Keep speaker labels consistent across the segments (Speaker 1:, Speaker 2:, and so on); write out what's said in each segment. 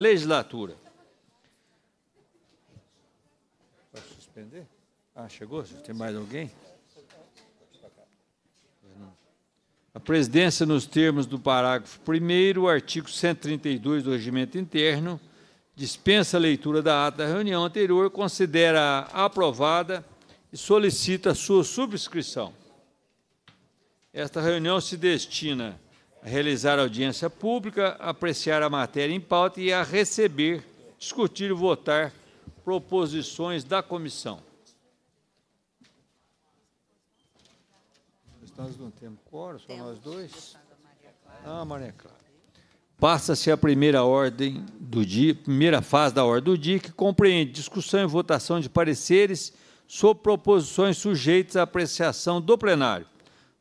Speaker 1: legislatura. Posso suspender? Ah, chegou? Tem mais alguém? A presidência, nos termos do parágrafo 1 artigo 132 do regimento interno, dispensa a leitura da ata da reunião anterior, considera aprovada e solicita sua subscrição. Esta reunião se destina realizar audiência pública, apreciar a matéria em pauta e a receber, discutir e votar proposições da comissão. Nós não temos coro, só nós dois. Ah, Maria Clara. Passa-se a primeira ordem do dia, primeira fase da ordem do dia, que compreende discussão e votação de pareceres sobre proposições sujeitas à apreciação do plenário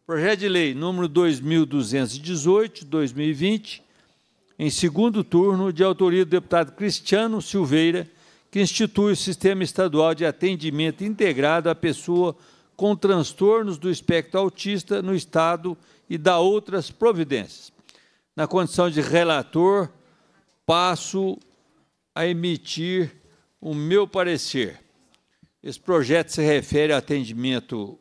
Speaker 1: Projeto de Lei número 2218, 2020, em segundo turno, de autoria do deputado Cristiano Silveira, que institui o Sistema Estadual de Atendimento Integrado à Pessoa com Transtornos do Espectro Autista no Estado e dá outras providências. Na condição de relator, passo a emitir o meu parecer. Esse projeto se refere ao atendimento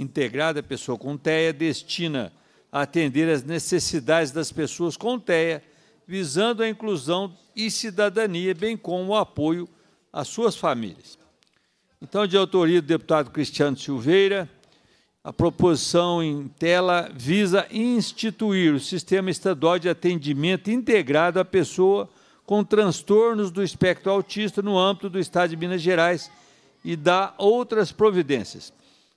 Speaker 1: integrada pessoa com TEA destina a atender as necessidades das pessoas com TEA, visando a inclusão e cidadania, bem como o apoio às suas famílias. Então, de autoria do deputado Cristiano Silveira, a proposição em tela visa instituir o Sistema Estadual de Atendimento Integrado à Pessoa com Transtornos do Espectro Autista no âmbito do Estado de Minas Gerais e dá outras providências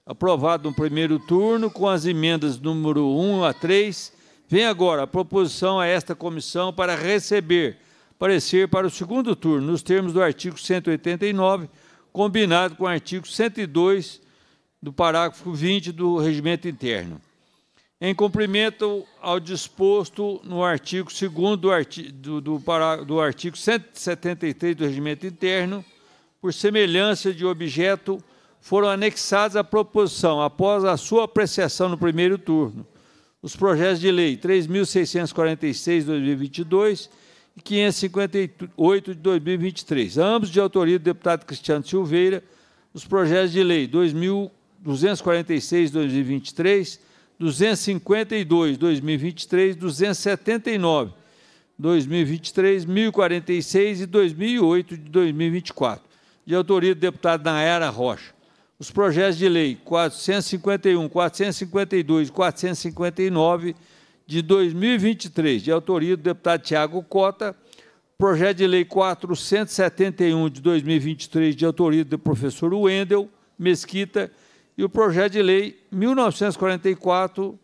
Speaker 1: aprovado no primeiro turno com as emendas número 1 a 3, vem agora a proposição a esta comissão para receber parecer para o segundo turno, nos termos do artigo 189, combinado com o artigo 102 do parágrafo 20 do regimento interno. Em cumprimento ao disposto no artigo 2 do, artigo, do, do, do artigo 173 do regimento interno, por semelhança de objeto, foram anexados à proposição após a sua apreciação no primeiro turno. Os projetos de lei 3646 de 2022 e 558 de 2023, ambos de autoria do deputado Cristiano Silveira, os projetos de lei 2246 de 2023, 252 de 2023, 279 2023, 1046 e 2008 de 2024, de autoria do deputado Nayara Rocha. Os projetos de lei 451, 452 e 459 de 2023, de autoria do deputado Tiago Cota, projeto de lei 471 de 2023, de autoria do professor Wendel Mesquita, e o projeto de lei 1944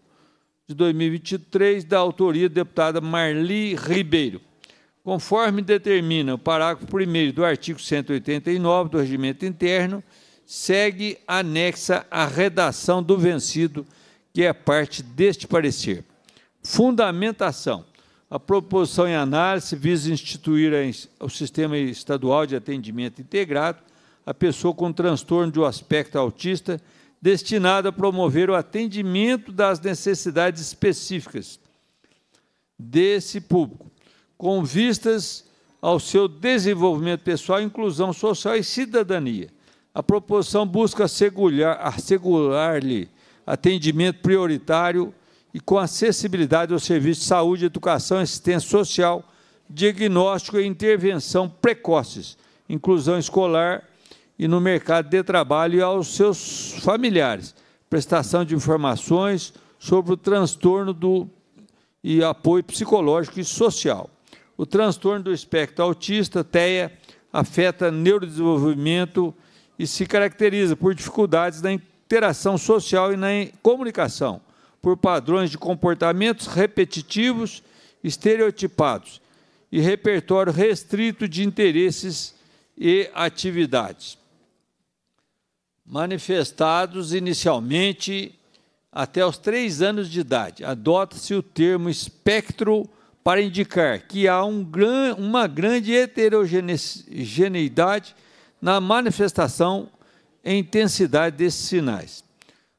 Speaker 1: de 2023, da autoria da deputada Marli Ribeiro. Conforme determina o parágrafo 1 do artigo 189 do Regimento Interno, segue anexa a redação do vencido, que é parte deste parecer. Fundamentação. A proposição em análise visa instituir o sistema estadual de atendimento integrado à pessoa com transtorno de um aspecto autista, destinado a promover o atendimento das necessidades específicas desse público, com vistas ao seu desenvolvimento pessoal, inclusão social e cidadania a proposição busca assegurar-lhe atendimento prioritário e com acessibilidade ao serviço de saúde, educação, assistência social, diagnóstico e intervenção precoces, inclusão escolar e no mercado de trabalho e aos seus familiares, prestação de informações sobre o transtorno do e apoio psicológico e social. O transtorno do espectro autista, TEA, afeta neurodesenvolvimento, e se caracteriza por dificuldades na interação social e na comunicação, por padrões de comportamentos repetitivos, estereotipados e repertório restrito de interesses e atividades. Manifestados inicialmente até os três anos de idade, adota-se o termo espectro para indicar que há um gran, uma grande heterogeneidade na manifestação e intensidade desses sinais.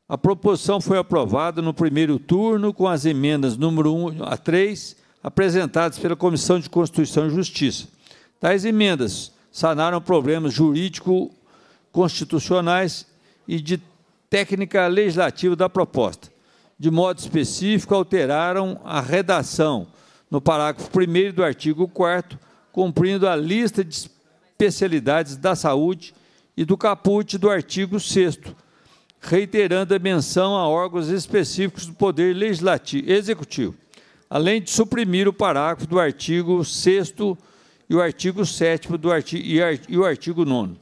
Speaker 1: A proposição foi aprovada no primeiro turno com as emendas número 1 a 3 apresentadas pela Comissão de Constituição e Justiça. Tais emendas sanaram problemas jurídicos constitucionais e de técnica legislativa da proposta. De modo específico, alteraram a redação no parágrafo 1 do artigo 4 cumprindo a lista de especialidades da saúde e do caput do artigo 6 reiterando a menção a órgãos específicos do Poder Legislativo Executivo, além de suprimir o parágrafo do artigo 6 e o artigo 7 do artigo, e o artigo 9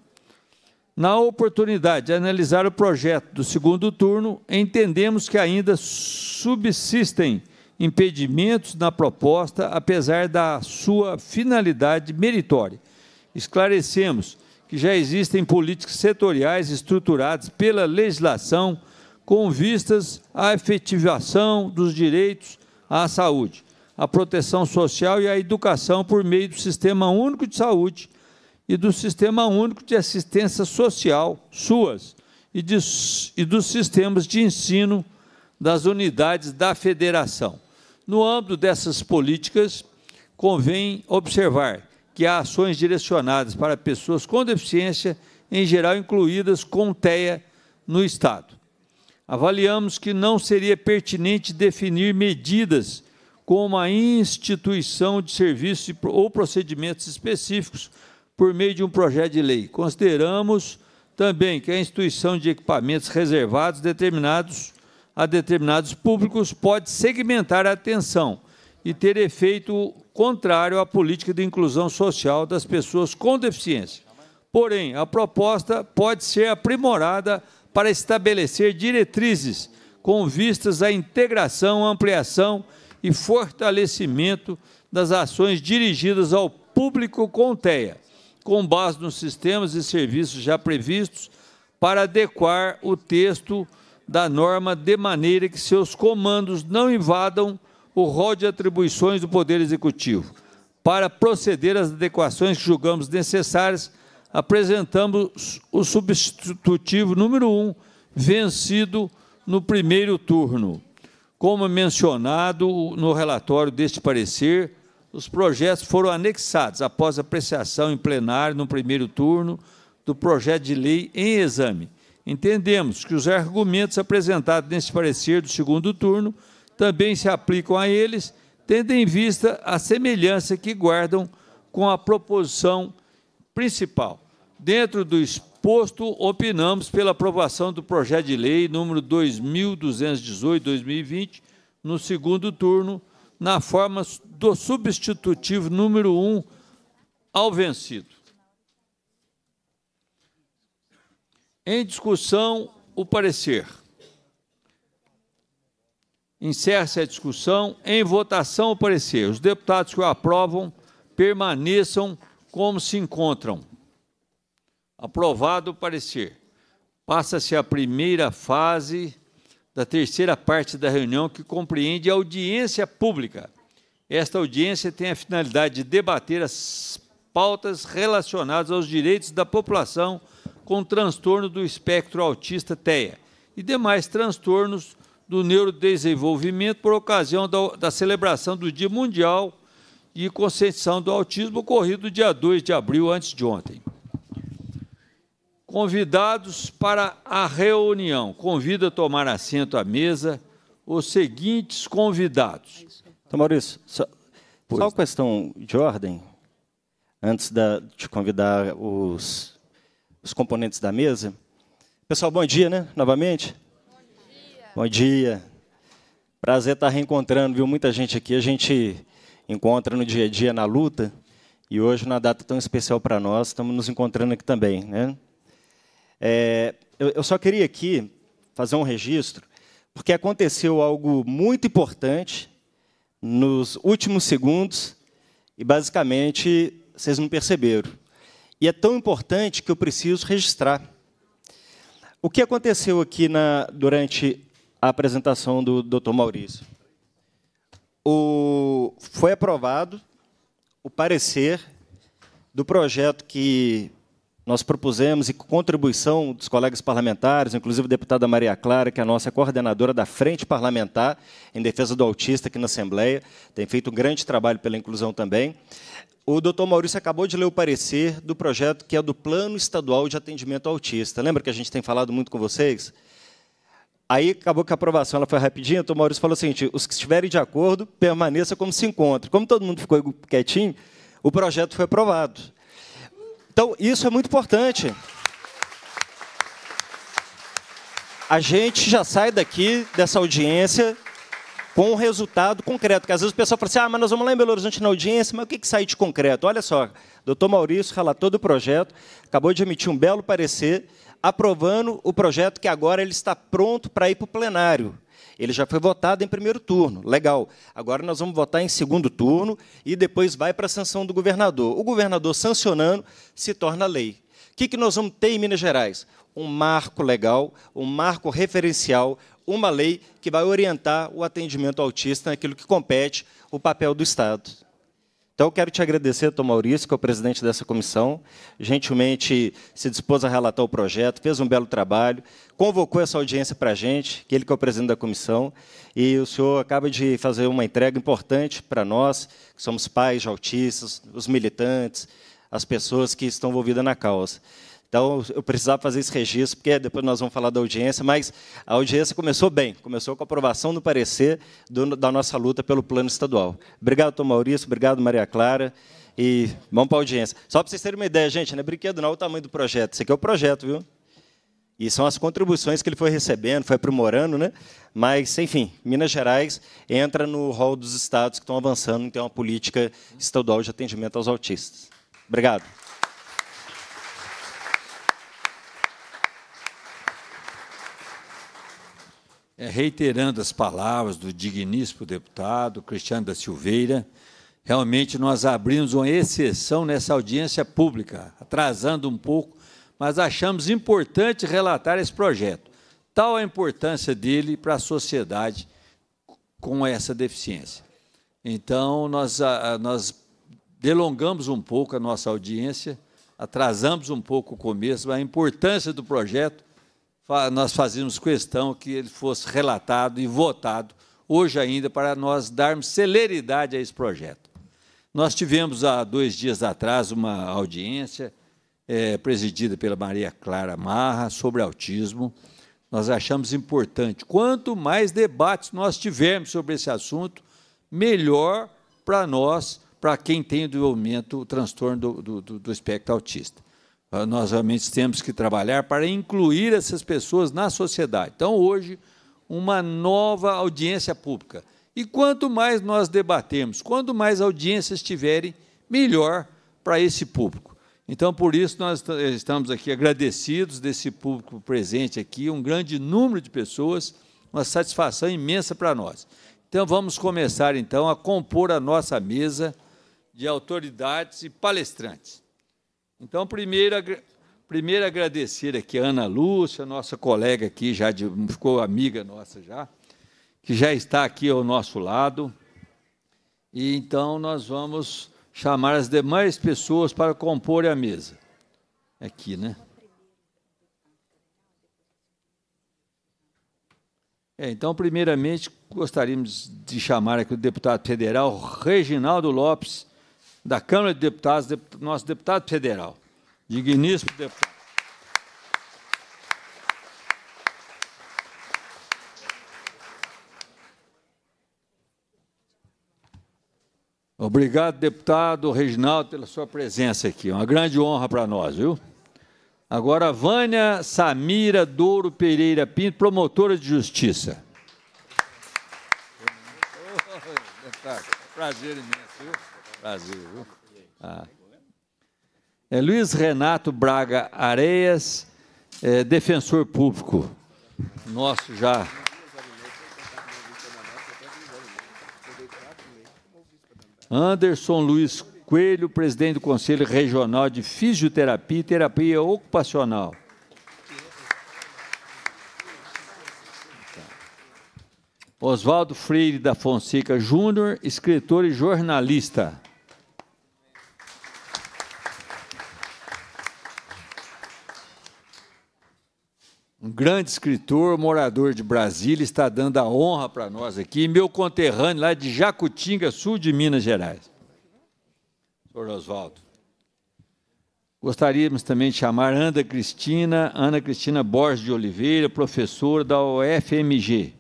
Speaker 1: na oportunidade de analisar o projeto do segundo turno, entendemos que ainda subsistem impedimentos na proposta, apesar da sua finalidade meritória, esclarecemos que já existem políticas setoriais estruturadas pela legislação com vistas à efetivação dos direitos à saúde, à proteção social e à educação por meio do Sistema Único de Saúde e do Sistema Único de Assistência Social, SUAS, e, de, e dos sistemas de ensino das unidades da Federação. No âmbito dessas políticas, convém observar que há ações direcionadas para pessoas com deficiência, em geral incluídas com TEA no Estado. Avaliamos que não seria pertinente definir medidas como a instituição de serviços ou procedimentos específicos por meio de um projeto de lei. Consideramos também que a instituição de equipamentos reservados determinados a determinados públicos pode segmentar a atenção e ter efeito contrário à política de inclusão social das pessoas com deficiência. Porém, a proposta pode ser aprimorada para estabelecer diretrizes com vistas à integração, ampliação e fortalecimento das ações dirigidas ao público com TEA, com base nos sistemas e serviços já previstos, para adequar o texto da norma de maneira que seus comandos não invadam o rol de atribuições do Poder Executivo. Para proceder às adequações que julgamos necessárias, apresentamos o substitutivo número 1, um, vencido no primeiro turno. Como mencionado no relatório deste parecer, os projetos foram anexados após apreciação em plenário no primeiro turno do projeto de lei em exame. Entendemos que os argumentos apresentados neste parecer do segundo turno também se aplicam a eles, tendo em vista a semelhança que guardam com a proposição principal. Dentro do exposto, opinamos pela aprovação do projeto de lei número 2218/2020 no segundo turno, na forma do substitutivo número 1 ao vencido. Em discussão, o parecer. Encerra-se a discussão. Em votação, o parecer. Os deputados que o aprovam permaneçam como se encontram. Aprovado o parecer. Passa-se a primeira fase da terceira parte da reunião, que compreende a audiência pública. Esta audiência tem a finalidade de debater as pautas relacionadas aos direitos da população com transtorno do espectro autista TEA e demais transtornos do neurodesenvolvimento por ocasião da, da celebração do Dia Mundial de Conceição do Autismo, ocorrido dia 2 de abril, antes de ontem. Convidados para a reunião. Convido a tomar assento à mesa os seguintes convidados.
Speaker 2: Então, Maurício, só, pois. só uma questão de ordem, antes da, de convidar os, os componentes da mesa. Pessoal, bom dia, né? Novamente. Bom dia. Prazer estar reencontrando, viu? Muita gente aqui. A gente encontra no dia a dia na luta. E hoje, na data tão especial para nós, estamos nos encontrando aqui também. Né? É, eu, eu só queria aqui fazer um registro, porque aconteceu algo muito importante nos últimos segundos e, basicamente, vocês não perceberam. E é tão importante que eu preciso registrar. O que aconteceu aqui na, durante a apresentação do Dr. Maurício. O, foi aprovado o parecer do projeto que nós propusemos e com contribuição dos colegas parlamentares, inclusive a deputada Maria Clara, que é a nossa coordenadora da Frente Parlamentar em Defesa do Autista aqui na Assembleia, tem feito um grande trabalho pela inclusão também. O doutor Maurício acabou de ler o parecer do projeto que é do Plano Estadual de Atendimento ao Autista. Lembra que a gente tem falado muito com vocês? Aí acabou que a aprovação ela foi rapidinha, então o Maurício falou o seguinte: os que estiverem de acordo, permaneça como se encontra. Como todo mundo ficou quietinho, o projeto foi aprovado. Então, isso é muito importante. A gente já sai daqui dessa audiência com um resultado concreto. Porque às vezes o pessoal fala assim: ah, mas nós vamos lá em Belo Horizonte na audiência, mas o que, que sai de concreto? Olha só, doutor Maurício, relator do projeto, acabou de emitir um belo parecer aprovando o projeto que agora ele está pronto para ir para o plenário. Ele já foi votado em primeiro turno, legal. Agora nós vamos votar em segundo turno e depois vai para a sanção do governador. O governador sancionando se torna lei. O que, que nós vamos ter em Minas Gerais? Um marco legal, um marco referencial, uma lei que vai orientar o atendimento autista naquilo que compete o papel do Estado. Então, eu quero te agradecer, Tom Maurício, que é o presidente dessa comissão, gentilmente se dispôs a relatar o projeto, fez um belo trabalho, convocou essa audiência para a gente, que ele que é o presidente da comissão, e o senhor acaba de fazer uma entrega importante para nós, que somos pais de autistas, os militantes, as pessoas que estão envolvidas na causa. Então, eu precisava fazer esse registro, porque depois nós vamos falar da audiência, mas a audiência começou bem, começou com a aprovação do parecer do, da nossa luta pelo plano estadual. Obrigado, Tom Maurício, obrigado, Maria Clara, e vamos para a audiência. Só para vocês terem uma ideia, gente, não é brinquedo não, é o tamanho do projeto, isso aqui é o projeto, viu? E são as contribuições que ele foi recebendo, foi aprimorando, né? Mas, enfim, Minas Gerais entra no rol dos estados que estão avançando em ter uma política estadual de atendimento aos autistas. Obrigado.
Speaker 1: É, reiterando as palavras do digníssimo deputado Cristiano da Silveira, realmente nós abrimos uma exceção nessa audiência pública, atrasando um pouco, mas achamos importante relatar esse projeto. Tal a importância dele para a sociedade com essa deficiência. Então, nós, nós delongamos um pouco a nossa audiência, atrasamos um pouco o começo, mas a importância do projeto nós fazíamos questão que ele fosse relatado e votado hoje ainda para nós darmos celeridade a esse projeto. Nós tivemos há dois dias atrás uma audiência é, presidida pela Maria Clara Marra sobre autismo. Nós achamos importante. Quanto mais debates nós tivermos sobre esse assunto, melhor para nós, para quem tem o desenvolvimento, o transtorno do, do, do espectro autista. Ah, nós realmente temos que trabalhar para incluir essas pessoas na sociedade. Então, hoje, uma nova audiência pública. E quanto mais nós debatemos quanto mais audiências tiverem, melhor para esse público. Então, por isso, nós estamos aqui agradecidos desse público presente aqui, um grande número de pessoas, uma satisfação imensa para nós. Então, vamos começar, então, a compor a nossa mesa de autoridades e palestrantes. Então, primeiro, primeiro agradecer aqui a Ana Lúcia, nossa colega aqui, já de, ficou amiga nossa já, que já está aqui ao nosso lado. E então nós vamos chamar as demais pessoas para compor a mesa. Aqui, né? É, então, primeiramente, gostaríamos de chamar aqui o deputado federal Reginaldo Lopes da Câmara de Deputados, nosso deputado federal, digníssimo deputado. Obrigado, deputado Reginaldo, pela sua presença aqui. Uma grande honra para nós, viu? Agora, Vânia Samira Douro Pereira Pinto, promotora de justiça. Prazer imenso, viu? Brasil, viu? Ah. É Luiz Renato Braga Areias, é, defensor público. Nosso já. Anderson Luiz Coelho, presidente do Conselho Regional de Fisioterapia e Terapia Ocupacional. Oswaldo Freire da Fonseca Júnior, escritor e jornalista. um grande escritor, morador de Brasília, está dando a honra para nós aqui, meu conterrâneo lá de Jacutinga, sul de Minas Gerais. Sr. Oswaldo. Gostaríamos também de chamar Ana Cristina, Ana Cristina Borges de Oliveira, professora da UFMG.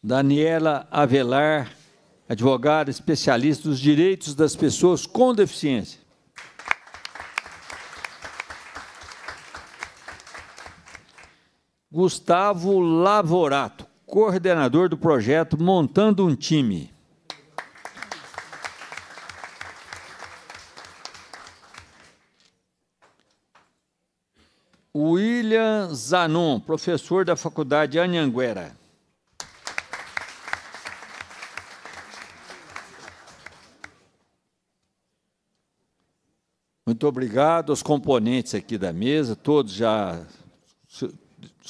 Speaker 1: Daniela Avelar, advogada especialista dos direitos das pessoas com deficiência. Gustavo Lavorato, coordenador do projeto Montando um Time. William Zanon, professor da Faculdade Anhanguera. Muito obrigado aos componentes aqui da mesa, todos já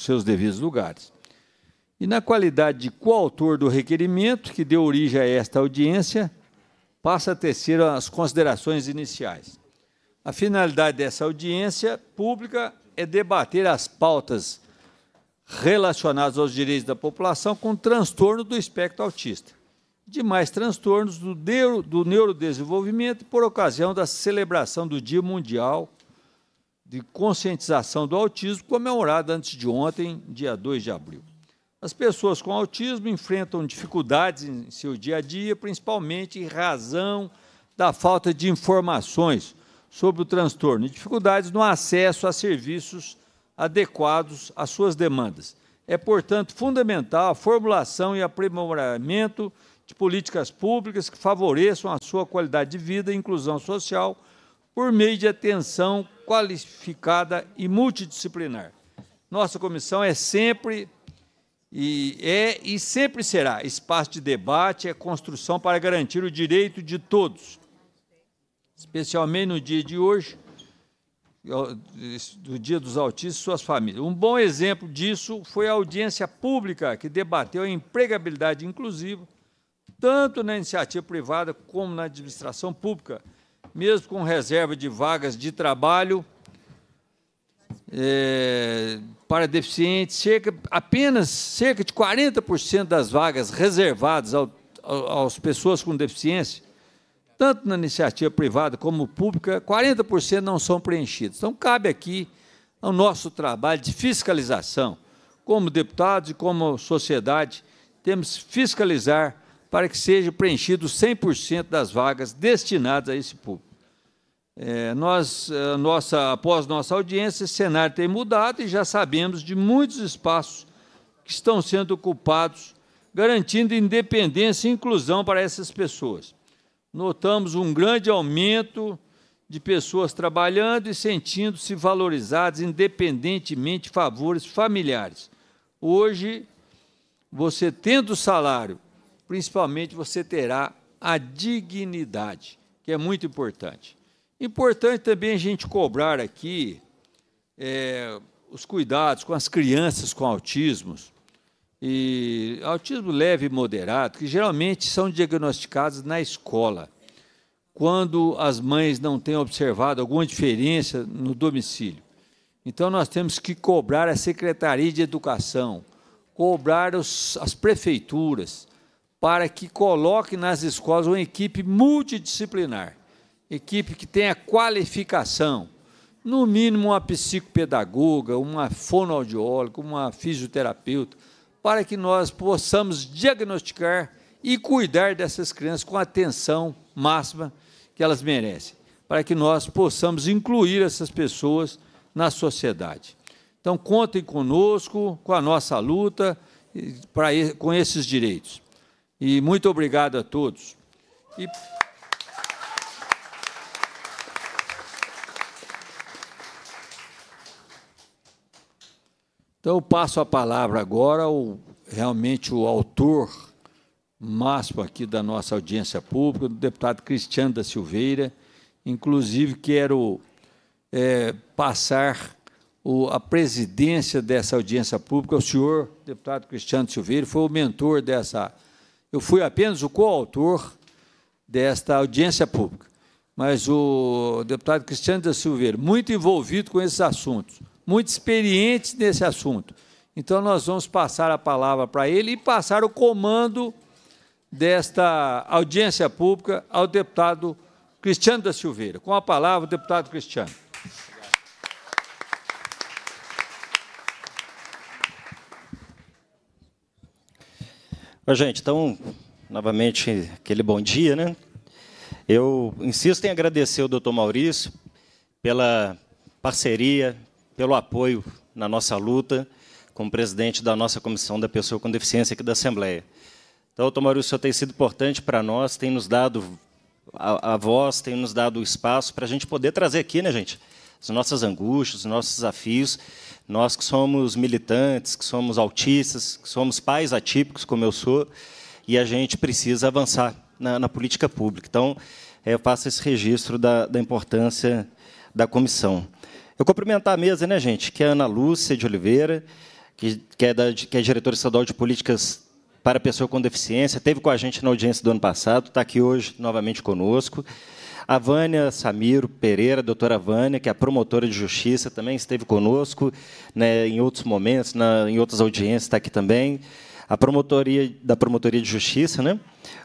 Speaker 1: seus devidos lugares. E na qualidade de coautor do requerimento que deu origem a esta audiência, passa a tecer as considerações iniciais. A finalidade dessa audiência pública é debater as pautas relacionadas aos direitos da população com transtorno do espectro autista, demais transtornos do, neuro, do neurodesenvolvimento por ocasião da celebração do Dia Mundial de conscientização do autismo, comemorada antes de ontem, dia 2 de abril. As pessoas com autismo enfrentam dificuldades em seu dia a dia, principalmente em razão da falta de informações sobre o transtorno e dificuldades no acesso a serviços adequados às suas demandas. É, portanto, fundamental a formulação e aprimoramento de políticas públicas que favoreçam a sua qualidade de vida e inclusão social por meio de atenção qualificada e multidisciplinar. Nossa comissão é sempre e é e sempre será espaço de debate, e construção para garantir o direito de todos. Especialmente no dia de hoje, do Dia dos Autistas e suas famílias. Um bom exemplo disso foi a audiência pública que debateu a empregabilidade inclusiva, tanto na iniciativa privada como na administração pública, mesmo com reserva de vagas de trabalho é, para deficientes, cerca, apenas cerca de 40% das vagas reservadas ao, ao, às pessoas com deficiência, tanto na iniciativa privada como pública, 40% não são preenchidos. Então, cabe aqui ao nosso trabalho de fiscalização. Como deputados e como sociedade, temos que fiscalizar para que seja preenchido 100% das vagas destinadas a esse público. É, nós, é, nossa, após nossa audiência, o cenário tem mudado e já sabemos de muitos espaços que estão sendo ocupados, garantindo independência e inclusão para essas pessoas. Notamos um grande aumento de pessoas trabalhando e sentindo-se valorizadas independentemente de favores familiares. Hoje, você tendo salário principalmente você terá a dignidade, que é muito importante. Importante também a gente cobrar aqui é, os cuidados com as crianças com autismos e autismo leve e moderado, que geralmente são diagnosticados na escola, quando as mães não têm observado alguma diferença no domicílio. Então, nós temos que cobrar a Secretaria de Educação, cobrar os, as prefeituras, para que coloque nas escolas uma equipe multidisciplinar, equipe que tenha qualificação, no mínimo uma psicopedagoga, uma fonoaudióloga, uma fisioterapeuta, para que nós possamos diagnosticar e cuidar dessas crianças com a atenção máxima que elas merecem, para que nós possamos incluir essas pessoas na sociedade. Então, contem conosco, com a nossa luta, para, com esses direitos. E muito obrigado a todos. E... Então, eu passo a palavra agora ao realmente o autor máximo aqui da nossa audiência pública, o deputado Cristiano da Silveira. Inclusive, quero é, passar o, a presidência dessa audiência pública ao senhor deputado Cristiano Silveira, foi o mentor dessa eu fui apenas o coautor desta audiência pública. Mas o deputado Cristiano da Silveira, muito envolvido com esses assuntos, muito experiente nesse assunto. Então, nós vamos passar a palavra para ele e passar o comando desta audiência pública ao deputado Cristiano da Silveira. Com a palavra, o deputado Cristiano.
Speaker 2: Oi, gente, então, novamente, aquele bom dia, né? Eu insisto em agradecer o doutor Maurício pela parceria, pelo apoio na nossa luta como presidente da nossa Comissão da Pessoa com Deficiência aqui da Assembleia. Então, doutor Maurício, o senhor tem sido importante para nós, tem nos dado a, a voz, tem nos dado o espaço para a gente poder trazer aqui, né, gente? as nossas angústias, os nossos desafios. Nós que somos militantes, que somos autistas, que somos pais atípicos, como eu sou, e a gente precisa avançar na, na política pública. Então, eh, eu faço esse registro da, da importância da comissão. Eu cumprimentar a mesa, né, gente, que é a Ana Lúcia de Oliveira, que, que, é, da, que é diretora estadual de políticas para pessoa com deficiência, teve com a gente na audiência do ano passado, está aqui hoje novamente conosco. A Vânia Samiro Pereira, doutora Vânia, que é a promotora de justiça, também esteve conosco né, em outros momentos, na, em outras audiências, está aqui também. A promotoria da Promotoria de Justiça, né?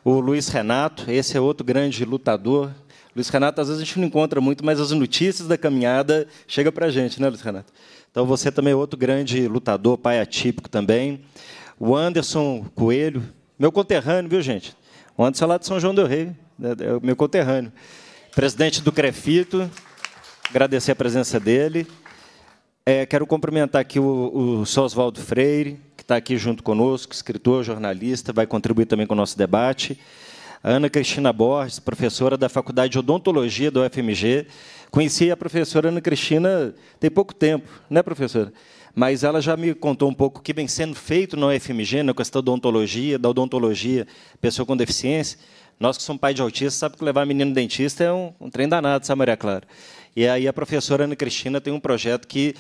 Speaker 2: O Luiz Renato, esse é outro grande lutador. Luiz Renato, às vezes a gente não encontra muito, mas as notícias da caminhada chegam para a gente, né, Luiz Renato? Então você também é outro grande lutador, pai atípico também. O Anderson Coelho, meu conterrâneo, viu, gente? O Anderson é lá de São João Del Rei, né? É meu conterrâneo presidente do Crefito, agradecer a presença dele. É, quero cumprimentar aqui o, o Oswaldo Freire, que está aqui junto conosco, escritor, jornalista, vai contribuir também com o nosso debate. A Ana Cristina Borges, professora da Faculdade de Odontologia da UFMG. Conheci a professora Ana Cristina tem pouco tempo, né, professora? Mas ela já me contou um pouco o que vem sendo feito na UFMG, na questão da odontologia, da odontologia, pessoa com deficiência. Nós que somos pai de autista, sabe que levar menino dentista é um, um trem danado, sabe, Maria Clara? E aí a professora Ana Cristina tem um projeto que,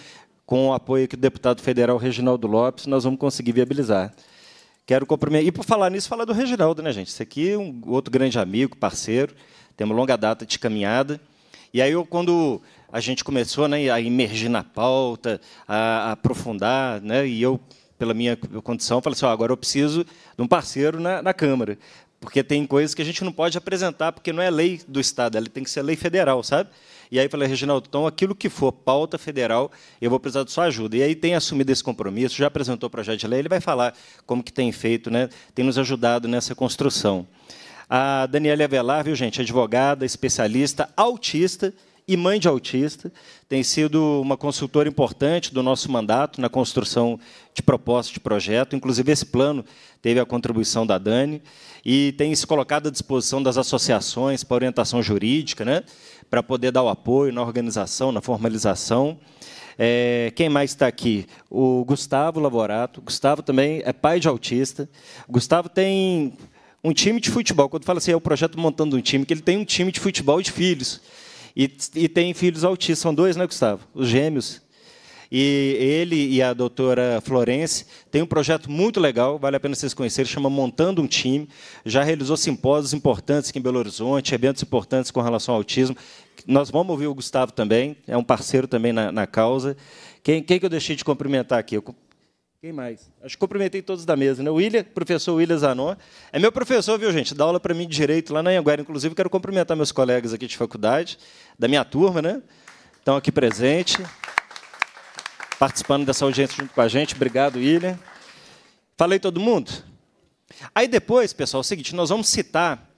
Speaker 2: com o apoio aqui do deputado federal Reginaldo Lopes, nós vamos conseguir viabilizar. Quero cumprimentar. E, por falar nisso, falar do Reginaldo, né, gente? Esse aqui é um outro grande amigo, parceiro. Temos longa data de caminhada. E aí, eu, quando a gente começou né, a emergir na pauta, a, a aprofundar, né, e eu, pela minha condição, falei assim: oh, agora eu preciso de um parceiro na, na Câmara. Porque tem coisas que a gente não pode apresentar, porque não é lei do Estado, ela tem que ser lei federal, sabe? E aí falei, Reginaldo, então aquilo que for pauta federal, eu vou precisar de sua ajuda. E aí tem assumido esse compromisso, já apresentou o projeto de lei, ele vai falar como que tem feito, né? tem nos ajudado nessa construção. A Daniela Avelar, viu, gente, advogada, especialista, autista e mãe de autista, tem sido uma consultora importante do nosso mandato na construção de propostas de projeto, inclusive esse plano teve a contribuição da Dani e tem se colocado à disposição das associações para orientação jurídica, né? para poder dar o apoio na organização, na formalização. É, quem mais está aqui? O Gustavo Laborato. Gustavo também é pai de autista. Gustavo tem um time de futebol. Quando fala assim, é o projeto montando um time, que ele tem um time de futebol de filhos. E, e tem filhos autistas. São dois, né, Gustavo? Os gêmeos. E ele e a doutora Florence têm um projeto muito legal, vale a pena vocês conhecerem, chama Montando um Time. Já realizou simpósios importantes aqui em Belo Horizonte, eventos importantes com relação ao autismo. Nós vamos ouvir o Gustavo também, é um parceiro também na, na causa. Quem, quem que eu deixei de cumprimentar aqui? Eu, quem mais? Acho que cumprimentei todos da mesa, né? O William, professor William Zanon. É meu professor, viu, gente? Dá aula para mim de direito lá na Anhanguera. Inclusive, quero cumprimentar meus colegas aqui de faculdade, da minha turma, né? Estão aqui presentes participando dessa audiência junto com a gente. Obrigado, William. Falei todo mundo? Aí depois, pessoal, é o seguinte, nós vamos citar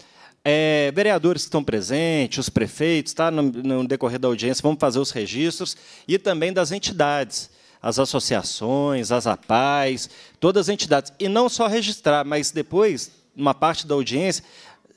Speaker 2: é, vereadores que estão presentes, os prefeitos, tá? No, no, decorrer da audiência, vamos fazer os registros, e também das entidades, as associações, as APAES, todas as entidades. E não só registrar, mas depois, numa parte da audiência,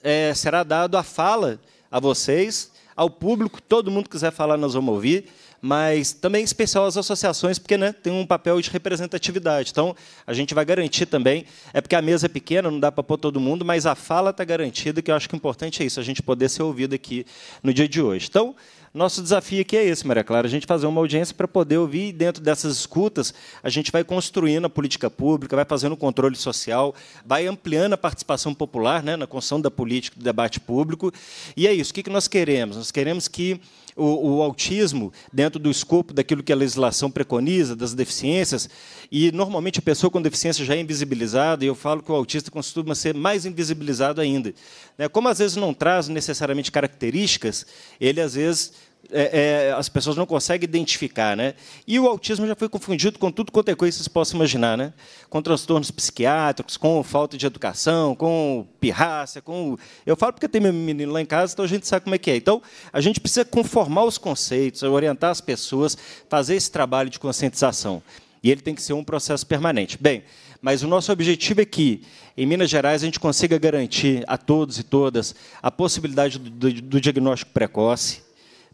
Speaker 2: é, será dado a fala a vocês, ao público, todo mundo que quiser falar, nós vamos ouvir mas também em especial as associações, porque né, tem um papel de representatividade. Então, a gente vai garantir também, é porque a mesa é pequena, não dá para pôr todo mundo, mas a fala está garantida, que eu acho que o importante é isso, a gente poder ser ouvido aqui no dia de hoje. Então, nosso desafio aqui é esse, Maria Clara, a gente fazer uma audiência para poder ouvir, e dentro dessas escutas, a gente vai construindo a política pública, vai fazendo o controle social, vai ampliando a participação popular né, na construção da política, do debate público. E é isso, o que nós queremos? Nós queremos que o, o, autismo dentro do escopo daquilo que a legislação preconiza, das deficiências, e normalmente a pessoa com deficiência já é invisibilizada, e eu falo que o autista costuma ser mais invisibilizado ainda. Né? Como às vezes não traz necessariamente características, ele às vezes é, é, as pessoas não conseguem identificar, né? E o autismo já foi confundido com tudo quanto é coisa que vocês possam imaginar, né? Com transtornos psiquiátricos, com falta de educação, com pirraça, com... Eu falo porque tem meu menino lá em casa, então a gente sabe como é que é. Então, a gente precisa conformar os conceitos, orientar as pessoas, fazer esse trabalho de conscientização. E ele tem que ser um processo permanente. Bem, mas o nosso objetivo é que, em Minas Gerais, a gente consiga garantir a todos e todas a possibilidade do, do, do diagnóstico precoce,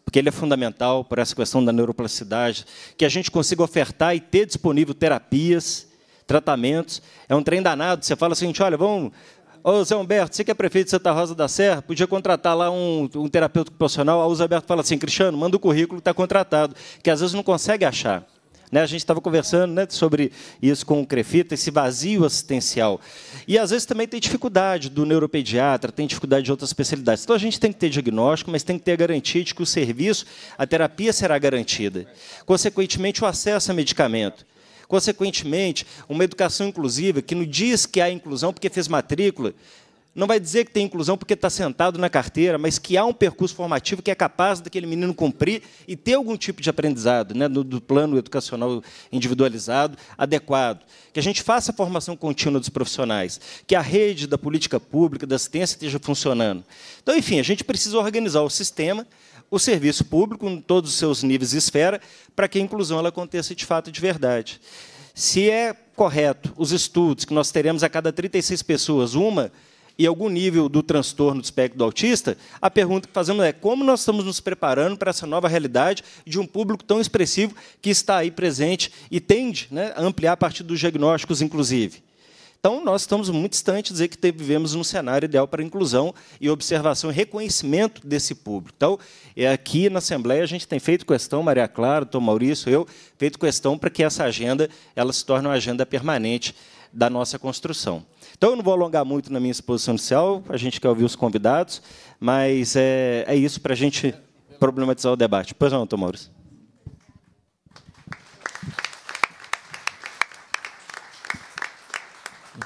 Speaker 2: porque ele é fundamental para essa questão da neuroplasticidade, que a gente consiga ofertar e ter disponível terapias, tratamentos. É um trem danado. Você fala o seguinte: olha, vamos. Ô, Zé Humberto, você que é prefeito de Santa Rosa da Serra, podia contratar lá um, um terapeuta profissional. Aí o Zé Humberto fala assim: Cristiano, manda o currículo, está contratado, que às vezes não consegue achar. Né? A gente estava conversando né, sobre isso com o Crefita, esse vazio assistencial. E às vezes também tem dificuldade do neuropediatra, tem dificuldade de outras especialidades. Então a gente tem que ter diagnóstico, mas tem que ter a garantia de que o serviço, a terapia será garantida. Consequentemente, o acesso a medicamento. Consequentemente, uma educação inclusiva que não diz que há inclusão porque fez matrícula, não vai dizer que tem inclusão porque está sentado na carteira, mas que há um percurso formativo que é capaz daquele menino cumprir e ter algum tipo de aprendizado, né, do, do plano educacional individualizado adequado. Que a gente faça a formação contínua dos profissionais, que a rede da política pública, da assistência esteja funcionando. Então, enfim, a gente precisa organizar o sistema, o serviço público, em todos os seus níveis e esfera, para que a inclusão ela aconteça de fato de verdade. Se é correto os estudos que nós teremos a cada 36 pessoas, uma e algum nível do transtorno do espectro autista, a pergunta que fazemos é como nós estamos nos preparando para essa nova realidade de um público tão expressivo que está aí presente e tende né, a ampliar a partir dos diagnósticos, inclusive. Então, nós estamos muito distantes de dizer que vivemos num cenário ideal para inclusão e observação e reconhecimento desse público. Então, é aqui na Assembleia, a gente tem feito questão, Maria Clara, Tom Maurício, eu, feito questão para que essa agenda ela se torne uma agenda permanente da nossa construção. Então, eu não vou alongar muito na minha exposição inicial, a gente quer ouvir os convidados, mas é, é isso para a gente problematizar o debate. Pois não, Tom Maurício.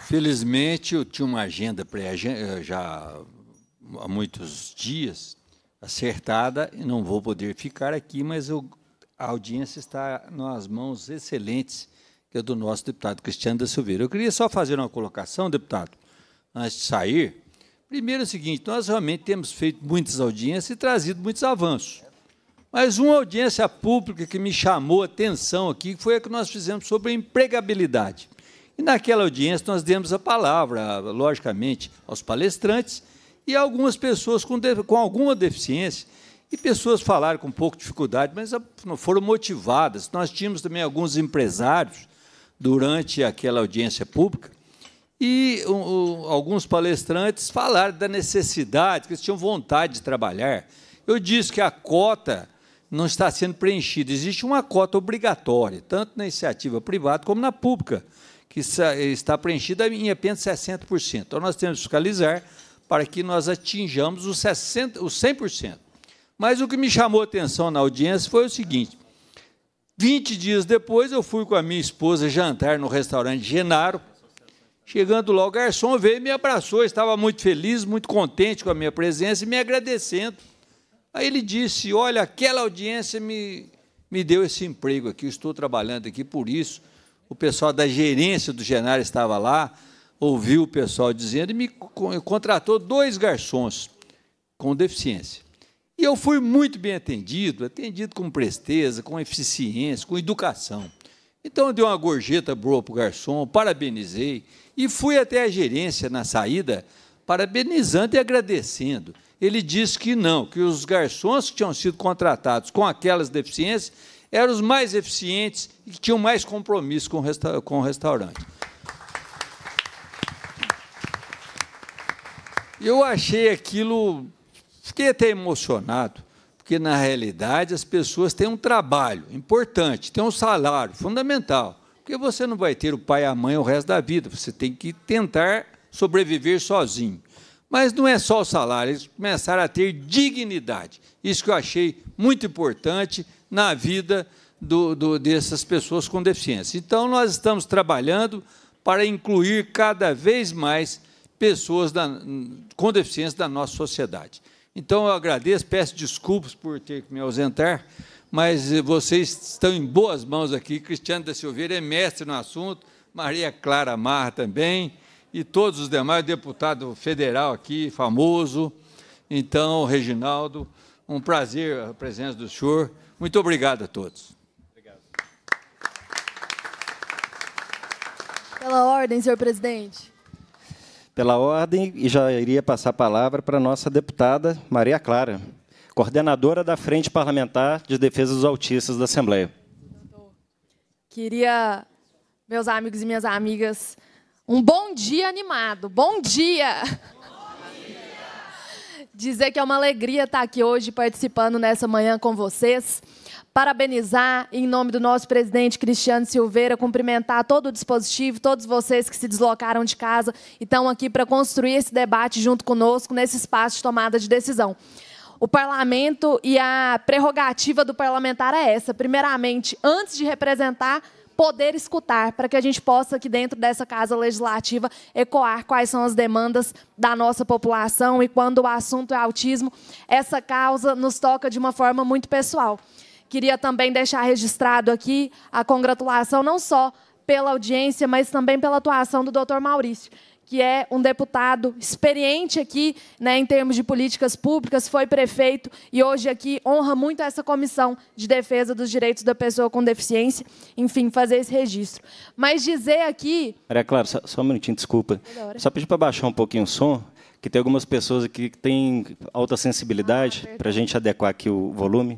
Speaker 1: Felizmente, eu tinha uma agenda eh, já há muitos dias acertada, e não vou poder ficar aqui, mas eu, a audiência está nas mãos excelentes que é do nosso deputado Cristiano da Silveira. Eu queria só fazer uma colocação, deputado, antes de sair. Primeiro é o seguinte, nós realmente temos feito muitas audiências e trazido muitos avanços. Mas uma audiência pública que me chamou a atenção aqui foi a que nós fizemos sobre a empregabilidade. E naquela audiência nós demos a palavra, logicamente, aos palestrantes e algumas pessoas com, com alguma deficiência e pessoas falaram com um pouco de dificuldade, mas foram motivadas. Nós tínhamos também alguns empresários durante aquela audiência pública, e um, alguns palestrantes falaram da necessidade, que eles tinham vontade de trabalhar. Eu disse que a cota não está sendo preenchida. Existe uma cota obrigatória, tanto na iniciativa privada como na pública, que está preenchida em apenas 60%. Então, nós temos que fiscalizar para que nós atinjamos os, 60, os 100%. Mas o que me chamou a atenção na audiência foi o seguinte: 20 dias depois, eu fui com a minha esposa jantar no restaurante Genaro. Chegando lá, o garçom veio e me abraçou. Estava muito feliz, muito contente com a minha presença e me agradecendo. Aí ele disse: Olha, aquela audiência me, me deu esse emprego aqui, eu estou trabalhando aqui por isso. O pessoal da gerência do Genaro estava lá, ouviu o pessoal dizendo e me contratou dois garçons com deficiência. E eu fui muito bem atendido, atendido com presteza, com eficiência, com educação. Então eu dei uma gorjeta boa para o garçom, parabenizei e fui até a gerência na saída, parabenizando e agradecendo. Ele disse que não, que os garçons que tinham sido contratados com aquelas deficiências eram os mais eficientes e que tinham mais compromisso com o, resta com o restaurante. Eu achei aquilo Fiquei até emocionado, porque na realidade as pessoas têm um trabalho importante, têm um salário fundamental, porque você não vai ter o pai e a mãe o resto da vida, você tem que tentar sobreviver sozinho. Mas não é só o salário, eles começaram a ter dignidade. Isso que eu achei muito importante na vida do, do, dessas pessoas com deficiência. Então, nós estamos trabalhando para incluir cada vez mais pessoas da, com deficiência da nossa sociedade. Então eu agradeço, peço desculpas por ter que me ausentar, mas eh, vocês estão em boas mãos aqui. Cristiano da Silveira é mestre no assunto, Maria Clara Mar também, e todos os demais, deputado federal aqui, famoso. Então, Reginaldo, um prazer a presença do senhor. Muito obrigado a todos. Obrigado.
Speaker 3: Pela ordem, senhor presidente
Speaker 2: pela ordem e já iria passar a palavra para a nossa deputada Maria Clara, coordenadora da Frente Parlamentar de Defesa dos Autistas da Assembleia.
Speaker 3: Queria, meus amigos e minhas amigas, um bom dia animado. Bom dia! Bom dia! Dizer que é uma alegria estar aqui hoje participando nessa manhã com vocês parabenizar em nome do nosso presidente Cristiano Silveira, cumprimentar todo o dispositivo, todos vocês que se deslocaram de casa e estão aqui para construir esse debate junto conosco nesse espaço de tomada de decisão. O parlamento e a prerrogativa do parlamentar é essa, primeiramente, antes de representar, poder escutar, para que a gente possa, aqui dentro dessa casa legislativa, ecoar quais são as demandas da nossa população e, quando o assunto é autismo, essa causa nos toca de uma forma muito pessoal. Queria também deixar registrado aqui a congratulação não só pela audiência, mas também pela atuação do Dr. Maurício, que é um deputado experiente aqui, né, em termos de políticas públicas, foi prefeito e hoje aqui honra muito essa comissão de defesa dos direitos da pessoa com deficiência, enfim, fazer esse registro. Mas dizer aqui,
Speaker 2: É claro, só, só um minutinho, desculpa. Só pedir para baixar um pouquinho o som, que tem algumas pessoas aqui que têm alta sensibilidade ah, tá, para a gente adequar aqui o volume.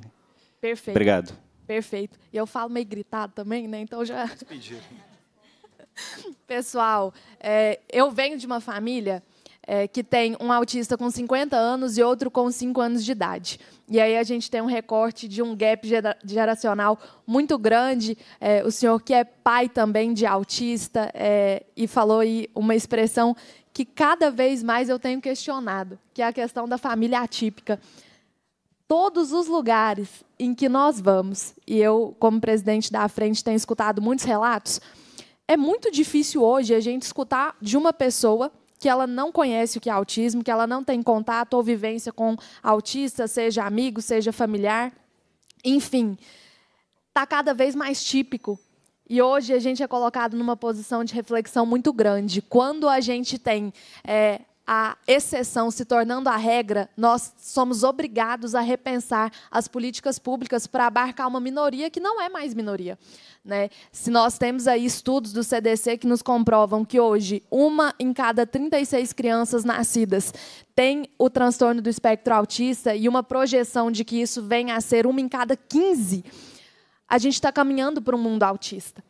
Speaker 2: Perfeito. Obrigado.
Speaker 3: Perfeito. E eu falo meio gritado também, né? Então já. Pessoal, é, eu venho de uma família é, que tem um autista com 50 anos e outro com 5 anos de idade. E aí a gente tem um recorte de um gap geracional muito grande. É, o senhor que é pai também de autista é, e falou aí uma expressão que cada vez mais eu tenho questionado, que é a questão da família atípica todos os lugares em que nós vamos, e eu, como presidente da frente, tenho escutado muitos relatos, é muito difícil hoje a gente escutar de uma pessoa que ela não conhece o que é autismo, que ela não tem contato ou vivência com autista, seja amigo, seja familiar, enfim, está cada vez mais típico. E hoje a gente é colocado numa posição de reflexão muito grande. Quando a gente tem é, a exceção se tornando a regra, nós somos obrigados a repensar as políticas públicas para abarcar uma minoria que não é mais minoria. Né? Se nós temos aí estudos do CDC que nos comprovam que hoje uma em cada 36 crianças nascidas tem o transtorno do espectro autista e uma projeção de que isso venha a ser uma em cada 15, a gente está caminhando para um mundo autista.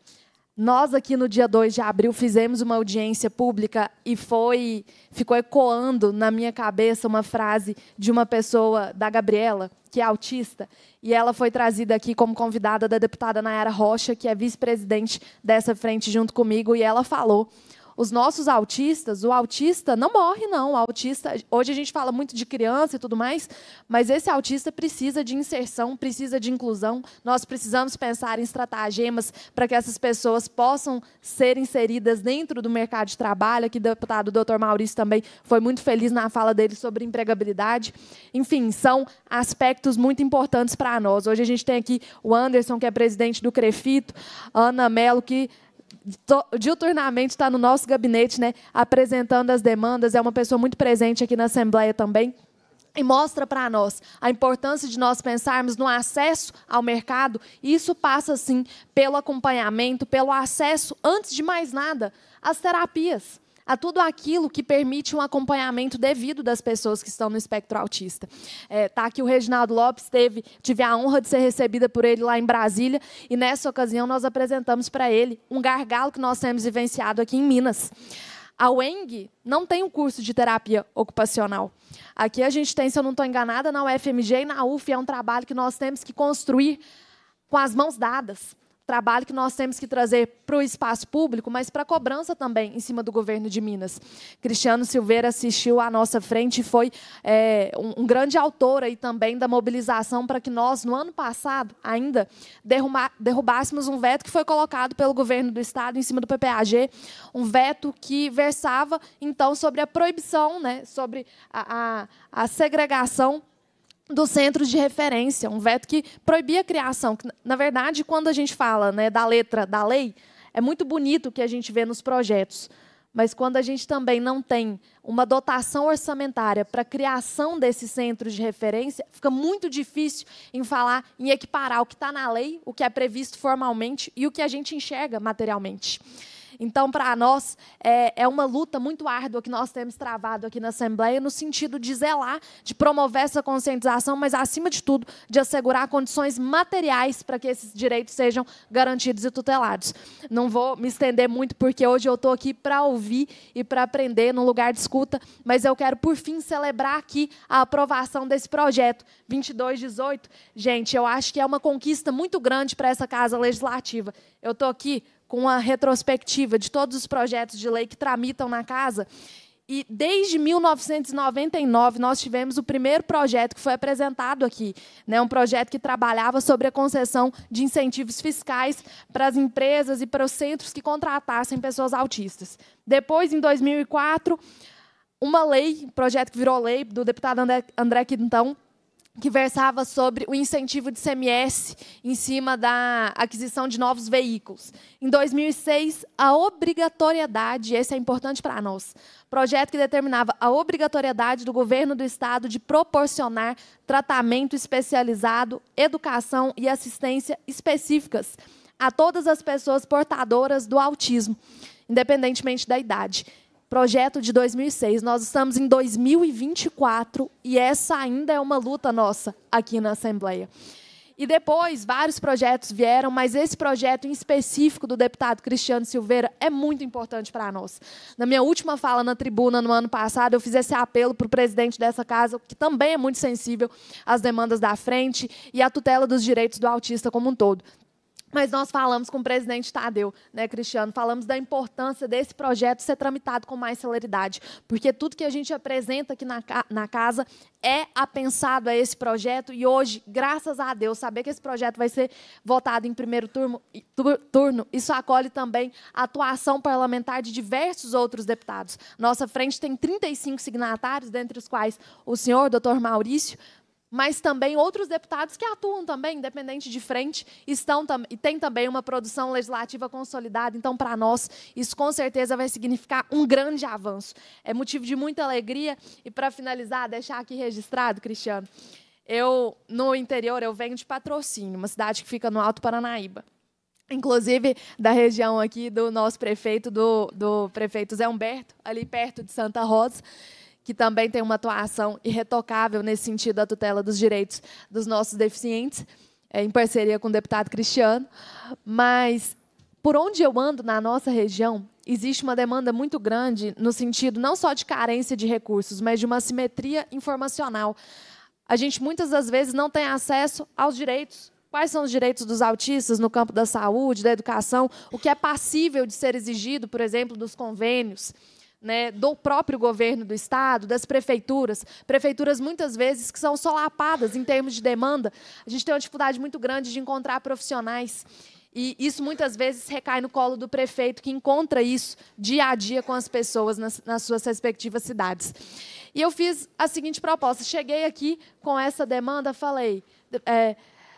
Speaker 3: Nós aqui no dia 2 de abril fizemos uma audiência pública e foi ficou ecoando na minha cabeça uma frase de uma pessoa da Gabriela, que é autista, e ela foi trazida aqui como convidada da deputada Nayara Rocha, que é vice-presidente dessa frente junto comigo, e ela falou os nossos autistas, o autista não morre, não. O autista, hoje a gente fala muito de criança e tudo mais, mas esse autista precisa de inserção, precisa de inclusão. Nós precisamos pensar em estratagemas para que essas pessoas possam ser inseridas dentro do mercado de trabalho. Aqui, deputado doutor Maurício também foi muito feliz na fala dele sobre empregabilidade. Enfim, são aspectos muito importantes para nós. Hoje a gente tem aqui o Anderson, que é presidente do Crefito, Ana Melo, que diuturnamente está no nosso gabinete, né, apresentando as demandas, é uma pessoa muito presente aqui na Assembleia também. E mostra para nós a importância de nós pensarmos no acesso ao mercado. Isso passa, sim, pelo acompanhamento, pelo acesso, antes de mais nada, às terapias a tudo aquilo que permite um acompanhamento devido das pessoas que estão no espectro autista. É, tá aqui o Reginaldo Lopes, teve, tive a honra de ser recebida por ele lá em Brasília, e nessa ocasião nós apresentamos para ele um gargalo que nós temos vivenciado aqui em Minas. A UENG não tem um curso de terapia ocupacional. Aqui a gente tem, se eu não estou enganada, na UFMG e na UF, é um trabalho que nós temos que construir com as mãos dadas trabalho que nós temos que trazer para o espaço público, mas para a cobrança também em cima do governo de Minas. Cristiano Silveira assistiu à nossa frente e foi é, um, um, grande autor aí também da mobilização para que nós, no ano passado ainda, derrubássemos um veto que foi colocado pelo governo do Estado em cima do PPAG, um veto que versava, então, sobre a proibição, né, sobre a, a, a segregação do centro de referência, um veto que proibia a criação. Na verdade, quando a gente fala né, da letra da lei, é muito bonito o que a gente vê nos projetos, mas quando a gente também não tem uma dotação orçamentária para a criação desses centros de referência, fica muito difícil em falar, em equiparar o que está na lei, o que é previsto formalmente e o que a gente enxerga materialmente. Então, para nós, é, é, uma luta muito árdua que nós temos travado aqui na Assembleia, no sentido de zelar, de promover essa conscientização, mas, acima de tudo, de assegurar condições materiais para que esses direitos sejam garantidos e tutelados. Não vou me estender muito, porque hoje eu estou aqui para ouvir e para aprender no lugar de escuta, mas eu quero, por fim, celebrar aqui a aprovação desse projeto 2218. Gente, eu acho que é uma conquista muito grande para essa Casa Legislativa. Eu estou aqui com a retrospectiva de todos os projetos de lei que tramitam na casa. E desde 1999 nós tivemos o primeiro projeto que foi apresentado aqui, né, um projeto que trabalhava sobre a concessão de incentivos fiscais para as empresas e para os centros que contratassem pessoas autistas. Depois, em 2004, uma lei, projeto que virou lei do deputado André Quintão, que versava sobre o incentivo de CMS em cima da aquisição de novos veículos. Em 2006, a obrigatoriedade, esse é importante para nós, projeto que determinava a obrigatoriedade do governo do estado de proporcionar tratamento especializado, educação e assistência específicas a todas as pessoas portadoras do autismo, independentemente da idade projeto de 2006. Nós estamos em 2024 e essa ainda é uma luta nossa aqui na Assembleia. E depois vários projetos vieram, mas esse projeto em específico do deputado Cristiano Silveira é muito importante para nós. Na minha última fala na tribuna no ano passado, eu fiz esse apelo para o presidente dessa casa, que também é muito sensível às demandas da frente e à tutela dos direitos do autista como um todo. Mas nós falamos com o presidente Tadeu, né, Cristiano? Falamos da importância desse projeto ser tramitado com mais celeridade, porque tudo que a gente apresenta aqui na, na casa é apensado a esse projeto e hoje, graças a Deus, saber que esse projeto vai ser votado em primeiro turno, turno isso acolhe também a atuação parlamentar de diversos outros deputados. Nossa frente tem 35 signatários, dentre os quais o senhor, doutor Maurício, mas também outros deputados que atuam também, independente de frente, estão e têm também uma produção legislativa consolidada. Então, para nós, isso com certeza vai significar um grande avanço. É motivo de muita alegria. E para finalizar, deixar aqui registrado, Cristiano, eu no interior eu venho de Patrocínio, uma cidade que fica no Alto Paranaíba. Inclusive da região aqui do nosso prefeito, do, do prefeito Zé Humberto, ali perto de Santa Rosa que também tem uma atuação irretocável nesse sentido da tutela dos direitos dos nossos deficientes, é, em parceria com o deputado Cristiano. Mas, por onde eu ando na nossa região, existe uma demanda muito grande no sentido não só de carência de recursos, mas de uma simetria informacional. A gente muitas das vezes não tem acesso aos direitos. Quais são os direitos dos autistas no campo da saúde, da educação, o que é passível de ser exigido, por exemplo, dos convênios né, do próprio governo do estado, das prefeituras, prefeituras muitas vezes que são solapadas em termos de demanda. A gente tem uma dificuldade muito grande de encontrar profissionais. E isso muitas vezes recai no colo do prefeito, que encontra isso dia a dia com as pessoas nas, nas suas respectivas cidades. E eu fiz a seguinte proposta: cheguei aqui com essa demanda, falei, é,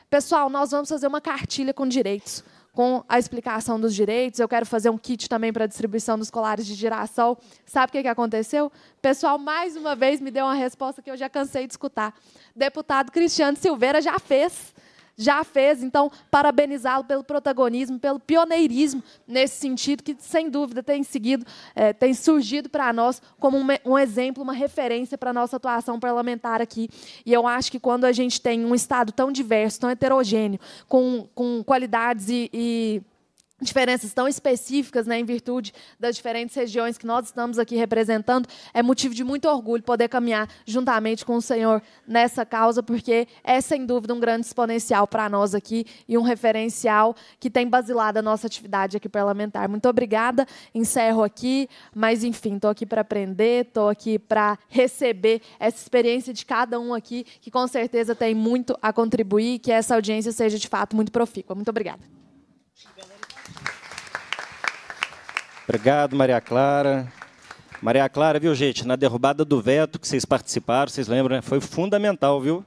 Speaker 3: pessoal, nós vamos fazer uma cartilha com direitos com a explicação dos direitos, eu quero fazer um kit também para distribuição dos colares de girassol. Sabe o que, que aconteceu? O pessoal, mais uma vez, me deu uma resposta que eu já cansei de escutar. Deputado Cristiano Silveira já fez já fez. Então, parabenizá-lo pelo protagonismo, pelo pioneirismo nesse sentido, que sem dúvida tem seguido, é, tem surgido para nós como um, um, exemplo, uma referência para a nossa atuação parlamentar aqui. E eu acho que quando a gente tem um Estado tão diverso, tão heterogêneo, com, com qualidades e, e diferenças tão específicas, né, em virtude das diferentes regiões que nós estamos aqui representando, é motivo de muito orgulho poder caminhar juntamente com o Senhor nessa causa, porque é sem dúvida um grande exponencial para nós aqui e um referencial que tem basilado a nossa atividade aqui parlamentar. Muito obrigada, encerro aqui, mas enfim, estou aqui para aprender, estou aqui para receber essa experiência de cada um aqui, que com certeza tem muito a contribuir, e que essa audiência seja de fato muito profícua. Muito obrigada.
Speaker 2: Obrigado, Maria Clara. Maria Clara, viu, gente, na derrubada do veto que vocês participaram, vocês lembram, né? Foi fundamental, viu?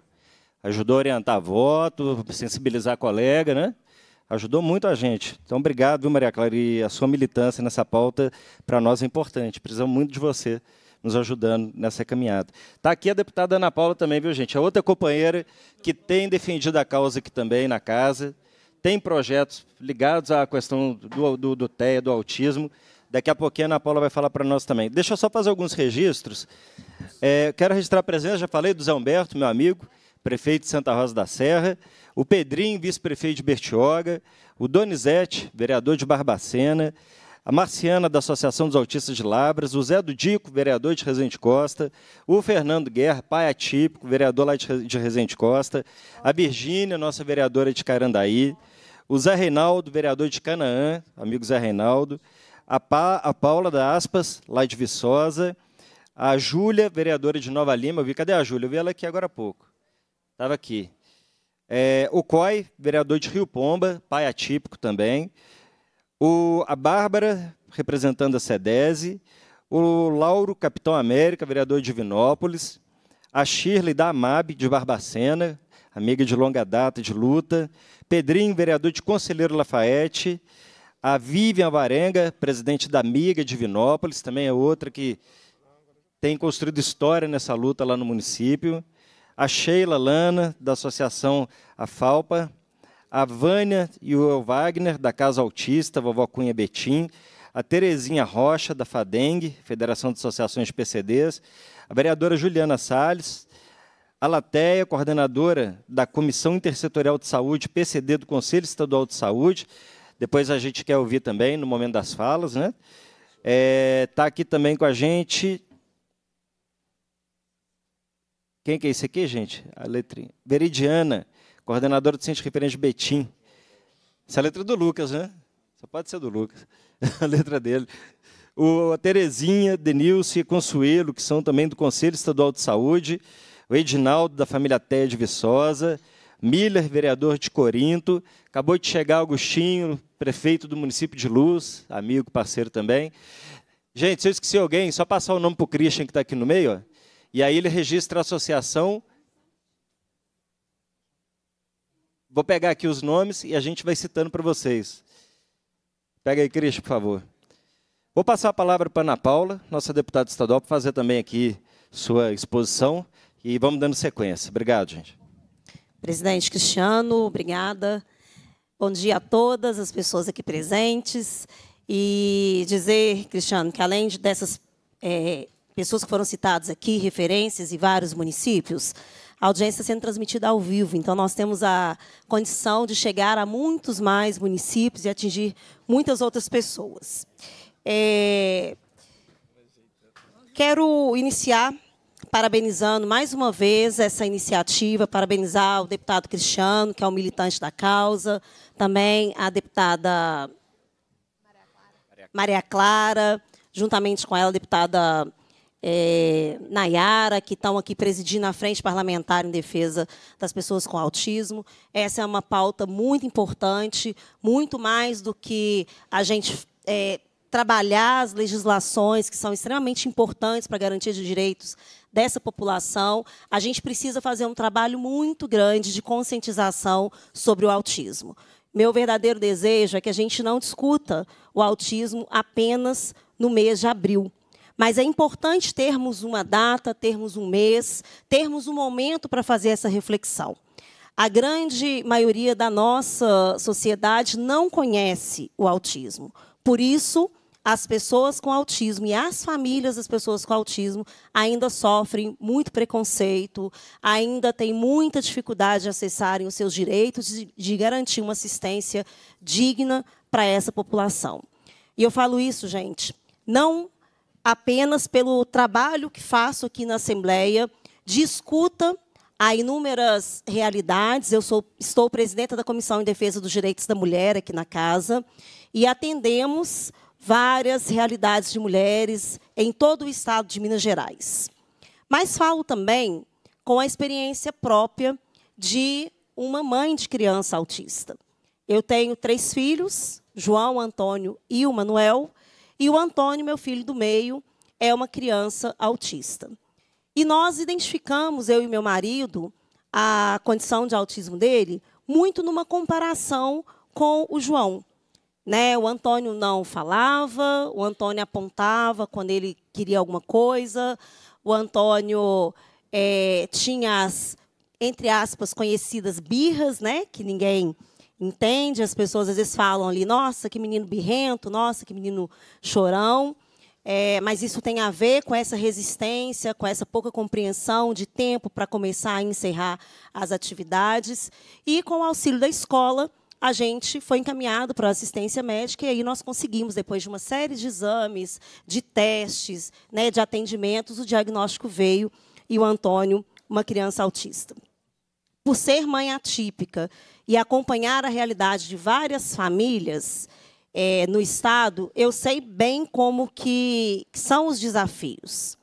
Speaker 2: Ajudou a orientar voto, sensibilizar a colega, né? Ajudou muito a gente. Então, obrigado, viu, Maria Clara? E a sua militância nessa pauta, para nós, é importante. Precisamos muito de você nos ajudando nessa caminhada. Está aqui a deputada Ana Paula também, viu, gente? É outra companheira que tem defendido a causa aqui também na casa, tem projetos ligados à questão do, do, do TEA, do autismo. Daqui a pouquinho a Ana Paula vai falar para nós também. Deixa eu só fazer alguns registros. É, quero registrar a presença, já falei do Zé Humberto, meu amigo, prefeito de Santa Rosa da Serra, o Pedrinho, vice-prefeito de Bertioga, o Donizete, vereador de Barbacena, a Marciana, da Associação dos Autistas de Labras, o Zé do Dico, vereador de Resende Costa, o Fernando Guerra, pai atípico, vereador lá de Resende Costa, a Virgínia, nossa vereadora de Carandaí, o Zé Reinaldo, vereador de Canaã, amigo Zé Reinaldo, a, pa, a Paula da Aspas, lá de Viçosa, a Júlia, vereadora de Nova Lima, eu vi, cadê a Júlia? Eu vi ela aqui agora há pouco, estava aqui. É, o COI, vereador de Rio Pomba, pai atípico também. O, a Bárbara, representando a SEDESE. O Lauro, capitão América, vereador de Vinópolis. A Shirley da AMAB, de Barbacena, amiga de longa data de luta. Pedrinho, vereador de Conselheiro Lafayette a Vivian Varenga, presidente da MIGA Divinópolis, também é outra que tem construído história nessa luta lá no município. A Sheila Lana, da Associação Afalpa. A Vânia e o Wagner, da Casa Autista, Vovó Cunha Betim. A Terezinha Rocha, da FADENG, Federação de Associações de PCDs. A vereadora Juliana Salles. A Lateia, coordenadora da Comissão Intersetorial de Saúde, PCD do Conselho Estadual de Saúde depois a gente quer ouvir também no momento das falas, né? Está é, aqui também com a gente. Quem que é esse aqui, gente? A letrinha. Veridiana, coordenadora do Centro de Referência Betim. Essa é a letra do Lucas, né? Só pode ser do Lucas. a letra dele. O, a Terezinha, Denilce e Consuelo, que são também do Conselho Estadual de Saúde. O Edinaldo, da família Té de Viçosa. Miller, vereador de Corinto. Acabou de chegar Agostinho, prefeito do município de Luz, amigo, parceiro também. Gente, se eu esqueci alguém, só passar o nome para o Christian, que está aqui no meio, ó, e aí ele registra a associação. Vou pegar aqui os nomes e a gente vai citando para vocês. Pega aí, Christian, por favor. Vou passar a palavra para Ana Paula, nossa deputada estadual, para fazer também aqui sua exposição e vamos dando sequência. Obrigado, gente.
Speaker 4: Presidente Cristiano, obrigada. Bom dia a todas as pessoas aqui presentes e dizer, Cristiano, que além dessas é, pessoas que foram citadas aqui, referências e vários municípios, a audiência sendo transmitida ao vivo. Então, nós temos a condição de chegar a muitos mais municípios e atingir muitas outras pessoas. É... Quero iniciar parabenizando mais uma vez essa iniciativa, parabenizar o deputado Cristiano, que é um militante da causa, também a deputada Maria Clara, juntamente com ela a deputada é, Nayara, que estão aqui presidindo a Frente Parlamentar em Defesa das Pessoas com Autismo. Essa é uma pauta muito importante, muito mais do que a gente é, trabalhar as legislações que são extremamente importantes para a garantia de direitos dessa população, a gente precisa fazer um trabalho muito grande de conscientização sobre o autismo. Meu verdadeiro desejo é que a gente não discuta o autismo apenas no mês de abril. Mas é importante termos uma data, termos um mês, termos um momento para fazer essa reflexão. A grande maioria da nossa sociedade não conhece o autismo. Por isso, as pessoas com autismo e as famílias das pessoas com autismo ainda sofrem muito preconceito, ainda têm muita dificuldade de acessarem os seus direitos, de garantir uma assistência digna para essa população. E eu falo isso, gente, não apenas pelo trabalho que faço aqui na Assembleia, de escuta a inúmeras realidades. Eu sou, estou presidenta da Comissão em Defesa dos Direitos da Mulher aqui na casa e atendemos várias realidades de mulheres em todo o estado de Minas Gerais. Mas falo também com a experiência própria de uma mãe de criança autista. Eu tenho três filhos, João, Antônio e o Manuel, e o Antônio, meu filho do meio, é uma criança autista. E nós identificamos, eu e meu marido, a condição de autismo dele muito numa comparação com o João. Né? O Antônio não falava, o Antônio apontava quando ele queria alguma coisa, o Antônio é, tinha as, entre aspas, conhecidas birras, né? que ninguém entende, as pessoas às vezes falam ali, nossa, que menino birrento, nossa, que menino chorão. É, mas isso tem a ver com essa resistência, com essa pouca compreensão de tempo para começar e encerrar as atividades, e com o auxílio da escola, a gente foi encaminhado para assistência médica e aí nós conseguimos, depois de uma série de exames, de testes, né, de atendimentos, o diagnóstico veio e o Antônio, uma criança autista. Por ser mãe atípica e acompanhar a realidade de várias famílias é, no estado, eu sei bem como que, que são os desafios.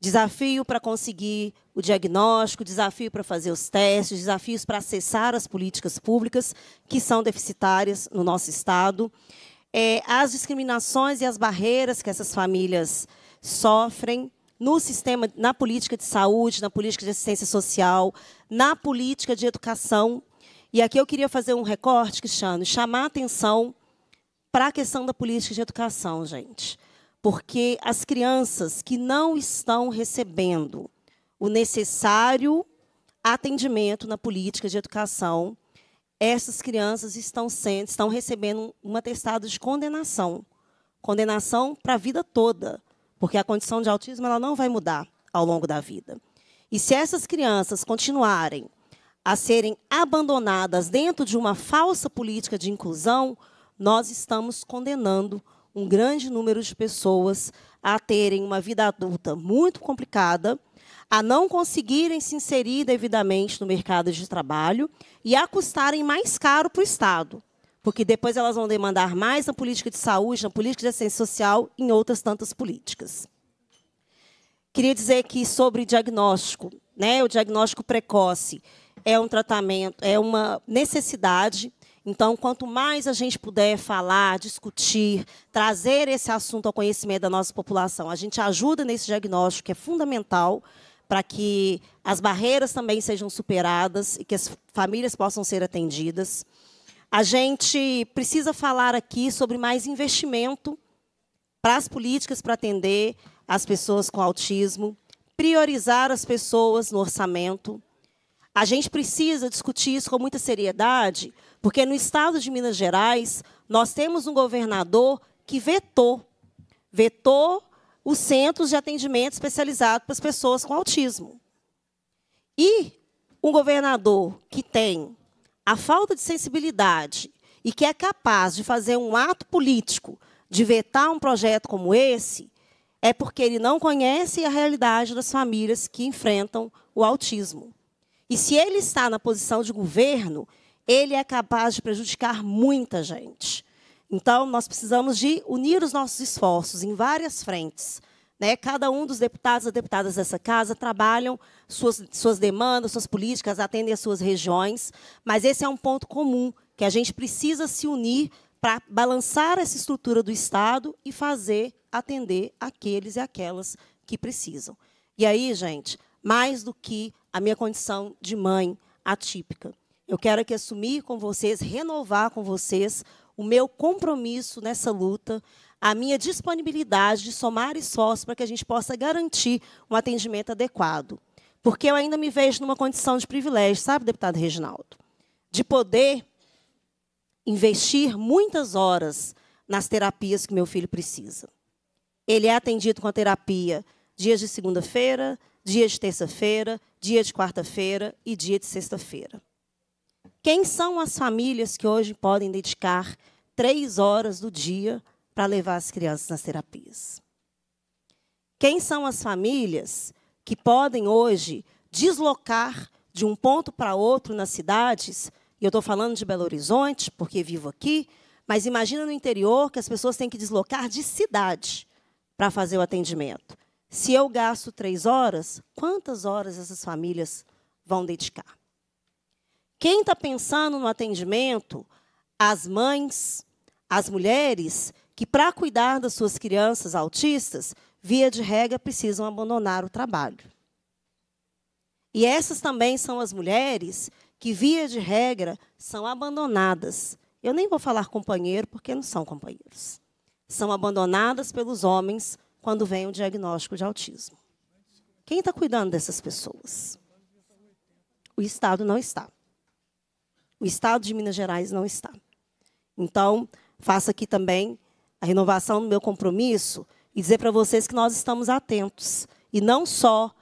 Speaker 4: Desafio para conseguir o diagnóstico, desafio para fazer os testes, desafios para acessar as políticas públicas que são deficitárias no nosso Estado, é, as discriminações e as barreiras que essas famílias sofrem no sistema, na política de saúde, na política de assistência social, na política de educação. E aqui eu queria fazer um recorte, Cristiano, chamar a atenção para a questão da política de educação, gente porque as crianças que não estão recebendo o necessário atendimento na política de educação, essas crianças estão sendo, estão recebendo um atestado de condenação, condenação para a vida toda, porque a condição de autismo ela não vai mudar ao longo da vida. E se essas crianças continuarem a serem abandonadas dentro de uma falsa política de inclusão, nós estamos condenando um grande número de pessoas a terem uma vida adulta muito complicada, a não conseguirem se inserir devidamente no mercado de trabalho e a custarem mais caro para o Estado, porque depois elas vão demandar mais na política de saúde, na política de assistência social, e em outras tantas políticas. Queria dizer que sobre diagnóstico, né, o diagnóstico precoce é um tratamento, é uma necessidade então, quanto mais a gente puder falar, discutir, trazer esse assunto ao conhecimento da nossa população, a gente ajuda nesse diagnóstico que é fundamental para que as barreiras também sejam superadas e que as famílias possam ser atendidas. A gente precisa falar aqui sobre mais investimento para as políticas para atender as pessoas com autismo, priorizar as pessoas no orçamento. A gente precisa discutir isso com muita seriedade, porque no estado de Minas Gerais, nós temos um governador que vetou vetou os centros de atendimento especializado para as pessoas com autismo. E um governador que tem a falta de sensibilidade e que é capaz de fazer um ato político de vetar um projeto como esse, é porque ele não conhece a realidade das famílias que enfrentam o autismo. E se ele está na posição de governo, ele é capaz de prejudicar muita gente. Então, nós precisamos de unir os nossos esforços em várias frentes. Né? Cada um dos deputados e deputadas dessa casa trabalham suas, suas demandas, suas políticas, atendem às suas regiões, mas esse é um ponto comum, que a gente precisa se unir para balançar essa estrutura do Estado e fazer atender aqueles e aquelas que precisam. E aí, gente, mais do que a minha condição de mãe atípica. Eu quero aqui assumir com vocês, renovar com vocês o meu compromisso nessa luta, a minha disponibilidade de somar esforços para que a gente possa garantir um atendimento adequado. Porque eu ainda me vejo numa condição de privilégio, sabe, deputado Reginaldo? De poder investir muitas horas nas terapias que meu filho precisa. Ele é atendido com a terapia dias de segunda-feira, dia de terça-feira, dia de quarta-feira e dia de sexta-feira. Quem são as famílias que hoje podem dedicar três horas do dia para levar as crianças nas terapias? Quem são as famílias que podem hoje deslocar de um ponto para outro nas cidades? E eu estou falando de Belo Horizonte, porque vivo aqui, mas imagina no interior que as pessoas têm que deslocar de cidade para fazer o atendimento. Se eu gasto três horas, quantas horas essas famílias vão dedicar? Quem está pensando no atendimento? As mães, as mulheres que, para cuidar das suas crianças autistas, via de regra, precisam abandonar o trabalho. E essas também são as mulheres que, via de regra, são abandonadas. Eu nem vou falar companheiro, porque não são companheiros. São abandonadas pelos homens quando vem o diagnóstico de autismo. Quem está cuidando dessas pessoas? O Estado não está o Estado de Minas Gerais não está. Então, faço aqui também a renovação do meu compromisso e dizer para vocês que nós estamos atentos, e não só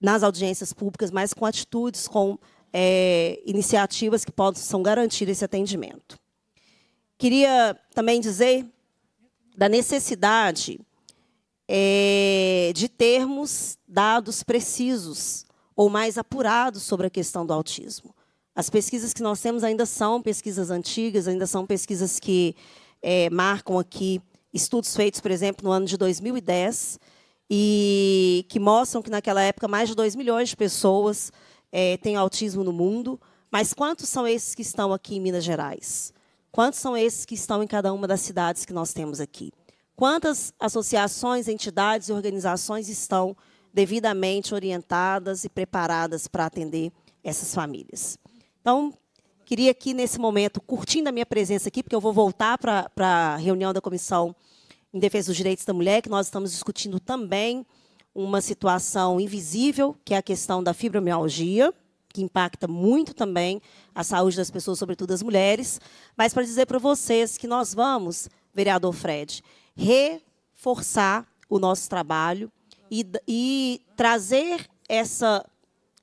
Speaker 4: nas audiências públicas, mas com atitudes, com é, iniciativas que possam garantir esse atendimento. Queria também dizer da necessidade é, de termos dados precisos ou mais apurados sobre a questão do autismo. As pesquisas que nós temos ainda são pesquisas antigas, ainda são pesquisas que é, marcam aqui estudos feitos, por exemplo, no ano de 2010, e que mostram que, naquela época, mais de 2 milhões de pessoas é, têm autismo no mundo. Mas quantos são esses que estão aqui em Minas Gerais? Quantos são esses que estão em cada uma das cidades que nós temos aqui? Quantas associações, entidades e organizações estão devidamente orientadas e preparadas para atender essas famílias? Então, queria aqui nesse momento, curtindo a minha presença aqui, porque eu vou voltar para a reunião da Comissão em Defesa dos Direitos da Mulher, que nós estamos discutindo também uma situação invisível, que é a questão da fibromialgia, que impacta muito também a saúde das pessoas, sobretudo das mulheres. Mas para dizer para vocês que nós vamos, vereador Fred, reforçar o nosso trabalho e, e trazer essa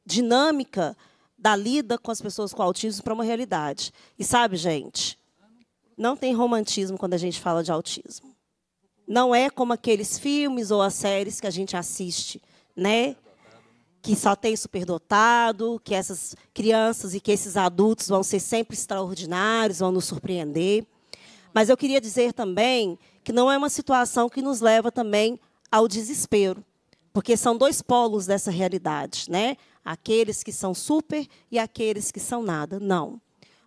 Speaker 4: dinâmica da lida com as pessoas com autismo para uma realidade. E sabe, gente, não tem romantismo quando a gente fala de autismo. Não é como aqueles filmes ou as séries que a gente assiste, né? Que só tem superdotado, que essas crianças e que esses adultos vão ser sempre extraordinários, vão nos surpreender. Mas eu queria dizer também que não é uma situação que nos leva também ao desespero. Porque são dois polos dessa realidade, né? Aqueles que são super e aqueles que são nada. Não.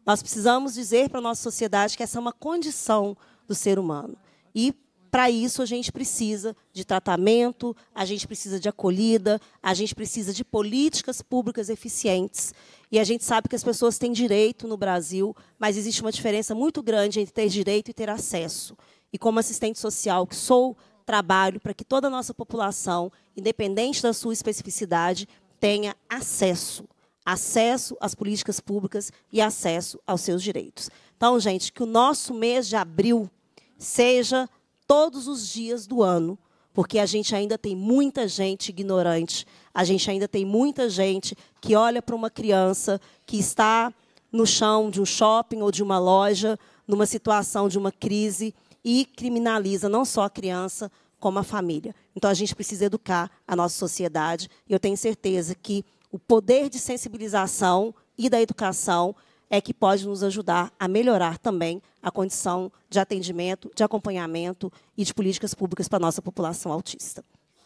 Speaker 4: Nós precisamos dizer para a nossa sociedade que essa é uma condição do ser humano. E para isso a gente precisa de tratamento, a gente precisa de acolhida, a gente precisa de políticas públicas eficientes. E a gente sabe que as pessoas têm direito no Brasil, mas existe uma diferença muito grande entre ter direito e ter acesso. E como assistente social que sou, trabalho para que toda a nossa população independente da sua especificidade, tenha acesso. Acesso às políticas públicas e acesso aos seus direitos. Então, gente, que o nosso mês de abril seja todos os dias do ano, porque a gente ainda tem muita gente ignorante, a gente ainda tem muita gente que olha para uma criança que está no chão de um shopping ou de uma loja, numa situação de uma crise, e criminaliza não só a criança, como a família. Então a gente precisa educar a nossa sociedade. E eu tenho certeza que o poder de sensibilização e da educação é que pode nos ajudar a melhorar também a condição de atendimento, de acompanhamento e de políticas públicas para a nossa população autista.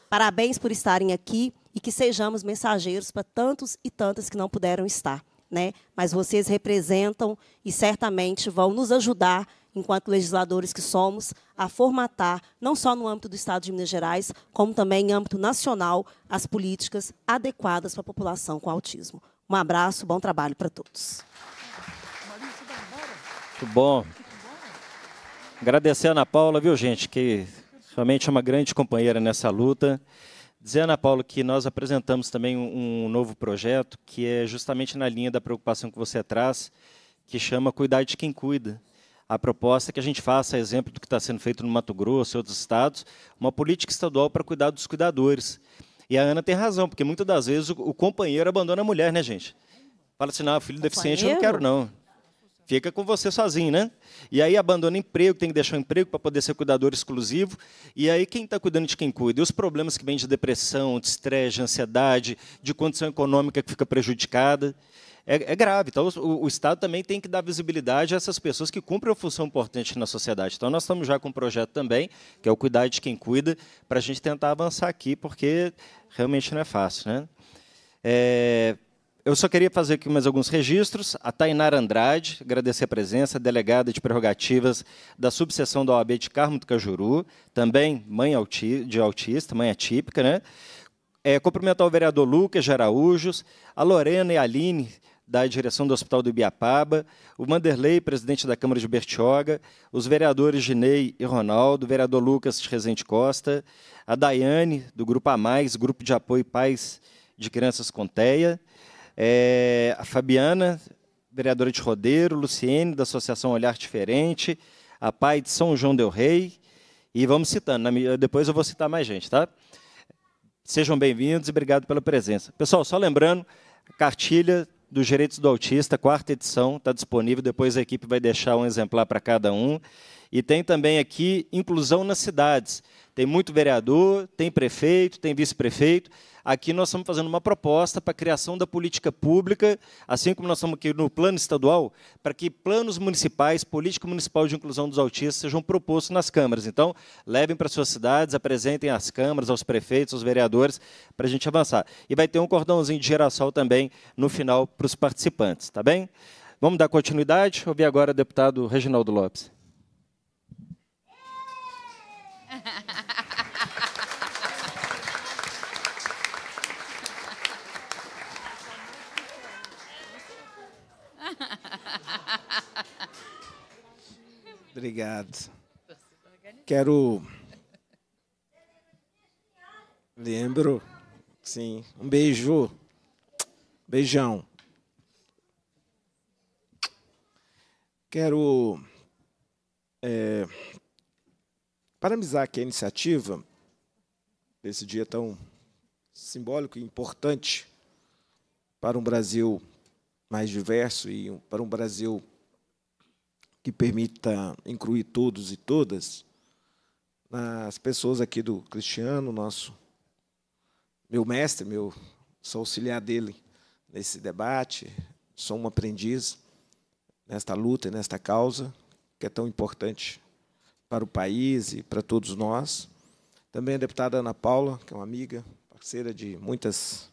Speaker 4: Parabéns por estarem aqui e que sejamos mensageiros para tantos e tantas que não puderam estar. Né? Mas vocês representam e certamente vão nos ajudar enquanto legisladores que somos, a formatar, não só no âmbito do Estado de Minas Gerais, como também em âmbito nacional, as políticas adequadas para a população com autismo. Um abraço, bom trabalho para todos.
Speaker 2: Muito bom. Agradecer a Ana Paula, viu, gente, que realmente é uma grande companheira nessa luta. Dizer, Ana Paula, que nós apresentamos também um novo projeto que é justamente na linha da preocupação que você traz, que chama Cuidar de Quem Cuida. A proposta é que a gente faça, exemplo do que está sendo feito no Mato Grosso e outros estados, uma política estadual para cuidar dos cuidadores. E a Ana tem razão, porque muitas das vezes o, o companheiro abandona a mulher, né, gente? Fala assim, não, filho deficiente eu não quero, não fica com você sozinho, né? E aí abandona emprego, tem que deixar o emprego para poder ser cuidador exclusivo. E aí quem está cuidando de quem cuida? E os problemas que vêm de depressão, de estresse, de ansiedade, de condição econômica que fica prejudicada é, é grave. Então, o, o, Estado também tem que dar visibilidade a essas pessoas que cumprem uma função importante na sociedade. Então, nós estamos já com um projeto também, que é o Cuidar de Quem Cuida, para a gente tentar avançar aqui, porque realmente não é fácil. Né? É, eu só queria fazer aqui mais alguns registros. A Tainara Andrade, agradecer a presença, delegada de prerrogativas da subseção da OAB de Carmo do Cajuru, também mãe de autista, mãe atípica, né? É, cumprimentar o vereador Lucas de Araújos, a Lorena e a Aline, da direção do Hospital do Ibiapaba, o Manderley, presidente da Câmara de Bertioga, os vereadores Ginei e Ronaldo, o vereador Lucas de Rezende Costa, a Daiane, do Grupo A Mais, Grupo de Apoio Pais de Crianças com Teia, é, eh, a Fabiana, vereadora de Rodeiro, Luciene, da Associação Olhar Diferente, a PAI de São João Del Rei, e vamos citando, depois eu vou citar mais gente, tá? Sejam bem-vindos e obrigado pela presença. Pessoal, só lembrando, cartilha dos Direitos do Autista, quarta edição, está disponível. Depois a equipe vai deixar um exemplar para cada um. E tem também aqui inclusão nas cidades. Tem muito vereador, tem prefeito, tem vice-prefeito. Aqui nós estamos fazendo uma proposta para a criação da política pública, assim como nós estamos aqui no plano estadual, para que planos municipais, política municipal de inclusão dos autistas sejam propostos nas câmaras. Então, levem para suas cidades, apresentem às câmaras, aos prefeitos, aos vereadores, para a gente avançar. E vai ter um cordãozinho de girassol também no final para os participantes, tá bem? Vamos dar continuidade? Ouvir agora o deputado Reginaldo Lopes.
Speaker 5: Obrigado. Quero. Lembro. Sim. Um beijo. Beijão. Quero é, Parabenizar aqui a iniciativa, desse dia tão simbólico e importante para um Brasil mais diverso e para um Brasil que permita incluir todos e todas, as pessoas aqui do Cristiano, nosso meu mestre, meu sou auxiliar dele nesse debate, sou um aprendiz nesta luta e nesta causa que é tão importante para o país e para todos nós. Também a deputada Ana Paula, que é uma amiga, parceira de muitas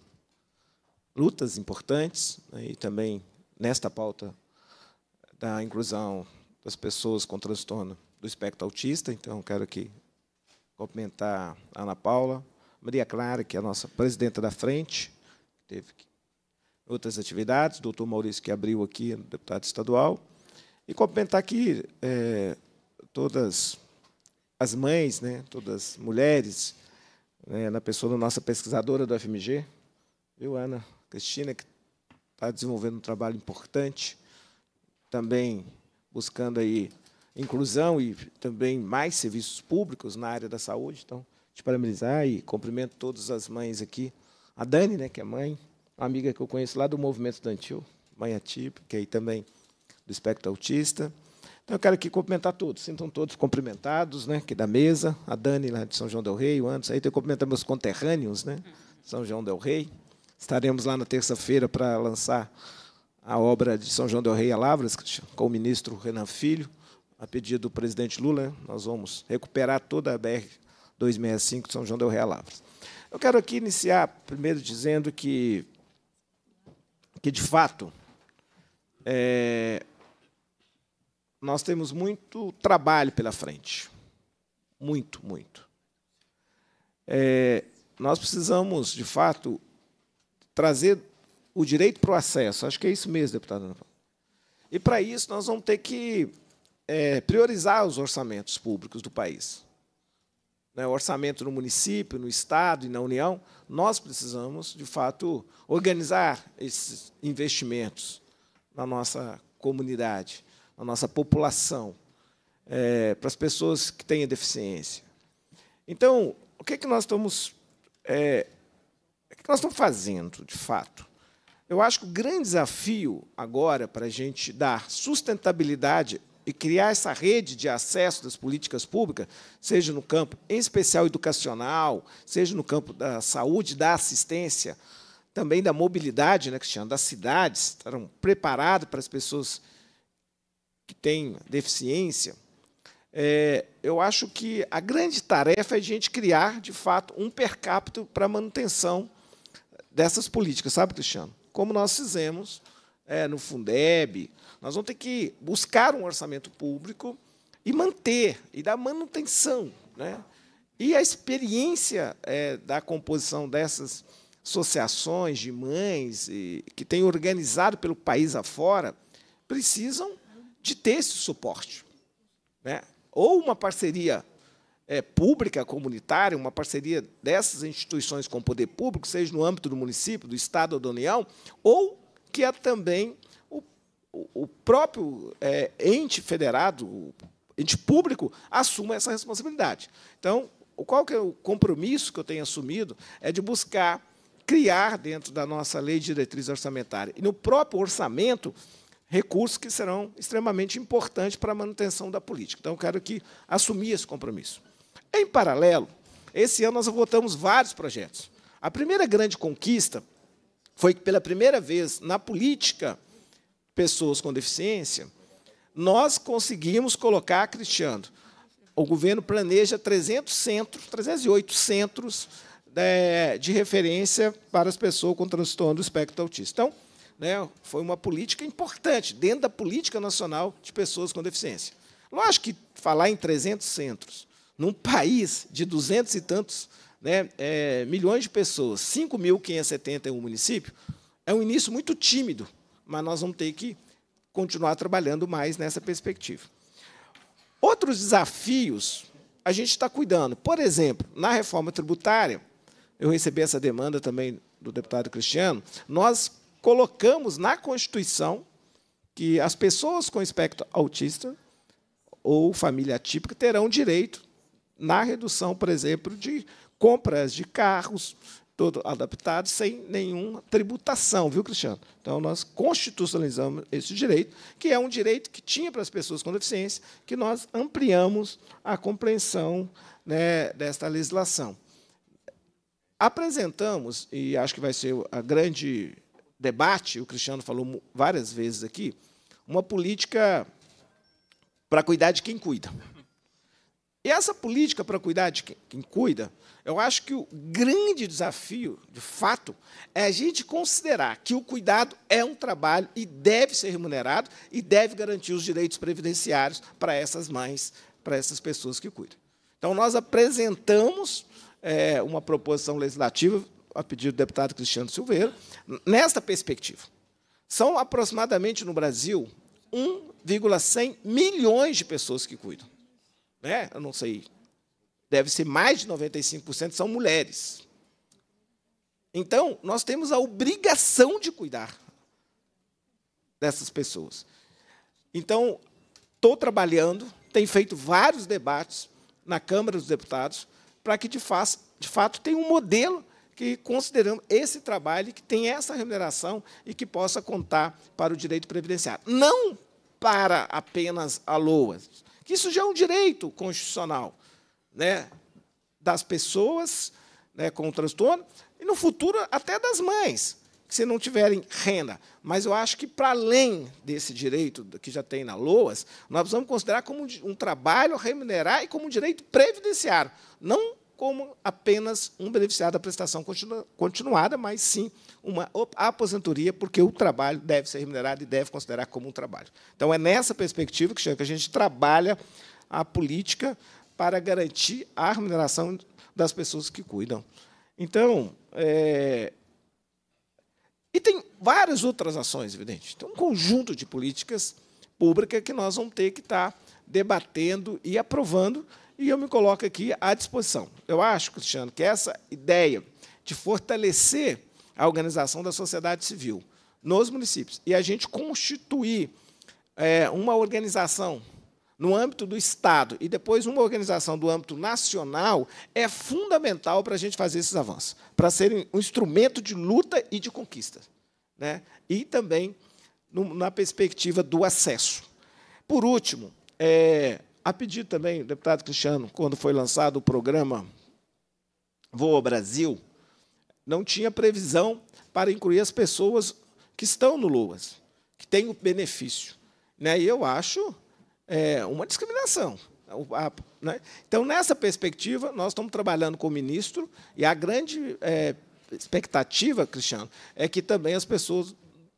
Speaker 5: lutas importantes, né, e também nesta pauta da inclusão das pessoas com transtorno do espectro autista. Então, quero aqui cumprimentar a Ana Paula, Maria Clara, que é a nossa presidenta da frente, que teve outras atividades, doutor Maurício, que abriu aqui, deputado estadual, e cumprimentar aqui é, todas as mães, né, todas as mulheres, né, na é pessoa da nossa pesquisadora do FMG, viu, Ana Cristina, que está desenvolvendo um trabalho importante, também buscando aí inclusão e também mais serviços públicos na área da saúde. Então, te parabenizar e cumprimento todas as mães aqui. A Dani, né, que é mãe, uma amiga que eu conheço lá do movimento Dantil, mãe atípica e também do espectro autista. Então, eu quero aqui cumprimentar todos. Sintam todos cumprimentados, né, aqui da mesa. A Dani, lá de São João del Rei, o Anderson. Aí, tenho que cumprimentar meus conterrâneos, né, São João del Rei. Estaremos lá na terça-feira para lançar a obra de São João del Rei a Lavras, com o ministro Renan Filho, a pedido do presidente Lula. Né, nós vamos recuperar toda a BR 265 de São João del Rei a Lavras. Eu quero aqui iniciar, primeiro, dizendo que, que de fato, é, nós temos muito trabalho pela frente. Muito, muito. É, nós precisamos, de fato, trazer o direito para o acesso. Acho que é isso mesmo, deputado Ana E, para isso, nós vamos ter que é, priorizar os orçamentos públicos do país. Né, o orçamento no município, no Estado e na União, nós precisamos, de fato, organizar esses investimentos na nossa comunidade na nossa população, é, para as pessoas que têm deficiência. Então, o que, é que nós estamos. É, o que, é que nós estamos fazendo, de fato? Eu acho que o grande desafio agora para a gente dar sustentabilidade e criar essa rede de acesso das políticas públicas, seja no campo, em especial, educacional, seja no campo da saúde, da assistência, também da mobilidade, né, Cristiano, das cidades, estarão preparados para as pessoas que tem deficiência, é, eu acho que a grande tarefa é a gente criar, de fato, um per capita para a manutenção dessas políticas, sabe, Cristiano? Como nós fizemos é, no Fundeb, nós vamos ter que buscar um orçamento público e manter, e dar manutenção. Né? E a experiência é, da composição dessas associações de mães e, que têm organizado pelo país afora precisam de ter esse suporte. Né? Ou uma parceria é, pública, comunitária, uma parceria dessas instituições com o poder público, seja no âmbito do município, do Estado ou da União, ou que é também o, o próprio é, ente federado, ente público, assuma essa responsabilidade. Então, qual que é o compromisso que eu tenho assumido é de buscar criar dentro da nossa lei de diretriz orçamentária e no próprio orçamento recursos que serão extremamente importantes para a manutenção da política. Então, eu quero que assumir esse compromisso. Em paralelo, esse ano nós votamos vários projetos. A primeira grande conquista foi que, pela primeira vez na política pessoas com deficiência, nós conseguimos colocar, Cristiano, o governo planeja 300 centros, 308 centros de, eh, de referência para as pessoas com transtorno do espectro autista. Então, né, foi uma política importante dentro da política nacional de pessoas com deficiência. Lógico que falar em 300 centros, num país de 200 e tantos né, é, milhões de pessoas, 5.571 municípios, é um início muito tímido, mas nós vamos ter que continuar trabalhando mais nessa perspectiva. Outros desafios a gente está cuidando. Por exemplo, na reforma tributária, eu recebi essa demanda também do deputado Cristiano, nós colocamos na Constituição que as pessoas com espectro autista ou família atípica terão direito na redução, por exemplo, de compras de carros todo adaptado sem nenhuma tributação, viu, Cristiano? Então nós constitucionalizamos esse direito, que é um direito que tinha para as pessoas com deficiência, que nós ampliamos a compreensão né, desta legislação. Apresentamos, e acho que vai ser a grande debate, o Cristiano falou várias vezes aqui, uma política para cuidar de quem cuida. E essa política para cuidar de quem cuida, eu acho que o grande desafio, de fato, é a gente considerar que o cuidado é um trabalho e deve ser remunerado e deve garantir os direitos previdenciários para essas mães, para essas pessoas que cuidam. Então, nós apresentamos é, uma proposição legislativa a pedido do deputado Cristiano Silveira, nesta perspectiva. São aproximadamente no Brasil 1,100 milhões de pessoas que cuidam. Né? Eu não sei, deve ser mais de 95% são mulheres. Então, nós temos a obrigação de cuidar dessas pessoas. Então, estou trabalhando, tenho feito vários debates na Câmara dos Deputados para que, de, fato, tenha um modelo que consideramos esse trabalho que tem essa remuneração e que possa contar para o direito previdenciário. Não para apenas a LOA, que isso já é um direito constitucional né, das pessoas né, com o transtorno, e no futuro até das mães, que se não tiverem renda. Mas eu acho que, para além desse direito que já tem na LOAS, nós precisamos considerar como um trabalho remunerar e como um direito previdenciário, não como apenas um beneficiário da prestação continu continuada, mas sim uma aposentadoria, porque o trabalho deve ser remunerado e deve considerar como um trabalho. Então, é nessa perspectiva que a gente trabalha a política para garantir a remuneração das pessoas que cuidam. Então, é... e tem várias outras ações, evidente. Então, um conjunto de políticas públicas que nós vamos ter que estar tá debatendo e aprovando e eu me coloco aqui à disposição. Eu acho, Cristiano, que essa ideia de fortalecer a organização da sociedade civil nos municípios e a gente constituir é, uma organização no âmbito do Estado e depois uma organização do âmbito nacional é fundamental para a gente fazer esses avanços, para serem um instrumento de luta e de conquista. Né? E também no, na perspectiva do acesso. Por último, é, a pedido também, deputado Cristiano, quando foi lançado o programa Voa Brasil, não tinha previsão para incluir as pessoas que estão no Luas, que têm o benefício. Né? E eu acho é, uma discriminação. Né? Então, nessa perspectiva, nós estamos trabalhando com o ministro e a grande é, expectativa, Cristiano, é que também as pessoas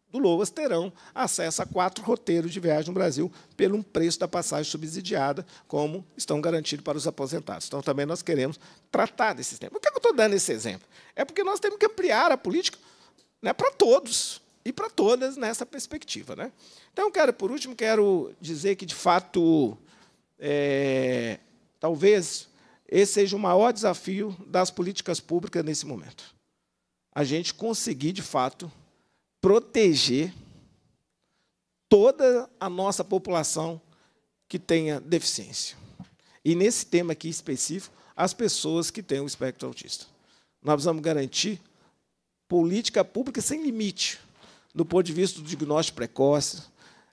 Speaker 5: do Loas terão acesso a quatro roteiros de viagem no Brasil pelo preço da passagem subsidiada, como estão garantidos para os aposentados. Então, também nós queremos tratar desse tema. Por que eu estou dando esse exemplo? É porque nós temos que ampliar a política né, para todos e para todas nessa perspectiva. Né? Então, quero, por último, quero dizer que, de fato, é, talvez esse seja o maior desafio das políticas públicas nesse momento. A gente conseguir, de fato, proteger toda a nossa população que tenha deficiência. E nesse tema aqui específico, as pessoas que têm o espectro autista. Nós precisamos garantir política pública sem limite, do ponto de vista do diagnóstico precoce,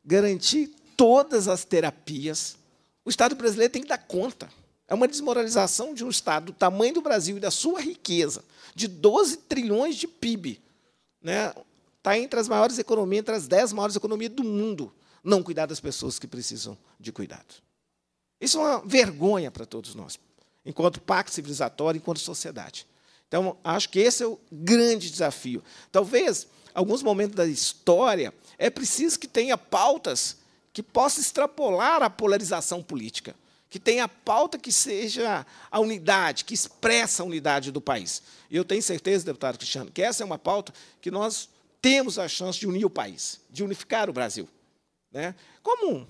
Speaker 5: garantir todas as terapias. O Estado brasileiro tem que dar conta. É uma desmoralização de um Estado do tamanho do Brasil e da sua riqueza, de 12 trilhões de PIB, né? Está entre as maiores economias, entre as dez maiores economias do mundo. Não cuidar das pessoas que precisam de cuidado. Isso é uma vergonha para todos nós, enquanto pacto civilizatório, enquanto sociedade. Então, acho que esse é o grande desafio. Talvez, alguns momentos da história, é preciso que tenha pautas que possam extrapolar a polarização política, que tenha pauta que seja a unidade, que expressa a unidade do país. E eu tenho certeza, deputado Cristiano, que essa é uma pauta que nós temos a chance de unir o país, de unificar o Brasil. Né? Como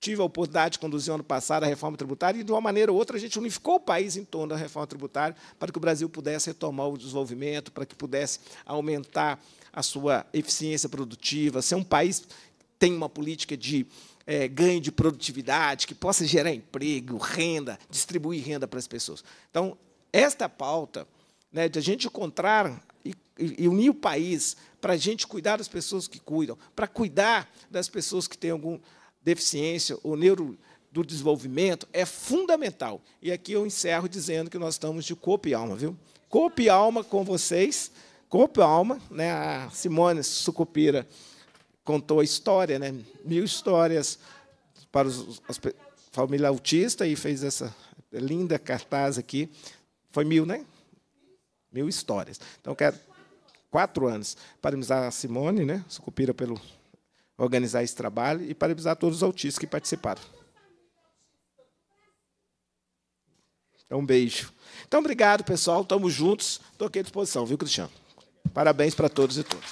Speaker 5: tive a oportunidade de conduzir ano passado a reforma tributária e, de uma maneira ou outra, a gente unificou o país em torno da reforma tributária para que o Brasil pudesse retomar o desenvolvimento, para que pudesse aumentar a sua eficiência produtiva, ser um país que tem uma política de é, ganho de produtividade, que possa gerar emprego, renda, distribuir renda para as pessoas. Então, esta pauta né, de a gente encontrar e, e unir o país para a gente cuidar das pessoas que cuidam, para cuidar das pessoas que têm alguma deficiência ou neuro do desenvolvimento é fundamental. E aqui eu encerro dizendo que nós estamos de corpo e alma, viu? Corpo e alma com vocês, corpo e alma, né? A Simone Sucupira contou a história, né? Mil histórias para os, as, família autista e fez essa linda cartaz aqui. Foi mil, né? Mil histórias. Então quero quatro anos. Parabenizar a Simone, né, Sucupira, pelo organizar esse trabalho e parabenizar todos os autistas que participaram. Então, um beijo. Então, obrigado, pessoal. Estamos juntos. Estou aqui à disposição, viu, Cristiano? Parabéns para todos e todas.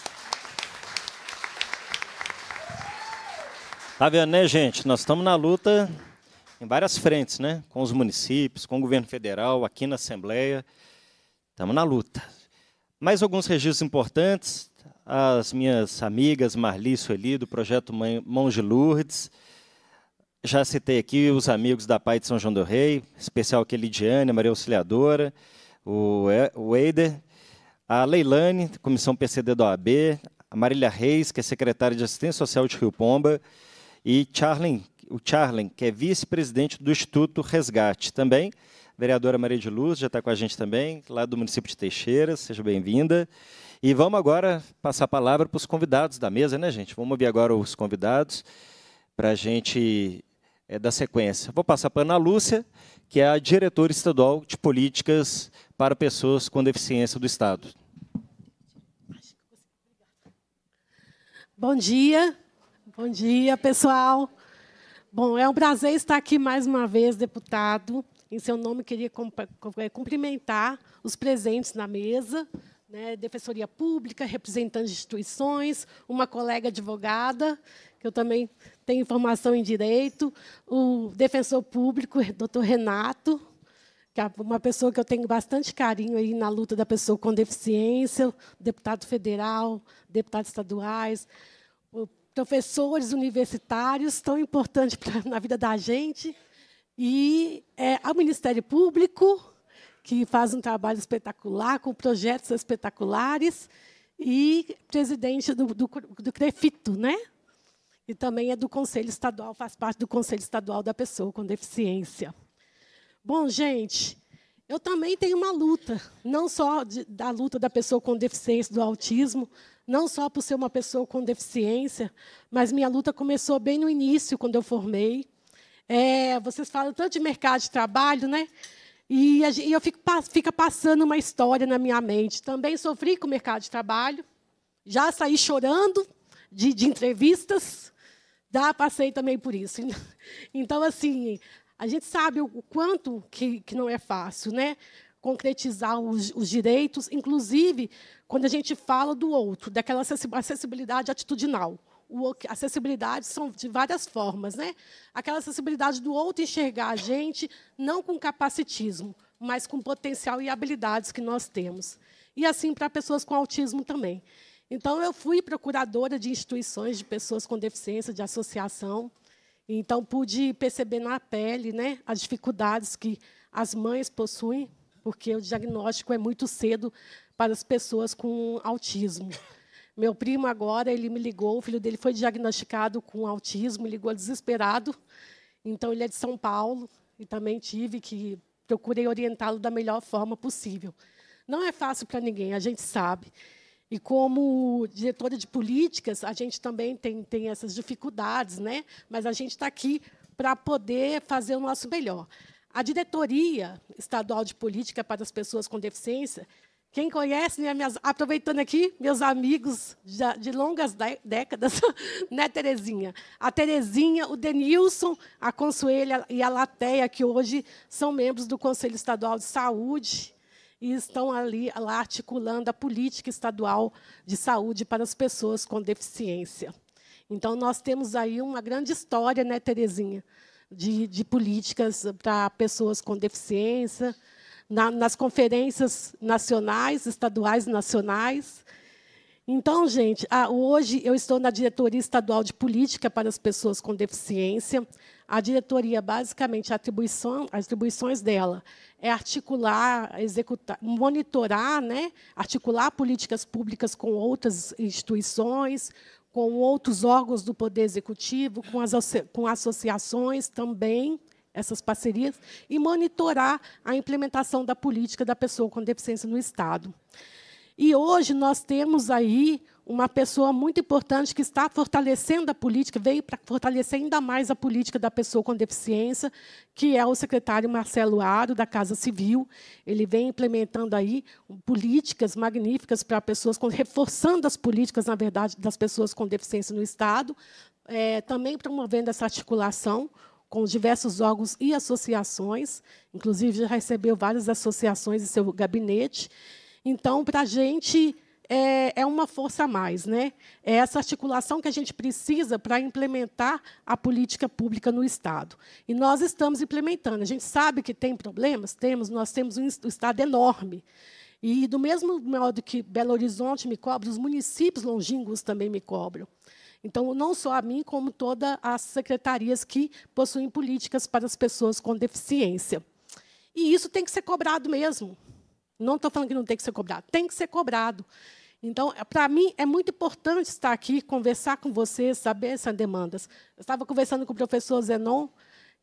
Speaker 2: Tá vendo, né, gente? Nós estamos na luta em várias frentes, né? Com os municípios, com o governo federal, aqui na Assembleia. Estamos na luta. Mais alguns registros importantes. As minhas amigas Marli e Sueli, do projeto Mãos de Lourdes. Já citei aqui os amigos da Pai de São João do Rei, especial aqui Lidiane, Maria Auxiliadora, o Eider, a Leilane, comissão PCD da OAB, a Marília Reis, que é secretária de Assistência Social de Rio Pomba, e Charlen, o Charlen, que é vice-presidente do Instituto Resgate também vereadora Maria de Luz, já está com a gente também, lá do município de Teixeira, seja bem-vinda. E vamos agora passar a palavra para os convidados da mesa, né, gente? Vamos ouvir agora os convidados para a gente é, dar sequência. Vou passar para a Ana Lúcia, que é a diretora estadual de políticas para pessoas com deficiência do Estado.
Speaker 6: Bom dia, bom dia, pessoal. Bom, é um prazer estar aqui mais uma vez, deputado. Em seu nome, queria é, cumprimentar os presentes na mesa, né, Defensoria Pública, representantes de instituições, uma colega advogada, que eu também tenho formação em direito, o defensor público, doutor Renato, que é uma pessoa que eu tenho bastante carinho aí na luta da pessoa com deficiência, deputado federal, deputados estaduais, professores universitários, tão importante pra, na vida da gente. E é, ao Ministério Público, que faz um trabalho espetacular, com projetos espetaculares, e presidente do, do, do CREFITO, né? E também é do Conselho Estadual, faz parte do Conselho Estadual da Pessoa com Deficiência. Bom, gente, eu também tenho uma luta, não só de, da luta da pessoa com deficiência, do autismo, não só por ser uma pessoa com deficiência, mas minha luta começou bem no início, quando eu formei é, vocês falam tanto de mercado de trabalho, né? E, e eu fico fica passando uma história na minha mente. Também sofri com o mercado de trabalho, já saí chorando de, de entrevistas, já passei também por isso. Então, assim, a gente sabe o quanto que, que não é fácil, né? concretizar os, os, direitos, inclusive quando a gente fala do outro, daquela acessibilidade atitudinal o, acessibilidade são de várias formas. Né? Aquela acessibilidade do outro enxergar a gente, não com capacitismo, mas com potencial e habilidades que nós temos. E assim para pessoas com autismo também. Então, eu fui procuradora de instituições de pessoas com deficiência, de associação. Então, pude perceber na pele né, as dificuldades que as mães possuem, porque o diagnóstico é muito cedo para as pessoas com autismo. Meu primo agora, ele me ligou, o filho dele foi diagnosticado com autismo, ligou desesperado. Então ele é de São Paulo e também tive que procurei orientá-lo da melhor forma possível. Não é fácil para ninguém, a gente sabe. E como diretora de políticas, a gente também tem, tem essas dificuldades, né? Mas a gente está aqui para poder fazer o nosso melhor. A diretoria estadual de política para as pessoas com deficiência quem conhece, né, minhas, aproveitando aqui, meus amigos de, de longas de, décadas, né, Terezinha? A Terezinha, o Denilson, a Consuelha e a Lateia, que hoje são membros do Conselho Estadual de Saúde e estão ali lá articulando a política estadual de saúde para as pessoas com deficiência. Então, nós temos aí uma grande história, né, Terezinha, de, de políticas para pessoas com deficiência, na, nas conferências nacionais, estaduais e nacionais. Então, gente, ah, hoje eu estou na diretoria estadual de política para as pessoas com deficiência. A diretoria, basicamente, a atribuição, as atribuições dela é articular, executar, monitorar, né, articular políticas públicas com outras instituições, com outros órgãos do poder executivo, com as com associações também essas parcerias e monitorar a implementação da política da pessoa com deficiência no Estado. E hoje nós temos aí uma pessoa muito importante que está fortalecendo a política, veio para fortalecer ainda mais a política da pessoa com deficiência, que é o secretário Marcelo Aro, da Casa Civil. Ele vem implementando aí políticas magníficas para pessoas, com, reforçando as políticas, na verdade, das pessoas com deficiência no Estado, é, também promovendo essa articulação com diversos órgãos e associações, inclusive já recebeu várias associações em seu gabinete. Então, para a gente é, é, uma força a mais, né? É essa articulação que a gente precisa para implementar a política pública no Estado. E nós estamos implementando. A gente sabe que tem problemas, temos, nós temos um Estado enorme. E do mesmo modo que Belo Horizonte me cobra, os municípios longínquos também me cobram. Então, não só a mim, como todas as secretarias que possuem políticas para as pessoas com deficiência. E isso tem que ser cobrado mesmo. Não estou falando que não tem que ser cobrado, tem que ser cobrado. Então, é, para mim, é muito importante estar aqui, conversar com vocês, saber essas demandas. Eu estava conversando com o professor Zenon,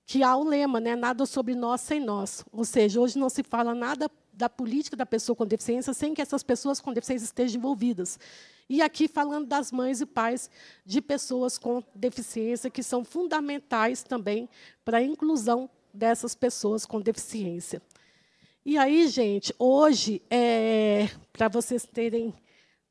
Speaker 6: que há o um lema, né? nada sobre nós sem nós. Ou seja, hoje não se fala nada da política da pessoa com deficiência sem que essas pessoas com deficiência estejam envolvidas. E aqui falando das mães e pais de pessoas com deficiência, que são fundamentais também para a inclusão dessas pessoas com deficiência. E aí, gente, hoje, é, para vocês terem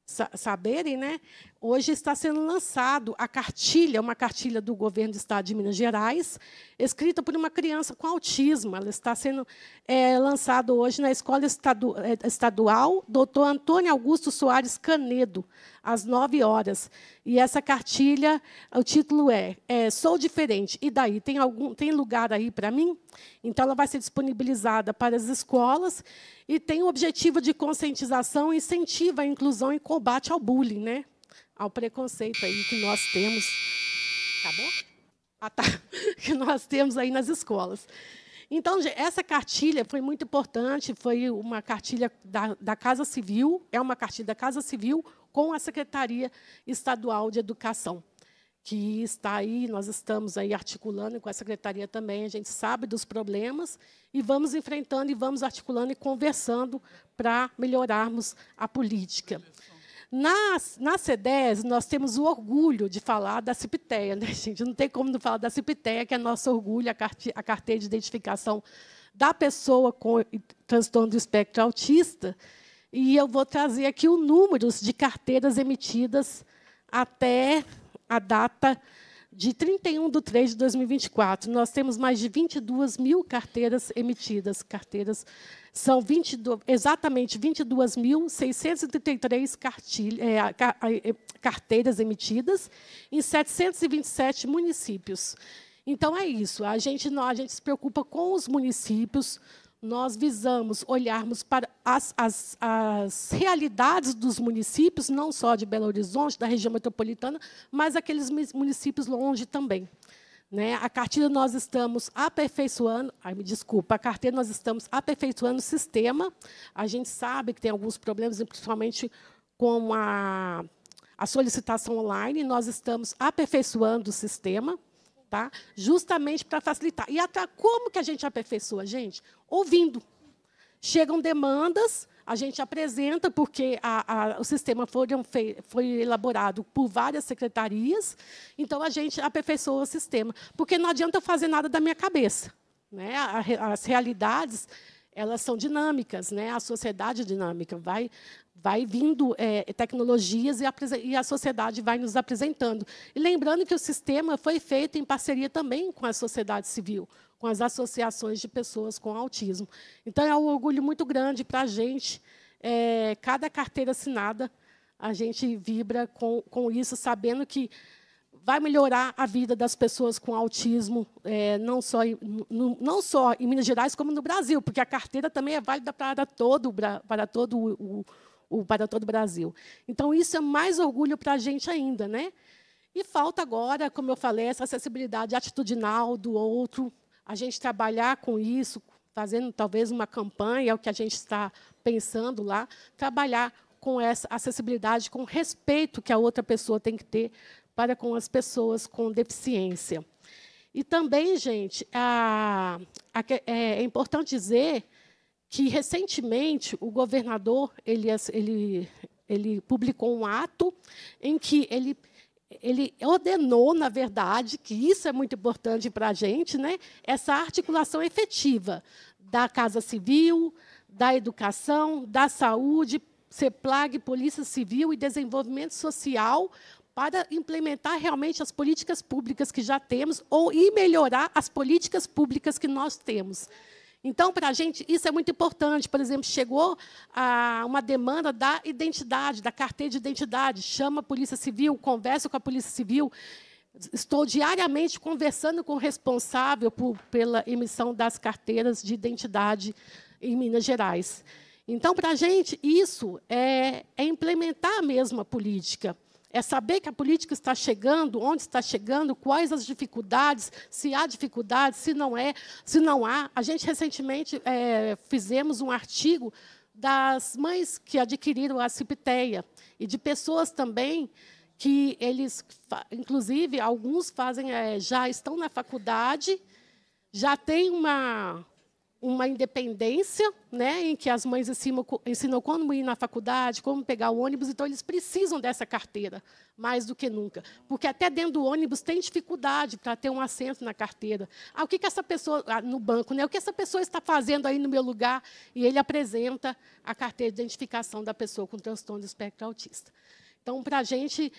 Speaker 6: saberem, né? hoje está sendo lançado a cartilha, uma cartilha do governo do estado de Minas Gerais, escrita por uma criança com autismo. Ela está sendo é, lançada hoje na Escola é, Estadual Doutor Antônio Augusto Soares Canedo, às 9 horas. E essa cartilha, o título é, é Sou Diferente. E daí? Tem, algum, tem lugar aí para mim? Então, ela vai ser disponibilizada para as escolas e tem o objetivo de conscientização, incentiva a inclusão e combate ao bullying, né? ao preconceito aí que nós temos.
Speaker 7: Tá bom? Ah,
Speaker 6: tá. que nós temos aí nas escolas. Então, essa cartilha foi muito importante, foi uma cartilha da, da Casa Civil, é uma cartilha da Casa Civil, com a Secretaria Estadual de Educação, que está aí, nós estamos aí articulando com a secretaria também, a gente sabe dos problemas e vamos enfrentando e vamos articulando e conversando para melhorarmos a política. Na, na CEDES, nós temos o orgulho de falar da CIPTEA, né, gente? Não tem como não falar da CIPTEA, que é nosso orgulho, a, carte, a carteira de identificação da pessoa com transtorno do espectro autista, e eu vou trazer aqui o número de carteiras emitidas até a data de 31 de 3 de 2024. Nós temos mais de 22 mil carteiras emitidas. Carteiras são 22, exatamente 22.633 é, é, carteiras emitidas em 727 municípios. Então, é isso. A gente, não, a gente se preocupa com os municípios, nós visamos olharmos para as, as, as, realidades dos municípios, não só de Belo Horizonte, da região metropolitana, mas aqueles municípios longe também. Né? A cartilha nós estamos aperfeiçoando, ai, me desculpa, a carteira nós estamos aperfeiçoando o sistema. A gente sabe que tem alguns problemas, principalmente com a, a solicitação online, nós estamos aperfeiçoando o sistema tá? Justamente para facilitar. E até como que a gente aperfeiçoa, gente? Ouvindo. Chegam demandas, a gente apresenta, porque a, a, o sistema foi, foi, elaborado por várias secretarias, então a gente aperfeiçoa o sistema. Porque não adianta eu fazer nada da minha cabeça. Né? As realidades elas são dinâmicas, né? a sociedade é dinâmica vai, vai vindo é, tecnologias e a, e a, sociedade vai nos apresentando. E lembrando que o sistema foi feito em parceria também com a sociedade civil, com as associações de pessoas com autismo. Então, é um orgulho muito grande para a gente. É, cada carteira assinada, a gente vibra com, com isso, sabendo que vai melhorar a vida das pessoas com autismo, é, não, só, não só em Minas Gerais, como no Brasil, porque a carteira também é válida para todo, para todo o, o o, para todo o Brasil. Então, isso é mais orgulho para a gente ainda. Né? E falta agora, como eu falei, essa acessibilidade atitudinal do outro, a gente trabalhar com isso, fazendo talvez uma campanha, é o que a gente está pensando lá, trabalhar com essa acessibilidade, com o respeito que a outra pessoa tem que ter para com as pessoas com deficiência. E também, gente, a, a, é, é importante dizer que recentemente o governador ele, ele, ele publicou um ato em que ele ele ordenou, na verdade, que isso é muito importante para a gente, né? essa articulação efetiva da Casa Civil, da educação, da saúde, CEPLAG, Polícia Civil e Desenvolvimento Social para implementar realmente as políticas públicas que já temos ou e melhorar as políticas públicas que nós temos. Então, para a gente, isso é muito importante. Por exemplo, chegou a uma demanda da identidade, da carteira de identidade, chama a Polícia Civil, conversa com a Polícia Civil. Estou diariamente conversando com o responsável por, pela emissão das carteiras de identidade em Minas Gerais. Então, para a gente, isso é, é implementar mesmo a política. É saber que a política está chegando, onde está chegando, quais as dificuldades, se há dificuldades, se não é, se não há. A gente recentemente é, fizemos um artigo das mães que adquiriram a cipiteia e de pessoas também que eles, inclusive, alguns fazem é, já estão na faculdade, já tem uma uma independência, né, em que as mães ensinam, ensinam como ir na faculdade, como pegar o ônibus, então eles precisam dessa carteira, mais do que nunca. Porque até dentro do ônibus tem dificuldade para ter um assento na carteira. Ah, o que, que essa pessoa, ah, no banco, né, o que essa pessoa está fazendo aí no meu lugar? E ele apresenta a carteira de identificação da pessoa com transtorno do espectro autista. Então, para a gente,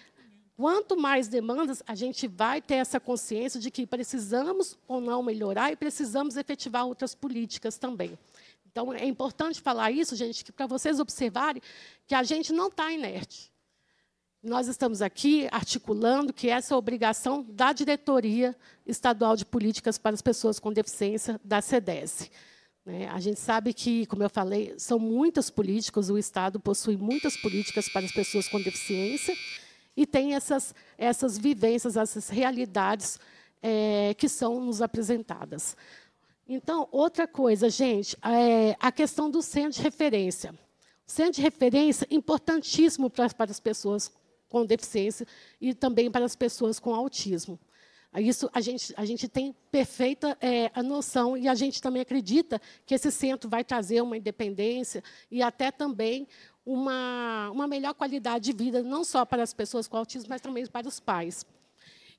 Speaker 6: Quanto mais demandas, a gente vai ter essa consciência de que precisamos ou não melhorar e precisamos efetivar outras políticas também. Então, é importante falar isso, gente, que para vocês observarem que a gente não está inerte. Nós estamos aqui articulando que essa é a obrigação da Diretoria Estadual de Políticas para as Pessoas com Deficiência, da SEDES. Né? A gente sabe que, como eu falei, são muitas políticas, o Estado possui muitas políticas para as pessoas com deficiência, e tem essas, essas vivências, essas realidades é, que são nos apresentadas. Então, outra coisa, gente, é a questão do centro de referência. O centro de referência é importantíssimo para, para as pessoas com deficiência e também para as pessoas com autismo. Isso a gente, a gente tem perfeita é, a noção e a gente também acredita que esse centro vai trazer uma independência e até também uma, uma melhor qualidade de vida, não só para as pessoas com autismo, mas também para os pais.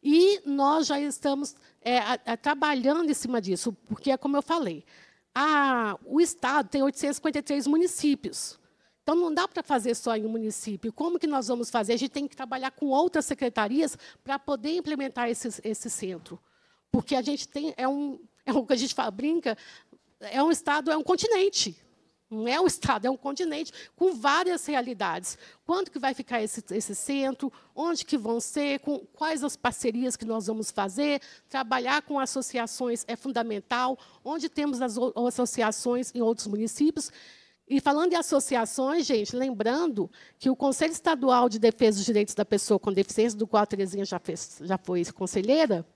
Speaker 6: E nós já estamos é, a, a, trabalhando em cima disso, porque é como eu falei, a, o Estado tem 853 municípios. Então, não dá para fazer só em um município. Como que nós vamos fazer? A gente tem que trabalhar com outras secretarias para poder implementar esse, esse centro. Porque a gente tem, é um, é o que a gente fala, brinca, é um Estado, é um continente. Não é um estado, é um continente com várias realidades. Quando que vai ficar esse, esse centro? Onde que vão ser? Com, quais as parcerias que nós vamos fazer? Trabalhar com associações é fundamental. Onde temos as associações em outros municípios? E falando em associações, gente, lembrando que o Conselho Estadual de Defesa dos Direitos da Pessoa com Deficiência, do qual a Terezinha já, fez, já foi conselheira,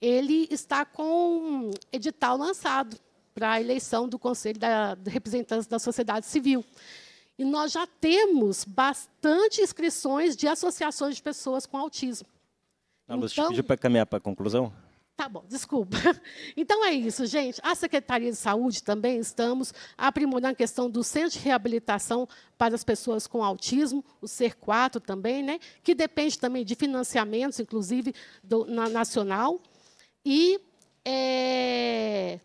Speaker 6: ele está com um edital lançado para a eleição do Conselho da, de Representantes da Sociedade Civil. E nós já temos bastante inscrições de associações de pessoas com autismo.
Speaker 2: A ah, Luz então, pediu para caminhar para a conclusão?
Speaker 6: Tá bom, desculpa. Então é isso, gente. A Secretaria de Saúde também estamos aprimorando a questão do centro de reabilitação para as pessoas com autismo, o CER4 também, né? que depende também de financiamentos, inclusive do, na, nacional. E é,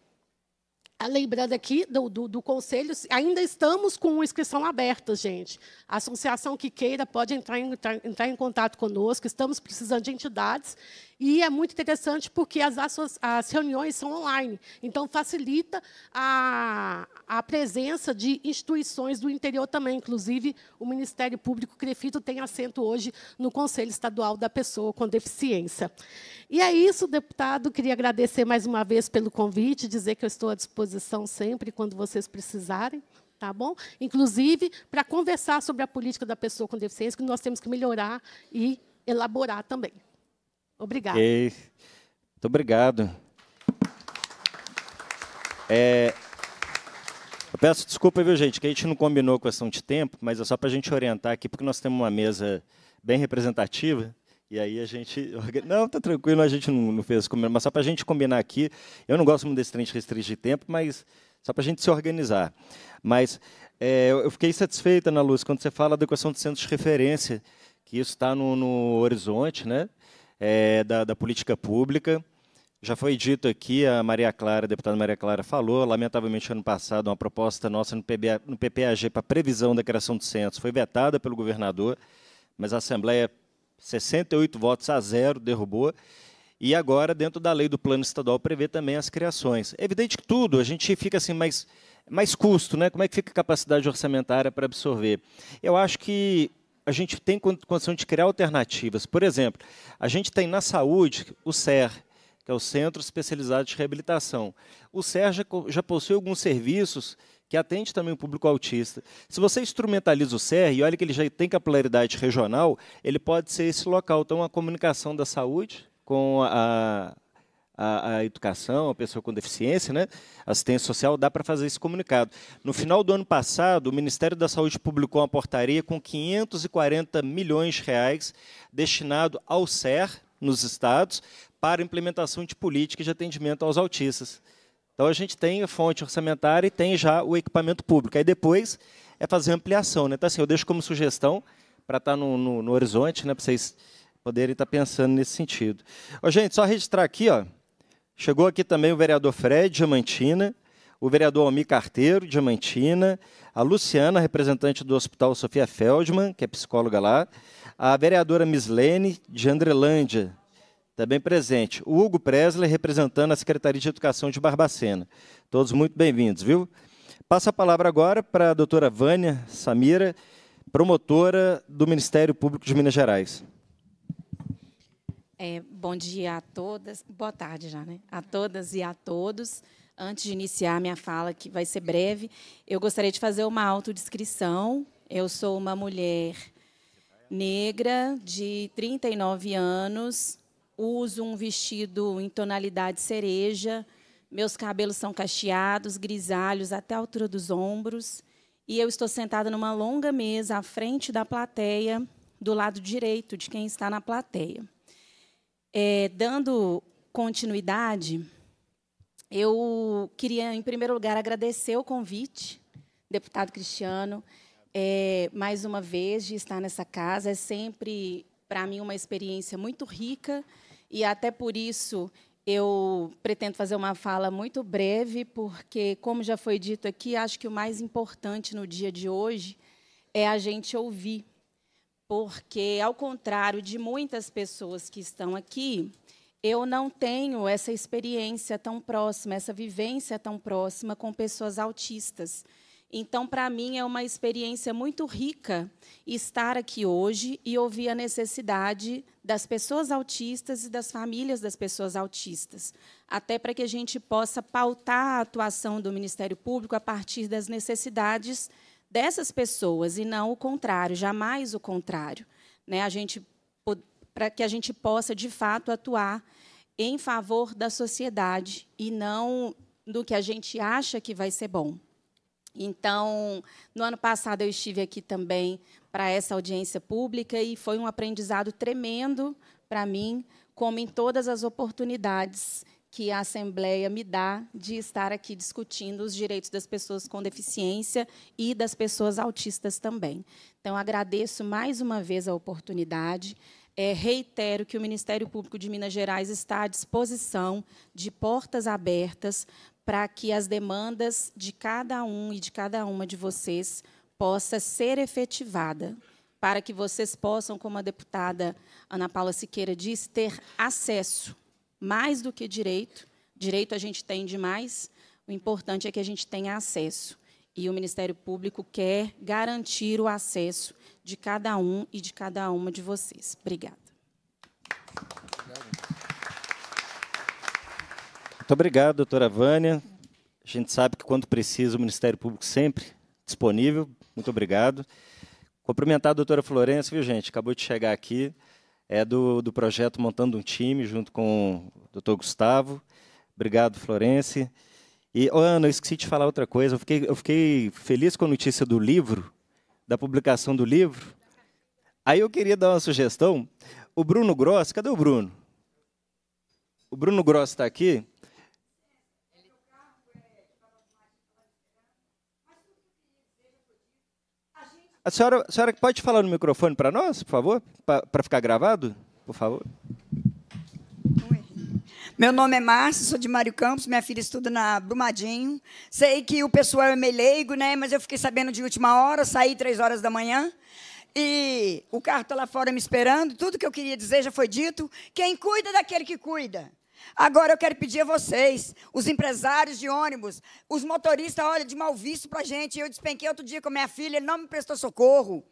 Speaker 6: ah, lembrando aqui do, do, do, conselho, ainda estamos com inscrição aberta, gente. A associação que queira pode entrar em, entrar, entrar em contato conosco. Estamos precisando de entidades e é muito interessante porque as, as reuniões são online, então facilita a, a presença de instituições do interior também. Inclusive, o Ministério Público Crefito tem assento hoje no Conselho Estadual da Pessoa com Deficiência. E é isso, deputado. Queria agradecer mais uma vez pelo convite, dizer que eu estou à disposição sempre, quando vocês precisarem tá bom? Inclusive para conversar sobre a política da pessoa com deficiência que nós temos que melhorar e elaborar também. Obrigado. Okay.
Speaker 2: Muito obrigado. É, eu peço desculpa, viu, gente, que a gente não combinou a questão de tempo, mas é só para a gente orientar aqui, porque nós temos uma mesa bem representativa. E aí a gente. Não, tá tranquilo, a gente não, não fez mas só para a gente combinar aqui. Eu não gosto muito desse trem de restringir tempo, mas só para a gente se organizar. Mas é, eu fiquei satisfeita, Ana Luz, quando você fala da questão de centros de referência, que isso está no, no horizonte, né? é, da, da política pública. Já foi dito aqui, a Maria Clara, a deputada Maria Clara falou, lamentavelmente ano passado uma proposta nossa no, PBA, no PPAG para previsão da criação de centros foi vetada pelo governador, mas a Assembleia 68 votos a zero derrubou. E agora, dentro da lei do plano estadual, prevê também as criações. É evidente que tudo, a gente fica assim, mais, mais custo, né? Como é que fica a capacidade orçamentária para absorver? Eu acho que a gente tem condição de criar alternativas. Por exemplo, a gente tem na saúde o SER, que é o Centro Especializado de Reabilitação. O SER já, já possui alguns serviços que atende também o público autista. Se você instrumentaliza o SER, e olha que ele já tem capilaridade regional, ele pode ser esse local. Então, a comunicação da saúde com a, a, a educação, a pessoa com deficiência, né? assistência social, dá para fazer esse comunicado. No final do ano passado, o Ministério da Saúde publicou uma portaria com 540 milhões de reais destinado ao SER nos estados para implementação de políticas de atendimento aos autistas. Então a gente tem a fonte orçamentária e tem já o equipamento público. Aí depois é fazer ampliação, né? Então assim, eu deixo como sugestão para estar tá no, no, no horizonte, né? Para vocês poderem estar tá pensando nesse sentido. Ô, gente, só registrar aqui, ó. Chegou aqui também o vereador Fred Diamantina, o vereador Almi Carteiro Diamantina, a Luciana, representante do Hospital Sofia Feldman, que é psicóloga lá, a vereadora Mislene de Andrelândia, também presente, o Hugo Presler, representando a Secretaria de Educação de Barbacena. Todos muito bem-vindos, viu? Passo a palavra agora para a doutora Vânia Samira, promotora do Ministério Público de Minas Gerais.
Speaker 7: É, bom dia a todas, boa tarde já, né? A todas e a todos. Antes de iniciar minha fala, que vai ser breve, eu gostaria de fazer uma autodescrição. Eu sou uma mulher negra de 39 anos, uso um vestido em tonalidade cereja, meus cabelos são cacheados, grisalhos até a altura dos ombros, e eu estou sentada numa longa mesa à frente da plateia, do lado direito de quem está na plateia. É, dando continuidade, eu queria, em primeiro lugar, agradecer o convite, deputado Cristiano, é, mais uma vez, de estar nessa casa. É sempre, para mim, uma experiência muito rica e, até por isso, eu pretendo fazer uma fala muito breve, porque, como já foi dito aqui, acho que o mais importante no dia de hoje é a gente ouvir porque, ao contrário de muitas pessoas que estão aqui, eu não tenho essa experiência tão próxima, essa vivência tão próxima com pessoas autistas. Então, para mim, é uma experiência muito rica estar aqui hoje e ouvir a necessidade das pessoas autistas e das famílias das pessoas autistas, até para que a gente possa pautar a atuação do Ministério Público a partir das necessidades dessas pessoas e não o contrário, jamais o contrário. Né? A gente para que a gente possa de fato atuar em favor da sociedade e não do que a gente acha que vai ser bom. Então, no ano passado eu estive aqui também para essa audiência pública e foi um aprendizado tremendo para mim, como em todas as oportunidades que a Assembleia me dá de estar aqui discutindo os direitos das pessoas com deficiência e das pessoas autistas também. Então, agradeço mais uma vez a oportunidade. É, reitero que o Ministério Público de Minas Gerais está à disposição de portas abertas para que as demandas de cada um e de cada uma de vocês possa ser efetivada, para que vocês possam, como a deputada Ana Paula Siqueira disse, ter acesso mais do que direito. Direito a gente tem demais, o importante é que a gente tenha acesso. E o Ministério Público quer garantir o acesso de cada um e de cada uma de vocês. Obrigada.
Speaker 2: Muito obrigado, doutora Vânia. A gente sabe que, quando precisa, o Ministério Público sempre disponível. Muito obrigado. Cumprimentar a doutora Florença, viu, gente? Acabou de chegar aqui é do, do projeto Montando um Time, junto com o doutor Gustavo. Obrigado, Florence. E, oh, Ana, eu esqueci de falar outra coisa. Eu fiquei, eu fiquei feliz com a notícia do livro, da publicação do livro. Aí eu queria dar uma sugestão. O Bruno Gross, cadê o Bruno? O Bruno Gross está aqui. A senhora, a senhora pode falar no microfone para nós, por favor? Para ficar gravado, por favor.
Speaker 8: Oi. Meu nome é Márcia, sou de Mário Campos, minha filha estuda na Brumadinho. Sei que o pessoal é meio leigo, né? Mas eu fiquei sabendo de última hora, saí três horas da manhã. E o carro está lá fora me esperando. Tudo que eu queria dizer já foi dito. Quem cuida é daquele que cuida. Agora eu quero pedir a vocês, os empresários de ônibus, os motoristas olham de mal visto para a gente. Eu despenquei outro dia com minha filha, ele não me prestou socorro.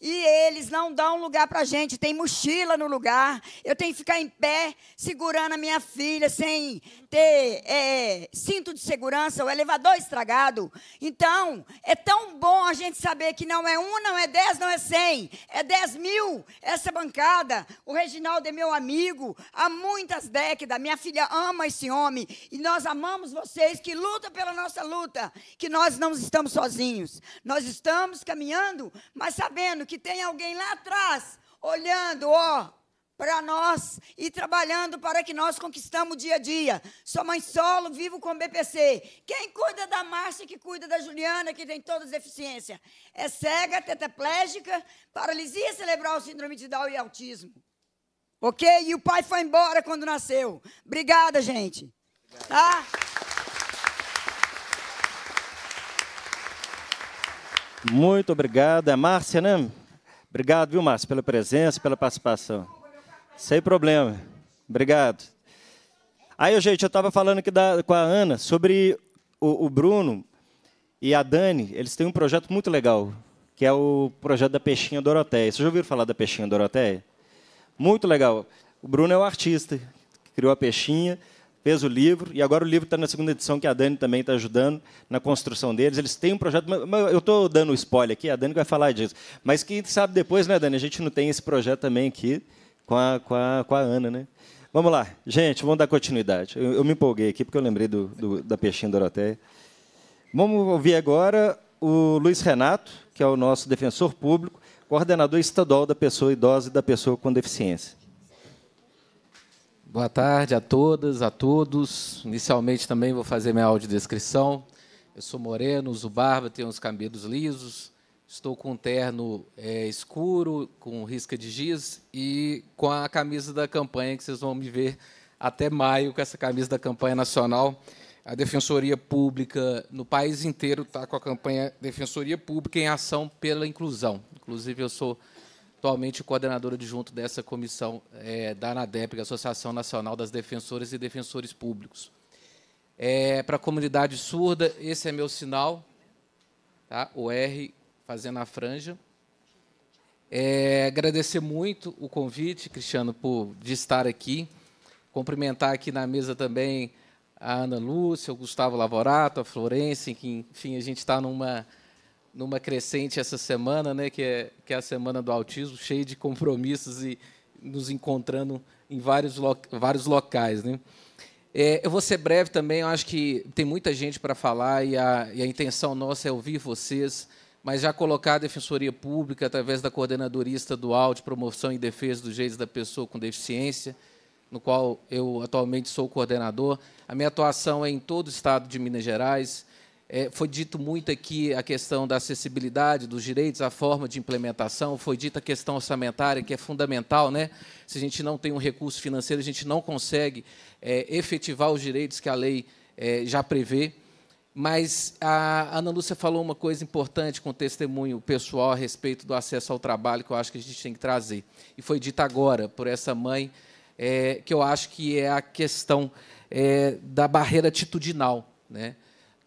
Speaker 8: E eles não dão lugar para gente. Tem mochila no lugar. Eu tenho que ficar em pé, segurando a minha filha, sem ter é, cinto de segurança, o elevador estragado. Então, é tão bom a gente saber que não é um, não é dez, não é cem. É dez mil. Essa bancada. O Reginaldo é meu amigo há muitas décadas. Minha filha ama esse homem. E nós amamos vocês que lutam pela nossa luta. Que nós não estamos sozinhos. Nós estamos caminhando, mas sabemos que tem alguém lá atrás olhando, ó, para nós e trabalhando para que nós conquistamos o dia a dia. Sou mãe solo, vivo com BPC. Quem cuida da Márcia, que cuida da Juliana, que tem todas as deficiências? É cega, tetraplégica, paralisia cerebral, síndrome de Down e autismo. Ok? E o pai foi embora quando nasceu. Obrigada, gente. Obrigado. Tá?
Speaker 1: Muito
Speaker 2: obrigado. É Márcia, né? Obrigado, viu, Márcia, pela presença, pela participação. Sem problema. Obrigado. Aí, gente, eu estava falando aqui da, com a Ana sobre o, o, Bruno e a Dani. Eles têm um projeto muito legal, que é o projeto da Peixinha Doroteia. Vocês já ouviram falar da Peixinha Doroteia? Muito legal. O Bruno é o artista, que criou a Peixinha fez o livro, e agora o livro está na segunda edição, que a Dani também está ajudando na construção deles. Eles têm um projeto, mas eu estou dando um spoiler aqui, a Dani vai falar disso. Mas quem sabe depois, né, Dani? A gente não tem esse projeto também aqui com a, com a, com a Ana, né? Vamos lá, gente, vamos dar continuidade. Eu, eu me empolguei aqui porque eu lembrei do, do, da Peixinha Doroteia. Vamos ouvir agora o Luiz Renato, que é o nosso defensor público, coordenador estadual da pessoa idosa e da pessoa com deficiência. Boa tarde a todas, a todos. Inicialmente também vou
Speaker 9: fazer minha audiodescrição. Eu sou moreno, uso barba, tenho os cabelos lisos, estou com um terno é, escuro, com risca de giz e com a camisa da campanha, que vocês vão me ver até maio com essa camisa da campanha nacional. A Defensoria Pública no país inteiro está com a campanha Defensoria Pública em Ação pela Inclusão. Inclusive, eu sou atualmente coordenador adjunto dessa comissão é, da ANADEP, é Associação Nacional das Defensoras e Defensores Públicos. É, Para a comunidade surda, esse é meu sinal, tá? o R fazendo a franja. É, agradecer muito o convite, Cristiano, por de estar aqui. Cumprimentar aqui na mesa também a Ana Lúcia, o Gustavo Lavorato, a Florência, que, enfim, a gente está numa numa crescente essa semana, né, que é, que é a semana do autismo, cheia de compromissos e nos encontrando em vários, lo, vários locais. Né? É, eu vou ser breve também, eu acho que tem muita gente para falar e a, e a intenção nossa é ouvir vocês, mas já colocar a Defensoria Pública, através da Coordenadoria Estadual de Promoção e Defesa dos Direitos da Pessoa com Deficiência, no qual eu atualmente sou coordenador. A minha atuação é em todo o estado de Minas Gerais, é, foi dito muito aqui a questão da acessibilidade, dos direitos, a forma de implementação, foi dita a questão orçamentária, que é fundamental. Né? Se a gente não tem um recurso financeiro, a gente não consegue é, efetivar os direitos que a lei é, já prevê. Mas a Ana Lúcia falou uma coisa importante com testemunho pessoal a respeito do acesso ao trabalho, que eu acho que a gente tem que trazer. E foi dita agora por essa mãe, é, que eu acho que é a questão é, da barreira atitudinal. Né?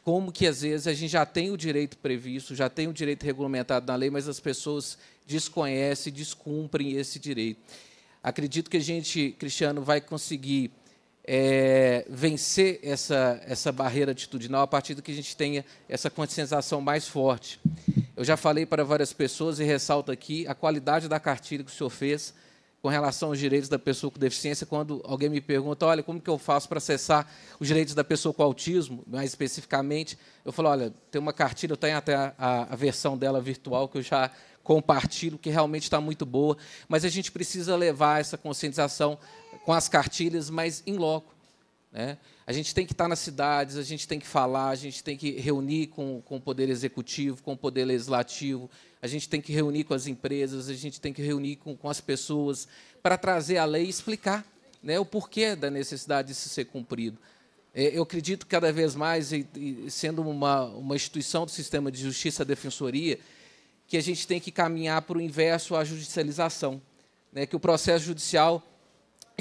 Speaker 9: como que às vezes a gente já tem o direito previsto, já tem o direito regulamentado na lei, mas as pessoas desconhecem, descumprem esse direito. Acredito que a gente, Cristiano, vai conseguir é, vencer essa, essa barreira atitudinal a partir do que a gente tenha essa conscientização mais forte. Eu já falei para várias pessoas e ressalto aqui a qualidade da cartilha que o senhor fez, com relação aos direitos da pessoa com deficiência, quando alguém me pergunta, olha, como que eu faço para acessar os direitos da pessoa com autismo, mais especificamente, eu falo, olha, tem uma cartilha, eu tenho até a, a, versão dela virtual que eu já compartilho, que realmente está muito boa, mas a gente precisa levar essa conscientização com as cartilhas, mas em loco. Né? A gente tem que estar nas cidades, a gente tem que falar, a gente tem que reunir com, com o Poder Executivo, com o Poder Legislativo, a gente tem que reunir com as empresas, a gente tem que reunir com, com as pessoas para trazer a lei e explicar né, o porquê da necessidade de se ser cumprido. É, eu acredito que cada vez mais, e, e sendo uma, uma instituição do sistema de justiça e defensoria, que a gente tem que caminhar para o inverso à judicialização, né, que o processo judicial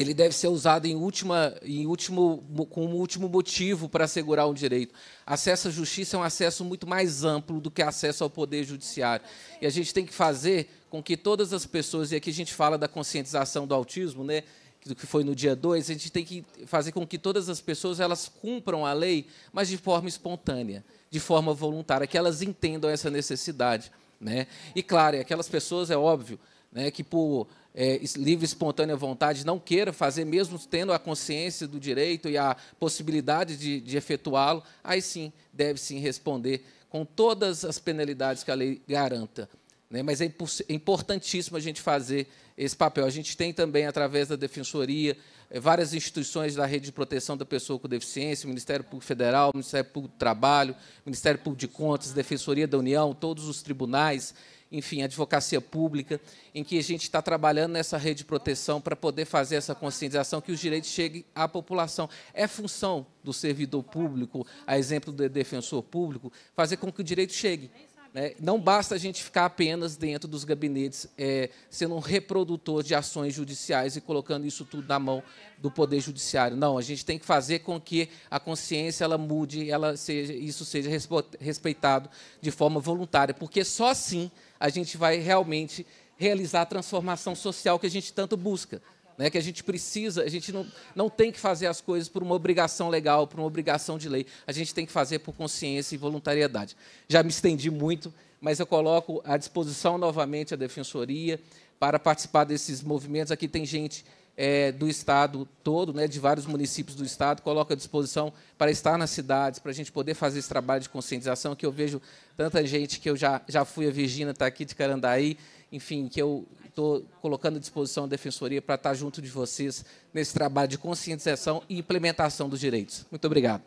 Speaker 9: ele deve ser usado em última, em último, como último motivo para assegurar um direito. Acesso à justiça é um acesso muito mais amplo do que acesso ao poder judiciário. E a gente tem que fazer com que todas as pessoas, e aqui a gente fala da conscientização do autismo, né, do que foi no dia 2, a gente tem que fazer com que todas as pessoas elas cumpram a lei, mas de forma espontânea, de forma voluntária, que elas entendam essa necessidade. Né? E, claro, aquelas pessoas, é óbvio, né, que por é, livre espontânea vontade não queira fazer, mesmo tendo a consciência do direito e a possibilidade de, de efetuá-lo, aí sim deve sim responder com todas as penalidades que a lei garanta. Né? Mas é, é importantíssimo a gente fazer esse papel. A gente tem também, através da Defensoria, é, várias instituições da rede de proteção da pessoa com deficiência, Ministério Público Federal, Ministério Público do Trabalho, Ministério Público de Contas, Defensoria da União, todos os tribunais, enfim, advocacia pública, em que a gente está trabalhando nessa rede de proteção para poder fazer essa conscientização que os direitos cheguem à população. É função do servidor público, a exemplo do defensor público, fazer com que o direito chegue. Né? Não basta a gente ficar apenas dentro dos gabinetes é, sendo um reprodutor de ações judiciais e colocando isso tudo na mão do poder judiciário. Não, a gente tem que fazer com que a consciência ela mude, ela seja, isso seja respeitado de forma voluntária, porque só assim a gente vai realmente realizar a transformação social que a gente tanto busca. Né, que a gente precisa, a gente não, não tem que fazer as coisas por uma obrigação legal, por uma obrigação de lei, a gente tem que fazer por consciência e voluntariedade. Já me estendi muito, mas eu coloco à disposição novamente a Defensoria para participar desses movimentos. Aqui tem gente é, do estado todo, né, de vários municípios do estado, coloca à disposição para estar nas cidades, para a gente poder fazer esse trabalho de conscientização, que eu vejo tanta gente que eu já, já fui, a Virgínia está aqui de Carandaí, enfim, que eu estou colocando à disposição a Defensoria para estar junto de vocês nesse trabalho de conscientização e implementação dos direitos. Muito obrigado.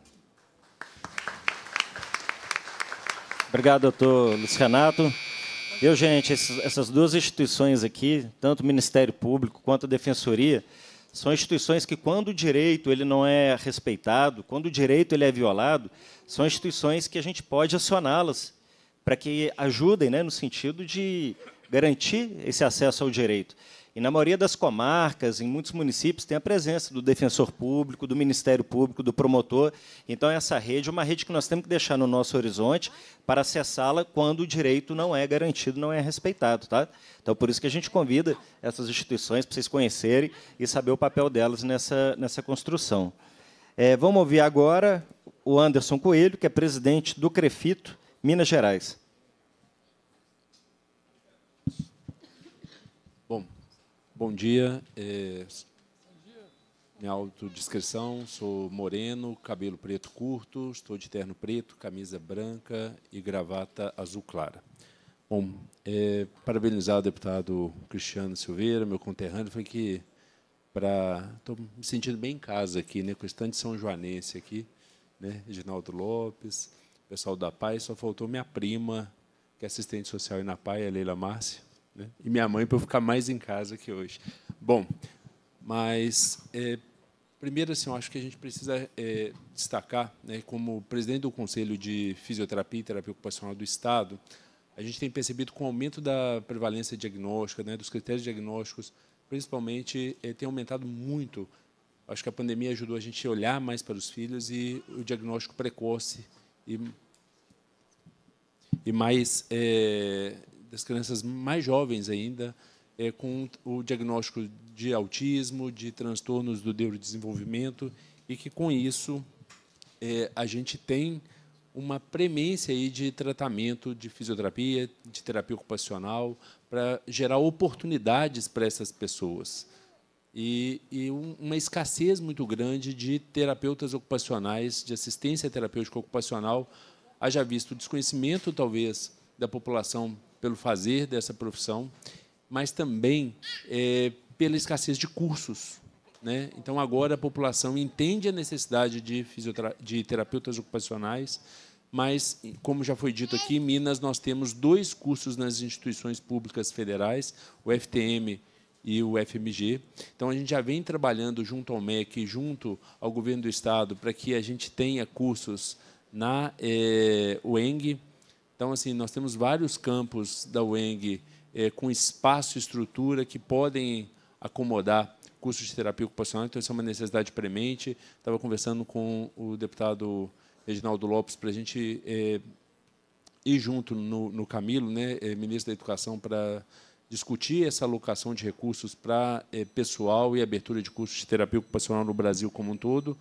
Speaker 2: Obrigado, doutor Luiz Renato. Eu, gente, essas duas instituições aqui, tanto o Ministério Público quanto a Defensoria, são instituições que, quando o direito ele não é respeitado, quando o direito ele é violado, são instituições que a gente pode acioná-las para que ajudem, né, no sentido de garantir esse acesso ao direito. E na maioria das comarcas, em muitos municípios, tem a presença do defensor público, do Ministério Público, do promotor. Então, essa rede é uma rede que nós temos que deixar no nosso horizonte para acessá-la quando o direito não é garantido, não é respeitado. Tá? Então, por isso que a gente convida essas instituições para vocês conhecerem e saber o papel delas nessa, nessa construção. É, vamos ouvir agora o Anderson Coelho, que é presidente do Crefito, Minas Gerais.
Speaker 10: Bom dia. É, minha autodescrição, sou moreno, cabelo preto curto, estou de terno preto, camisa branca e gravata azul clara. Bom, é, parabenizar o deputado Cristiano Silveira, meu conterrâneo, foi que para estou me sentindo bem em casa aqui, né, com o estande São Joanense aqui, né, Reginaldo Lopes, pessoal da PAI, só faltou minha prima, que é assistente social e na PAI, a Leila Márcia né? E minha mãe para eu ficar mais em casa que hoje. Bom, mas é, primeiro assim, eu acho que a gente precisa é, destacar, né, como presidente do Conselho de Fisioterapia e Terapia Ocupacional do Estado, a gente tem percebido com o aumento da prevalência diagnóstica, né, dos critérios diagnósticos, principalmente é, tem aumentado muito. Acho que a pandemia ajudou a gente a olhar mais para os filhos e o diagnóstico precoce e e mais é, das crianças mais jovens ainda, é, com o diagnóstico de autismo, de transtornos do neurodesenvolvimento, e que, com isso, é, a gente tem uma premência aí de tratamento de fisioterapia, de terapia ocupacional, para gerar oportunidades para essas pessoas. E, e uma escassez muito grande de terapeutas ocupacionais, de assistência terapêutica ocupacional, haja visto o desconhecimento, talvez, da população pelo fazer dessa profissão, mas também é, pela escassez de cursos. Né? Então, agora a população entende a necessidade de, de terapeutas ocupacionais, mas, como já foi dito aqui, em Minas nós temos dois cursos nas instituições públicas federais, o FTM e o FMG. Então, a gente já vem trabalhando junto ao MEC, junto ao governo do Estado, para que a gente tenha cursos na é, UENG, então, assim, nós temos vários campos da UENG é, eh, com espaço e estrutura que podem acomodar cursos de terapia ocupacional, então isso é uma necessidade premente. Estava conversando com o deputado Reginaldo Lopes para a gente é, ir junto no, no Camilo, né, é, ministro da Educação, para discutir essa alocação de recursos para é, pessoal e abertura de cursos de terapia ocupacional no Brasil como um todo.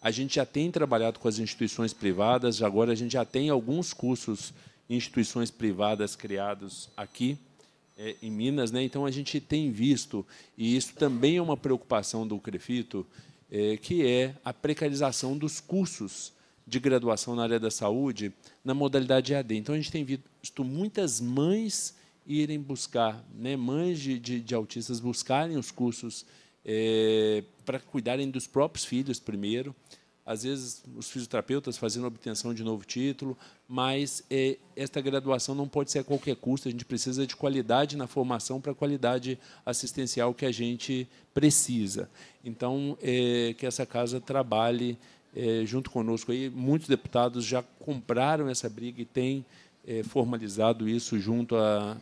Speaker 10: A gente já tem trabalhado com as instituições privadas, agora a gente já tem alguns cursos instituições privadas criados aqui é, em Minas. Né? Então, a gente tem visto, e isso também é uma preocupação do CREFITO, é, que é a precarização dos cursos de graduação na área da saúde na modalidade AD. Então, a gente tem visto muitas mães irem buscar, né? mães de, de, de autistas buscarem os cursos é, para cuidarem dos próprios filhos primeiro, às vezes os fisioterapeutas fazendo obtenção de novo título, mas é, esta graduação não pode ser a qualquer custo, a gente precisa de qualidade na formação para a qualidade assistencial que a gente precisa. Então, é, que essa casa trabalhe é, junto conosco. Aí, muitos deputados já compraram essa briga e têm é, formalizado isso junto a,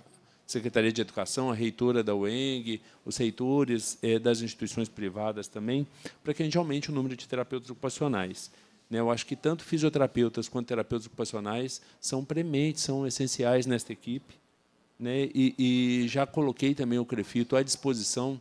Speaker 10: Secretaria de Educação, a reitora da UENG, os reitores é, das instituições privadas também, para que a gente aumente o número de terapeutas ocupacionais. Né, eu acho que tanto fisioterapeutas quanto terapeutas ocupacionais são prementes, são essenciais nesta equipe. Né, e, e, já coloquei também o Crefito à disposição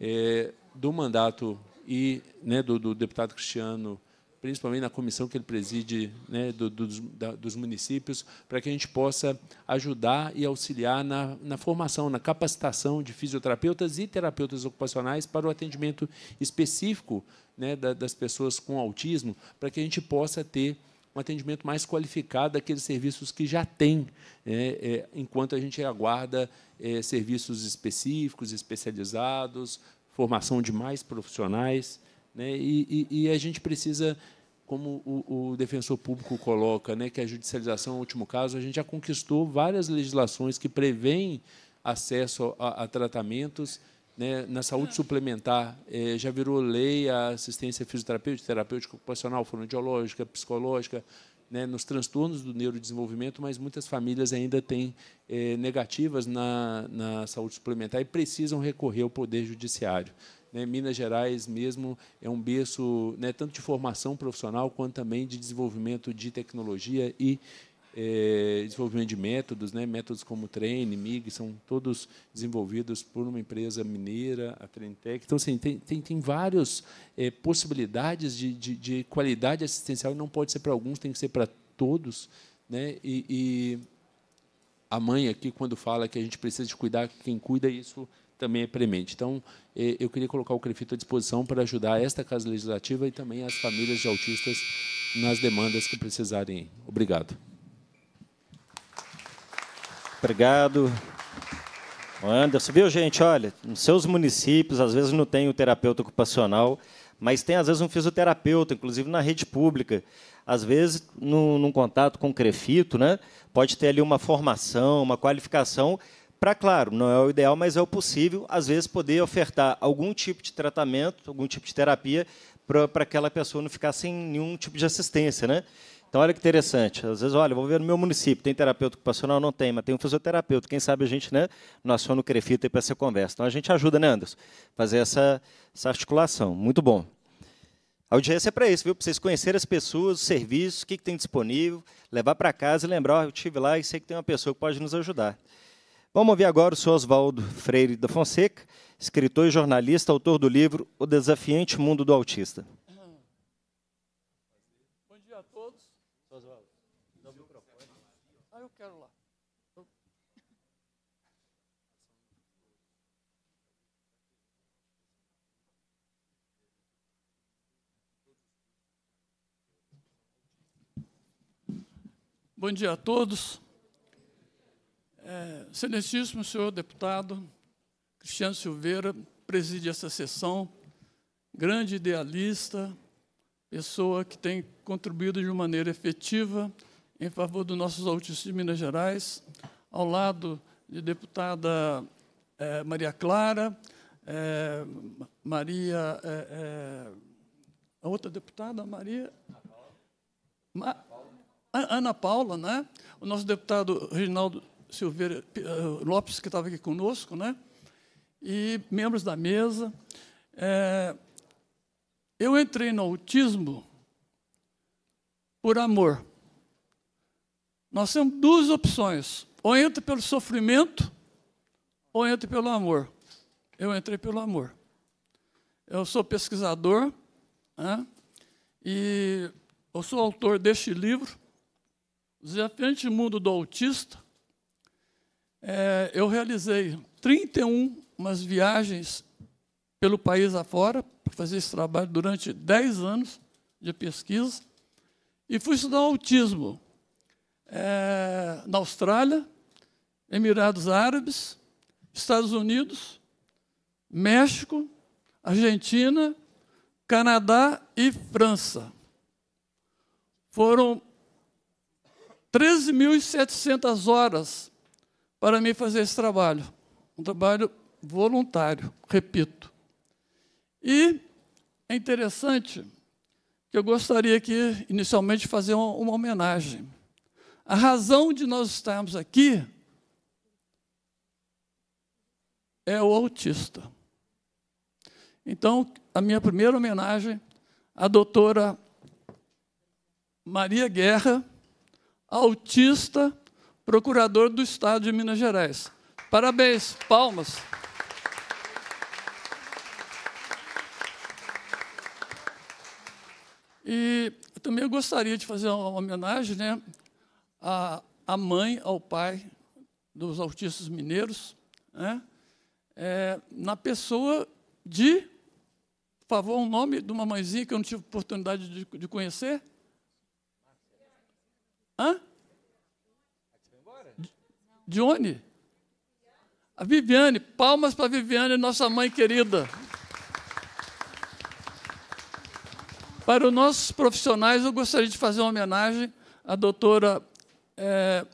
Speaker 10: é, do mandato e né, do, do deputado Cristiano principalmente na comissão que ele preside né, do, do, dos, da, dos, municípios, para que a gente possa ajudar e auxiliar na, na, formação, na capacitação de fisioterapeutas e terapeutas ocupacionais para o atendimento específico né, da, das pessoas com autismo, para que a gente possa ter um atendimento mais qualificado daqueles serviços que já tem, né, é, enquanto a gente aguarda é, serviços específicos, especializados, formação de mais profissionais. Né? E, e, e, a gente precisa, como o, o defensor público coloca, né, que a judicialização é o último caso, a gente já conquistou várias legislações que prevêem acesso a, a tratamentos. Né? Na saúde suplementar, é, já virou lei a assistência fisioterapêutica, terapêutica ocupacional, fonoaudiológica, psicológica, né, nos transtornos do neurodesenvolvimento, mas muitas famílias ainda têm é, negativas na, na saúde suplementar e precisam recorrer ao Poder Judiciário. Né? Minas Gerais mesmo é um berço né, tanto de formação profissional quanto também de desenvolvimento de tecnologia e é, desenvolvimento de métodos, né? métodos como Train, MIG, são todos desenvolvidos por uma empresa mineira, a Trentec. Então, assim, tem, tem, tem várias é, eh, possibilidades de, de, de, qualidade assistencial, e não pode ser para alguns, tem que ser para todos. Né? E, e a mãe aqui, quando fala que a gente precisa de cuidar quem cuida, isso também é premente. Então, eh, eu queria colocar o Crefito à disposição para ajudar esta Casa Legislativa e também as famílias de autistas nas demandas que precisarem. Obrigado. Obrigado.
Speaker 2: Anderson, viu, gente? Olha, nos seus municípios, às vezes não tem o terapeuta ocupacional, mas tem, às vezes, um fisioterapeuta, inclusive na rede pública. Às vezes, num, num contato com o Crefito, né, pode ter ali uma formação, uma qualificação para, claro, não é o ideal, mas é o possível, às vezes, poder ofertar algum tipo de tratamento, algum tipo de terapia, para aquela pessoa não ficar sem nenhum tipo de assistência. Né? Então, olha que interessante. Às vezes, olha, vou ver no meu município, tem terapeuta ocupacional? Não tem, mas tem um fisioterapeuta. Quem sabe a gente, né, nós só no Crefito para essa conversa. Então, a gente ajuda, né, Anderson? Fazer essa, essa articulação. Muito bom. A audiência é para isso, viu? Para vocês conhecerem as pessoas, os serviços, o que, que tem disponível, levar para casa e lembrar, oh, eu estive lá e sei que tem uma pessoa que pode nos ajudar. Vamos ouvir agora o Sr. Oswaldo Freire da Fonseca, escritor e jornalista, autor do livro O Desafiante Mundo do Autista.
Speaker 11: Bom dia a todos. Ah, eu quero lá. Bom dia a todos. É, excelentíssimo senhor deputado Cristiano Silveira, preside essa sessão, grande idealista, pessoa que tem contribuído de maneira efetiva em favor dos nossos autistas de Minas Gerais, ao lado de deputada é, Maria Clara, é, Maria, é, é a outra deputada, Maria... Ma, Ana Paula, né? O nosso deputado Reginaldo Silveira eh, Lopes, que estava aqui conosco, né? e membros da mesa. É, eu entrei no autismo por amor. Nós temos duas opções: ou entra pelo sofrimento, ou entra pelo amor. Eu entrei pelo amor. Eu sou pesquisador né? e eu sou autor deste livro, Desafiante Mundo do Autista, é, eu realizei 31 viagens pelo país afora, para fazer esse trabalho durante 10 anos de pesquisa, e fui estudar autismo é, na Austrália, Emirados Árabes, Estados Unidos, México, Argentina, Canadá e França. Foram 13.700 horas para mim fazer esse trabalho. Um trabalho voluntário, repito. E é interessante que eu gostaria aqui, inicialmente, de fazer uma, uma homenagem. A razão de nós estarmos aqui é o autista. Então, a minha primeira homenagem à doutora Maria Guerra, autista procurador do Estado de Minas Gerais. Parabéns, palmas. E também eu gostaria de fazer uma homenagem né, à, à mãe, ao pai dos autistas mineiros, né, é, na pessoa de, por favor, um nome de uma mãezinha que eu não tive oportunidade de, de conhecer. Hã? Johnny. A Viviane, palmas para a Viviane, nossa mãe querida. Para os nossos profissionais, eu gostaria de fazer uma homenagem à doutora é,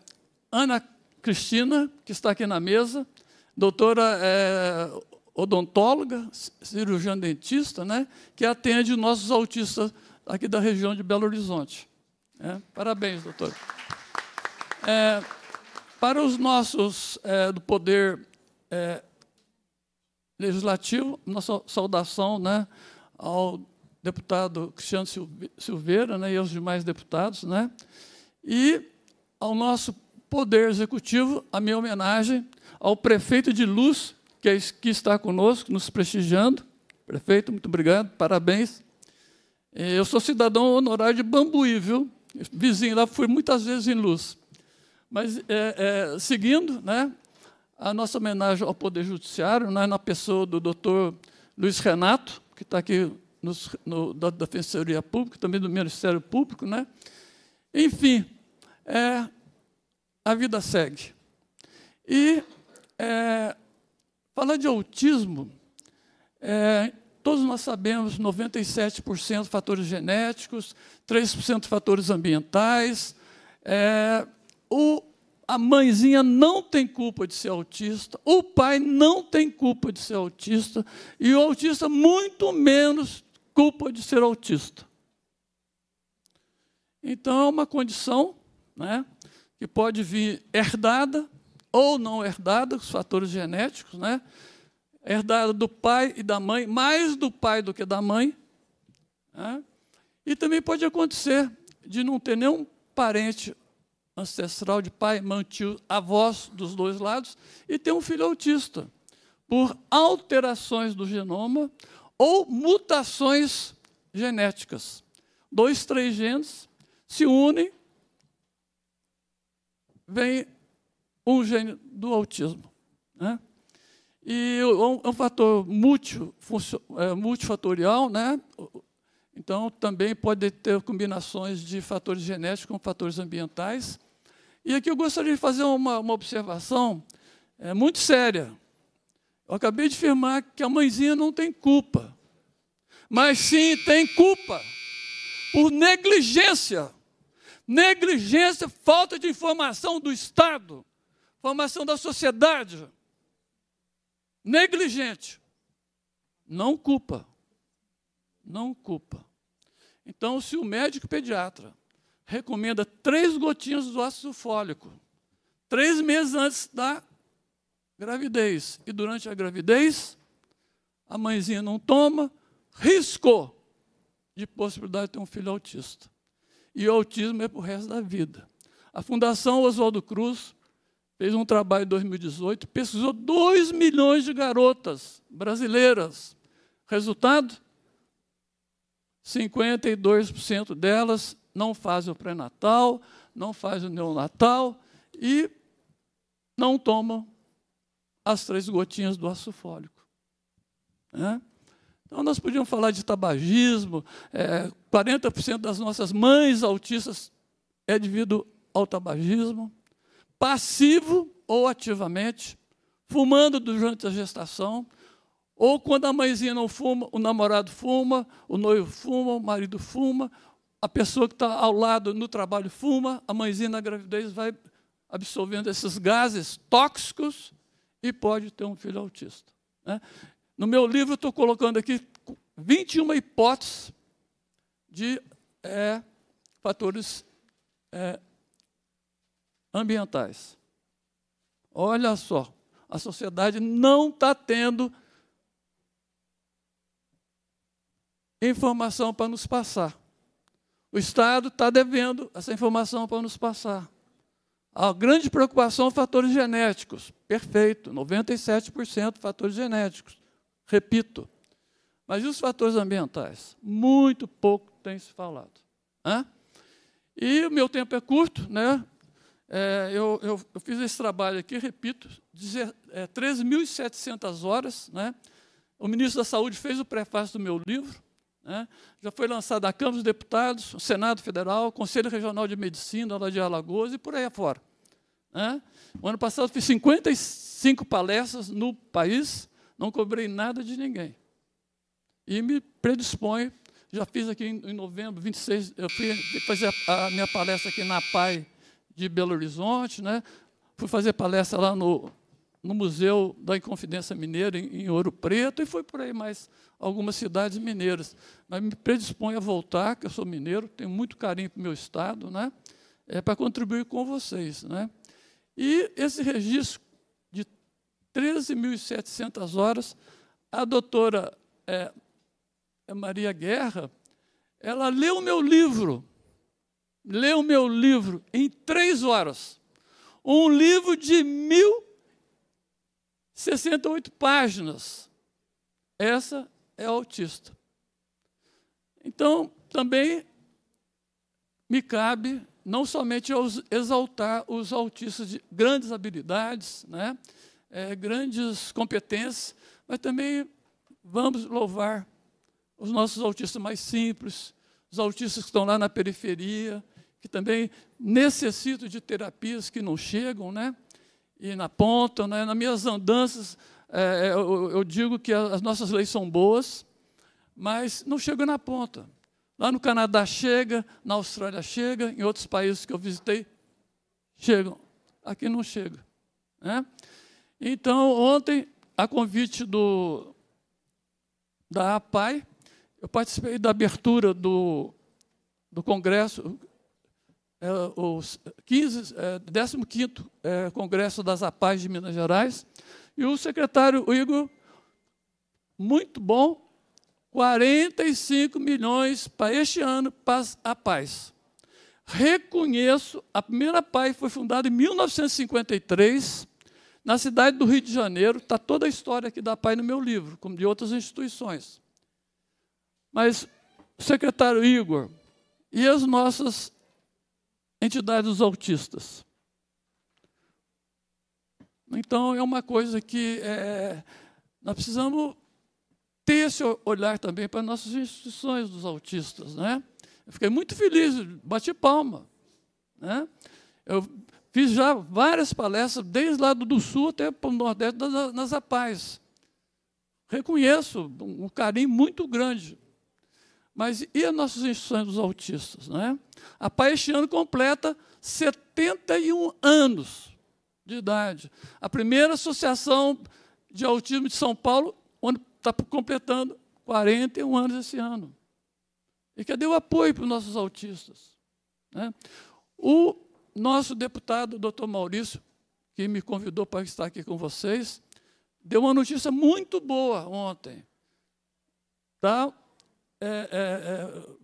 Speaker 11: Ana Cristina, que está aqui na mesa, doutora é, odontóloga, cirurgiã dentista, né, que atende nossos autistas aqui da região de Belo Horizonte. É, parabéns, doutora. É, para os nossos é, do poder é, legislativo, nossa saudação né, ao deputado Cristiano Silveira né, e aos demais deputados, né, e ao nosso poder executivo, a minha homenagem ao prefeito de Luz, que, é, que está conosco, nos prestigiando. Prefeito, muito obrigado, parabéns. É, eu sou cidadão honorário de Bambuí, viu? Vizinho lá, fui muitas vezes em Luz. Mas, é, é, seguindo, né, a nossa homenagem ao Poder Judiciário, né, na pessoa do doutor Luiz Renato, que está aqui no, no, da Defensoria Pública, também do Ministério Público. Né? Enfim, é, a vida segue. E é, falar de autismo, é, todos nós sabemos 97% fatores genéticos, 3% fatores ambientais, é, o, a mãezinha não tem culpa de ser autista, o pai não tem culpa de ser autista, e o autista muito menos culpa de ser autista. Então, é uma condição né, que pode vir herdada ou não herdada, os fatores genéticos, né, herdada do pai e da mãe, mais do pai do que da mãe. Né, e também pode acontecer de não ter nenhum parente ancestral de pai, mãe, tio, avós dos dois lados, e tem um filho autista, por alterações do genoma ou mutações genéticas. Dois, três genes se unem, vem um gene do autismo. Né? E é um, é fator é, multifatorial, né? então também pode ter combinações de fatores genéticos com fatores ambientais. E aqui eu gostaria de fazer uma, uma observação é, muito séria. Eu acabei de afirmar que a mãezinha não tem culpa, mas sim tem culpa por negligência. Negligência, falta de informação do Estado, formação da sociedade. Negligente. Não culpa. Não culpa. Então, se o médico pediatra recomenda três gotinhas do ácido fólico, três meses antes da gravidez. E durante a gravidez, a mãezinha não toma, risco de possibilidade de ter um filho autista. E o autismo é para o resto da vida. A Fundação Oswaldo Cruz fez um trabalho em 2018, pesquisou 2 milhões de garotas brasileiras. Resultado? 52% delas não faz o pré-natal, não faz o neonatal e não tomam as três gotinhas do ácido fólico. Né? Então, nós podíamos falar de tabagismo, é, 40% das nossas mães autistas é devido ao tabagismo, passivo ou ativamente, fumando durante a gestação, ou quando a mãezinha não fuma, o namorado fuma, o noivo fuma, o marido fuma, a pessoa que está ao lado no trabalho fuma, a mãezinha na gravidez vai absorvendo esses gases tóxicos e pode ter um filho autista. Né? No meu livro, estou colocando aqui 21 hipóteses de é, fatores é, ambientais. Olha só, a sociedade não está tendo informação para nos passar. O Estado está devendo essa informação para nos passar. A grande preocupação é fatores genéticos. Perfeito, 97% fatores genéticos. Repito. Mas e os fatores ambientais? Muito pouco tem se falado. Né? E o meu tempo é curto, né? É, eu, eu, eu, fiz esse trabalho aqui, repito, é, 13.700 horas. Né? O ministro da Saúde fez o prefácio do meu livro, né? Já foi lançada a Câmara dos Deputados, o Senado Federal, Conselho Regional de Medicina lá de Alagoas e por aí afora. Né? O ano passado fiz 55 palestras no país, não cobrei nada de ninguém. E me predisponho, já fiz aqui em, novembro, 26, eu fui fazer a, a minha palestra aqui na PAI de Belo Horizonte, né? fui fazer palestra lá no no Museu da Inconfidência Mineira, em, em Ouro Preto, e fui por aí mais algumas cidades mineiras. Mas me predisponho a voltar, que eu sou mineiro, tenho muito carinho para o meu Estado, né? é, para contribuir com vocês. Né? E esse registro de 13.700 horas, a doutora é, é, Maria Guerra, ela leu o meu livro, leu o meu livro em três horas. Um livro de mil 68 páginas. Essa é autista. Então, também me cabe não somente exaltar os autistas de grandes habilidades, né, é, grandes competências, mas também vamos louvar os nossos autistas mais simples, os autistas que estão lá na periferia, que também necessitam de terapias que não chegam, né? e na ponta. Né? Nas minhas andanças, é, é eu, eu digo que as nossas leis são boas, mas não chega na ponta. Lá no Canadá chega, na Austrália chega, em outros países que eu visitei chegam. Aqui não chega. Né? Então, ontem, a convite do, da APAI, eu participei da abertura do, do congresso é, o os 15, 15 Congresso das APAES de Minas Gerais, e o secretário Igor, muito bom, 45 milhões para este ano para a paz. Reconheço, a primeira paz foi fundada em 1953, na cidade do Rio de Janeiro. Está toda a história aqui da paz no meu livro, como de outras instituições. Mas, secretário Igor, e as nossas entidade dos autistas. Então, é uma coisa que é, nós precisamos ter esse olhar também para nossas instituições dos autistas. Né? Eu fiquei muito feliz, bati palma. Né? Eu fiz já várias palestras, desde lá do Sul até para o Nordeste, nas, nas APAES. Reconheço um carinho muito grande mas e as nossas instituições dos autistas? Né? A PAI este ano completa 71 anos de idade. A primeira associação de autismo de São Paulo, onde está completando 41 anos esse ano. E cadê o apoio para os nossos autistas? Né? O nosso deputado, doutor Maurício, que me convidou para estar aqui com vocês, deu uma notícia muito boa ontem. Está é, é, é,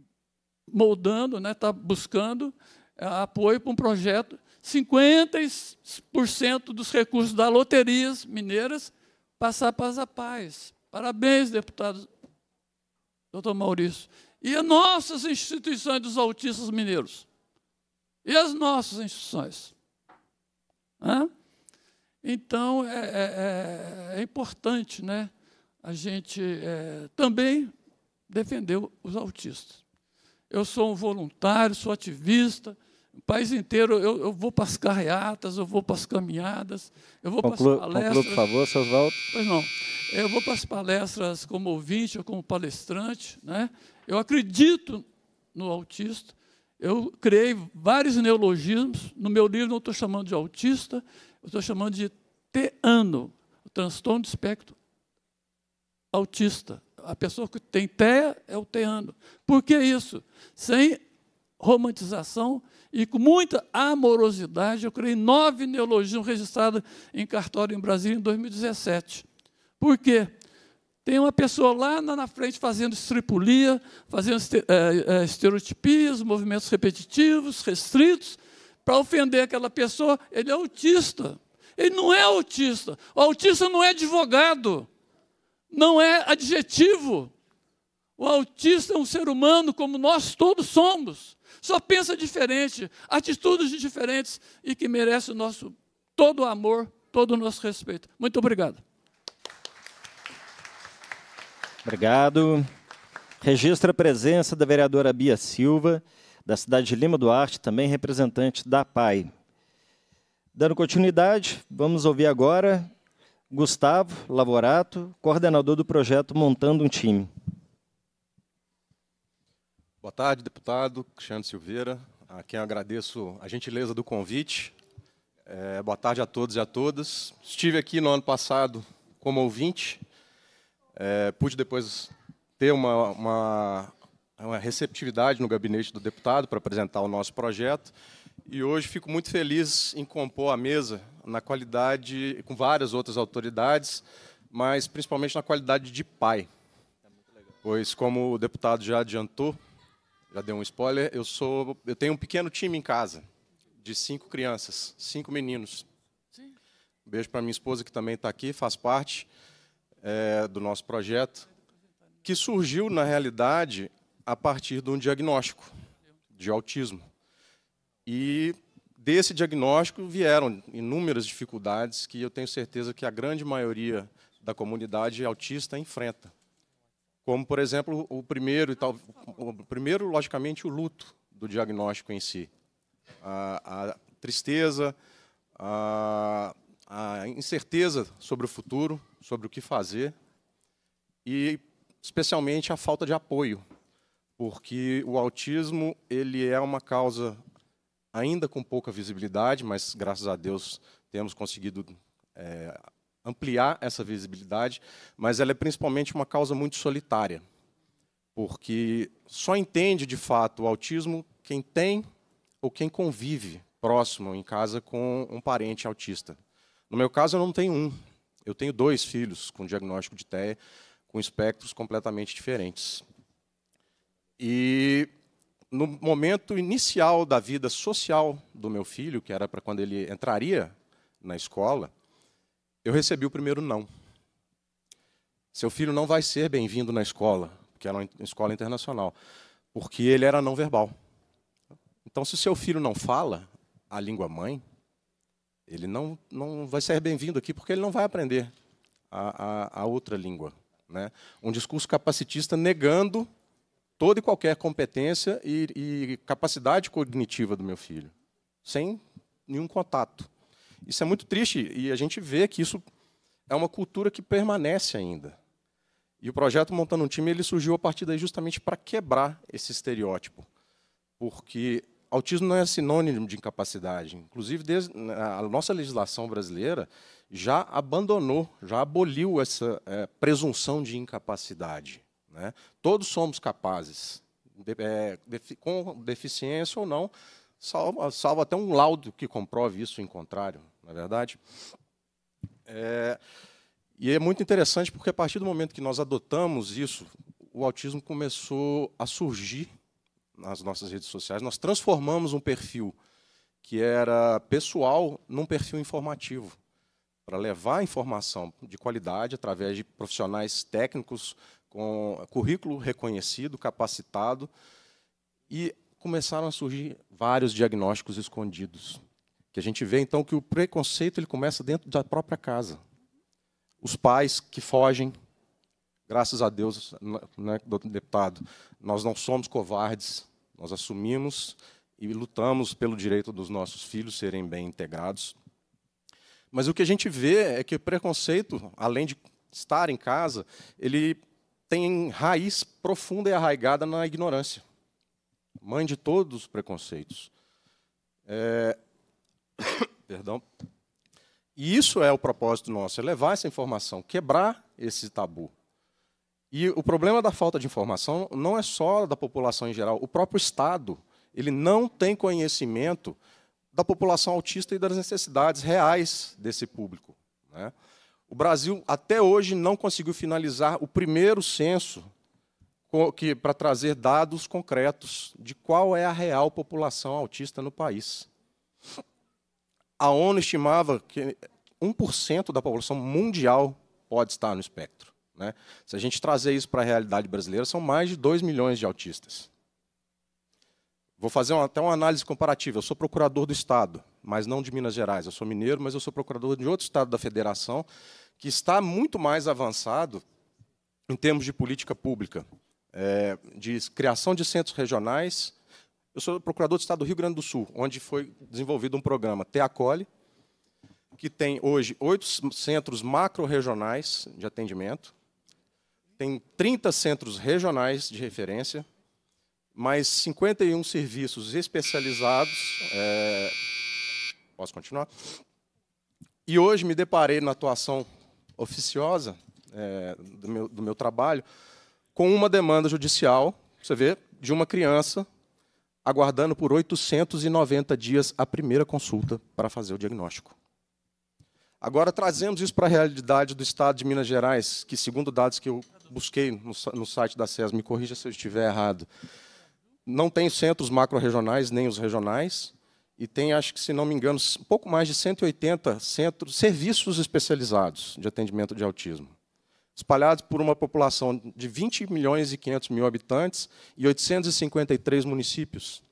Speaker 11: moldando, está né, tá buscando é, apoio para um projeto. 50% dos recursos das loterias mineiras passar para a paz. Parabéns, deputado doutor Maurício. E as nossas instituições dos autistas mineiros. E as nossas instituições. Hã? Então, é, é, é, é importante né, a gente é, também defendeu os autistas. Eu sou um voluntário, sou ativista. O país inteiro, eu, eu vou para as carreatas, eu vou para as caminhadas, eu vou conclua, para as palestras. Conclua, por favor, seus votos. Pois não. Eu vou para as palestras como ouvinte ou como palestrante. Né? Eu acredito no autista. Eu criei vários neologismos. No meu livro, não estou chamando de autista, eu estou chamando de teano, transtorno de espectro autista a pessoa que tem teia é o teano. Por que isso? Sem romantização e com muita amorosidade, eu criei nove neologismos registrados em cartório em Brasília em 2017. Por quê? Tem uma pessoa lá na frente fazendo estripulia, fazendo eh, eh, estereotipias, movimentos repetitivos, restritos, para ofender aquela pessoa. Ele é autista. Ele não é autista. O autista não é advogado não é adjetivo. O autista é um ser humano como nós todos somos. Só pensa diferente, atitudes diferentes e que merece o nosso todo o amor, todo o nosso respeito. Muito obrigado.
Speaker 2: Obrigado. Registra a presença da vereadora Bia Silva, da cidade de Lima Duarte, também representante da PAI. Dando continuidade, vamos ouvir agora Gustavo Lavorato, coordenador do projeto Montando um Time.
Speaker 12: Boa tarde, deputado Cristiano Silveira, a quem agradeço a gentileza do convite. É, boa tarde a todos e a todas. Estive aqui no ano passado como ouvinte, é, pude depois ter uma, uma, uma receptividade no gabinete do deputado para apresentar o nosso projeto. E hoje fico muito feliz em compor a mesa na qualidade, com várias outras autoridades, mas principalmente na qualidade de pai. Pois, como o deputado já adiantou, já deu um spoiler, eu, sou, eu tenho um pequeno time em casa, de cinco crianças, cinco meninos. Um beijo para minha esposa, que também está aqui, faz parte é, do nosso projeto, que surgiu, na realidade, a partir de um diagnóstico de autismo. E desse diagnóstico vieram inúmeras dificuldades que eu tenho certeza que a grande maioria da comunidade autista enfrenta. Como, por exemplo, o primeiro, tal, o primeiro logicamente, o luto do diagnóstico em si. A, a tristeza, a, a incerteza sobre o futuro, sobre o que fazer, e especialmente a falta de apoio, porque o autismo ele é uma causa ainda com pouca visibilidade, mas graças a Deus temos conseguido é, ampliar essa visibilidade, mas ela é principalmente uma causa muito solitária, porque só entende de fato o autismo quem tem ou quem convive próximo em casa com um parente autista. No meu caso, eu não tenho um, eu tenho dois filhos com diagnóstico de TEA, com espectros completamente diferentes. E no momento inicial da vida social do meu filho, que era para quando ele entraria na escola, eu recebi o primeiro não. Seu filho não vai ser bem-vindo na escola, que era uma escola internacional, porque ele era não verbal. Então, se seu filho não fala a língua mãe, ele não, não vai ser bem-vindo aqui porque ele não vai aprender a, a, a outra língua. Né? Um discurso capacitista negando toda e qualquer competência e, e capacidade cognitiva do meu filho, sem nenhum contato. Isso é muito triste e a gente vê que isso é uma cultura que permanece ainda. E o projeto Montando um Time ele surgiu a partir daí justamente para quebrar esse estereótipo. Porque autismo não é sinônimo de incapacidade. Inclusive, a nossa legislação brasileira já abandonou, já aboliu essa é, presunção de incapacidade. Né? Todos somos capazes, é, com deficiência ou não, salvo, salvo até um laudo que comprove isso em contrário, na é verdade. É, e é muito interessante porque a partir do momento que nós adotamos isso, o autismo começou a surgir nas nossas redes sociais. Nós transformamos um perfil que era pessoal num perfil informativo para levar informação de qualidade através de profissionais técnicos com currículo reconhecido, capacitado, e começaram a surgir vários diagnósticos escondidos. Que a gente vê então que o preconceito ele começa dentro da própria casa. Os pais que fogem, graças a Deus, né, né, deputado, nós não somos covardes, nós assumimos e lutamos pelo direito dos nossos filhos serem bem integrados. Mas o que a gente vê é que o preconceito, além de estar em casa, ele tem raiz profunda e arraigada na ignorância, mãe de todos os preconceitos. É... Perdão. E isso é o propósito nosso: é levar essa informação, quebrar esse tabu. E o problema da falta de informação não é só da população em geral. O próprio Estado ele não tem conhecimento da população autista e das necessidades reais desse público. Né? O Brasil até hoje não conseguiu finalizar o primeiro censo que para trazer dados concretos de qual é a real população autista no país. A ONU estimava que 1% da população mundial pode estar no espectro. Né? Se a gente trazer isso para a realidade brasileira, são mais de 2 milhões de autistas. Vou fazer uma, até uma análise comparativa. Eu sou procurador do Estado mas não de Minas Gerais. Eu sou mineiro, mas eu sou procurador de outro estado da federação, que está muito mais avançado em termos de política pública, é, de criação de centros regionais. Eu sou procurador do estado do Rio Grande do Sul, onde foi desenvolvido um programa TACOLE que tem hoje oito centros macro-regionais de atendimento, tem 30 centros regionais de referência, mais 51 serviços especializados é, Posso continuar? E hoje me deparei na atuação oficiosa é, do, meu, do meu trabalho com uma demanda judicial, você vê, de uma criança aguardando por 890 dias a primeira consulta para fazer o diagnóstico. Agora, trazemos isso para a realidade do Estado de Minas Gerais, que, segundo dados que eu busquei no, no site da SES, me corrija se eu estiver errado, não tem centros macro-regionais, nem os regionais, e tem, acho que se não me engano, um pouco mais de 180 centros, serviços especializados de atendimento de autismo, espalhados por uma população de 20 milhões e 500 mil habitantes e 853 municípios.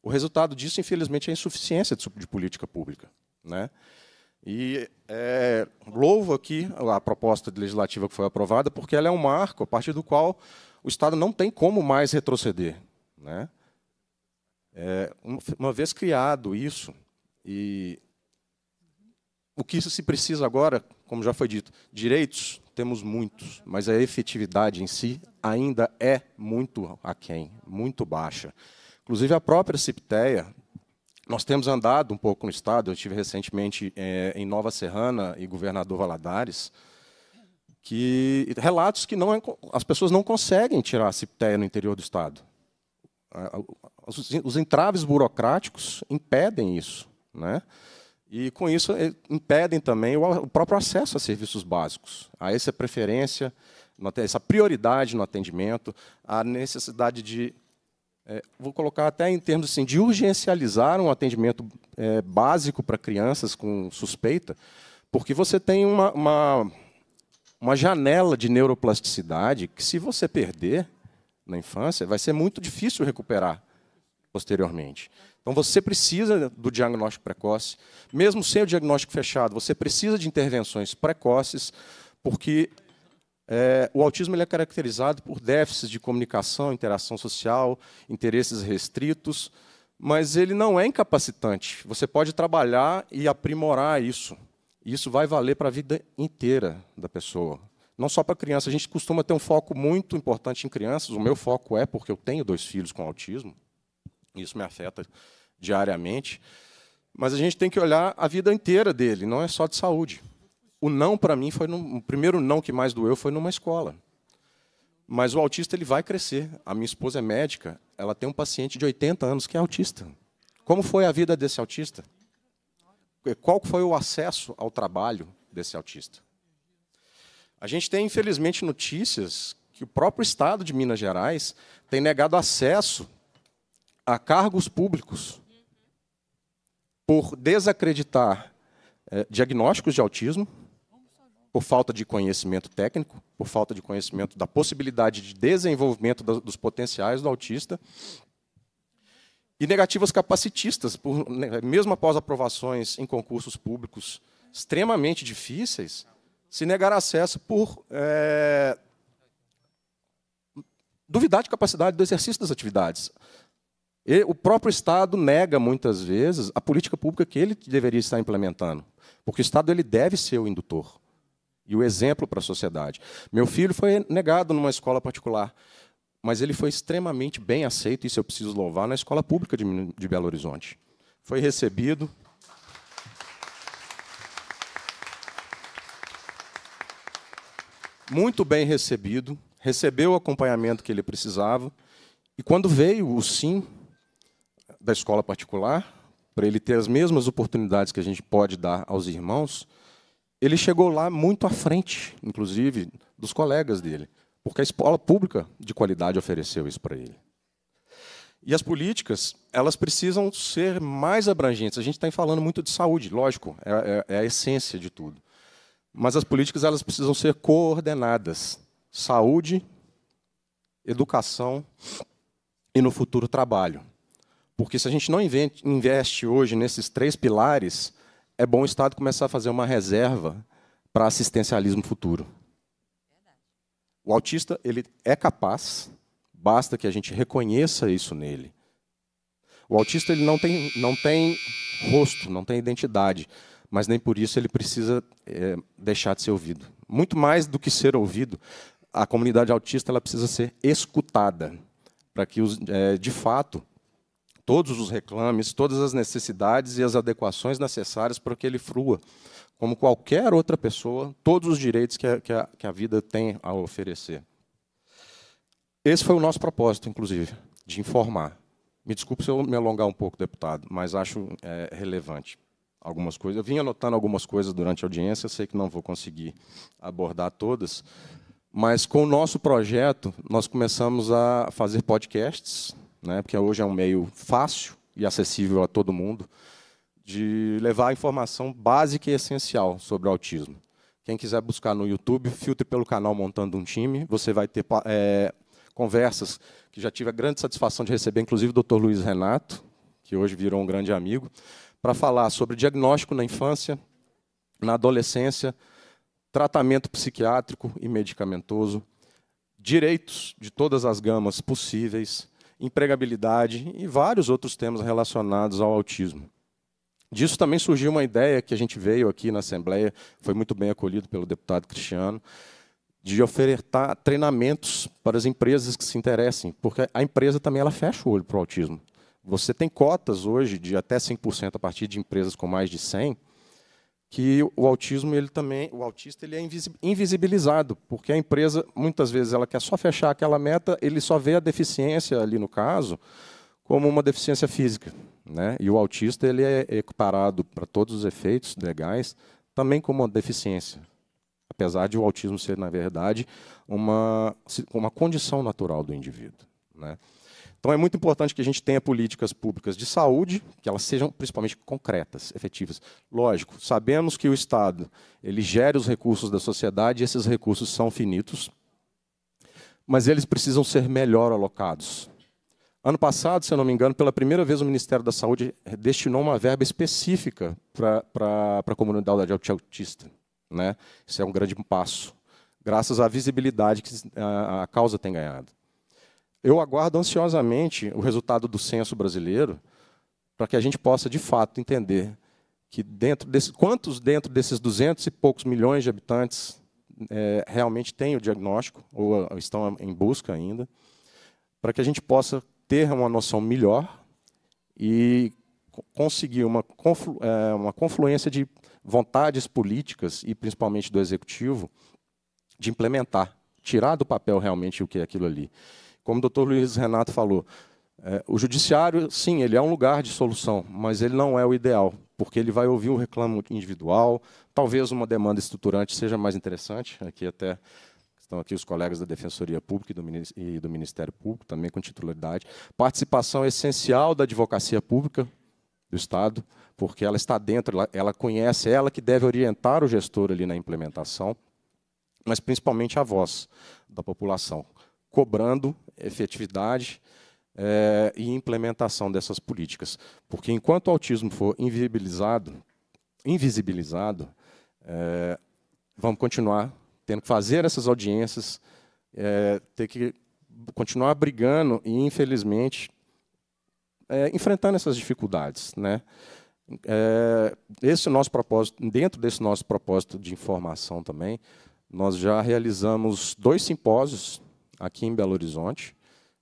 Speaker 12: O resultado disso, infelizmente, é a insuficiência de política pública. Né? E é, louvo aqui a proposta legislativa que foi aprovada, porque ela é um marco a partir do qual o Estado não tem como mais retroceder. Né? É, uma vez criado isso, e o que isso se precisa agora, como já foi dito, direitos temos muitos, mas a efetividade em si ainda é muito aquém, muito baixa. Inclusive a própria CIPTEA, nós temos andado um pouco no Estado, eu estive recentemente é, em Nova Serrana e Governador Valadares, que relatos que não, é, as pessoas não conseguem tirar a CIPTEA no interior do Estado os, os entraves burocráticos impedem isso. Né? E, com isso, eh, impedem também o, o próprio acesso a serviços básicos, a essa preferência, essa prioridade no atendimento, a necessidade de é, vou colocar até em termos assim, de urgencializar um atendimento é, básico para crianças com suspeita, porque você tem uma, uma, uma, janela de neuroplasticidade que, se você perder na infância, vai ser muito difícil recuperar posteriormente. Então você precisa do diagnóstico precoce, mesmo sem o diagnóstico fechado, você precisa de intervenções precoces, porque é, o autismo ele é caracterizado por déficits de comunicação, interação social, interesses restritos, mas ele não é incapacitante. Você pode trabalhar e aprimorar isso. Isso vai valer para a vida inteira da pessoa, não só para criança. A gente costuma ter um foco muito importante em crianças. O meu foco é porque eu tenho dois filhos com autismo. Isso me afeta diariamente. Mas a gente tem que olhar a vida inteira dele, não é só de saúde. O não para mim foi no, o primeiro não que mais doeu foi numa escola. Mas o autista ele vai crescer. A minha esposa é médica, ela tem um paciente de 80 anos que é autista. Como foi a vida desse autista? É, qual foi o acesso ao trabalho desse autista? A gente tem infelizmente notícias que o próprio estado de Minas Gerais tem negado acesso a cargos públicos por desacreditar eh, diagnósticos de autismo, por falta de conhecimento técnico, por falta de conhecimento da possibilidade de desenvolvimento dos potenciais do autista, e negativas capacitistas, por, né, mesmo após aprovações em concursos públicos extremamente difíceis, se negar acesso por é, duvidar de capacidade do exercício das atividades o próprio Estado nega, muitas vezes, a política pública que ele deveria estar implementando. Porque o Estado ele deve ser o indutor e o exemplo para a sociedade. Meu filho foi negado numa escola particular, mas ele foi extremamente bem aceito, isso eu preciso louvar, na escola pública de Belo Horizonte. Foi recebido, muito bem recebido, recebeu o acompanhamento que ele precisava. E quando veio o sim, da escola particular, para ele ter as mesmas oportunidades que a gente pode dar aos irmãos, ele chegou lá muito à frente, inclusive, dos colegas dele, porque a escola pública de qualidade ofereceu isso para ele. E as políticas, elas precisam ser mais abrangentes. A gente está falando muito de saúde, lógico, é, é, é, a essência de tudo. Mas as políticas, elas precisam ser coordenadas. Saúde, educação e, no futuro, trabalho. Porque se a gente não investe hoje nesses três pilares, é bom o Estado começar a fazer uma reserva para assistencialismo futuro. O autista ele é capaz, basta que a gente reconheça isso nele. O autista ele não tem, não tem rosto, não tem identidade, mas nem por isso ele precisa é, deixar de ser ouvido. Muito mais do que ser ouvido, a comunidade autista ela precisa ser escutada para que, os, é, de fato, todos os reclames, todas as necessidades e as adequações necessárias para que ele frua, como qualquer outra pessoa, todos os direitos que a, que a, que a vida tem a oferecer. Esse foi o nosso propósito, inclusive, de informar. Me desculpe se eu me alongar um pouco, deputado, mas acho é, relevante algumas coisas. Eu vim anotando algumas coisas durante a audiência, sei que não vou conseguir abordar todas, mas com o nosso projeto, nós começamos a fazer podcasts né, porque hoje é um meio fácil e acessível a todo mundo, de levar informação básica e essencial sobre o autismo. Quem quiser buscar no YouTube, filtre pelo canal Montando um Time, você vai ter é, conversas que já tive a grande satisfação de receber, inclusive o Dr. Luiz Renato, que hoje virou um grande amigo, para falar sobre diagnóstico na infância, na adolescência, tratamento psiquiátrico e medicamentoso, direitos de todas as gamas possíveis, empregabilidade e vários outros temas relacionados ao autismo. Disso também surgiu uma ideia que a gente veio aqui na Assembleia, foi muito bem acolhido pelo deputado Cristiano, de ofertar treinamentos para as empresas que se interessem, porque a empresa também ela fecha o olho para o autismo. Você tem cotas hoje de até 5% a partir de empresas com mais de 100, que o autismo ele também o autista ele é invisibilizado porque a empresa muitas vezes ela quer só fechar aquela meta ele só vê a deficiência ali no caso como uma deficiência física né e o autista ele é equiparado para todos os efeitos legais também como uma deficiência apesar de o autismo ser na verdade uma uma condição natural do indivíduo né então é muito importante que a gente tenha políticas públicas de saúde, que elas sejam principalmente concretas, efetivas. Lógico, sabemos que o Estado, ele gera os recursos da sociedade e esses recursos são finitos, mas eles precisam ser melhor alocados. Ano passado, se eu não me engano, pela primeira vez o Ministério da Saúde destinou uma verba específica para a comunidade autista. Né? Isso é um grande passo, graças à visibilidade que ah, a causa tem ganhado eu aguardo ansiosamente o resultado do censo brasileiro para que a gente possa, de fato, entender que dentro desse, quantos dentro desses 200 e poucos milhões de habitantes é, realmente têm o diagnóstico ou, ah, estão em busca ainda, para que a gente possa ter uma noção melhor e conseguir uma, conflu, é, uma confluência de vontades políticas e principalmente do executivo de implementar, tirar do papel realmente o que é aquilo ali como o doutor Luiz Renato falou, é, o judiciário, sim, ele é um lugar de solução, mas ele não é o ideal, porque ele vai ouvir um reclamo individual, talvez uma demanda estruturante seja mais interessante, aqui até estão aqui os colegas da Defensoria Pública e do Ministério Público, também com titularidade. Participação essencial da advocacia pública do Estado, porque ela está dentro, ela, ela conhece, é ela que deve orientar o gestor ali na implementação, mas principalmente a voz da população cobrando efetividade é, e implementação dessas políticas. Porque enquanto o autismo for invisibilizado, invisibilizado é, vamos continuar tendo que fazer essas audiências, é, ter que continuar brigando e, infelizmente, é, enfrentando essas dificuldades. Né? É, esse nosso propósito, dentro desse nosso propósito de informação também, nós já realizamos dois simpósios aqui em Belo Horizonte.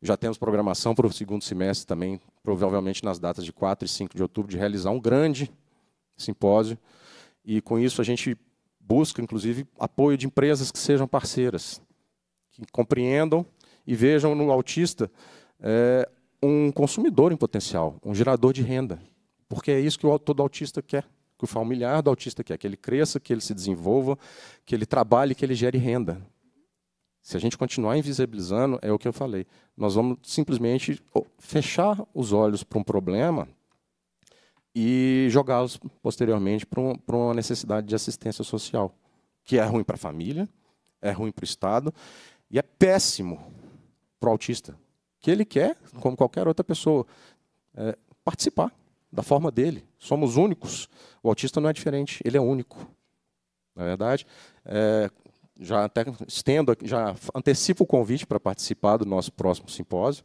Speaker 12: Já temos programação para o segundo semestre também, provavelmente nas datas de 4 e 5 de outubro, de realizar um grande simpósio. E com isso a gente busca, inclusive, apoio de empresas que sejam parceiras, que compreendam e vejam no autista é, um consumidor em potencial, um gerador de renda. Porque é isso que o, todo autista quer, que o familiar do autista quer, que ele cresça, que ele se desenvolva, que ele trabalhe, que ele gere renda. Se a gente continuar invisibilizando, é o que eu falei, nós vamos simplesmente fechar os olhos para um problema e jogá-los posteriormente para, uma necessidade de assistência social, que é ruim para a família, é ruim para o Estado e é péssimo para o autista, que ele quer, como qualquer outra pessoa, é, participar da forma dele. Somos únicos. O autista não é diferente, ele é único. Na é verdade, é, já até estendo, já antecipo o convite para participar do nosso próximo simpósio.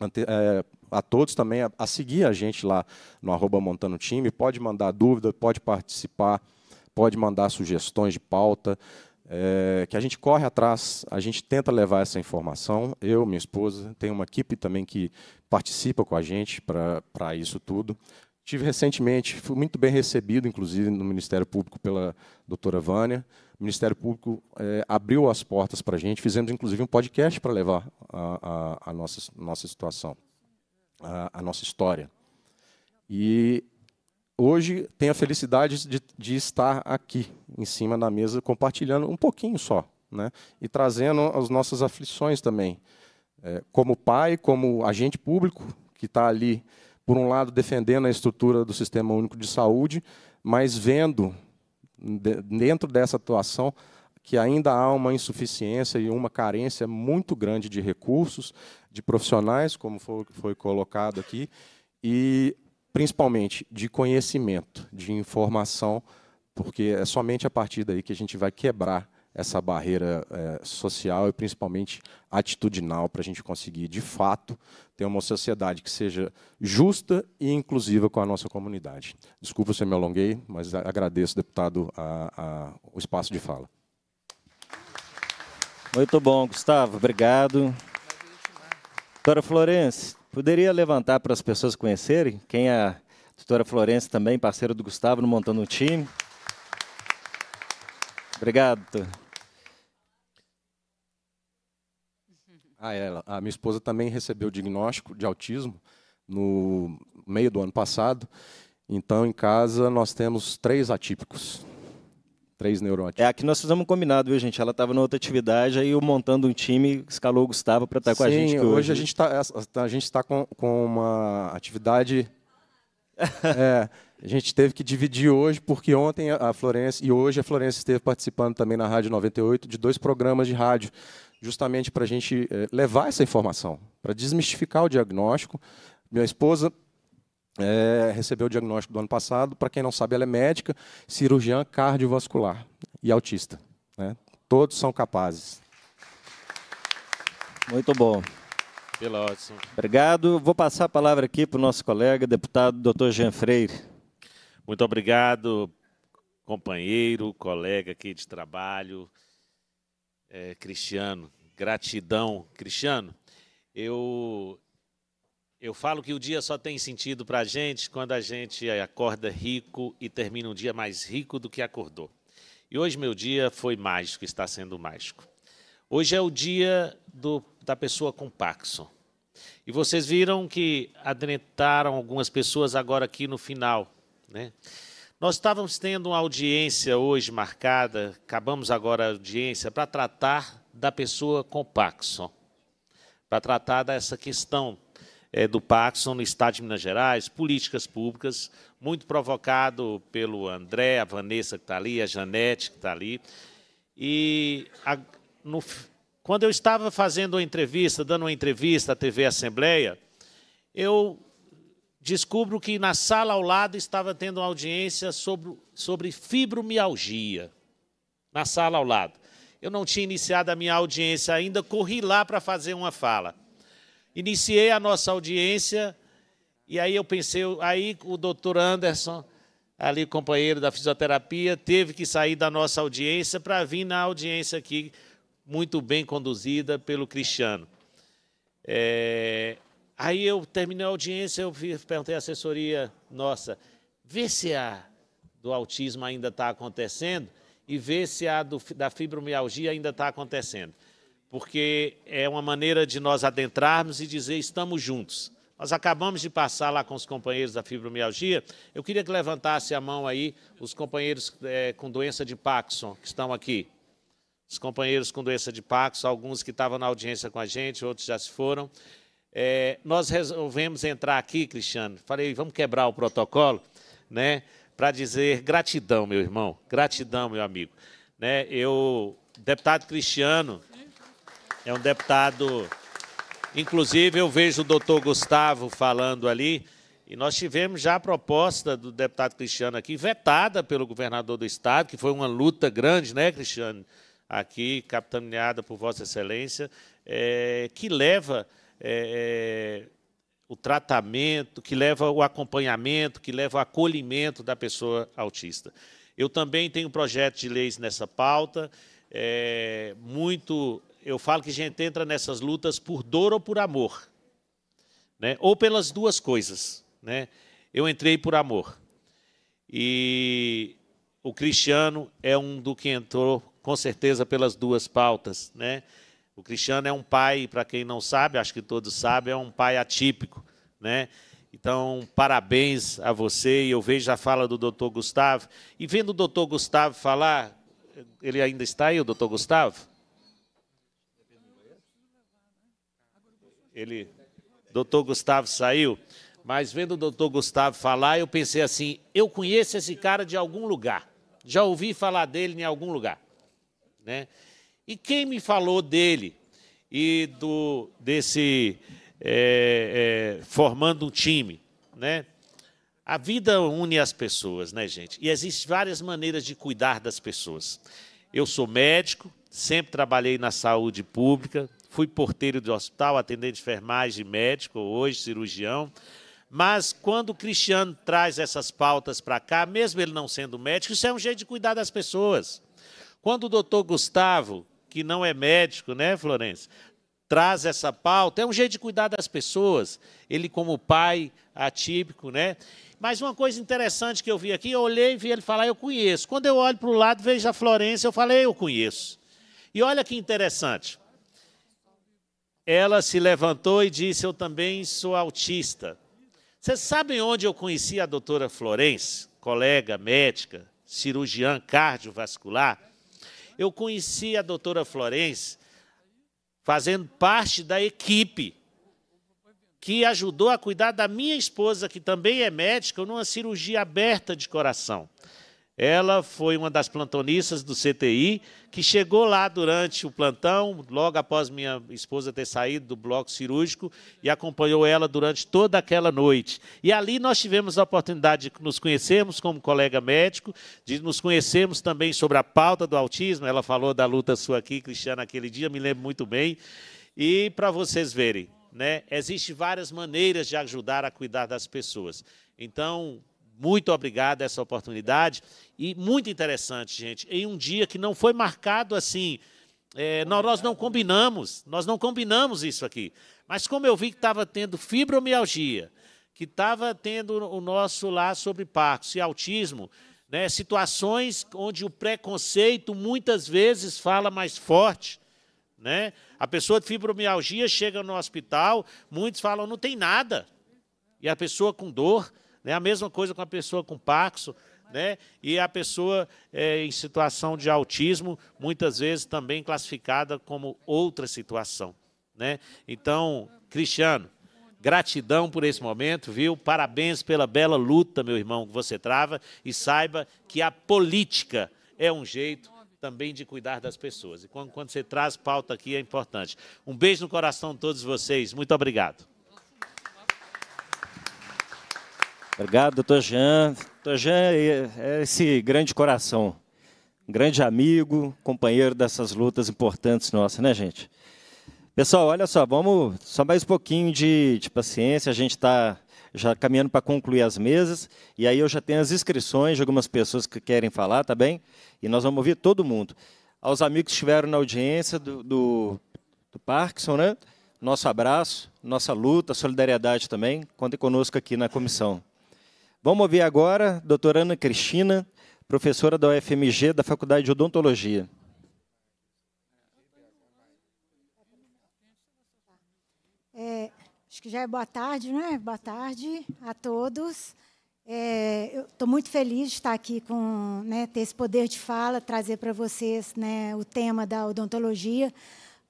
Speaker 12: Ante, é, a todos também a, a, seguir a gente lá no arroba montando time. Pode mandar dúvida, pode participar, pode mandar sugestões de pauta. É, que a gente corre atrás, a gente tenta levar essa informação. Eu, minha esposa, tem uma equipe também que participa com a gente para isso tudo. Tive recentemente, fui muito bem recebido, inclusive, no Ministério Público pela doutora Vânia o Ministério Público é, abriu as portas para a gente, fizemos inclusive um podcast para levar a, a, a, nossa, nossa situação, a, a, nossa história. E hoje tenho a felicidade de, de, estar aqui, em cima da mesa, compartilhando um pouquinho só, né? e trazendo as nossas aflições também, é, como pai, como agente público que está ali, por um lado, defendendo a estrutura do Sistema Único de Saúde, mas vendo dentro dessa atuação, que ainda há uma insuficiência e uma carência muito grande de recursos, de profissionais, como foi, foi colocado aqui, e principalmente de conhecimento, de informação, porque é somente a partir daí que a gente vai quebrar essa barreira é, social e principalmente atitudinal para a gente conseguir, de fato, ter uma sociedade que seja justa e inclusiva com a nossa comunidade. Desculpa se eu me alonguei, mas agradeço, deputado, a, a, o espaço de fala. Muito bom, Gustavo, obrigado.
Speaker 2: Doutora Florence, poderia levantar para as pessoas conhecerem quem é a doutora Florence também, parceira do Gustavo, no Montando o Time? Obrigado,
Speaker 12: doutor. a ah, é, ela. A minha esposa também recebeu o diagnóstico de autismo no meio do ano passado. Então, em casa, nós temos três atípicos. Três neuróticos. É, aqui nós fizemos
Speaker 2: um combinado, viu, gente? Ela estava em outra atividade, aí eu montando um time, escalou o Gustavo para estar com a gente. Sim, hoje, hoje a gente
Speaker 12: está tá, tá com, com uma atividade é, a gente teve que dividir hoje, porque ontem a Florença e hoje a Florença esteve participando também na Rádio 98 de dois programas de rádio justamente para a gente eh, levar essa informação, para desmistificar o diagnóstico. Minha esposa é, recebeu o diagnóstico do ano passado. Para quem não sabe, ela é médica, cirurgiã cardiovascular e autista. Né? Todos são capazes.
Speaker 2: Muito bom. Pela ótima. Obrigado. Vou passar a palavra aqui para o nosso colega, deputado doutor Jean Freire.
Speaker 13: Muito obrigado, companheiro, colega aqui de trabalho. É, Cristiano, gratidão. Cristiano, eu, eu falo que o dia só tem sentido para a gente quando a gente acorda rico e termina um dia mais rico do que acordou. E hoje meu dia foi mágico, está sendo mágico. Hoje é o dia do, da pessoa com Paxo. E vocês viram que adentraram algumas pessoas agora aqui no final, né? Nós estávamos tendo uma audiência hoje marcada, acabamos agora a audiência, para tratar da pessoa com Paxson, para tratar dessa questão é, do Paxson no Estado de Minas Gerais, políticas públicas, muito provocado pelo André, a Vanessa que está ali, a Janete que está ali. E a, no, quando eu estava fazendo uma entrevista, dando uma entrevista à TV Assembleia, eu descubro que na sala ao lado estava tendo uma audiência sobre, sobre fibromialgia. Na sala ao lado. Eu não tinha iniciado a minha audiência ainda, corri lá para fazer uma fala. Iniciei a nossa audiência e aí eu pensei, aí o doutor Anderson, ali companheiro da fisioterapia, teve que sair da nossa audiência para vir na audiência aqui, muito bem conduzida pelo Cristiano. É, Aí eu terminei a audiência, eu perguntei à assessoria nossa, vê se a do autismo ainda está acontecendo e vê se a do, da fibromialgia ainda está acontecendo. Porque é uma maneira de nós adentrarmos e dizer estamos juntos. Nós acabamos de passar lá com os companheiros da fibromialgia. Eu queria que levantasse a mão aí os companheiros é, com doença de Parkinson que estão aqui. Os companheiros com doença de Parkinson, alguns que estavam na audiência com a gente, outros já se foram. É, nós resolvemos entrar aqui, Cristiano, falei, vamos quebrar o protocolo, né? Para dizer gratidão, meu irmão, gratidão, meu amigo. Né, eu, deputado Cristiano, é um deputado. Inclusive, eu vejo o doutor Gustavo falando ali, e nós tivemos já a proposta do deputado Cristiano aqui, vetada pelo governador do Estado, que foi uma luta grande, né, Cristiano? Aqui, capitaneada por Vossa Excelência, é, que leva é, é, o tratamento, que leva o acompanhamento, que leva o acolhimento da pessoa autista. Eu também tenho um projeto de leis nessa pauta, é, muito, eu falo que a gente entra nessas lutas por dor ou por amor, né? ou pelas duas coisas. Né? Eu entrei por amor, e o Cristiano é um do que entrou, com certeza, pelas duas pautas, né? O Cristiano é um pai, para quem não sabe, acho que todos sabem, é um pai atípico, né? Então, parabéns a você. E eu vejo a fala do doutor Gustavo. E vendo o doutor Gustavo falar, ele ainda está aí, o doutor Gustavo? Ele, doutor Gustavo saiu, mas vendo o doutor Gustavo falar, eu pensei assim: eu conheço esse cara de algum lugar, já ouvi falar dele em algum lugar, né? E quem me falou dele e do desse é, é, formando um time, né? A vida une as pessoas, né, gente? E existem várias maneiras de cuidar das pessoas. Eu sou médico, sempre trabalhei na saúde pública, fui porteiro de hospital, atendente de enfermagem, médico, hoje cirurgião. Mas quando o Cristiano traz essas pautas para cá, mesmo ele não sendo médico, isso é um jeito de cuidar das pessoas. Quando o doutor Gustavo que não é médico, né, Florencio? Traz essa pauta. É um jeito de cuidar das pessoas. Ele, como pai atípico, né? Mas uma coisa interessante que eu vi aqui, eu olhei e vi ele falar, eu conheço. Quando eu olho para o lado, vejo a Florença, eu falei, eu conheço. E olha que interessante. Ela se levantou e disse, eu também sou autista. Vocês sabem onde eu conheci a doutora Florence, colega médica, cirurgiã cardiovascular? Eu conheci a doutora Florence fazendo parte da equipe que ajudou a cuidar da minha esposa, que também é médica, numa cirurgia aberta de coração. Ela foi uma das plantonistas do CTI que chegou lá durante o plantão, logo após minha esposa ter saído do bloco cirúrgico, e acompanhou ela durante toda aquela noite. E ali nós tivemos a oportunidade de nos conhecermos como colega médico, de nos conhecermos também sobre a pauta do autismo. Ela falou da luta sua aqui, Cristiana, aquele dia, me lembro muito bem. E para vocês verem, né, existem várias maneiras de ajudar a cuidar das pessoas. Então, muito obrigado essa oportunidade e muito interessante, gente. Em um dia que não foi marcado assim, é, nós não combinamos, nós não combinamos isso aqui. Mas como eu vi que estava tendo fibromialgia, que estava tendo o nosso lá sobre Parkinson e autismo, né, situações onde o preconceito muitas vezes fala mais forte. Né? A pessoa de fibromialgia chega no hospital, muitos falam, não tem nada. E a pessoa com dor, né? A mesma coisa com a pessoa com Paxo, né? E a pessoa é, em situação de autismo, muitas vezes também classificada como outra situação, né? Então, Cristiano, gratidão por esse momento, viu? Parabéns pela bela luta, meu irmão, que você trava e saiba que a política é um jeito também de cuidar das pessoas. E quando, quando você traz pauta aqui é importante. Um beijo no coração de todos vocês. Muito obrigado.
Speaker 2: Obrigado, doutor Jean. Doutor Jean é, é esse grande coração, grande amigo, companheiro dessas lutas importantes nossas, né, gente? Pessoal, olha só, vamos só mais um pouquinho de, de paciência, a gente está já caminhando para concluir as mesas, e aí eu já tenho as inscrições de algumas pessoas que querem falar, tá bem? E nós vamos ouvir todo mundo. Aos amigos que estiveram na audiência do, do, do Parkinson, né? Nosso abraço, nossa luta, solidariedade também. Contem conosco aqui na comissão. Vamos ouvir agora a doutora Ana Cristina, professora da UFMG, da Faculdade de Odontologia.
Speaker 14: É, acho que já é boa tarde, né? Boa tarde a todos. É, estou muito feliz de estar aqui com né, ter esse poder de fala, trazer para vocês né, o tema da odontologia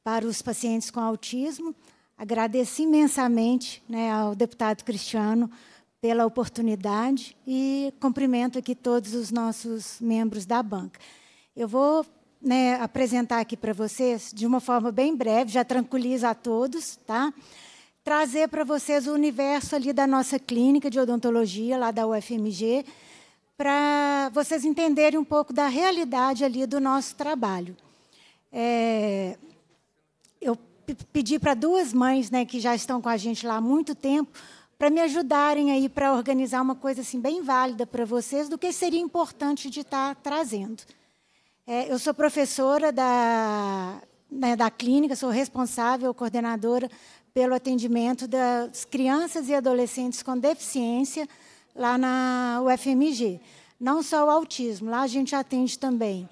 Speaker 14: para os pacientes com autismo. Agradeço imensamente né, ao deputado Cristiano pela oportunidade e cumprimento aqui todos os nossos membros da banca. Eu vou né, apresentar aqui para vocês, de uma forma bem breve, já tranquiliza a todos, tá? Trazer para vocês o universo ali da nossa clínica de odontologia, lá da UFMG, para vocês entenderem um pouco da realidade ali do nosso trabalho. É, eu pedi para duas mães né, que já estão com a gente lá há muito tempo para me ajudarem aí para organizar uma coisa assim bem válida para vocês do que seria importante de estar tá trazendo. É, eu sou professora da, né, da clínica, sou responsável, coordenadora pelo atendimento das crianças e adolescentes com deficiência lá na UFMG. Não só o autismo, lá a gente atende também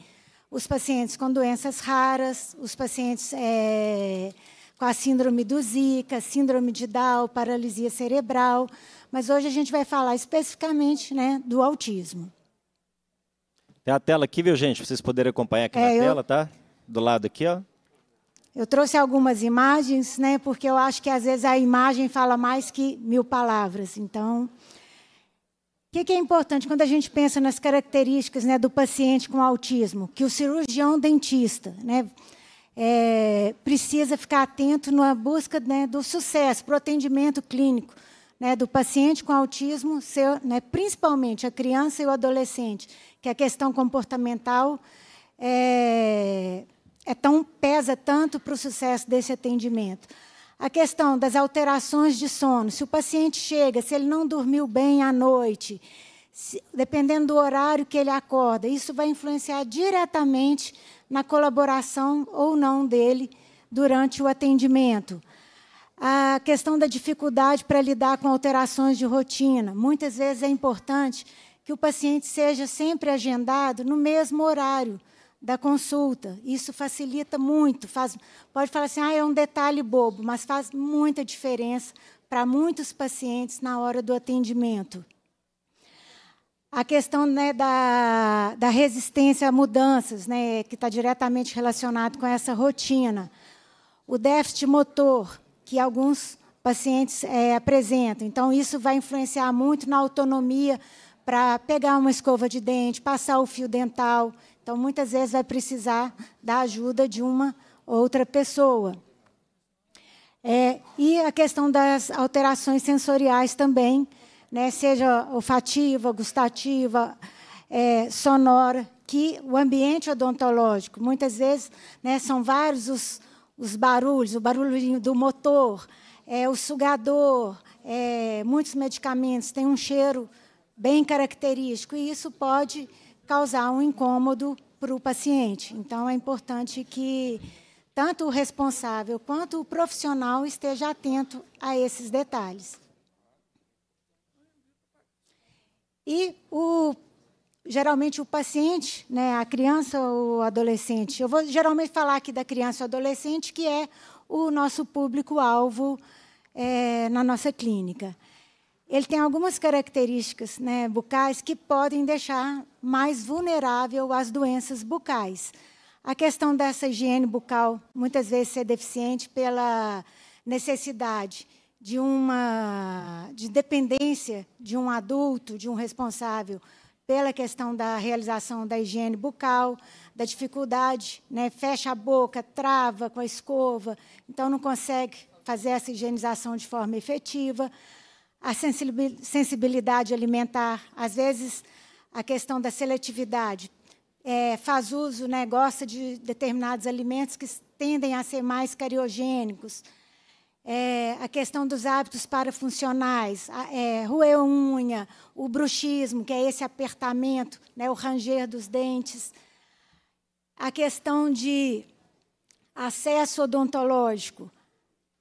Speaker 14: os pacientes com doenças raras, os pacientes é, com a síndrome do Zika, síndrome de Down, paralisia cerebral, mas hoje a gente vai falar especificamente né, do autismo.
Speaker 2: Tem a tela aqui, viu, gente? Pra vocês poderem acompanhar aqui é, na eu... tela, tá? Do lado aqui, ó.
Speaker 14: Eu trouxe algumas imagens, né? Porque eu acho que às vezes a imagem fala mais que mil palavras. Então, o que é importante quando a gente pensa nas características né, do paciente com autismo? Que o cirurgião dentista, né? é, precisa ficar atento na busca né, do sucesso, para o atendimento clínico né, do paciente com autismo, né, principalmente a criança e o adolescente, que a questão comportamental é, é tão pesa tanto para o sucesso desse atendimento. A questão das alterações de sono, se o paciente chega, se ele não dormiu bem à noite, se, dependendo do horário que ele acorda, isso vai influenciar diretamente na colaboração ou não dele durante o atendimento. A questão da dificuldade para lidar com alterações de rotina. Muitas vezes é importante que o paciente seja sempre agendado no mesmo horário da consulta. Isso facilita muito. Faz, pode falar assim, ah, é um detalhe bobo, mas faz muita diferença para muitos pacientes na hora do atendimento a questão né, da, da, resistência a mudanças, né, que está diretamente relacionado com essa rotina. O déficit motor, que alguns pacientes é, apresentam. Então, isso vai influenciar muito na autonomia para pegar uma escova de dente, passar o fio dental. Então, muitas vezes vai precisar da ajuda de uma outra pessoa. É, e a questão das alterações sensoriais também, né, seja olfativa, gustativa, é, sonora, que o ambiente odontológico. Muitas vezes né, são vários os, os barulhos, o barulhinho do motor, é, o sugador, é, muitos medicamentos têm um cheiro bem característico e isso pode causar um incômodo para o paciente. Então, é importante que tanto o responsável quanto o profissional esteja atento a esses detalhes. E o geralmente o paciente, né, a criança ou o adolescente. Eu vou geralmente falar aqui da criança ou adolescente, que é o nosso público-alvo é, na nossa clínica. Ele tem algumas características né, bucais que podem deixar mais vulnerável às doenças bucais. A questão dessa higiene bucal muitas vezes é deficiente pela necessidade de uma de dependência de um adulto, de um responsável pela questão da realização da higiene bucal, da dificuldade, né, fecha a boca, trava com a escova, então não consegue fazer essa higienização de forma efetiva, a sensibilidade alimentar, às vezes a questão da seletividade, é, faz uso, né, gosta de determinados alimentos que tendem a ser mais cariogênicos, é, a questão dos hábitos parafuncionais, a, é, roer unha, o bruxismo, que é esse apertamento, né, o ranger dos dentes, a questão de acesso odontológico.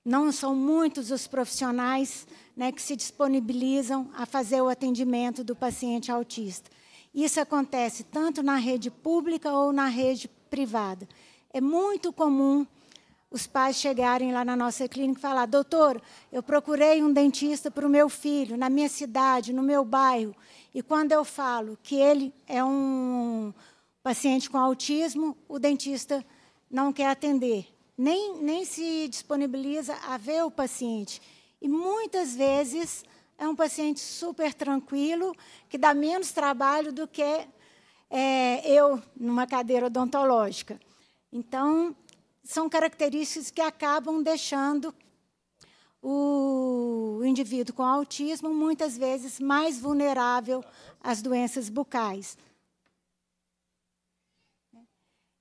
Speaker 14: Não são muitos os profissionais né, que se disponibilizam a fazer o atendimento do paciente autista. Isso acontece tanto na rede pública ou na rede privada. É muito comum os pais chegarem lá na nossa clínica e falar: doutor, eu procurei um dentista para o meu filho, na minha cidade, no meu bairro. E quando eu falo que ele é um paciente com autismo, o dentista não quer atender, nem, nem se disponibiliza a ver o paciente. E muitas vezes é um paciente super tranquilo, que dá menos trabalho do que é, eu numa cadeira odontológica. Então, são características que acabam deixando o indivíduo com autismo muitas vezes mais vulnerável às doenças bucais.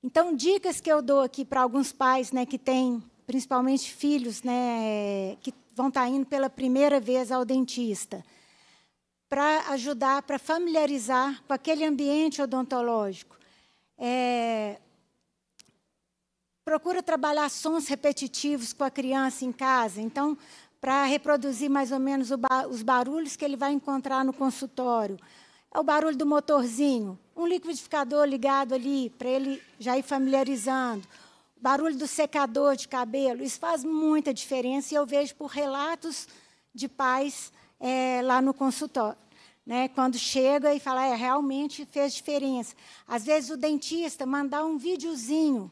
Speaker 14: Então, dicas que eu dou aqui para alguns pais né, que têm, principalmente filhos, né, que vão estar tá indo pela primeira vez ao dentista, para ajudar, para familiarizar com aquele ambiente odontológico. É, procura trabalhar sons repetitivos com a criança em casa. Então, para reproduzir mais ou menos os barulhos que ele vai encontrar no consultório. É o barulho do motorzinho, um liquidificador ligado ali, para ele já ir familiarizando. O barulho do secador de cabelo, isso faz muita diferença e eu vejo por relatos de pais é, lá no consultório. Né, quando chega e fala, é, realmente fez diferença. Às vezes o dentista mandar um videozinho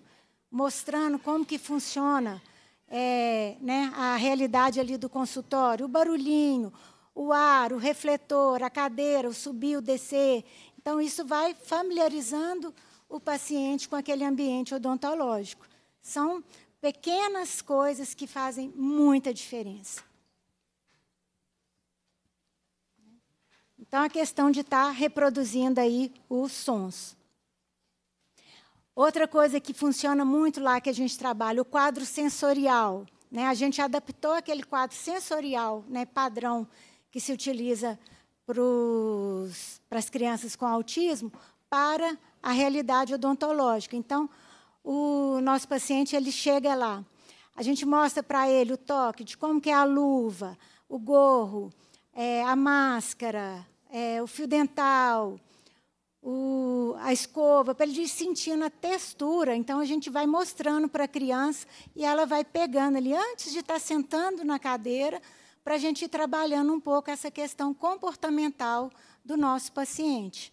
Speaker 14: mostrando como que funciona é, né, a realidade ali do consultório, o barulhinho, o ar, o refletor, a cadeira, o subir, o descer. Então, isso vai familiarizando o paciente com aquele ambiente odontológico. São pequenas coisas que fazem muita diferença. Então, a questão de estar tá reproduzindo aí os sons. Outra coisa que funciona muito lá que a gente trabalha, o quadro sensorial. Né? A gente adaptou aquele quadro sensorial né, padrão que se utiliza para as crianças com autismo para a realidade odontológica. Então, o nosso paciente ele chega lá. A gente mostra para ele o toque de como que é a luva, o gorro, é, a máscara, é, o fio dental, o, a escova, para ele ir sentindo a textura. Então, a gente vai mostrando para a criança e ela vai pegando ali, antes de estar tá sentando na cadeira, para a gente ir trabalhando um pouco essa questão comportamental do nosso paciente.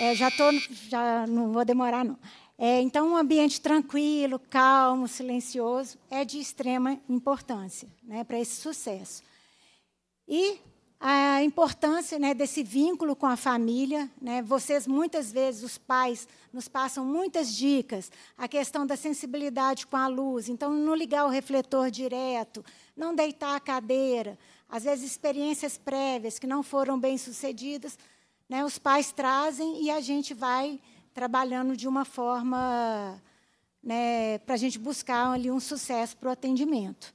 Speaker 14: É, já tô, já não vou demorar não. É, então, um ambiente tranquilo, calmo, silencioso é de extrema importância né, para esse sucesso. E a importância né, desse vínculo com a família. Né? Vocês, muitas vezes, os pais, nos passam muitas dicas. A questão da sensibilidade com a luz. Então, não ligar o refletor direto, não deitar a cadeira. Às vezes, experiências prévias que não foram bem sucedidas, né, os pais trazem e a gente vai trabalhando de uma forma né, para a gente buscar ali um sucesso para o atendimento.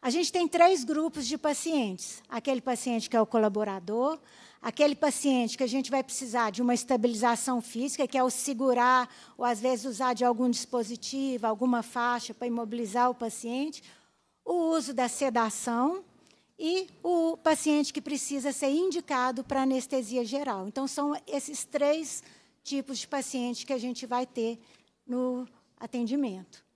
Speaker 14: A gente tem três grupos de pacientes: aquele paciente que é o colaborador, aquele paciente que a gente vai precisar de uma estabilização física, que é o segurar ou às vezes usar de algum dispositivo, alguma faixa para imobilizar o paciente, o uso da sedação e o paciente que precisa ser indicado para anestesia geral. Então são esses três tipos de paciente que a gente vai ter no atendimento.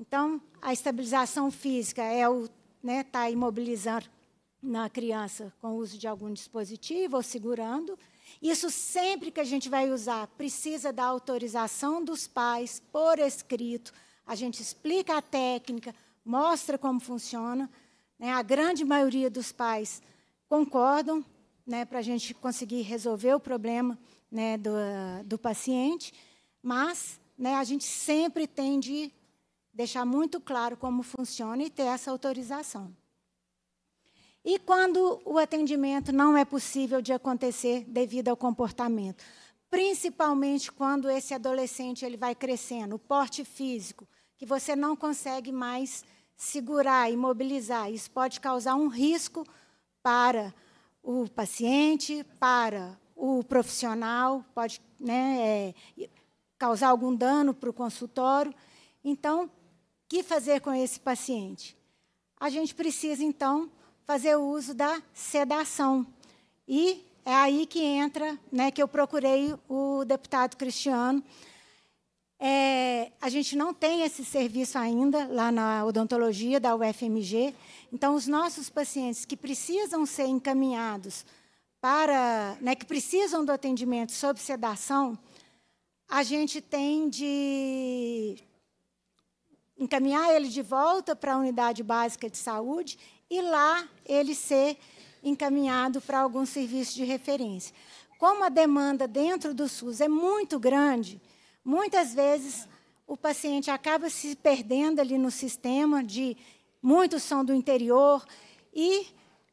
Speaker 14: Então, a estabilização física é o né, tá imobilizando na criança com o uso de algum dispositivo ou segurando. Isso sempre que a gente vai usar precisa da autorização dos pais por escrito. A gente explica a técnica, mostra como funciona. Né? A grande maioria dos pais concordam né, para a gente conseguir resolver o problema né, do, do paciente, mas né, a gente sempre tem de deixar muito claro como funciona e ter essa autorização. E quando o atendimento não é possível de acontecer devido ao comportamento, principalmente quando esse adolescente ele vai crescendo, o porte físico, que você não consegue mais segurar e mobilizar, isso pode causar um risco para o paciente, para o profissional, pode né, é, causar algum dano para o consultório. Então, que fazer com esse paciente? A gente precisa, então, fazer o uso da sedação. E é aí que entra, né, que eu procurei o deputado Cristiano. É, a gente não tem esse serviço ainda lá na odontologia da UFMG. Então, os nossos pacientes que precisam ser encaminhados para, né, que precisam do atendimento sob sedação, a gente tem de encaminhar ele de volta para a unidade básica de saúde e lá ele ser encaminhado para algum serviço de referência. Como a demanda dentro do SUS é muito grande, muitas vezes o paciente acaba se perdendo ali no sistema de muitos são do interior e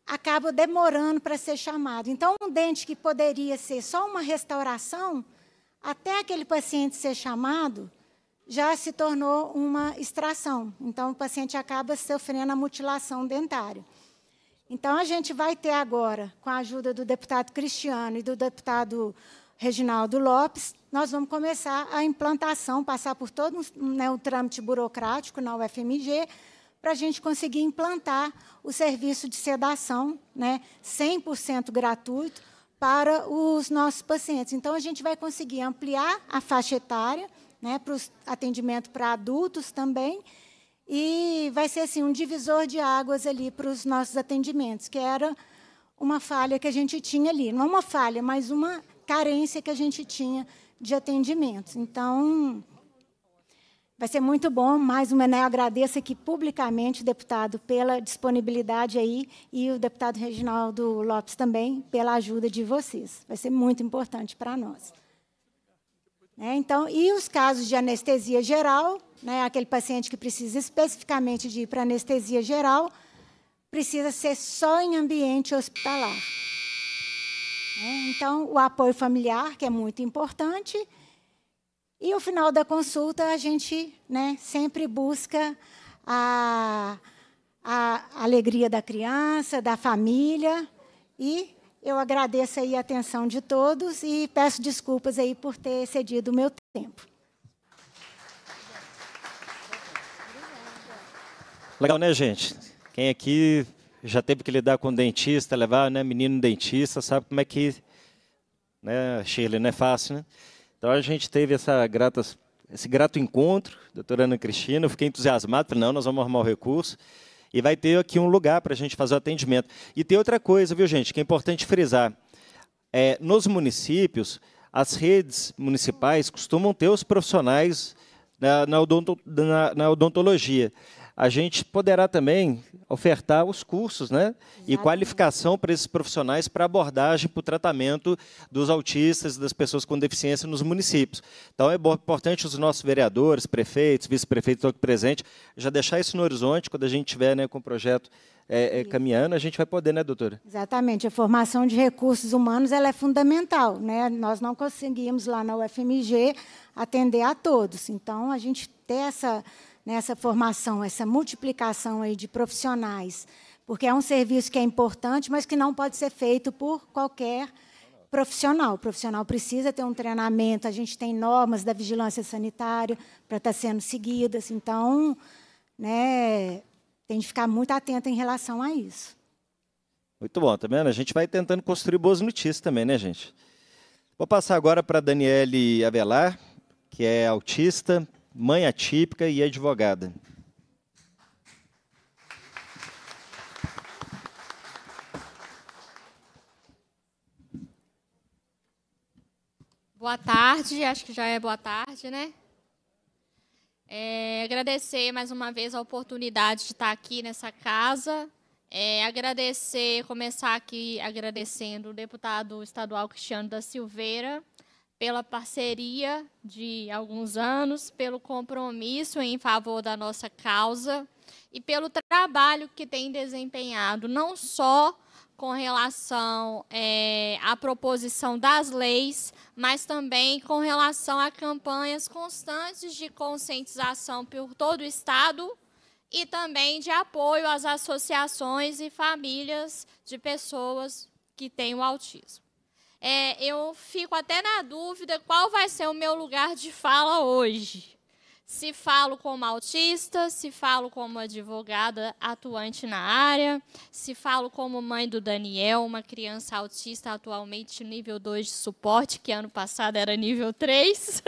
Speaker 14: acaba demorando para ser chamado. Então, um dente que poderia ser só uma restauração, até aquele paciente ser chamado, já se tornou uma extração. Então, o paciente acaba sofrendo a mutilação dentária. Então, a gente vai ter agora, com a ajuda do deputado Cristiano e do deputado Reginaldo Lopes, nós vamos começar a implantação, passar por todo o né, trâmite burocrático na UFMG, para a gente conseguir implantar o serviço de sedação, né, 100% gratuito, para os nossos pacientes. Então, a gente vai conseguir ampliar a faixa etária, né, para o atendimento para adultos também. E vai ser assim um divisor de águas ali para os nossos atendimentos, que era uma falha que a gente tinha ali, não uma falha, mas uma carência que a gente tinha de atendimentos. Então, vai ser muito bom. Mais uma, né? Eu agradeço aqui publicamente, deputado, pela disponibilidade aí e o deputado Reginaldo Lopes também pela ajuda de vocês. Vai ser muito importante para nós. Né? Então, e os casos de anestesia geral, né? aquele paciente que precisa especificamente de ir para anestesia geral, precisa ser só em ambiente hospitalar. Né? Então, o apoio familiar, que é muito importante, e o final da consulta a gente né, sempre busca a, a alegria da criança, da família e eu agradeço aí a atenção de todos e peço desculpas aí por ter excedido o meu tempo.
Speaker 2: Legal, né, gente? Quem aqui já teve que lidar com dentista, levar né, menino dentista, sabe como é que. Né, Shirley, não é fácil, né? Então a gente teve essa grata, esse grato encontro, doutora Ana Cristina. Eu fiquei entusiasmado, falei, não, nós vamos arrumar o recurso. E vai ter aqui um lugar para a gente fazer o atendimento. E tem outra coisa, viu, gente, que é importante frisar. É, nos municípios, as redes municipais costumam ter os profissionais na, né, na, odonto, na, na odontologia a gente poderá também ofertar os cursos né? e qualificação para esses profissionais para abordagem, para o tratamento dos autistas e das pessoas com deficiência nos municípios. Então, é importante os nossos vereadores, prefeitos, vice-prefeitos aqui presentes, já deixar isso no horizonte quando a gente tiver né, com o projeto é, é, caminhando, a gente vai poder, né, doutora?
Speaker 14: Exatamente. A formação de recursos humanos ela é fundamental. Né? Nós não conseguimos lá na UFMG atender a todos. Então, a gente ter essa nessa formação, essa multiplicação aí de profissionais, porque é um serviço que é importante, mas que não pode ser feito por qualquer profissional. O profissional precisa ter um treinamento, a gente tem normas da vigilância sanitária para estar sendo seguidas, então, né, tem de ficar muito atento em relação a isso.
Speaker 2: Muito bom, tá vendo? A gente vai tentando construir boas notícias também, né, gente? Vou passar agora para a Daniele Avelar, que é autista, mãe atípica e advogada.
Speaker 15: Boa tarde, acho que já é boa tarde, né? É, agradecer mais uma vez a oportunidade de estar aqui nessa casa. É, agradecer, começar aqui agradecendo o deputado estadual Cristiano da Silveira, pela parceria de alguns anos, pelo compromisso em favor da nossa causa e pelo trabalho que tem desempenhado, não só com relação é, à proposição das leis, mas também com relação a campanhas constantes de conscientização por todo o Estado e também de apoio às associações e famílias de pessoas que têm o autismo é, eu fico até na dúvida qual vai ser o meu lugar de fala hoje. Se falo como autista, se falo como advogada atuante na área, se falo como mãe do Daniel, uma criança autista atualmente nível 2 de suporte, que ano passado era nível 3.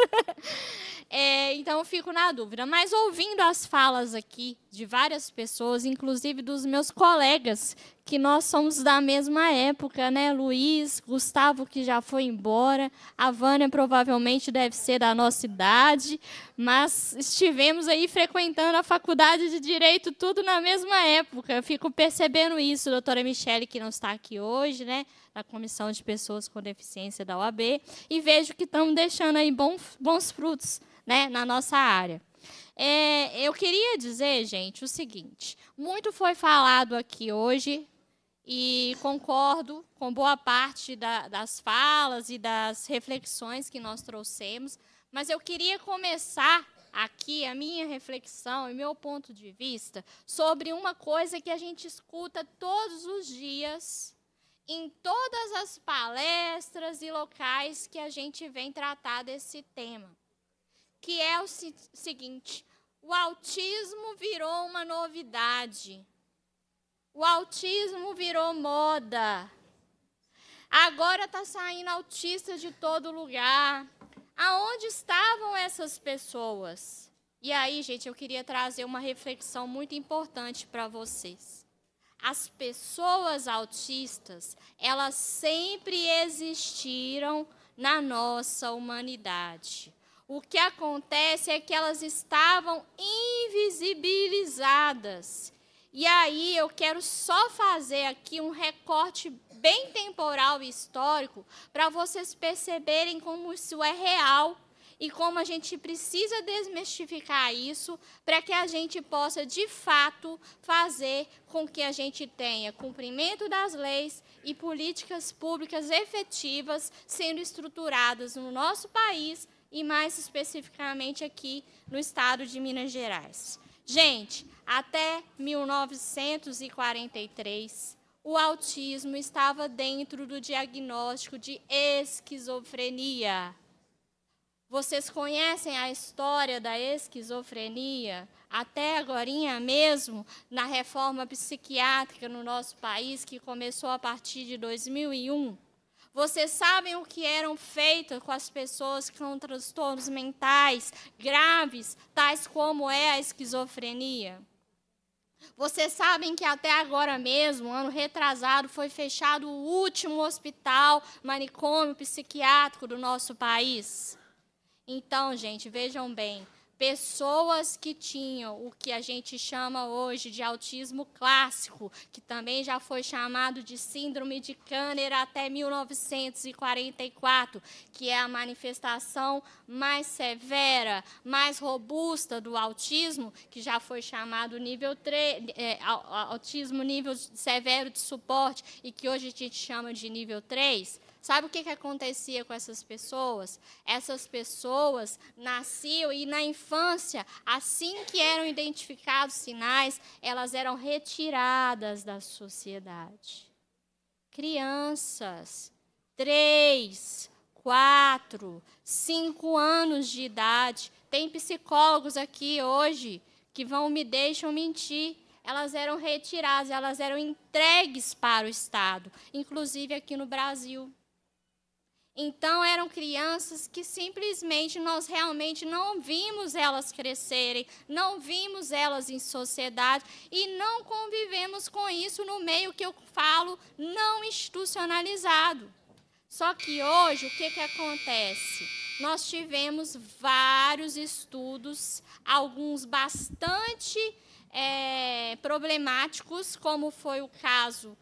Speaker 15: é, então, fico na dúvida. Mas ouvindo as falas aqui de várias pessoas, inclusive dos meus colegas que nós somos da mesma época, né? Luiz, Gustavo, que já foi embora, a Vânia provavelmente deve ser da nossa idade, mas estivemos aí frequentando a faculdade de Direito tudo na mesma época. Eu fico percebendo isso, doutora Michele, que não está aqui hoje, né? Da Comissão de Pessoas com Deficiência da OAB, e vejo que estamos deixando aí bons, bons frutos né? na nossa área. É, eu queria dizer, gente, o seguinte: muito foi falado aqui hoje e concordo com boa parte da, das falas e das reflexões que nós trouxemos, mas eu queria começar aqui a minha reflexão e meu ponto de vista sobre uma coisa que a gente escuta todos os dias em todas as palestras e locais que a gente vem tratar desse tema, que é o seguinte: o autismo virou uma novidade o autismo virou moda. Agora está saindo autista de todo lugar. Aonde estavam essas pessoas? E aí, gente, eu queria trazer uma reflexão muito importante para vocês. As pessoas autistas, elas sempre existiram na nossa humanidade. O que acontece é que elas estavam invisibilizadas e aí eu quero só fazer aqui um recorte bem temporal e histórico para vocês perceberem como isso é real e como a gente precisa desmistificar isso para que a gente possa, de fato, fazer com que a gente tenha cumprimento das leis e políticas públicas efetivas sendo estruturadas no nosso país e, mais especificamente, aqui no estado de Minas Gerais. Gente, até 1943, o autismo estava dentro do diagnóstico de esquizofrenia. Vocês conhecem a história da esquizofrenia? Até agora mesmo, na reforma psiquiátrica no nosso país, que começou a partir de 2001. Vocês sabem o que eram feitos com as pessoas com transtornos mentais graves, tais como é a esquizofrenia? Vocês sabem que até agora mesmo, ano retrasado, foi fechado o último hospital manicômio psiquiátrico do nosso país? Então, gente, vejam bem, pessoas que tinham o que a gente chama hoje de autismo clássico, que também já foi chamado de síndrome de Kanner até 1944, que é a manifestação mais severa, mais robusta do autismo, que já foi chamado nível 3, é, autismo nível severo de suporte e que hoje a gente chama de nível 3 Sabe o que, que acontecia com essas pessoas? Essas pessoas nasciam e na infância, assim que eram identificados sinais, elas eram retiradas da sociedade. Crianças, três, quatro, cinco anos de idade. Tem psicólogos aqui hoje que vão me deixam mentir elas eram retiradas, elas eram entregues para o Estado, inclusive aqui no Brasil. Então, eram crianças que simplesmente nós realmente não vimos elas crescerem, não vimos elas em sociedade e não convivemos com isso no meio que eu falo não institucionalizado. Só que hoje, o que, que acontece? Nós tivemos vários estudos, alguns bastante é, problemáticos, como foi o caso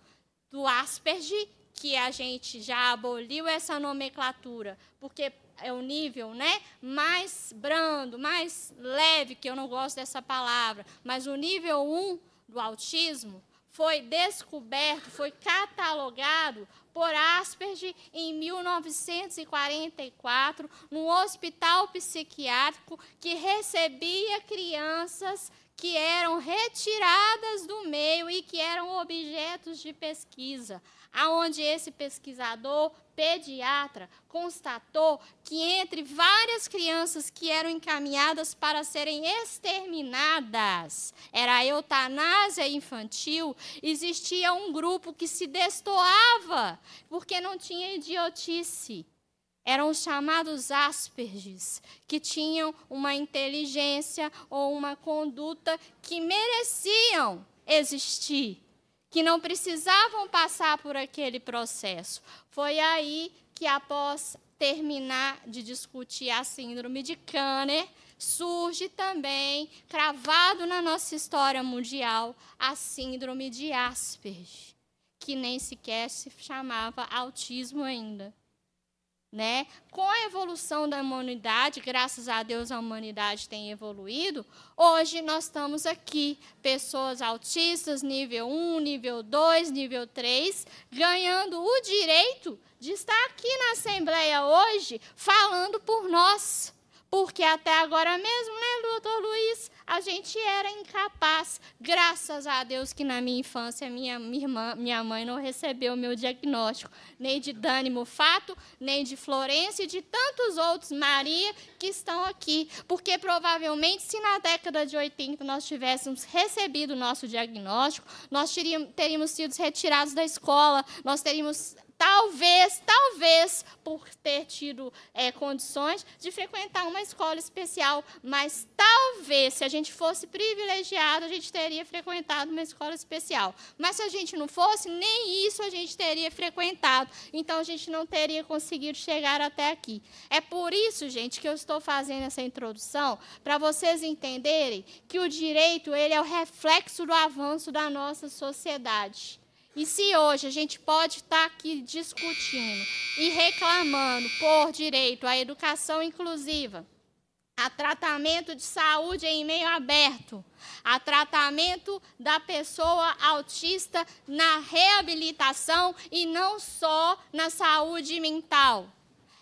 Speaker 15: do Asperger, que a gente já aboliu essa nomenclatura, porque é o nível né, mais brando, mais leve, que eu não gosto dessa palavra, mas o nível 1 do autismo foi descoberto, foi catalogado por Asperger em 1944, num hospital psiquiátrico que recebia crianças que eram retiradas do meio e que eram objetos de pesquisa aonde esse pesquisador pediatra constatou que entre várias crianças que eram encaminhadas para serem exterminadas, era a eutanásia infantil, existia um grupo que se destoava porque não tinha idiotice. Eram os chamados asperges, que tinham uma inteligência ou uma conduta que mereciam existir que não precisavam passar por aquele processo. Foi aí que, após terminar de discutir a síndrome de Kanner, surge também, cravado na nossa história mundial, a síndrome de Asperger, que nem sequer se chamava autismo ainda. Né? Com a evolução da humanidade, graças a Deus a humanidade tem evoluído, hoje nós estamos aqui, pessoas autistas, nível 1, nível 2, nível 3, ganhando o direito de estar aqui na Assembleia hoje falando por nós. Porque até agora mesmo, né, doutor Luiz, a gente era incapaz. Graças a Deus que na minha infância minha, minha irmã, minha mãe não recebeu o meu diagnóstico, nem de Dani Mofato, nem de Florença e de tantos outros, Maria, que estão aqui. Porque provavelmente se na década de 80 nós tivéssemos recebido o nosso diagnóstico, nós teríamos, teríamos sido retirados da escola, nós teríamos talvez, talvez, por ter tido é, condições de frequentar uma escola especial, mas talvez, se a gente gente fosse privilegiado, a gente teria frequentado uma escola especial. Mas se a gente não fosse, nem isso a gente teria frequentado. Então a gente não teria conseguido chegar até aqui. É por isso, gente, que eu estou fazendo essa introdução para vocês entenderem que o direito, ele é o reflexo do avanço da nossa sociedade. E se hoje a gente pode estar tá aqui discutindo e reclamando por direito à educação inclusiva, a tratamento de saúde em meio aberto, a tratamento da pessoa autista na reabilitação e não só na saúde mental.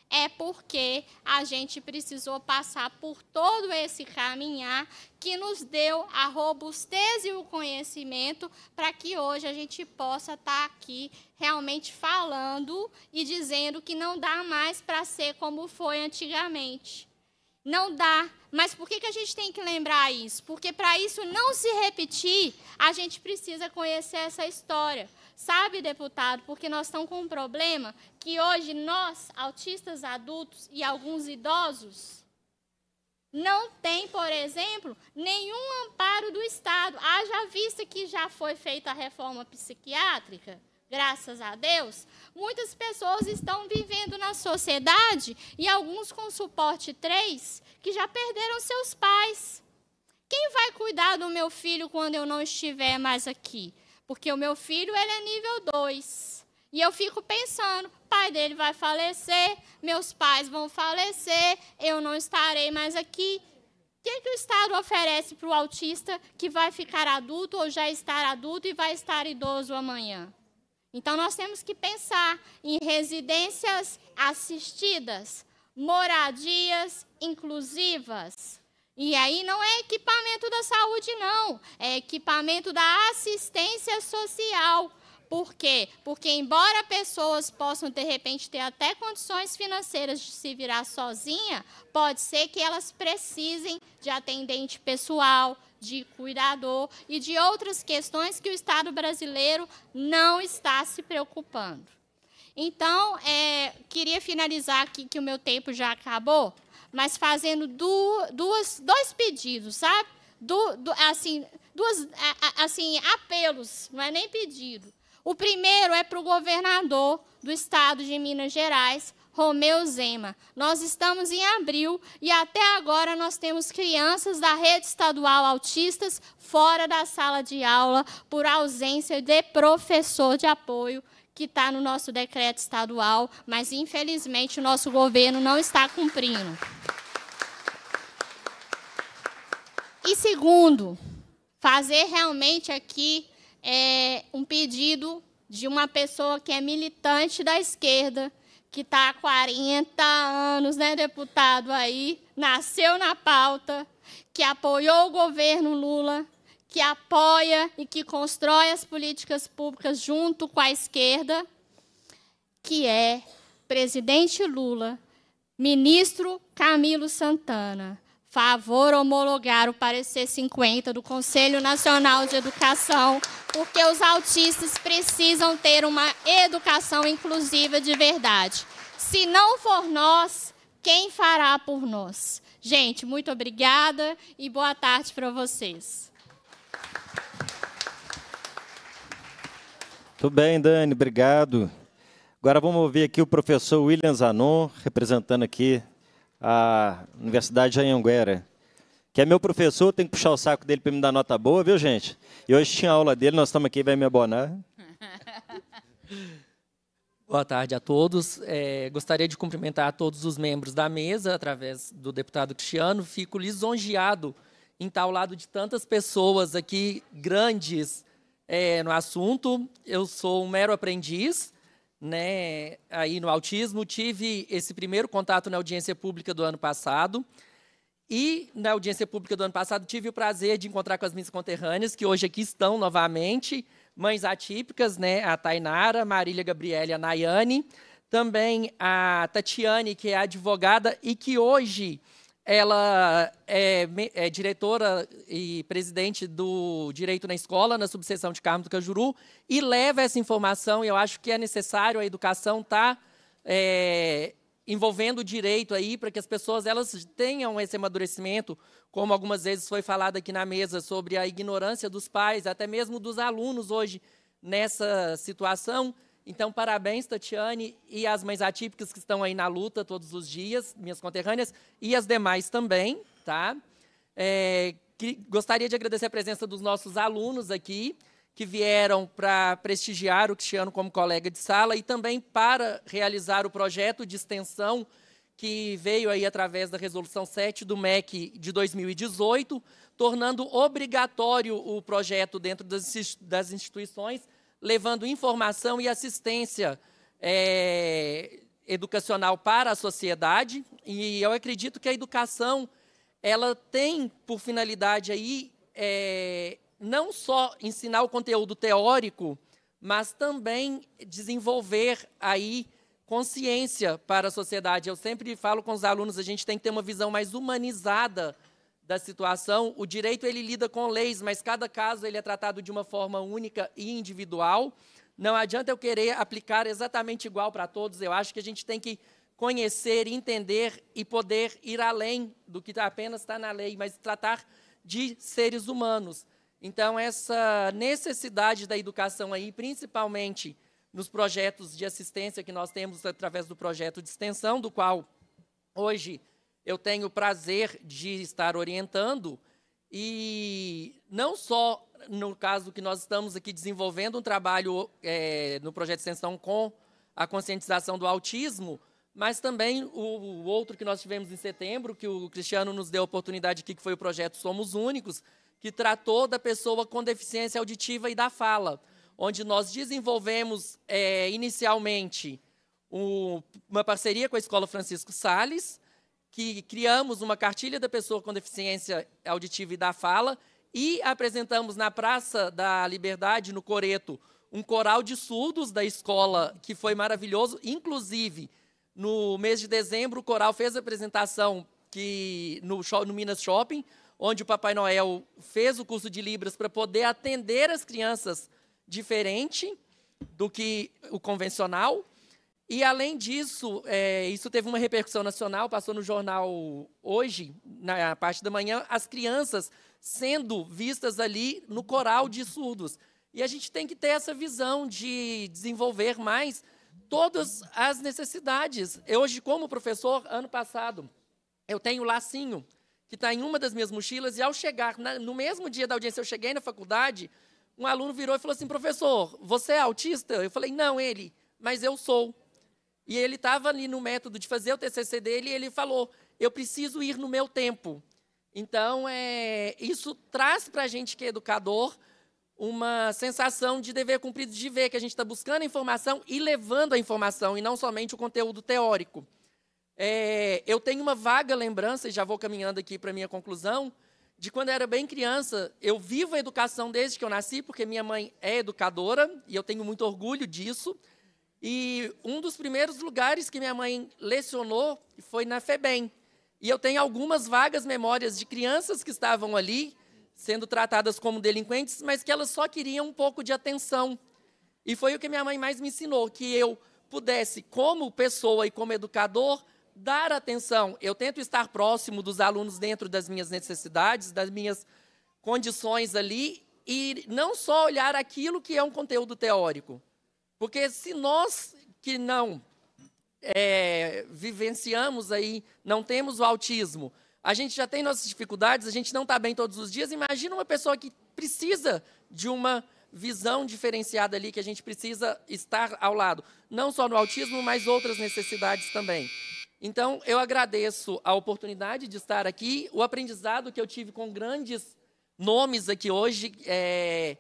Speaker 15: É porque a gente precisou passar por todo esse caminhar que nos deu a robustez e o conhecimento para que hoje a gente possa estar aqui realmente falando e dizendo que não dá mais para ser como foi antigamente. Não dá. Mas por que, que a gente tem que lembrar isso? Porque para isso não se repetir, a gente precisa conhecer essa história. Sabe, deputado, porque nós estamos com um problema que hoje nós, autistas adultos e alguns idosos, não tem, por exemplo, nenhum amparo do Estado. Haja vista que já foi feita a reforma psiquiátrica, graças a Deus, muitas pessoas estão vivendo na sociedade e alguns com suporte 3 que já perderam seus pais. Quem vai cuidar do meu filho quando eu não estiver mais aqui? Porque o meu filho ele é nível 2. E eu fico pensando, pai dele vai falecer, meus pais vão falecer, eu não estarei mais aqui. O que, é que o Estado oferece para o autista que vai ficar adulto ou já estar adulto e vai estar idoso amanhã? Então nós temos que pensar em residências assistidas, moradias inclusivas. E aí não é equipamento da saúde, não, é equipamento da assistência social. Por quê? Porque, embora pessoas possam, de repente, ter até condições financeiras de se virar sozinha, pode ser que elas precisem de atendente pessoal, de cuidador e de outras questões que o Estado brasileiro não está se preocupando. Então, é, queria finalizar aqui, que o meu tempo já acabou, mas fazendo du, duas, dois pedidos, sabe? Du, du, assim, duas, assim, apelos, não é nem pedido. O primeiro é para o governador do estado de Minas Gerais, Romeu Zema. Nós estamos em abril e até agora nós temos crianças da rede estadual autistas fora da sala de aula por ausência de professor de apoio que está no nosso decreto estadual, mas infelizmente o nosso governo não está cumprindo. E segundo, fazer realmente aqui é, um pedido de uma pessoa que é militante da esquerda, que está há 40 anos, né, deputado aí, nasceu na pauta, que apoiou o governo Lula, que apoia e que constrói as políticas públicas junto com a esquerda, que é presidente Lula, ministro Camilo Santana favor homologar o parecer 50 do Conselho Nacional de Educação, porque os autistas precisam ter uma educação inclusiva de verdade. Se não for nós, quem fará por nós? Gente, muito obrigada e boa tarde para vocês.
Speaker 2: Tudo bem, Dani, obrigado. Agora vamos ouvir aqui o professor William Zanon, representando aqui a Universidade de Anhanguera, que é meu professor, tem que puxar o saco dele para me dar nota boa, viu, gente? E hoje tinha aula dele, nós estamos aqui, vai me abonar.
Speaker 16: Boa tarde a todos. É, gostaria de cumprimentar todos os membros da mesa, através do deputado Cristiano. Fico lisonjeado em estar ao lado de tantas pessoas aqui grandes é, no assunto. Eu sou um mero aprendiz, né, aí no autismo, tive esse primeiro contato na audiência pública do ano passado. E na audiência pública do ano passado tive o prazer de encontrar com as minhas conterrâneas, que hoje aqui estão novamente, mães atípicas, né, a Tainara, Marília Gabriela e a Nayane, também a Tatiane, que é advogada e que hoje ela é, é, diretora e presidente do Direito na Escola, na subseção de Carmo do Cajuru, e leva essa informação, e eu acho que é necessário a educação estar tá, é, envolvendo o direito aí, para que as pessoas elas tenham esse amadurecimento, como algumas vezes foi falado aqui na mesa, sobre a ignorância dos pais, até mesmo dos alunos hoje, nessa situação, então, parabéns, Tatiane, e as mães atípicas que estão aí na luta todos os dias, minhas conterrâneas, e as demais também, tá? É, que, gostaria de agradecer a presença dos nossos alunos aqui, que vieram para prestigiar o Cristiano como colega de sala e também para realizar o projeto de extensão que veio aí através da resolução 7 do MEC de 2018, tornando obrigatório o projeto dentro das instituições levando informação e assistência é, educacional para a sociedade. E eu acredito que a educação ela tem por finalidade aí é, não só ensinar o conteúdo teórico, mas também desenvolver aí consciência para a sociedade. Eu sempre falo com os alunos, a gente tem que ter uma visão mais humanizada da situação, o direito ele lida com leis, mas cada caso ele é tratado de uma forma única e individual. Não adianta eu querer aplicar exatamente igual para todos. Eu acho que a gente tem que conhecer, entender e poder ir além do que tá apenas está na lei, mas tratar de seres humanos. Então, essa necessidade da educação aí, principalmente nos projetos de assistência que nós temos através do projeto de extensão, do qual hoje eu tenho o prazer de estar orientando e não só no caso que nós estamos aqui desenvolvendo um trabalho é, no projeto de extensão com a conscientização do autismo, mas também o, o, outro que nós tivemos em setembro, que o Cristiano nos deu a oportunidade aqui, que foi o projeto Somos Únicos, que tratou da pessoa com deficiência auditiva e da fala, onde nós desenvolvemos é, inicialmente uma parceria com a Escola Francisco Sales, que criamos uma cartilha da pessoa com deficiência auditiva e da fala e apresentamos na Praça da Liberdade, no Coreto, um coral de surdos da escola, que foi maravilhoso. Inclusive, no mês de dezembro, o coral fez a apresentação que, no, no Minas Shopping, onde o Papai Noel fez o curso de Libras para poder atender as crianças diferente do que o convencional. E além disso, é, isso teve uma repercussão nacional, passou no jornal hoje, na parte da manhã, as crianças sendo vistas ali no coral de surdos. E a gente tem que ter essa visão de desenvolver mais todas as necessidades. Eu, hoje, como professor, ano passado, eu tenho o lacinho, que está em uma das minhas mochilas, e ao chegar, na, no mesmo dia da audiência, eu cheguei na faculdade, um aluno virou e falou assim: professor, você é autista? Eu falei: não, ele, mas eu sou. E ele estava ali no método de fazer o TCC dele e ele falou: eu preciso ir no meu tempo. Então, é, isso traz para a gente que é educador uma sensação de dever cumprido, de ver que a gente está buscando a informação e levando a informação, e não somente o conteúdo teórico. É, eu tenho uma vaga lembrança, e já vou caminhando aqui para a minha conclusão, de quando eu era bem criança, eu vivo a educação desde que eu nasci, porque minha mãe é educadora, e eu tenho muito orgulho disso. E um dos primeiros lugares que minha mãe lecionou foi na FEBEM. E eu tenho algumas vagas memórias de crianças que estavam ali, sendo tratadas como delinquentes, mas que elas só queriam um pouco de atenção. E foi o que minha mãe mais me ensinou, que eu pudesse, como pessoa e como educador, dar atenção. Eu tento estar próximo dos alunos dentro das minhas necessidades, das minhas condições ali, e não só olhar aquilo que é um conteúdo teórico. Porque se nós que não é, vivenciamos aí, não temos o autismo, a gente já tem nossas dificuldades, a gente não está bem todos os dias. Imagina uma pessoa que precisa de uma visão diferenciada ali, que a gente precisa estar ao lado, não só no autismo, mas outras necessidades também. Então, eu agradeço a oportunidade de estar aqui, o aprendizado que eu tive com grandes nomes aqui hoje. É,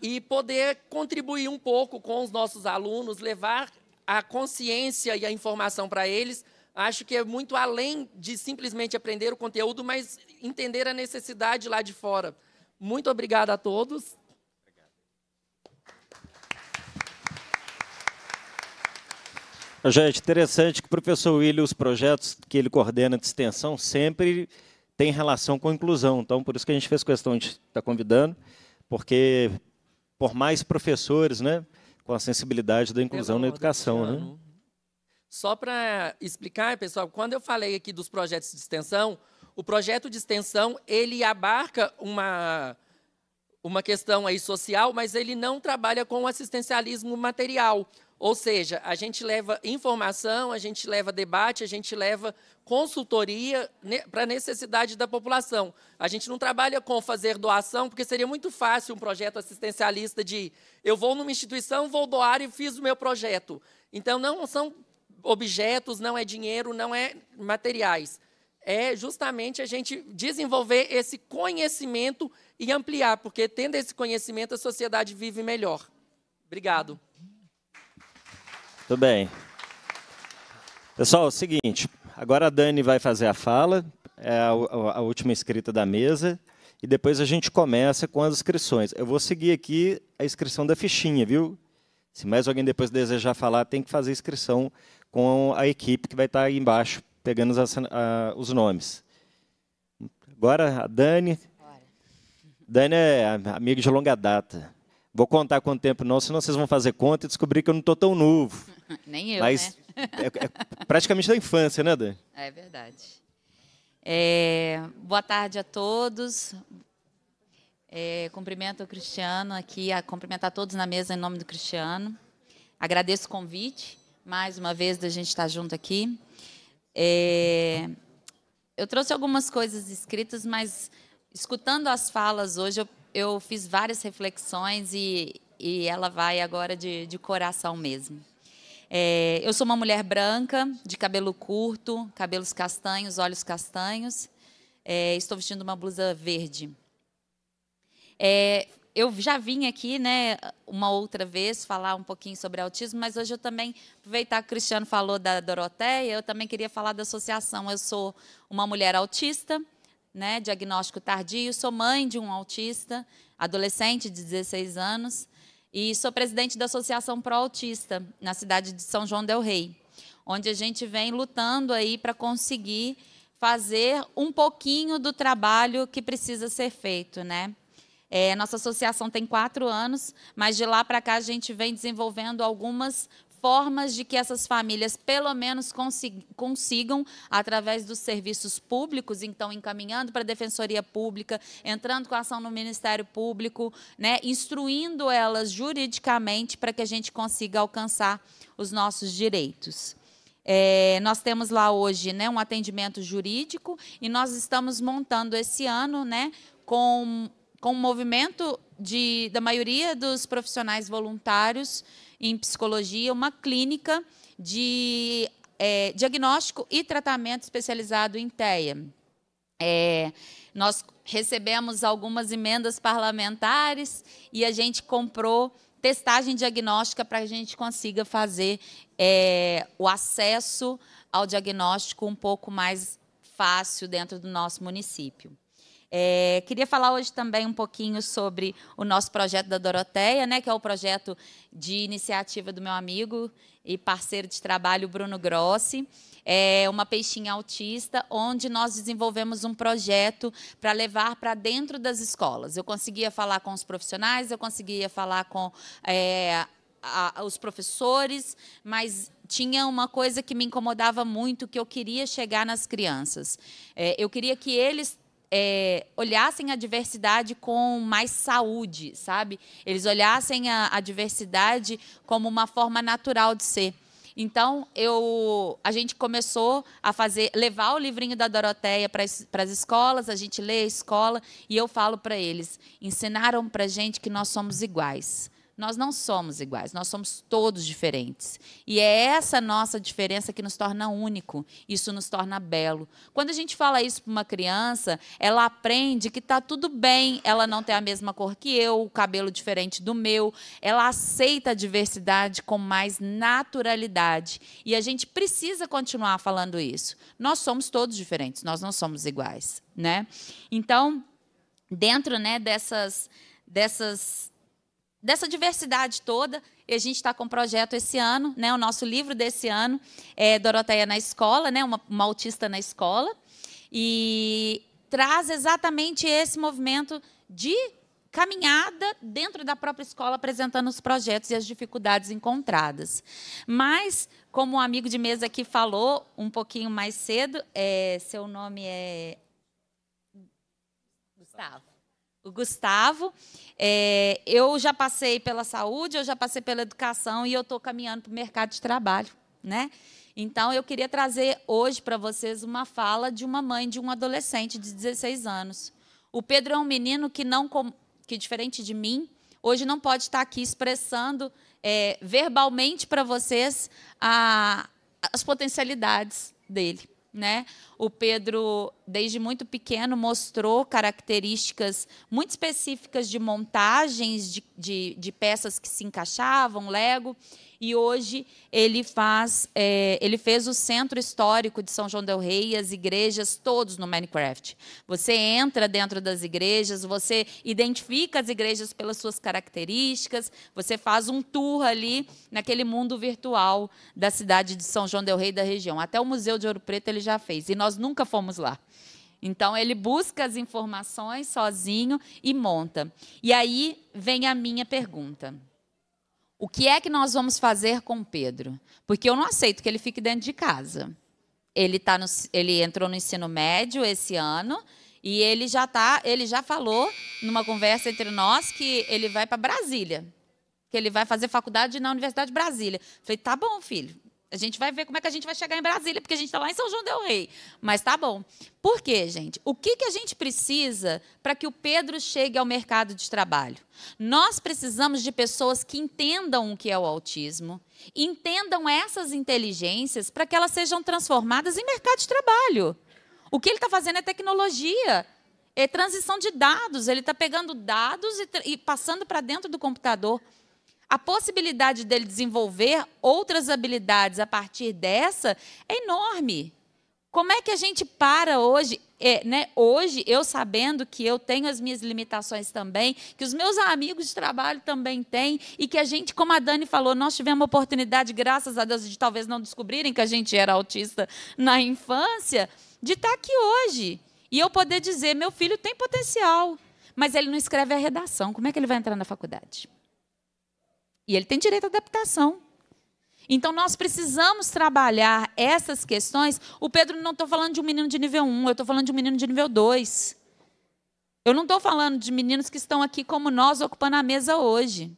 Speaker 16: e poder contribuir um pouco com os nossos alunos, levar a consciência e a informação para eles. Acho que é muito além de simplesmente aprender o conteúdo, mas entender a necessidade lá de fora. Muito obrigado a todos.
Speaker 2: Gente, interessante que o professor William, os projetos que ele coordena de extensão sempre tem relação com inclusão. Então, por isso que a gente fez questão de estar tá convidando, porque por mais professores, né? Com a sensibilidade da inclusão na educação, né?
Speaker 16: Só para explicar, pessoal, quando eu falei aqui dos projetos de extensão, o projeto de extensão ele abarca uma uma questão aí social, mas ele não trabalha com assistencialismo material. Ou seja, a gente leva informação, a gente leva debate, a gente leva consultoria né, para a necessidade da população. A gente não trabalha com fazer doação, porque seria muito fácil um projeto assistencialista de eu vou numa instituição, vou doar e fiz o meu projeto. Então, não são objetos, não é dinheiro, não é materiais. É justamente a gente desenvolver esse conhecimento e ampliar, porque tendo esse conhecimento, a sociedade vive melhor. Obrigado.
Speaker 2: Tudo bem. Pessoal, é o seguinte, agora a Dani vai fazer a fala, é a, a última inscrita da mesa, e depois a gente começa com as inscrições. Eu vou seguir aqui a inscrição da fichinha, viu? Se mais alguém depois desejar falar, tem que fazer inscrição com a equipe que vai estar aí embaixo, pegando as, a, os nomes. Agora a Dani. Dani é amiga de longa data. Vou contar quanto tempo não, senão vocês vão fazer conta e descobrir que eu não estou tão novo. Nem eu, Mas né? é, é, praticamente da infância, né, Dani?
Speaker 17: É verdade. É, boa tarde a todos. É, cumprimento o Cristiano aqui, a cumprimentar todos na mesa em nome do Cristiano. Agradeço o convite, mais uma vez, da gente estar junto aqui. É, eu trouxe algumas coisas escritas, mas escutando as falas hoje, eu eu fiz várias reflexões e, e ela vai agora de, de coração mesmo. É, eu sou uma mulher branca, de cabelo curto, cabelos castanhos, olhos castanhos. É, estou vestindo uma blusa verde. É, eu já vim aqui, né, uma outra vez falar um pouquinho sobre autismo, mas hoje eu também aproveitar que o Cristiano falou da Doroteia, eu também queria falar da associação. Eu sou uma mulher autista né, diagnóstico tardio. Sou mãe de um autista, adolescente de 16 anos, e sou presidente da Associação Pro Autista, na cidade de São João Del Rei, onde a gente vem lutando aí para conseguir fazer um pouquinho do trabalho que precisa ser feito, né? É, nossa associação tem quatro anos, mas de lá para cá a gente vem desenvolvendo algumas formas de que essas famílias, pelo menos, consigam, através dos serviços públicos, então, encaminhando para a Defensoria Pública, entrando com ação no Ministério Público, né, instruindo elas juridicamente para que a gente consiga alcançar os nossos direitos. É, nós temos lá hoje né, um atendimento jurídico e nós estamos montando esse ano né, com, com o movimento de, da maioria dos profissionais voluntários em psicologia, uma clínica de é, diagnóstico e tratamento especializado em TEA. É, nós recebemos algumas emendas parlamentares e a gente comprou testagem diagnóstica para a gente consiga fazer é, o acesso ao diagnóstico um pouco mais fácil dentro do nosso município. É, queria falar hoje também um pouquinho sobre o nosso projeto da Doroteia, né, que é o projeto de iniciativa do meu amigo e parceiro de trabalho, Bruno Grossi é, uma peixinha autista, onde nós desenvolvemos um projeto para levar para dentro das escolas. Eu conseguia falar com os profissionais, eu conseguia falar com é, a, os professores, mas tinha uma coisa que me incomodava muito, que eu queria chegar nas crianças. É, eu queria que eles é, olhassem a diversidade com mais saúde, sabe? Eles olhassem a, a diversidade como uma forma natural de ser. Então, eu, a gente começou a fazer, levar o livrinho da Doroteia para as escolas, a gente lê a escola e eu falo para eles: ensinaram para gente que nós somos iguais. Nós não somos iguais, nós somos todos diferentes. E é essa nossa diferença que nos torna único, isso nos torna belo. Quando a gente fala isso para uma criança, ela aprende que está tudo bem ela não ter a mesma cor que eu, o cabelo diferente do meu, ela aceita a diversidade com mais naturalidade. E a gente precisa continuar falando isso. Nós somos todos diferentes, nós não somos iguais, né? Então, dentro, né, dessas dessas dessa diversidade toda. E a gente está com um projeto esse ano, né? O nosso livro desse ano é Doroteia na Escola, né? Uma, uma autista na escola. E traz exatamente esse movimento de caminhada dentro da própria escola apresentando os projetos e as dificuldades encontradas. Mas, como um amigo de mesa aqui falou um pouquinho mais cedo, é, seu nome é Gustavo o Gustavo. É, eu já passei pela saúde, eu já passei pela educação e eu estou caminhando para o mercado de trabalho, né? Então, eu queria trazer hoje para vocês uma fala de uma mãe de um adolescente de 16 anos. O Pedro é um menino que, não que diferente de mim, hoje não pode estar aqui expressando é, verbalmente para vocês a, as potencialidades dele. Né? O Pedro, desde muito pequeno, mostrou características muito específicas de montagens de, de, de peças que se encaixavam, Lego. E hoje ele faz, é, ele fez o centro histórico de São João del Rei, as igrejas todos no Minecraft. Você entra dentro das igrejas, você identifica as igrejas pelas suas características, você faz um tour ali naquele mundo virtual da cidade de São João del Rei da região. Até o Museu de Ouro Preto ele já fez. E nós nós nunca fomos lá. Então ele busca as informações sozinho e monta. E aí vem a minha pergunta. O que é que nós vamos fazer com Pedro? Porque eu não aceito que ele fique dentro de casa. Ele, tá no, ele entrou no ensino médio esse ano e ele já tá, ele já falou numa conversa entre nós que ele vai para Brasília, que ele vai fazer faculdade na Universidade de Brasília. Falei, tá bom, filho, a gente vai ver como é que a gente vai chegar em Brasília, porque a gente está lá em São João Del Rei. Mas tá bom. Por quê, gente? O que, que a gente precisa para que o Pedro chegue ao mercado de trabalho? Nós precisamos de pessoas que entendam o que é o autismo, entendam essas inteligências para que elas sejam transformadas em mercado de trabalho. O que ele está fazendo é tecnologia é transição de dados. Ele está pegando dados e, e passando para dentro do computador a possibilidade dele desenvolver outras habilidades a partir dessa é enorme. Como é que a gente para hoje? É, né, hoje, eu sabendo que eu tenho as minhas limitações também, que os meus amigos de trabalho também têm, e que a gente, como a Dani falou, nós tivemos a oportunidade, graças a Deus, de talvez não descobrirem que a gente era autista na infância, de estar tá aqui hoje. E eu poder dizer: meu filho tem potencial, mas ele não escreve a redação, como é que ele vai entrar na faculdade? E ele tem direito à adaptação. Então nós precisamos trabalhar essas questões. O Pedro não estou falando de um menino de nível 1, eu estou falando de um menino de nível 2. Eu não estou falando de meninos que estão aqui como nós ocupando a mesa hoje.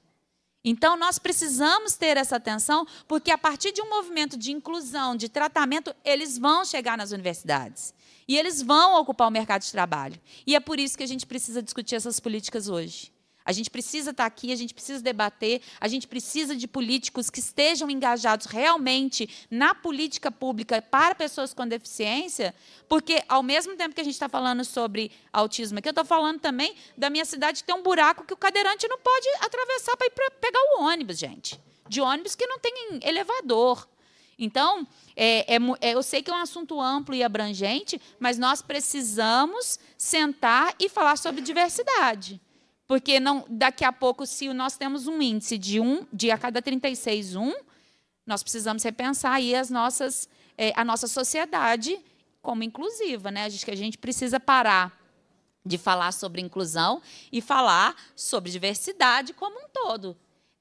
Speaker 17: Então nós precisamos ter essa atenção, porque a partir de um movimento de inclusão, de tratamento, eles vão chegar nas universidades. E eles vão ocupar o mercado de trabalho. E é por isso que a gente precisa discutir essas políticas hoje. A gente precisa estar tá aqui, a gente precisa debater, a gente precisa de políticos que estejam engajados realmente na política pública para pessoas com deficiência, porque ao mesmo tempo que a gente está falando sobre autismo aqui, eu estou falando também da minha cidade que tem um buraco que o cadeirante não pode atravessar para ir pra pegar o ônibus, gente. De ônibus que não tem elevador. Então, é, é, é, eu sei que é um assunto amplo e abrangente, mas nós precisamos sentar e falar sobre diversidade. Porque não, daqui a pouco, se nós temos um índice de um, de a cada 36, um, nós precisamos repensar aí as nossas, é, a nossa sociedade como inclusiva, né? A gente, a gente precisa parar de falar sobre inclusão e falar sobre diversidade como um todo.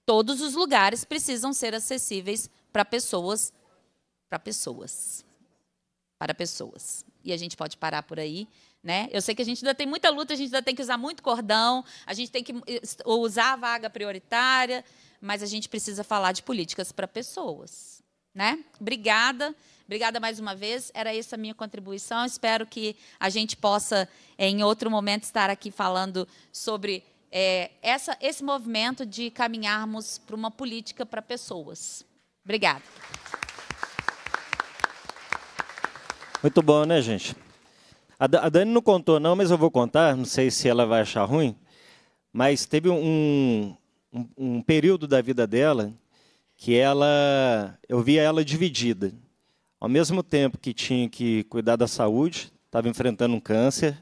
Speaker 17: Todos os lugares precisam ser acessíveis para pessoas, para pessoas, para pessoas. E a gente pode parar por aí. Né? Eu sei que a gente ainda tem muita luta, a gente ainda tem que usar muito cordão, a gente tem que eh, usar a vaga prioritária, mas a gente precisa falar de políticas para pessoas. Né? Obrigada, obrigada mais uma vez. Era essa a minha contribuição. Espero que a gente possa, eh, em outro momento, estar aqui falando sobre é, essa, esse movimento de caminharmos para uma política para pessoas. Obrigada.
Speaker 2: Muito bom, né, gente? A, Dani não contou, não, mas eu vou contar. Não sei se ela vai achar ruim. Mas teve um, um, um período da vida dela que ela, eu via ela dividida. Ao mesmo tempo que tinha que cuidar da saúde, estava enfrentando um câncer,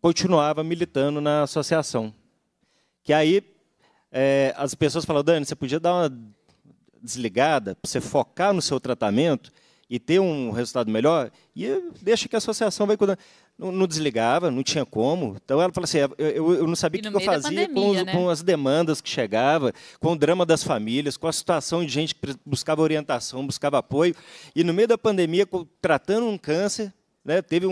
Speaker 2: continuava militando na associação. Que aí é, as pessoas falavam, Dani, você podia dar uma desligada para você focar no seu tratamento e ter um resultado melhor, e deixa que a associação vai cuidando. Não, não, desligava, não tinha como. Então ela falou assim: é, eu, eu, eu não sabia o que, que, eu fazia pandemia, com, os, né? com, as demandas que chegava, com o drama das famílias, com a situação de gente que buscava orientação, buscava apoio. E no meio da pandemia, tratando um câncer, né, teve um,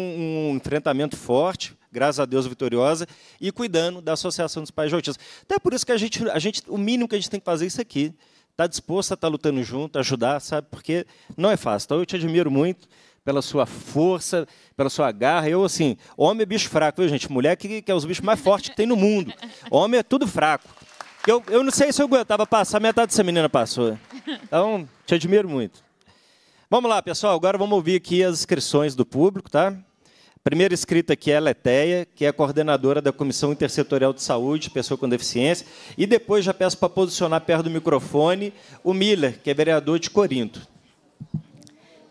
Speaker 2: um, enfrentamento forte, graças a Deus vitoriosa, e cuidando da Associação dos Pais de Então é por isso que a gente, a gente, o mínimo que a gente tem que fazer é isso aqui está disposto a estar tá lutando junto, ajudar, sabe? Porque não é fácil. Então eu te admiro muito pela sua força, pela sua garra. Eu, assim, homem é bicho fraco, viu, gente? Mulher que, que é os bichos mais fortes que tem no mundo. Homem é tudo fraco. Eu, eu não sei se eu aguentava passar, metade dessa menina passou. Então, te admiro muito. Vamos lá, pessoal. Agora vamos ouvir aqui as inscrições do público, tá? Primeira escrita aqui é a Leteia, que é coordenadora da Comissão Intersetorial de Saúde, Pessoa com Deficiência. E depois já peço para posicionar perto do microfone o Miller, que é vereador de Corinto.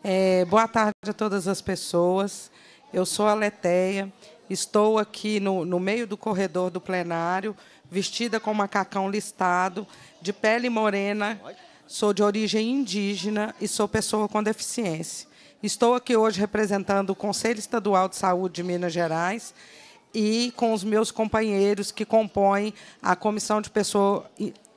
Speaker 18: É, boa tarde a todas as pessoas. Eu sou a Leteia, estou aqui no, no meio do corredor do plenário, vestida com macacão listado, de pele morena, sou de origem indígena e sou pessoa com deficiência. Estou aqui hoje representando o Conselho Estadual de Saúde de Minas Gerais e com os meus companheiros que compõem a Comissão de Pessoa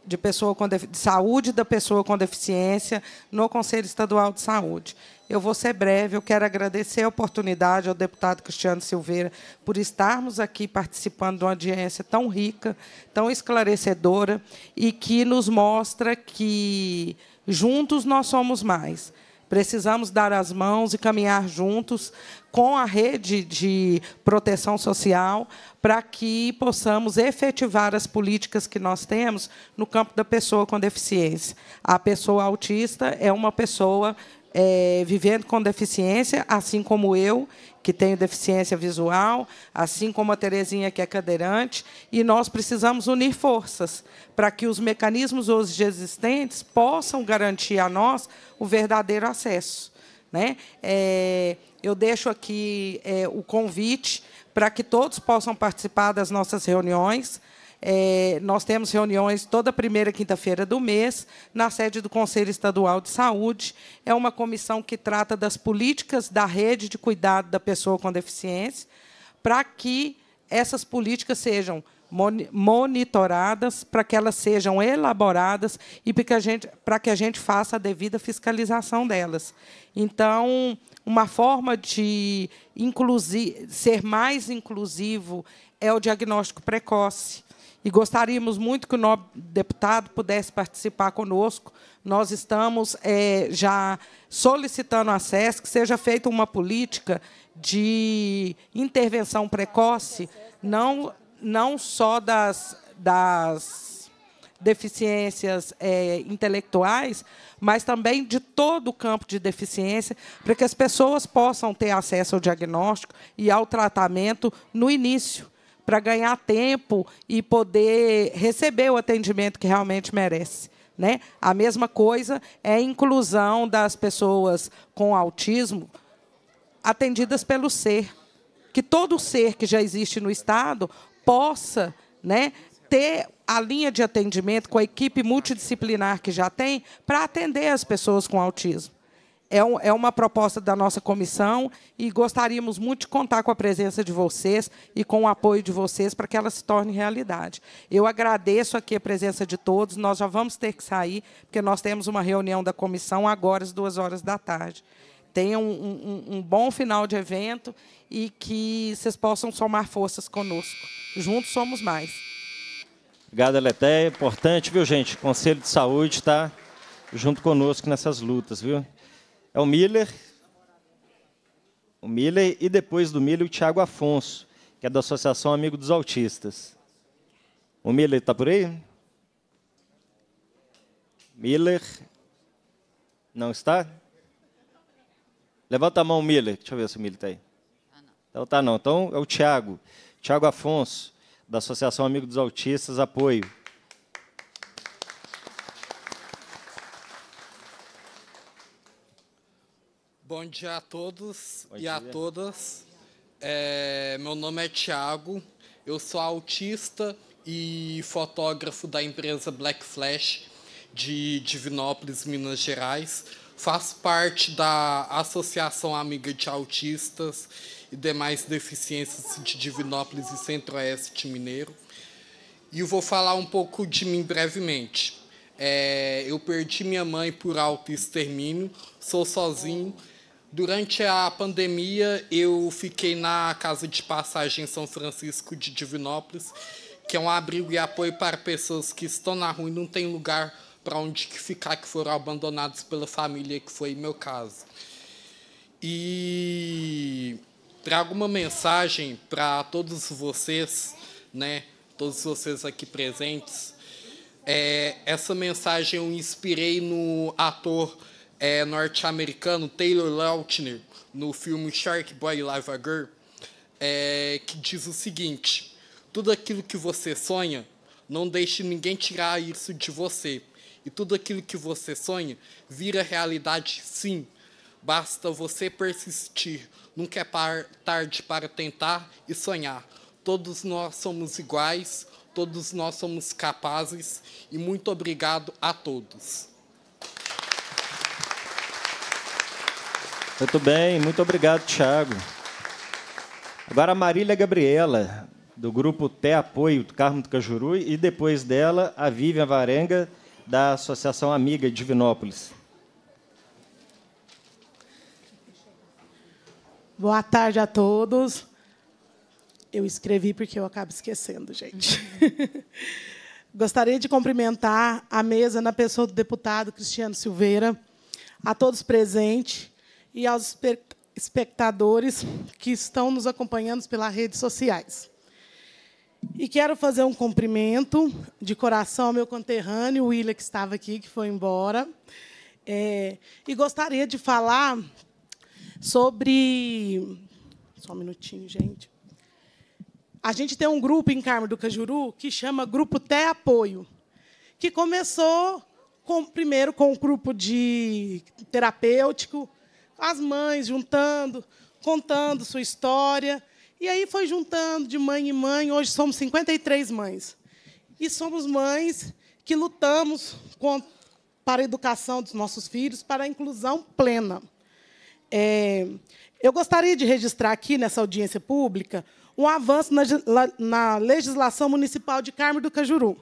Speaker 18: de, pessoa com de Saúde da Pessoa com Deficiência no Conselho Estadual de Saúde. Eu vou ser breve, eu quero agradecer a oportunidade ao deputado Cristiano Silveira por estarmos aqui participando de uma audiência tão rica, tão esclarecedora e que nos mostra que juntos nós somos mais. Precisamos dar as mãos e caminhar juntos com a rede de proteção social para que possamos efetivar as políticas que nós temos no campo da pessoa com deficiência. A pessoa autista é uma pessoa é, vivendo com deficiência, assim como eu, que tenho deficiência visual, assim como a Terezinha, que é cadeirante, e nós precisamos unir forças para que os mecanismos hoje existentes possam garantir a nós o verdadeiro acesso. Né? É, eu deixo aqui é, o convite para que todos possam participar das nossas reuniões. É, nós temos reuniões toda primeira quinta-feira do mês, na sede do Conselho Estadual de Saúde. É uma comissão que trata das políticas da rede de cuidado da pessoa com deficiência, para que essas políticas sejam monitoradas, para que elas sejam elaboradas e para que, a gente, para que a gente faça a devida fiscalização delas. Então, uma forma de ser mais inclusivo é o diagnóstico precoce e gostaríamos muito que o nobre deputado pudesse participar conosco. Nós estamos é, já solicitando a SESC que seja feita uma política de intervenção precoce, não, não só das, das deficiências é, intelectuais, mas também de todo o campo de deficiência, para que as pessoas possam ter acesso ao diagnóstico e ao tratamento no início para ganhar tempo e poder receber o atendimento que realmente merece. Né? A mesma coisa é a inclusão das pessoas com autismo atendidas pelo ser. Que todo ser que já existe no Estado possa né, ter a linha de atendimento com a equipe multidisciplinar que já tem para atender as pessoas com autismo. É, um, é, uma proposta da nossa comissão e gostaríamos muito de contar com a presença de vocês e com o apoio de vocês para que ela se torne realidade. Eu agradeço aqui a presença de todos. Nós já vamos ter que sair, porque nós temos uma reunião da comissão agora às duas horas da tarde. Tenham um, um, um bom final de evento e que vocês possam somar forças conosco. Juntos somos mais.
Speaker 2: Obrigado, Letéia. Importante, viu, gente? Conselho de Saúde está junto conosco nessas lutas, viu? É o Miller, o Miller e depois do Miller o Tiago Afonso, que é da Associação Amigo dos Autistas. O Miller está por aí? Miller. Não está? Levanta a mão, Miller. Deixa eu ver se o Miller está aí. Não então tá não. Então é o Tiago. Tiago Afonso, da Associação Amigo dos Autistas, apoio.
Speaker 19: Bom dia a todos Bom e dia. a todas. É, meu nome é Thiago, eu sou autista e fotógrafo da empresa Black Flash de Divinópolis, Minas Gerais. Faço parte da Associação Amiga de Autistas e demais deficiências de Divinópolis e Centro-Oeste Mineiro. E vou falar um pouco de mim brevemente. É, eu perdi minha mãe por auto-extermínio, sou sozinho Durante a pandemia, eu fiquei na Casa de Passagem São Francisco de Divinópolis, que é um abrigo e apoio para pessoas que estão na rua e não têm lugar para onde ficar, que foram abandonados pela família, que foi meu caso. E trago uma mensagem para todos vocês, né? Todos vocês aqui presentes. É, essa mensagem eu inspirei no ator é, norte-americano Taylor Lautner no filme Shark Boy Lava Girl, é, que diz o seguinte: tudo aquilo que você sonha, não deixe ninguém tirar isso de você. E tudo aquilo que você sonha vira realidade, sim. Basta você persistir. Nunca é par tarde para tentar e sonhar. Todos nós somos iguais, todos nós somos capazes. E muito obrigado a todos.
Speaker 2: Muito bem, muito obrigado, Thiago. Agora a Marília Gabriela, do grupo Té Apoio do Carmo do Cajuru, e depois dela a Vivian Varenga, da Associação Amiga de Divinópolis.
Speaker 20: Boa tarde a todos. Eu escrevi porque eu acabo esquecendo, gente. Gostaria de cumprimentar a mesa na pessoa do deputado Cristiano Silveira, a todos presentes, e aos espectadores que estão nos acompanhando pelas redes sociais. E quero fazer um cumprimento de coração ao meu conterrâneo, o William, que estava aqui, que foi embora. É, e gostaria de falar sobre. Só um minutinho, gente. A gente tem um grupo em Carmo do Cajuru que chama Grupo Té Apoio, que começou com, primeiro com um grupo de terapêutico, as mães juntando, contando sua história. E aí foi juntando de mãe em mãe. Hoje somos 53 mães. E somos mães que lutamos para a educação dos nossos filhos, para a inclusão plena. É, eu gostaria de registrar aqui, nessa audiência pública, um avanço na, na legislação municipal de Carmo do Cajuru,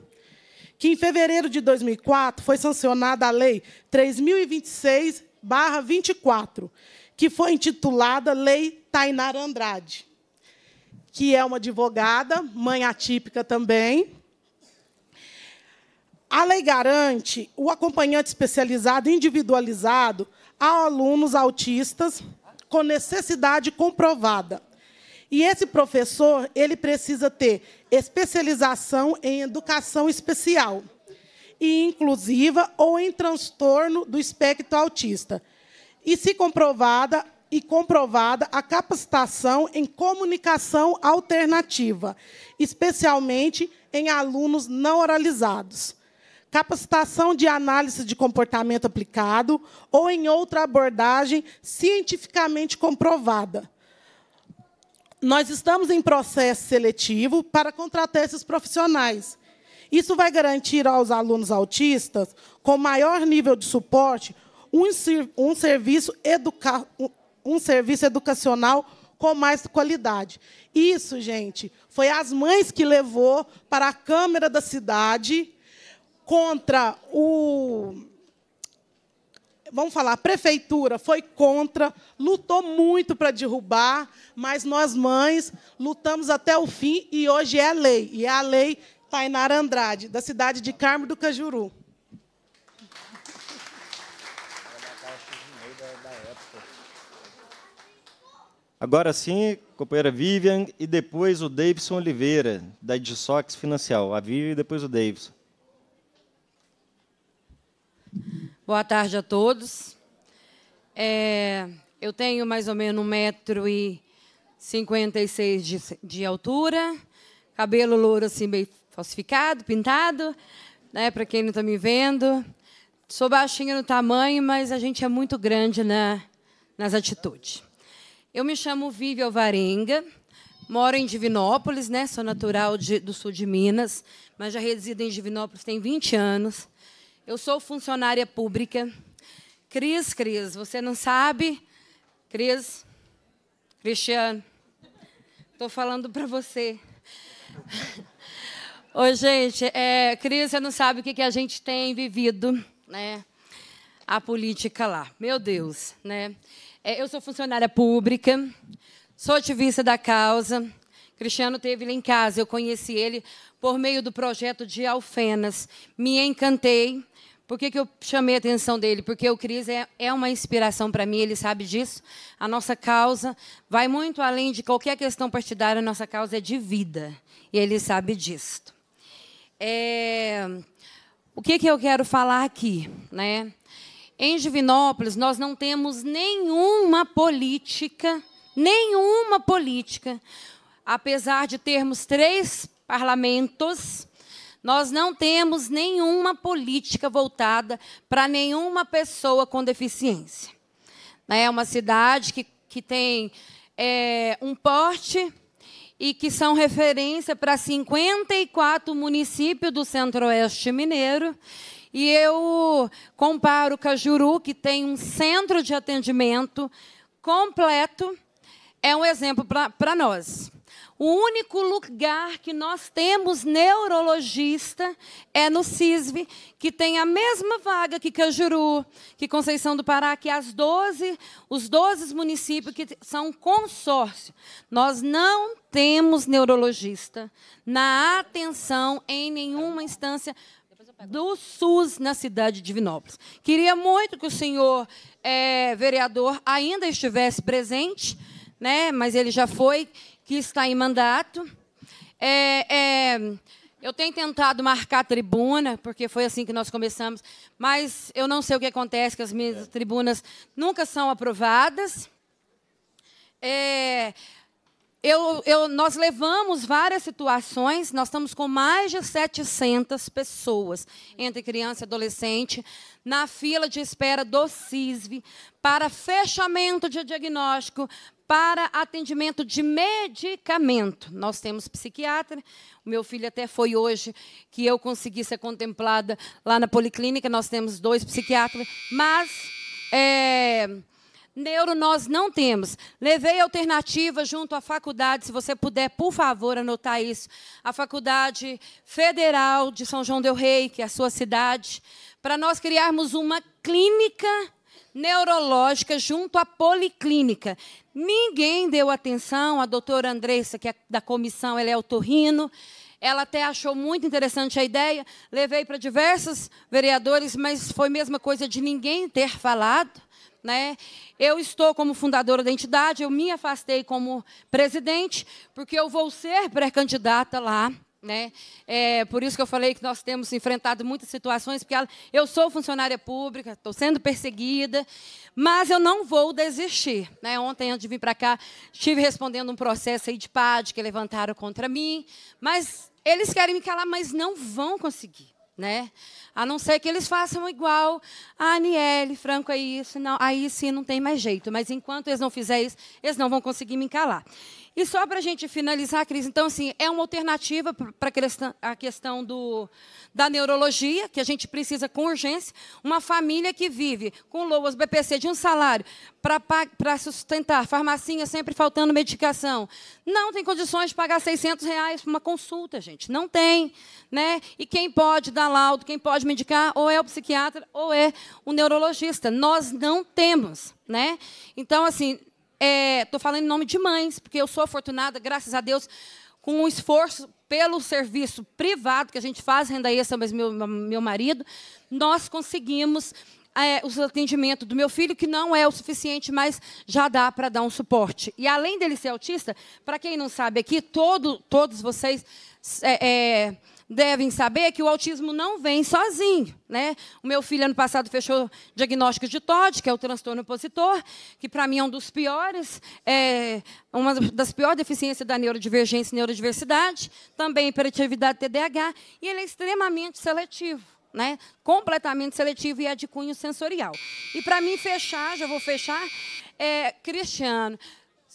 Speaker 20: que, em fevereiro de 2004, foi sancionada a Lei 3026, barra 24, que foi intitulada Lei Tainara Andrade, que é uma advogada, mãe atípica também. A lei garante o acompanhante especializado individualizado a alunos autistas com necessidade comprovada. E esse professor, ele precisa ter especialização em educação especial e inclusiva ou em transtorno do espectro autista. E se comprovada e comprovada a capacitação em comunicação alternativa, especialmente em alunos não oralizados. Capacitação de análise de comportamento aplicado ou em outra abordagem cientificamente comprovada. Nós estamos em processo seletivo para contratar esses profissionais. Isso vai garantir aos alunos autistas, com maior nível de suporte, um, um, serviço, educa um, um serviço educacional com mais qualidade. Isso, gente, foi as mães que levou para a Câmara da cidade contra o vamos falar, a prefeitura foi contra, lutou muito para derrubar, mas nós mães lutamos até o fim e hoje é lei, e é a lei Tainara Andrade, da cidade de Carmo do Cajuru.
Speaker 2: Agora sim, companheira Vivian e depois o Davidson Oliveira, da Edsox Financial. A Vivian e depois o Davidson.
Speaker 21: Boa tarde a todos. É, eu tenho mais ou menos 1,56m de, de altura, cabelo louro assim bem falsificado, pintado, né? Para quem não está me vendo, sou baixinha no tamanho, mas a gente é muito grande na, nas atitudes. Eu me chamo Vivi Alvarenga, moro em Divinópolis, né? Sou natural de, do sul de Minas, mas já resido em Divinópolis tem 20 anos. Eu sou funcionária pública. Cris, Cris, você não sabe? Cris, Cristiano, estou falando para você. Oi, gente. É, Cris, você não sabe o que, que a gente tem vivido, né? A política lá. Meu Deus, né? É, eu sou funcionária pública, sou ativista da causa. Cristiano teve lá em casa, eu conheci ele por meio do projeto de Alfenas. Me encantei. Por que, que eu chamei a atenção dele? Porque o Cris é, é uma inspiração para mim, ele sabe disso. A nossa causa vai muito além de qualquer questão partidária, a nossa causa é de vida. E ele sabe disso. É, o que, que eu quero falar aqui? Né? Em Divinópolis, nós não temos nenhuma política, nenhuma política, apesar de termos três parlamentos, nós não temos nenhuma política voltada para nenhuma pessoa com deficiência. Né? É uma cidade que, que tem é, um porte e que são referência para 54 municípios do Centro-Oeste Mineiro. E eu comparo Cajuru, que tem um centro de atendimento completo, é um exemplo para nós. O único lugar que nós temos neurologista é no CISV, que tem a mesma vaga que Cajuru, que Conceição do Pará, que as 12, os 12 municípios que são consórcio. Nós não temos neurologista na atenção em nenhuma instância do SUS na cidade de Vinópolis. Queria muito que o senhor é, vereador ainda estivesse presente, né? mas ele já foi que está em mandato. É, é, eu tenho tentado marcar tribuna, porque foi assim que nós começamos, mas eu não sei o que acontece, que as minhas é. tribunas nunca são aprovadas. É, eu, eu, nós levamos várias situações, nós estamos com mais de 700 pessoas, entre criança e adolescente, na fila de espera do CISV para fechamento de diagnóstico, para atendimento de medicamento. Nós temos psiquiatra. O meu filho até foi hoje que eu consegui ser contemplada lá na policlínica. Nós temos dois psiquiatras, mas é, neuro nós não temos. Levei alternativa junto à faculdade, se você puder, por favor, anotar isso. A Faculdade Federal de São João del Rei, que é a sua cidade, para nós criarmos uma clínica neurológica junto à policlínica. Ninguém deu atenção à doutora Andressa, que é da comissão, ela é otorrino. Ela até achou muito interessante a ideia, levei para diversos vereadores, mas foi a mesma coisa de ninguém ter falado. Né? Eu estou como fundadora da entidade, eu me afastei como presidente, porque eu vou ser pré-candidata lá né? É por isso que eu falei que nós temos enfrentado muitas situações, porque eu sou funcionária pública, estou sendo perseguida, mas eu não vou desistir. Né? Ontem, antes de vir para cá, estive respondendo um processo aí de PAD que levantaram contra mim, mas eles querem me calar, mas não vão conseguir. Né? A não ser que eles façam igual a Aniele, Franco, é isso, não, aí sim não tem mais jeito. Mas enquanto eles não fizerem isso, eles não vão conseguir me calar. E só para a gente finalizar, Cris, então, assim, é uma alternativa para a questão do, da neurologia, que a gente precisa com urgência. Uma família que vive com LOAS, BPC, de um salário para sustentar farmacinha, sempre faltando medicação. Não tem condições de pagar 600 reais para uma consulta, gente. Não tem. Né? E quem pode dar laudo, quem pode medicar, ou é o psiquiatra ou é o neurologista. Nós não temos. Né? Então, assim, Estou é, falando em nome de mães, porque eu sou afortunada, graças a Deus, com o esforço pelo serviço privado que a gente faz, renda extra, mas meu, meu marido, nós conseguimos é, os atendimento do meu filho, que não é o suficiente, mas já dá para dar um suporte. E além dele ser autista, para quem não sabe aqui, todo, todos vocês é, é, devem saber que o autismo não vem sozinho. Né? O meu filho, ano passado, fechou diagnóstico de TOD, que é o transtorno opositor, que para mim é um dos piores, é, uma das piores deficiências da neurodivergência e neurodiversidade, também hiperatividade TDAH, e ele é extremamente seletivo. Né? completamente seletivo e é de cunho sensorial. E para mim fechar, já vou fechar, é, Cristiano,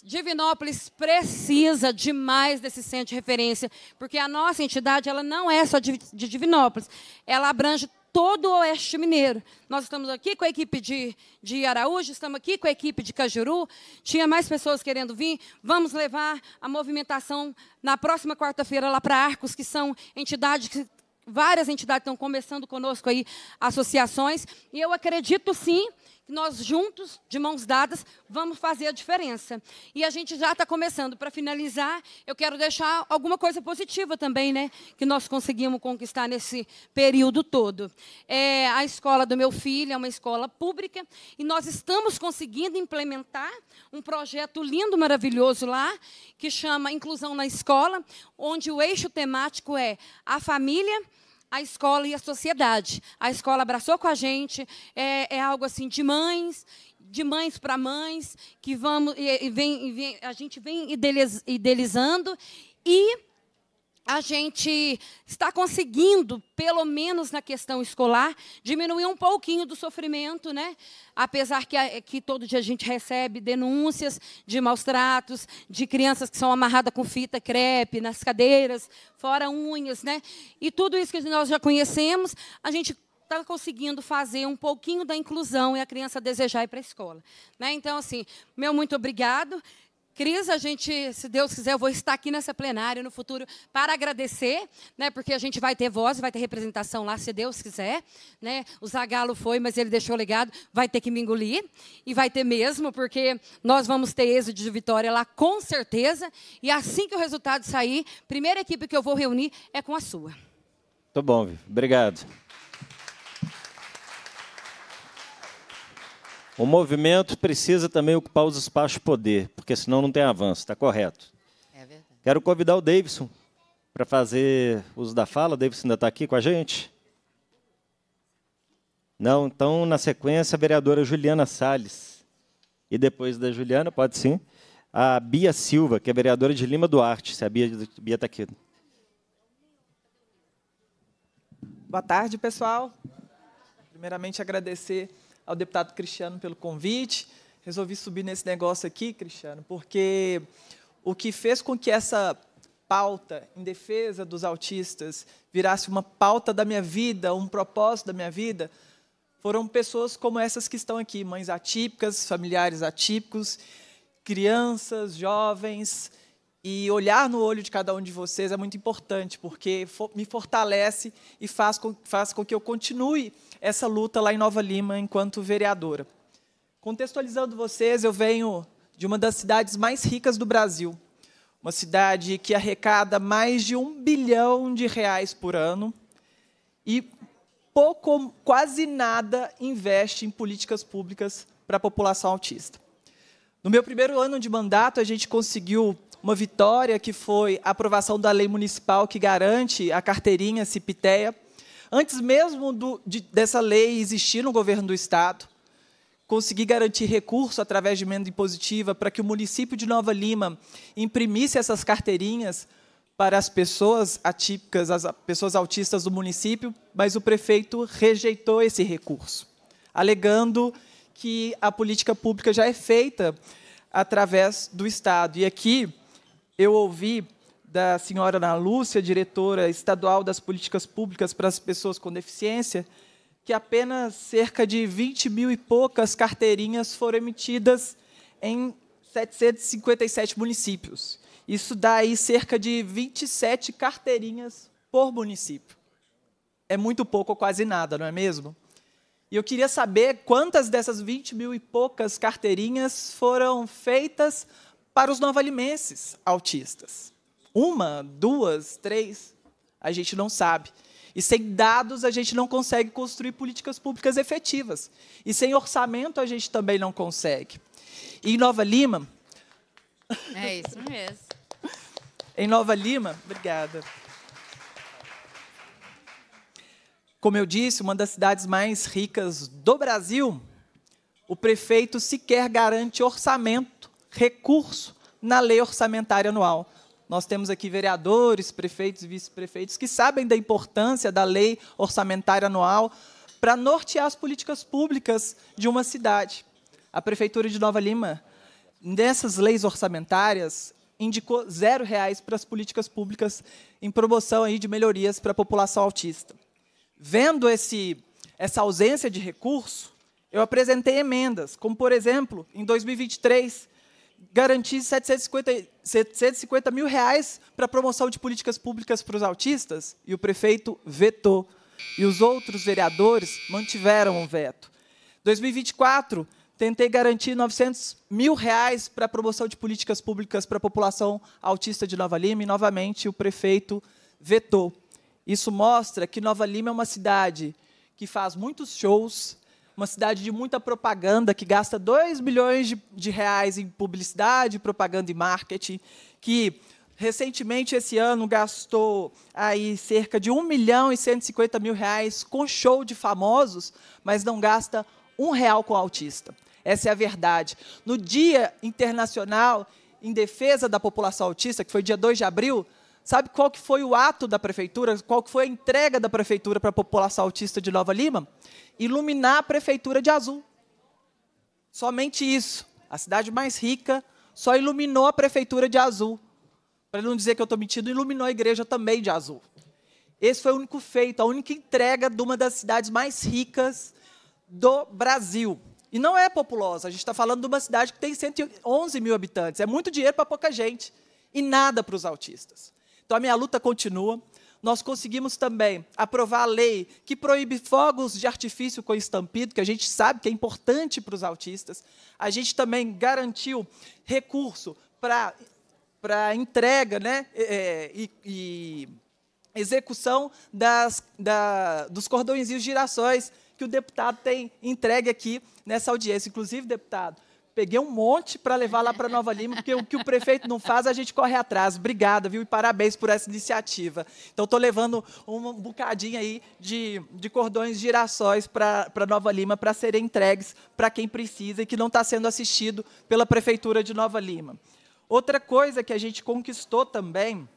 Speaker 21: Divinópolis precisa demais desse centro de referência, porque a nossa entidade ela não é só de, Divinópolis, ela abrange todo o Oeste Mineiro. Nós estamos aqui com a equipe de, de Araújo, estamos aqui com a equipe de Cajuru. Tinha mais pessoas querendo vir. Vamos levar a movimentação na próxima quarta-feira lá para Arcos, que são entidades que várias entidades estão começando conosco aí associações. E eu acredito sim que nós juntos, de mãos dadas, vamos fazer a diferença. E a gente já está começando. Para finalizar, eu quero deixar alguma coisa positiva também, né? Que nós conseguimos conquistar nesse período todo. É, a escola do meu filho é uma escola pública e nós estamos conseguindo implementar um projeto lindo, maravilhoso lá, que chama Inclusão na Escola, onde o eixo temático é a família a escola e a sociedade. A escola abraçou com a gente, é, é algo assim de mães, de mães para mães, que vamos, e, e vem, e vem, a gente vem idealizando e a gente está conseguindo, pelo menos na questão escolar, diminuir um pouquinho do sofrimento, né? Apesar que, que todo dia a gente recebe denúncias de maus tratos, de crianças que são amarradas com fita crepe nas cadeiras, fora unhas, né? E tudo isso que nós já conhecemos, a gente está conseguindo fazer um pouquinho da inclusão e a criança desejar ir para a escola. Né? Então, assim, meu muito obrigado. Cris, a gente, se Deus quiser, eu vou estar aqui nessa plenária no futuro para agradecer, né? Porque a gente vai ter voz, vai ter representação lá, se Deus quiser, né? O Zagalo foi, mas ele deixou legado, vai ter que me engolir e vai ter mesmo, porque nós vamos ter êxito de vitória lá com certeza. E assim que o resultado sair, primeira equipe que eu vou reunir é com a sua.
Speaker 2: Tô bom, obrigado. O movimento precisa também ocupar os espaços de poder, porque senão não tem avanço, está correto. É verdade. Quero convidar o Davidson para fazer uso da fala. O Davidson ainda está aqui com a gente? Não, então, na sequência, a vereadora Juliana Salles. E depois da Juliana, pode sim, a Bia Silva, que é vereadora de Lima Duarte. Se a Bia está aqui.
Speaker 22: Boa tarde, pessoal. Primeiramente, agradecer ao deputado Cristiano pelo convite. Resolvi subir nesse negócio aqui, Cristiano, porque o que fez com que essa pauta em defesa dos autistas virasse uma pauta da minha vida, um propósito da minha vida, foram pessoas como essas que estão aqui, mães atípicas, familiares atípicos, crianças, jovens, e olhar no olho de cada um de vocês é muito importante, porque me fortalece e faz com, faz com que eu continue essa luta lá em Nova Lima enquanto vereadora. Contextualizando vocês, eu venho de uma das cidades mais ricas do Brasil, uma cidade que arrecada mais de um bilhão de reais por ano e pouco, quase nada investe em políticas públicas para a população autista. No meu primeiro ano de mandato, a gente conseguiu uma vitória que foi a aprovação da lei municipal que garante a carteirinha Cipiteia antes mesmo do, de, dessa lei existir no governo do Estado, conseguir garantir recurso através de emenda impositiva para que o município de Nova Lima imprimisse essas carteirinhas para as pessoas atípicas, as pessoas autistas do município, mas o prefeito rejeitou esse recurso, alegando que a política pública já é feita através do Estado. E aqui eu ouvi da senhora Ana Lúcia, diretora estadual das políticas públicas para as pessoas com deficiência, que apenas cerca de 20 mil e poucas carteirinhas foram emitidas em 757 municípios. Isso dá aí cerca de 27 carteirinhas por município. É muito pouco ou quase nada, não é mesmo? E eu queria saber quantas dessas 20 mil e poucas carteirinhas foram feitas para os novalimenses autistas. Uma, duas, três? A gente não sabe. E sem dados, a gente não consegue construir políticas públicas efetivas. E sem orçamento, a gente também não consegue. E em Nova Lima.
Speaker 17: É isso mesmo.
Speaker 22: em Nova Lima, obrigada. Como eu disse, uma das cidades mais ricas do Brasil, o prefeito sequer garante orçamento, recurso na lei orçamentária anual. Nós temos aqui vereadores, prefeitos e vice-prefeitos que sabem da importância da lei orçamentária anual para nortear as políticas públicas de uma cidade. A prefeitura de Nova Lima, nessas leis orçamentárias, indicou zero reais para as políticas públicas em promoção aí de melhorias para a população autista. Vendo esse, essa ausência de recurso, eu apresentei emendas, como, por exemplo, em 2023, garantir 750, 750 mil reais para promoção de políticas públicas para os autistas e o prefeito vetou. E os outros vereadores mantiveram o veto. 2024, tentei garantir 900 mil reais para promoção de políticas públicas para a população autista de Nova Lima e, novamente, o prefeito vetou. Isso mostra que Nova Lima é uma cidade que faz muitos shows, uma cidade de muita propaganda, que gasta 2 bilhões de, de reais em publicidade, propaganda e marketing, que recentemente esse ano gastou aí cerca de 1 milhão e 150 mil reais com show de famosos, mas não gasta um real com autista. Essa é a verdade. No Dia Internacional em Defesa da População Autista, que foi dia 2 de abril, Sabe qual que foi o ato da prefeitura? Qual que foi a entrega da prefeitura para a população autista de Nova Lima? Iluminar a prefeitura de azul. Somente isso. A cidade mais rica só iluminou a prefeitura de azul. Para não dizer que eu estou mentindo, iluminou a igreja também de azul. Esse foi o único feito, a única entrega de uma das cidades mais ricas do Brasil. E não é populosa, a gente está falando de uma cidade que tem 111 mil habitantes. É muito dinheiro para pouca gente e nada para os autistas. Então a minha luta continua. Nós conseguimos também aprovar a lei que proíbe fogos de artifício com estampido, que a gente sabe que é importante para os autistas. A gente também garantiu recurso para para entrega né, e, é, e execução das, da, dos cordões e os girassóis que o deputado tem entregue aqui nessa audiência. Inclusive, deputado, Peguei um monte para levar lá para Nova Lima, porque o que o prefeito não faz, a gente corre atrás. Obrigada, viu? E parabéns por essa iniciativa. Então, estou levando um bocadinho aí de, de cordões girassóis para Nova Lima, para serem entregues para quem precisa e que não está sendo assistido pela Prefeitura de Nova Lima. Outra coisa que a gente conquistou também,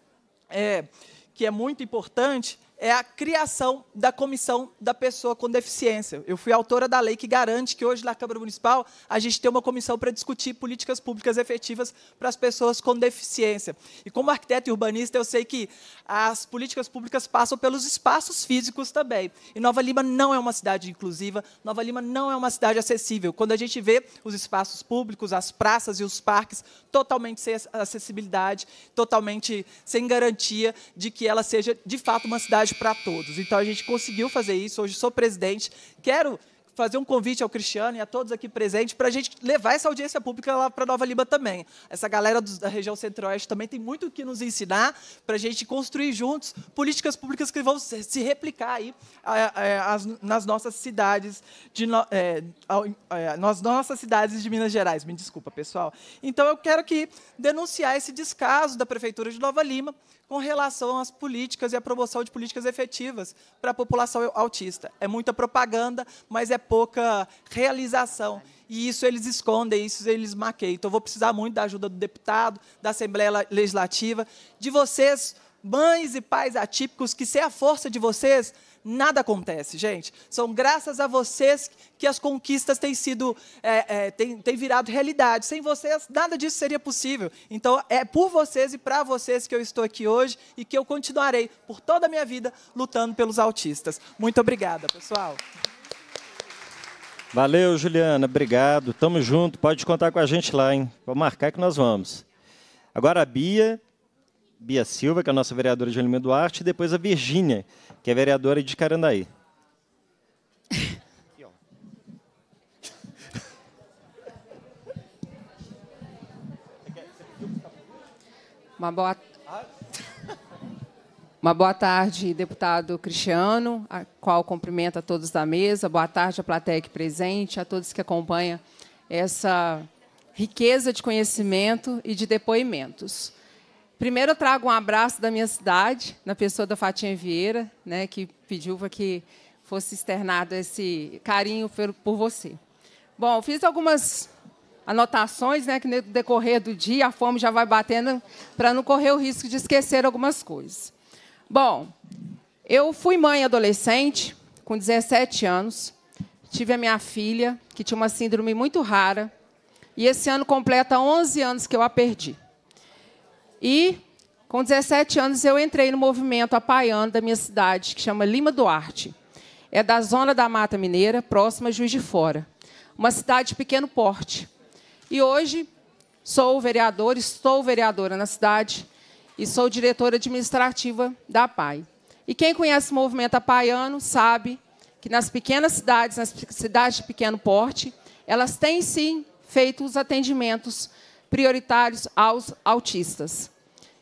Speaker 22: é, que é muito importante, é a criação da comissão da pessoa com deficiência. Eu fui autora da lei que garante que hoje na Câmara Municipal a gente tem uma comissão para discutir políticas públicas efetivas para as pessoas com deficiência. E como arquiteto e urbanista, eu sei que as políticas públicas passam pelos espaços físicos também. E Nova Lima não é uma cidade inclusiva, Nova Lima não é uma cidade acessível. Quando a gente vê os espaços públicos, as praças e os parques totalmente sem acessibilidade, totalmente sem garantia de que ela seja de fato uma cidade para todos. Então a gente conseguiu fazer isso. Hoje sou presidente. Quero fazer um convite ao Cristiano e a todos aqui presentes para a gente levar essa audiência pública lá para Nova Lima também. Essa galera da região centro-oeste também tem muito o que nos ensinar para a gente construir juntos políticas públicas que vão se replicar aí nas nossas cidades de é, é, nas nossas cidades de Minas Gerais. Me desculpa, pessoal. Então eu quero que denunciar esse descaso da prefeitura de Nova Lima com relação às políticas e à promoção de políticas efetivas para a população autista. É muita propaganda, mas é pouca realização. E isso eles escondem, isso eles maqueiam. Então, vou precisar muito da ajuda do deputado, da Assembleia Legislativa, de vocês, mães e pais atípicos, que ser é a força de vocês nada acontece, gente. São graças a vocês que as conquistas têm sido, é, é, têm, têm virado realidade. Sem vocês, nada disso seria possível. Então, é por vocês e para vocês que eu estou aqui hoje e que eu continuarei por toda a minha vida lutando pelos autistas. Muito obrigada, pessoal.
Speaker 2: Valeu, Juliana. Obrigado. Tamo junto. Pode contar com a gente lá, hein? Vou marcar que nós vamos. Agora a Bia Bia Silva, que é a nossa vereadora de do Duarte, e depois a Virgínia, que é vereadora de Carandaí.
Speaker 23: Uma boa, uma boa tarde, deputado Cristiano, a qual cumprimento a todos da mesa. Boa tarde à plateia aqui presente, a todos que acompanham essa riqueza de conhecimento e de depoimentos. Primeiro, eu trago um abraço da minha cidade, na pessoa da Fatinha Vieira, né, que pediu para que fosse externado esse carinho por, por você. Bom, fiz algumas anotações, né, que no decorrer do dia a fome já vai batendo para não correr o risco de esquecer algumas coisas. Bom, eu fui mãe adolescente, com 17 anos. Tive a minha filha, que tinha uma síndrome muito rara, e esse ano completa 11 anos que eu a perdi. E com 17 anos eu entrei no movimento apaiano da minha cidade, que chama Lima Duarte. É da zona da Mata Mineira, próxima a Juiz de Fora. Uma cidade de pequeno porte. E hoje sou vereadora, estou vereadora na cidade e sou diretora administrativa da APAI. E quem conhece o movimento apaiano sabe que nas pequenas cidades, nas cidades de pequeno porte, elas têm sim feito os atendimentos prioritários aos autistas.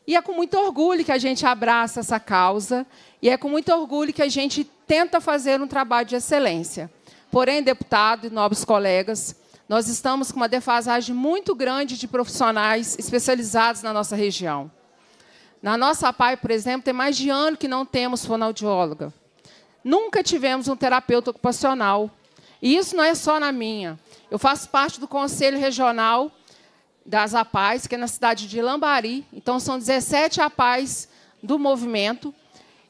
Speaker 23: E é com muito orgulho que a gente abraça essa causa e é com muito orgulho que a gente tenta fazer um trabalho de excelência. Porém, deputado e nobres colegas, nós estamos com uma defasagem muito grande de profissionais especializados na nossa região. Na nossa PAI, por exemplo, tem mais de ano que não temos fonoaudióloga. Nunca tivemos um terapeuta ocupacional. E isso não é só na minha. Eu faço parte do Conselho Regional das APAES, que é na cidade de Lambari. Então, são 17 APAES do movimento.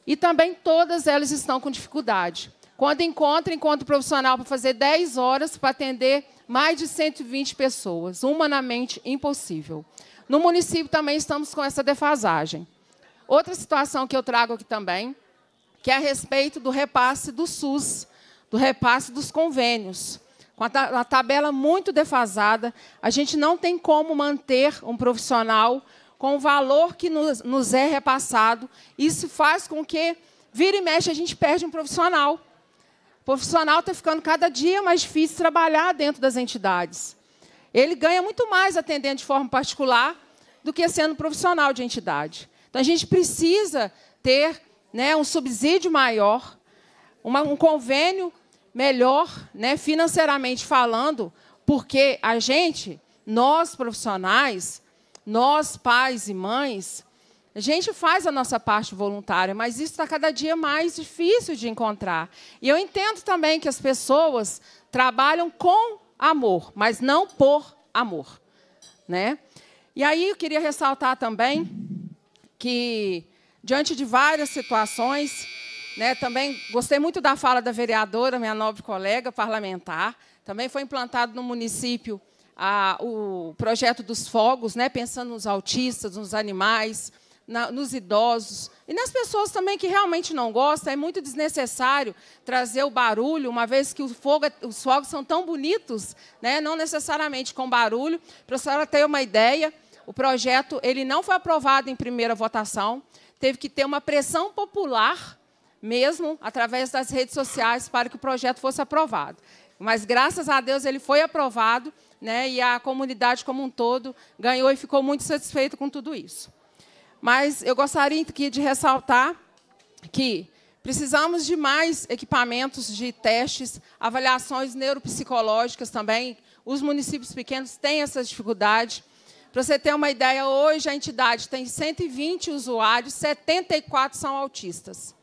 Speaker 23: E também todas elas estão com dificuldade. Quando encontra, encontra profissional para fazer 10 horas para atender mais de 120 pessoas. Humanamente impossível. No município também estamos com essa defasagem. Outra situação que eu trago aqui também, que é a respeito do repasse do SUS, do repasse dos convênios com a, ta a tabela muito defasada, a gente não tem como manter um profissional com o valor que nos, nos é repassado. Isso faz com que, vira e mexe, a gente perde um profissional. O profissional está ficando cada dia mais difícil trabalhar dentro das entidades. Ele ganha muito mais atendendo de forma particular do que sendo profissional de entidade. Então, a gente precisa ter né, um subsídio maior, uma, um convênio melhor, né, financeiramente falando, porque a gente, nós profissionais, nós pais e mães, a gente faz a nossa parte voluntária, mas isso está cada dia mais difícil de encontrar. E eu entendo também que as pessoas trabalham com amor, mas não por amor, né? E aí eu queria ressaltar também que diante de várias situações né, também gostei muito da fala da vereadora, minha nobre colega parlamentar. Também foi implantado no município a, o projeto dos fogos, né, pensando nos autistas, nos animais, na, nos idosos e nas pessoas também que realmente não gostam. É muito desnecessário trazer o barulho, uma vez que fogo, é, os fogos são tão bonitos, né, não necessariamente com barulho. Para a senhora ter uma ideia, o projeto ele não foi aprovado em primeira votação, teve que ter uma pressão popular mesmo através das redes sociais, para que o projeto fosse aprovado. Mas, graças a Deus, ele foi aprovado né, e a comunidade como um todo ganhou e ficou muito satisfeita com tudo isso. Mas eu gostaria aqui de ressaltar que precisamos de mais equipamentos de testes, avaliações neuropsicológicas também. Os municípios pequenos têm essa dificuldade. Para você ter uma ideia, hoje a entidade tem 120 usuários, 74 são autistas.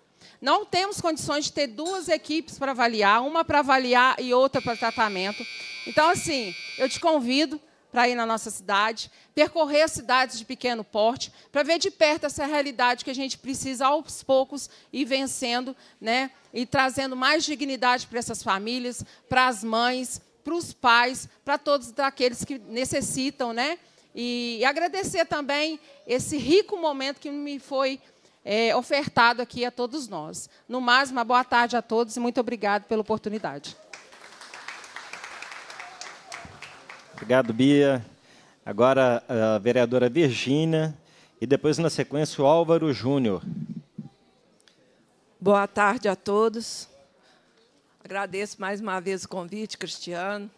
Speaker 23: Não temos condições de ter duas equipes para avaliar, uma para avaliar e outra para tratamento. Então, assim, eu te convido para ir na nossa cidade, percorrer as cidades de pequeno porte, para ver de perto essa realidade que a gente precisa, aos poucos, ir vencendo né, e trazendo mais dignidade para essas famílias, para as mães, para os pais, para todos aqueles que necessitam. Né? E, e agradecer também esse rico momento que me foi é, ofertado aqui a todos nós. No mais, uma boa tarde a todos e muito obrigado pela oportunidade.
Speaker 2: Obrigado, Bia. Agora a vereadora Virgínia e depois, na sequência, o Álvaro Júnior.
Speaker 24: Boa tarde a todos. Agradeço mais uma vez o convite, Cristiano.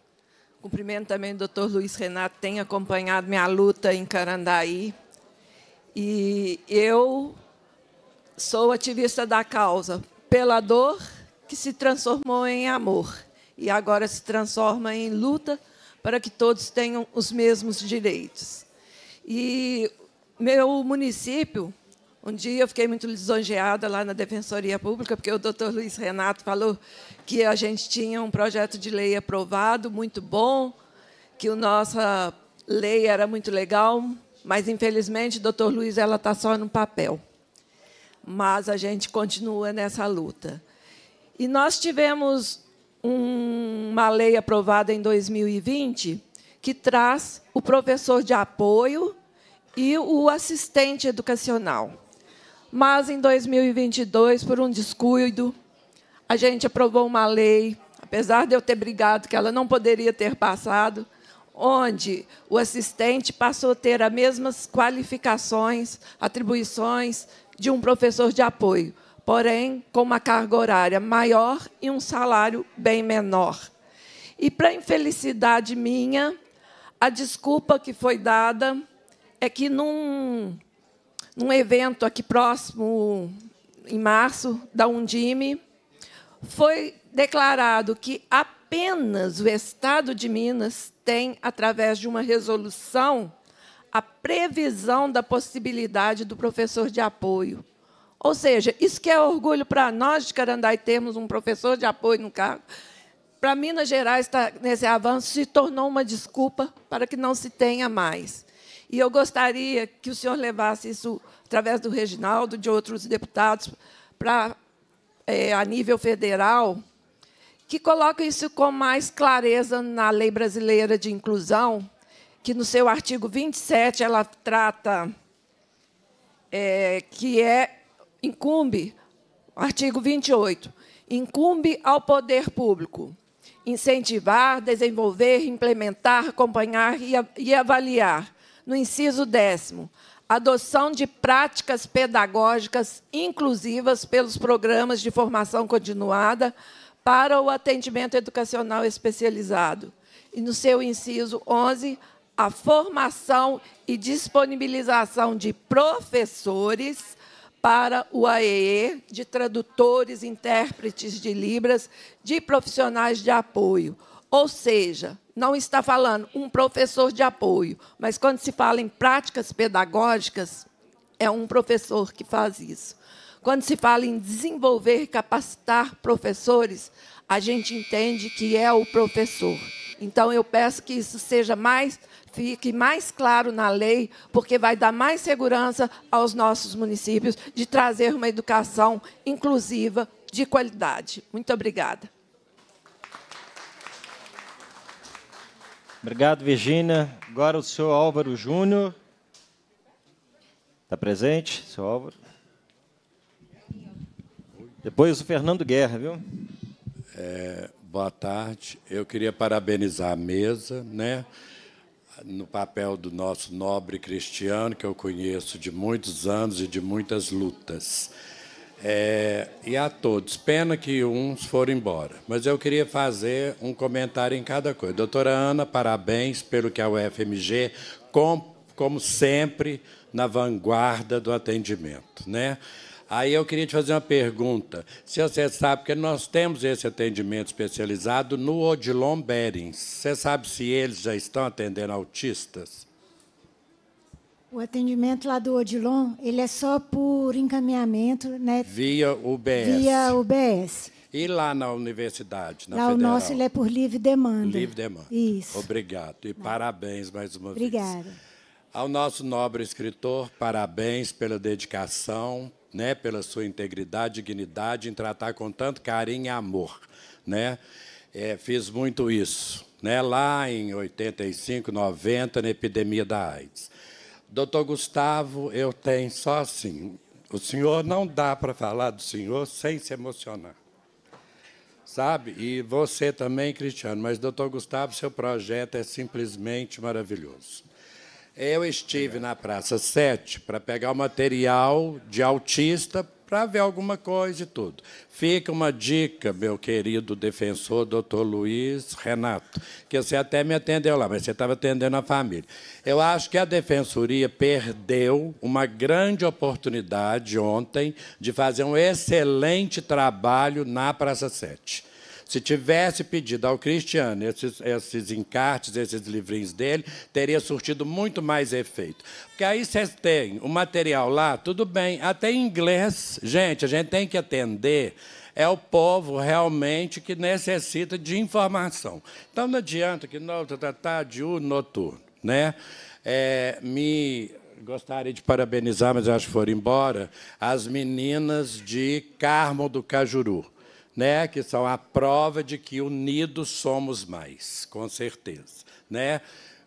Speaker 24: Cumprimento também o doutor Luiz Renato, tem acompanhado minha luta em Carandaí. E eu Sou ativista da causa pela dor que se transformou em amor e agora se transforma em luta para que todos tenham os mesmos direitos. E meu município, um dia eu fiquei muito lisonjeada lá na Defensoria Pública, porque o doutor Luiz Renato falou que a gente tinha um projeto de lei aprovado, muito bom, que a nossa lei era muito legal, mas, infelizmente, doutor Luiz, ela está só no papel mas a gente continua nessa luta. E nós tivemos um, uma lei aprovada em 2020 que traz o professor de apoio e o assistente educacional. Mas em 2022, por um descuido, a gente aprovou uma lei, apesar de eu ter brigado que ela não poderia ter passado, onde o assistente passou a ter as mesmas qualificações, atribuições de um professor de apoio, porém com uma carga horária maior e um salário bem menor. E, para infelicidade minha, a desculpa que foi dada é que, num, num evento aqui próximo, em março, da Undime, foi declarado que apenas o Estado de Minas tem, através de uma resolução, a previsão da possibilidade do professor de apoio. Ou seja, isso que é orgulho para nós de Carandai termos um professor de apoio no cargo. Para Minas Gerais, tá, nesse avanço, se tornou uma desculpa para que não se tenha mais. E eu gostaria que o senhor levasse isso, através do Reginaldo, de outros deputados, para, é, a nível federal, que coloque isso com mais clareza na lei brasileira de inclusão, que no seu artigo 27 ela trata é, que é incumbe, artigo 28, incumbe ao poder público incentivar, desenvolver, implementar, acompanhar e, e avaliar. No inciso décimo, adoção de práticas pedagógicas inclusivas pelos programas de formação continuada para o atendimento educacional especializado. E no seu inciso 11, a formação e disponibilização de professores para o AEE, de tradutores, intérpretes de Libras, de profissionais de apoio. Ou seja, não está falando um professor de apoio, mas quando se fala em práticas pedagógicas, é um professor que faz isso. Quando se fala em desenvolver, capacitar professores, a gente entende que é o professor. Então, eu peço que isso seja mais fique mais claro na lei, porque vai dar mais segurança aos nossos municípios de trazer uma educação inclusiva de qualidade. Muito obrigada.
Speaker 2: Obrigado, Virginia. Agora o senhor Álvaro Júnior. Está
Speaker 25: presente, senhor Álvaro? Depois o Fernando Guerra, viu? É, boa tarde. Eu queria parabenizar a mesa, né? no papel do nosso nobre cristiano, que eu conheço de muitos anos e de muitas lutas. É, e a todos, pena que uns foram embora, mas eu queria fazer um comentário em cada coisa. Doutora Ana, parabéns pelo que a UFMG, com, como sempre, na vanguarda do atendimento. Né? Aí eu queria te fazer uma pergunta. Se você sabe, porque nós temos esse atendimento especializado no Odilon Bering. Você sabe se eles já estão atendendo autistas?
Speaker 14: O atendimento lá do Odilon, ele é só por encaminhamento, né?
Speaker 25: Via UBS. Via
Speaker 14: UBS.
Speaker 25: E lá na universidade, na lá Federal? o nosso ele é
Speaker 14: por livre demanda. Livre demanda. Isso.
Speaker 25: Obrigado. E Não. Né? parabéns mais uma Obrigada. vez. Obrigada. Ao nosso nobre escritor, parabéns pela dedicação, né, pela sua integridade, dignidade, em tratar com tanto carinho e amor. Né? É, fiz muito isso, né? lá em 85, 90, na epidemia da AIDS. Doutor Gustavo, eu tenho só assim, o senhor não dá para falar do senhor sem se emocionar. Sabe? E você também, Cristiano, mas, doutor Gustavo, seu projeto é simplesmente maravilhoso. Eu estive na Praça 7 para pegar o material de autista para ver alguma coisa e tudo. Fica uma dica, meu querido defensor, doutor Luiz Renato, que você até me atendeu lá, mas você estava atendendo a família. Eu acho que a defensoria perdeu uma grande oportunidade ontem de fazer um excelente trabalho na Praça 7. Se tivesse pedido ao Cristiano esses, esses encartes, esses livrinhos dele, teria surtido muito mais efeito. Porque aí vocês têm o material lá, tudo bem, até em inglês. Gente, a gente tem que atender é o povo realmente que necessita de informação. Então não adianta que não tratar tá, tá, tá, de um noturno. Né? É, me gostaria de parabenizar, mas acho que foram embora, as meninas de Carmo do Cajuru né? Que são a prova de que unidos somos mais, com certeza, né?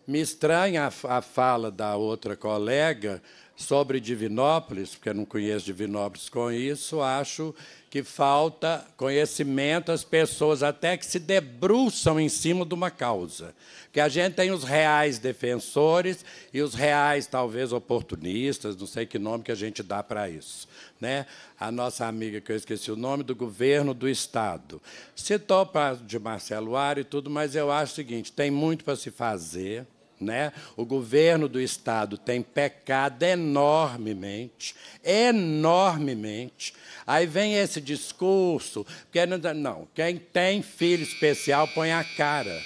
Speaker 25: Me estranha a, a fala da outra colega sobre Divinópolis, porque eu não conheço Divinópolis com isso, acho que falta conhecimento às pessoas até que se debruçam em cima de uma causa. Que a gente tem os reais defensores e os reais talvez oportunistas, não sei que nome que a gente dá para isso né? a nossa amiga, que eu esqueci o nome, do governo do Estado. Citou de Marcelo Ar e tudo, mas eu acho o seguinte: tem muito para se fazer. Né? O governo do Estado tem pecado enormemente, enormemente. Aí vem esse discurso, porque não, é, não quem tem filho especial põe a cara.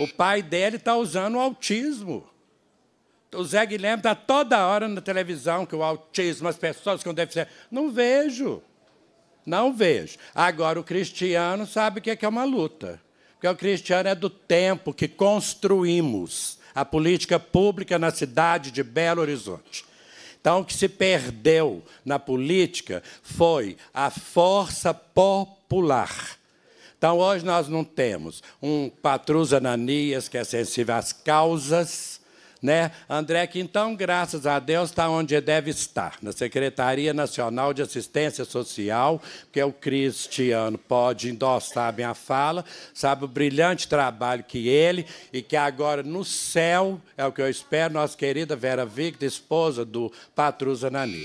Speaker 25: O pai dele está usando o autismo. O Zé Guilherme está toda hora na televisão, que o autismo, as pessoas com deficiência. Não vejo. Não vejo. Agora, o cristiano sabe o é que é uma luta. Porque o cristiano é do tempo que construímos a política pública na cidade de Belo Horizonte. Então, o que se perdeu na política foi a força popular. Então, hoje nós não temos um Patrus Ananias, que é sensível às causas, né? André, que então, graças a Deus, está onde deve estar, na Secretaria Nacional de Assistência Social, que é o Cristiano, pode endossar minha fala, sabe o brilhante trabalho que ele e que agora no céu, é o que eu espero, nossa querida Vera Victor, esposa do Patrus Anani.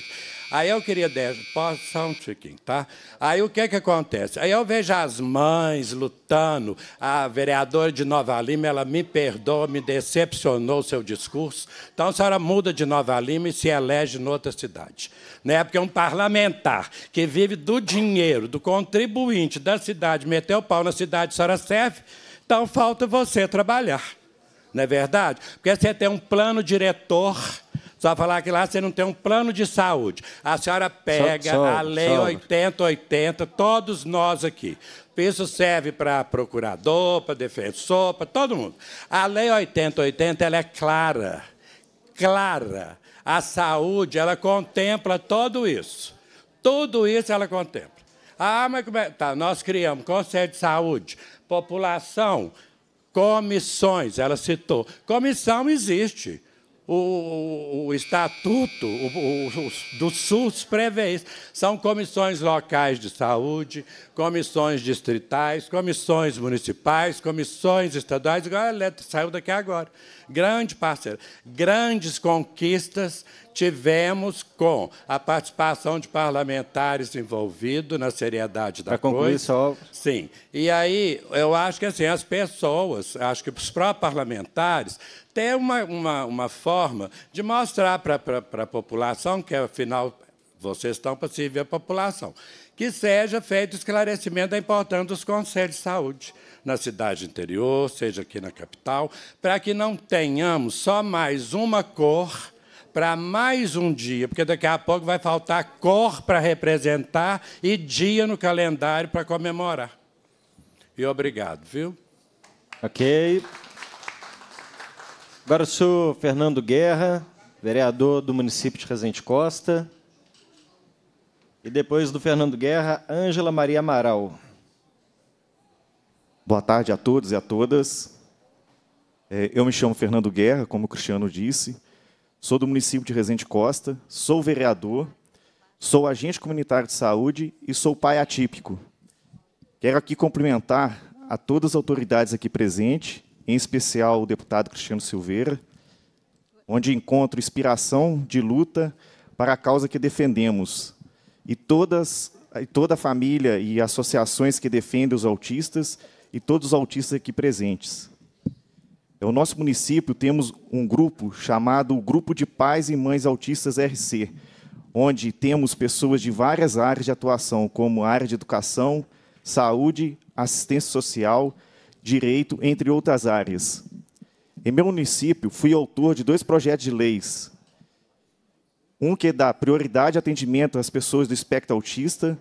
Speaker 25: Aí eu queria 10, posso só um tiquinho, tá? Aí o que, que acontece? Aí eu vejo as mães lutando, a vereadora de Nova Lima, ela me perdoa, me decepcionou seu discurso, então a senhora muda de Nova Lima e se elege em outra cidade. Né? Porque um parlamentar que vive do dinheiro, do contribuinte da cidade, meteu o pau na cidade, a senhora serve, então falta você trabalhar. Não é verdade? Porque você tem um plano diretor só falar que lá você não tem um plano de saúde. A senhora pega a Lei só. 8080, todos nós aqui. Isso serve para procurador, para defensor, para todo mundo. A Lei 8080 ela é clara, clara. A saúde ela contempla tudo isso. Tudo isso ela contempla. Ah, mas como é? Tá, nós criamos Conselho de Saúde, população, comissões, ela citou. Comissão existe o, o estatuto o, o, do SUS prevê isso. São comissões locais de saúde, comissões distritais, comissões municipais, comissões estaduais, igual a saiu daqui agora grande parceiro. Grandes conquistas tivemos com a participação de parlamentares envolvidos na seriedade da coisa. só... Sim. E aí, eu acho que assim, as pessoas, acho que os próprios parlamentares têm uma, uma, uma forma de mostrar para a população que, afinal, vocês estão para servir a população, que seja feito esclarecimento da importância dos conselhos de saúde na cidade interior, seja aqui na capital, para que não tenhamos só mais uma cor para mais um dia, porque daqui a pouco vai faltar cor para representar e dia no calendário para comemorar. E obrigado, viu?
Speaker 2: Ok. Agora o senhor Fernando Guerra, vereador do município de Resende Costa. E depois do Fernando Guerra, Ângela Maria Amaral.
Speaker 26: Boa tarde a todos e a todas. É, eu me chamo Fernando Guerra, como o Cristiano disse. Sou do município de Resende Costa, sou vereador, sou agente comunitário de saúde e sou pai atípico. Quero aqui cumprimentar a todas as autoridades aqui presentes, em especial o deputado Cristiano Silveira, onde encontro inspiração de luta para a causa que defendemos, e todas e toda a família e associações que defendem os autistas e todos os autistas aqui presentes. Então, no nosso município temos um grupo chamado Grupo de Pais e Mães Autistas RC, onde temos pessoas de várias áreas de atuação, como área de educação, saúde, assistência social, direito, entre outras áreas. Em meu município, fui autor de dois projetos de leis, um que dá prioridade de atendimento às pessoas do espectro autista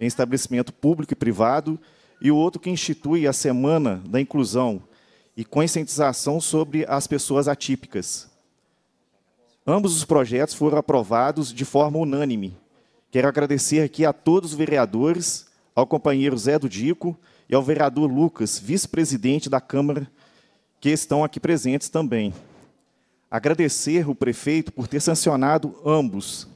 Speaker 26: em estabelecimento público e privado, e o outro que institui a Semana da Inclusão e conscientização sobre as pessoas atípicas. Ambos os projetos foram aprovados de forma unânime. Quero agradecer aqui a todos os vereadores, ao companheiro Zé do Dico e ao vereador Lucas, vice-presidente da Câmara, que estão aqui presentes também agradecer o prefeito por ter sancionado ambos.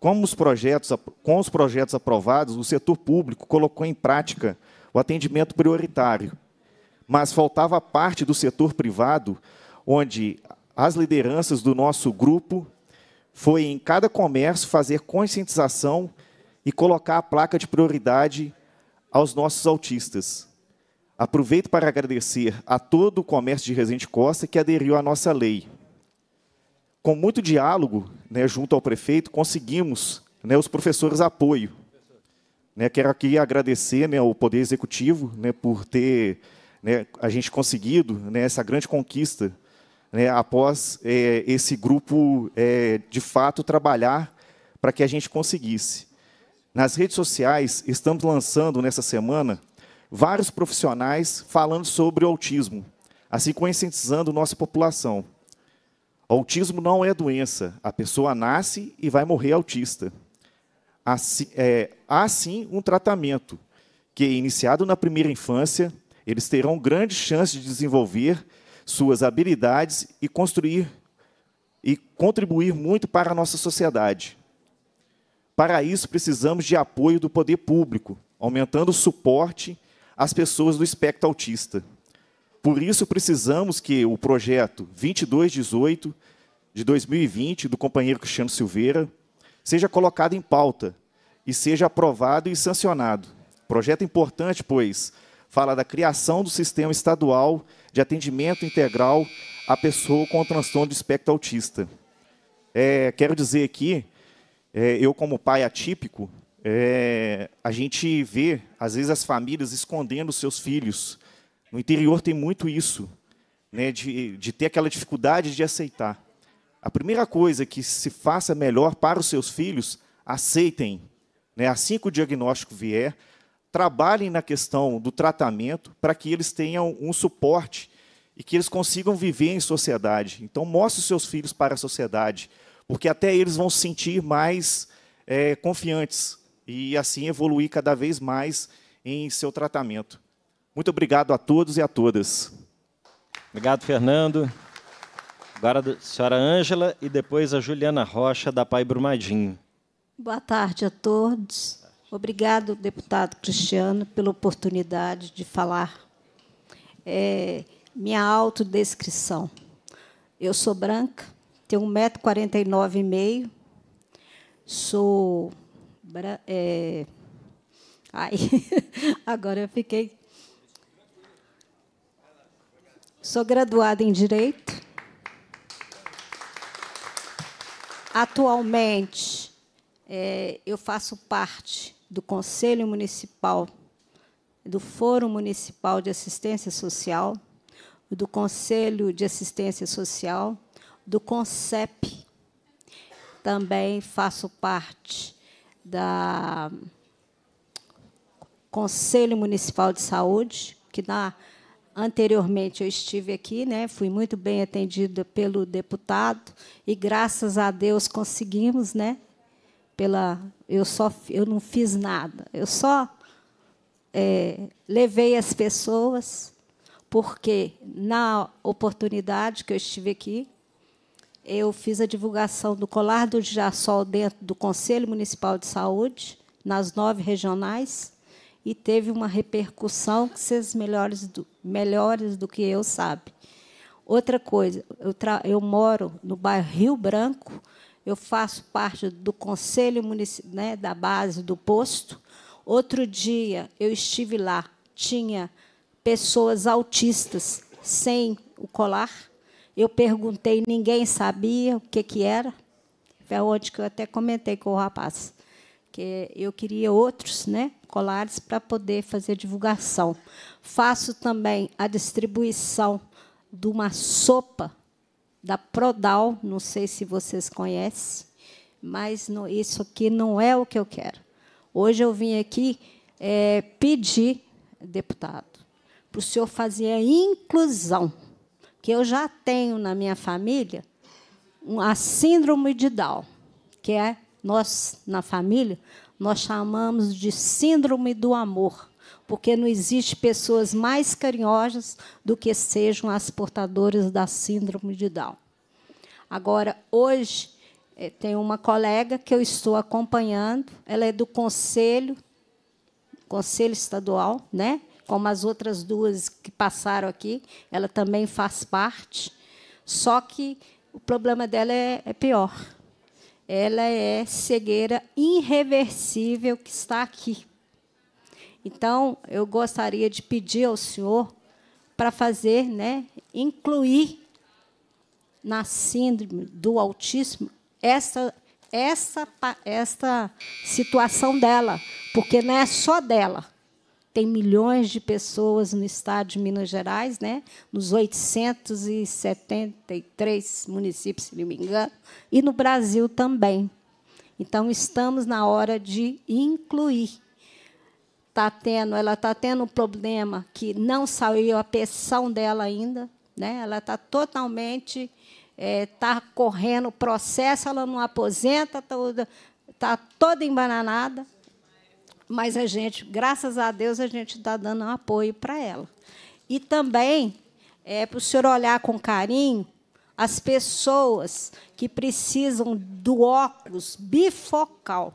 Speaker 26: Com os projetos, com os projetos aprovados, o setor público colocou em prática o atendimento prioritário, mas faltava a parte do setor privado, onde as lideranças do nosso grupo foi em cada comércio fazer conscientização e colocar a placa de prioridade aos nossos autistas. Aproveito para agradecer a todo o comércio de Resende Costa que aderiu à nossa lei. Com muito diálogo, né, junto ao prefeito, conseguimos né, os professores apoio. Né, quero aqui agradecer né, ao Poder Executivo né, por ter né, a gente conseguido né, essa grande conquista né, após é, esse grupo, é, de fato, trabalhar para que a gente conseguisse. Nas redes sociais, estamos lançando nessa semana vários profissionais falando sobre o autismo, assim conscientizando nossa população. autismo não é doença, a pessoa nasce e vai morrer autista. Assim, é, há sim um tratamento, que, iniciado na primeira infância, eles terão grande chance de desenvolver suas habilidades e construir e contribuir muito para a nossa sociedade. Para isso, precisamos de apoio do poder público, aumentando o suporte as pessoas do espectro autista. Por isso, precisamos que o projeto 2218 de 2020, do companheiro Cristiano Silveira, seja colocado em pauta e seja aprovado e sancionado. Projeto importante, pois fala da criação do sistema estadual de atendimento integral à pessoa com transtorno de espectro autista. É, quero dizer aqui, é, eu como pai atípico, é, a gente vê, às vezes, as famílias escondendo seus filhos. No interior tem muito isso, né, de, de ter aquela dificuldade de aceitar. A primeira coisa que se faça melhor para os seus filhos, aceitem. Né, assim que o diagnóstico vier, trabalhem na questão do tratamento para que eles tenham um suporte e que eles consigam viver em sociedade. Então, mostre os seus filhos para a sociedade, porque até eles vão se sentir mais é, confiantes e assim evoluir cada vez mais
Speaker 2: em seu tratamento. Muito obrigado a todos e a todas. Obrigado, Fernando. Agora a senhora Ângela e depois a Juliana Rocha, da Pai Brumadinho.
Speaker 27: Boa tarde a todos. Obrigado, deputado Cristiano, pela oportunidade de falar. É, minha autodescrição. Eu sou branca, tenho 1,49m, sou é, ai, agora eu fiquei. Sou graduada em Direito. Atualmente, é, eu faço parte do Conselho Municipal, do Fórum Municipal de Assistência Social, do Conselho de Assistência Social, do CONCEP. Também faço parte da Conselho Municipal de Saúde, que na, anteriormente eu estive aqui, né, fui muito bem atendida pelo deputado e graças a Deus conseguimos, né, pela eu só eu não fiz nada, eu só é, levei as pessoas porque na oportunidade que eu estive aqui eu fiz a divulgação do colar do girassol dentro do Conselho Municipal de Saúde, nas nove regionais, e teve uma repercussão que vocês melhores do, melhores do que eu sabem. Outra coisa, eu, eu moro no bairro Rio Branco, eu faço parte do Conselho Municipal, né, da base do posto. Outro dia eu estive lá, tinha pessoas autistas sem o colar eu perguntei, ninguém sabia o que, que era. Foi é onde que eu até comentei com o rapaz que eu queria outros, né, colares para poder fazer divulgação. Faço também a distribuição de uma sopa da Prodal, não sei se vocês conhecem, mas não, isso aqui não é o que eu quero. Hoje eu vim aqui é, pedir, deputado, para o senhor fazer a inclusão que eu já tenho na minha família a síndrome de Down, que é nós na família nós chamamos de síndrome do amor, porque não existe pessoas mais carinhosas do que sejam as portadoras da síndrome de Down. Agora, hoje eh, tem uma colega que eu estou acompanhando, ela é do conselho, conselho estadual, né, como as outras duas que passaram aqui, ela também faz parte, só que o problema dela é, é pior. Ela é cegueira irreversível que está aqui. Então, eu gostaria de pedir ao senhor para fazer, né, incluir na síndrome do autismo essa essa essa situação dela, porque não é só dela tem milhões de pessoas no estado de Minas Gerais, né? nos 873 municípios, se não me engano, e no Brasil também. Então, estamos na hora de incluir. Tá tendo, ela está tendo um problema que não saiu a pensão dela ainda, né? ela está totalmente. Está eh, é, correndo o processo, ela não aposenta, está tá toda embananada mas a gente, graças a Deus, a gente está dando um apoio para ela. E também é para o senhor olhar com carinho as pessoas que precisam do óculos bifocal,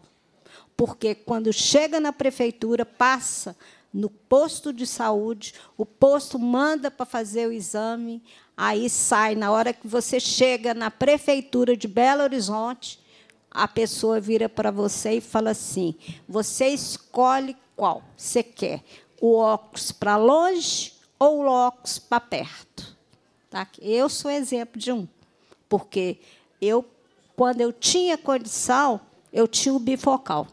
Speaker 27: porque quando chega na prefeitura, passa no posto de saúde, o posto manda para fazer o exame, aí sai na hora que você chega na prefeitura de Belo Horizonte, a pessoa vira para você e fala assim: você escolhe qual você quer, o óculos para longe ou o óculos para perto. Tá? Eu sou exemplo de um, porque eu, quando eu tinha condição, eu tinha o bifocal.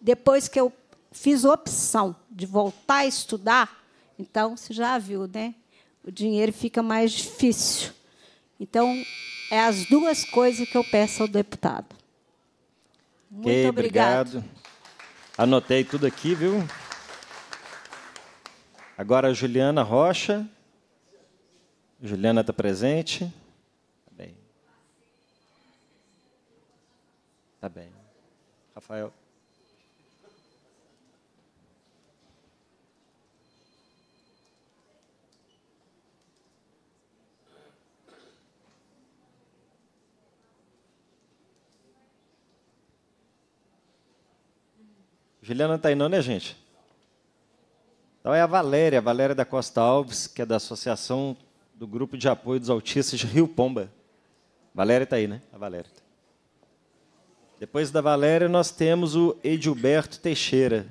Speaker 27: Depois que eu fiz a opção de voltar a estudar, então você já viu, né? O dinheiro fica mais difícil. Então, é as duas coisas que eu peço ao deputado.
Speaker 13: Muito okay, obrigado. obrigado.
Speaker 2: Anotei tudo aqui, viu? Agora a Juliana Rocha. Juliana está presente. Tá bem. Tá Rafael. Juliana não está aí não, né, gente? Então é a Valéria, a Valéria da Costa Alves, que é da Associação do Grupo de Apoio dos Autistas de Rio Pomba. Valéria está aí, né? A Valéria. Tá. Depois da Valéria, nós temos o Edilberto Teixeira.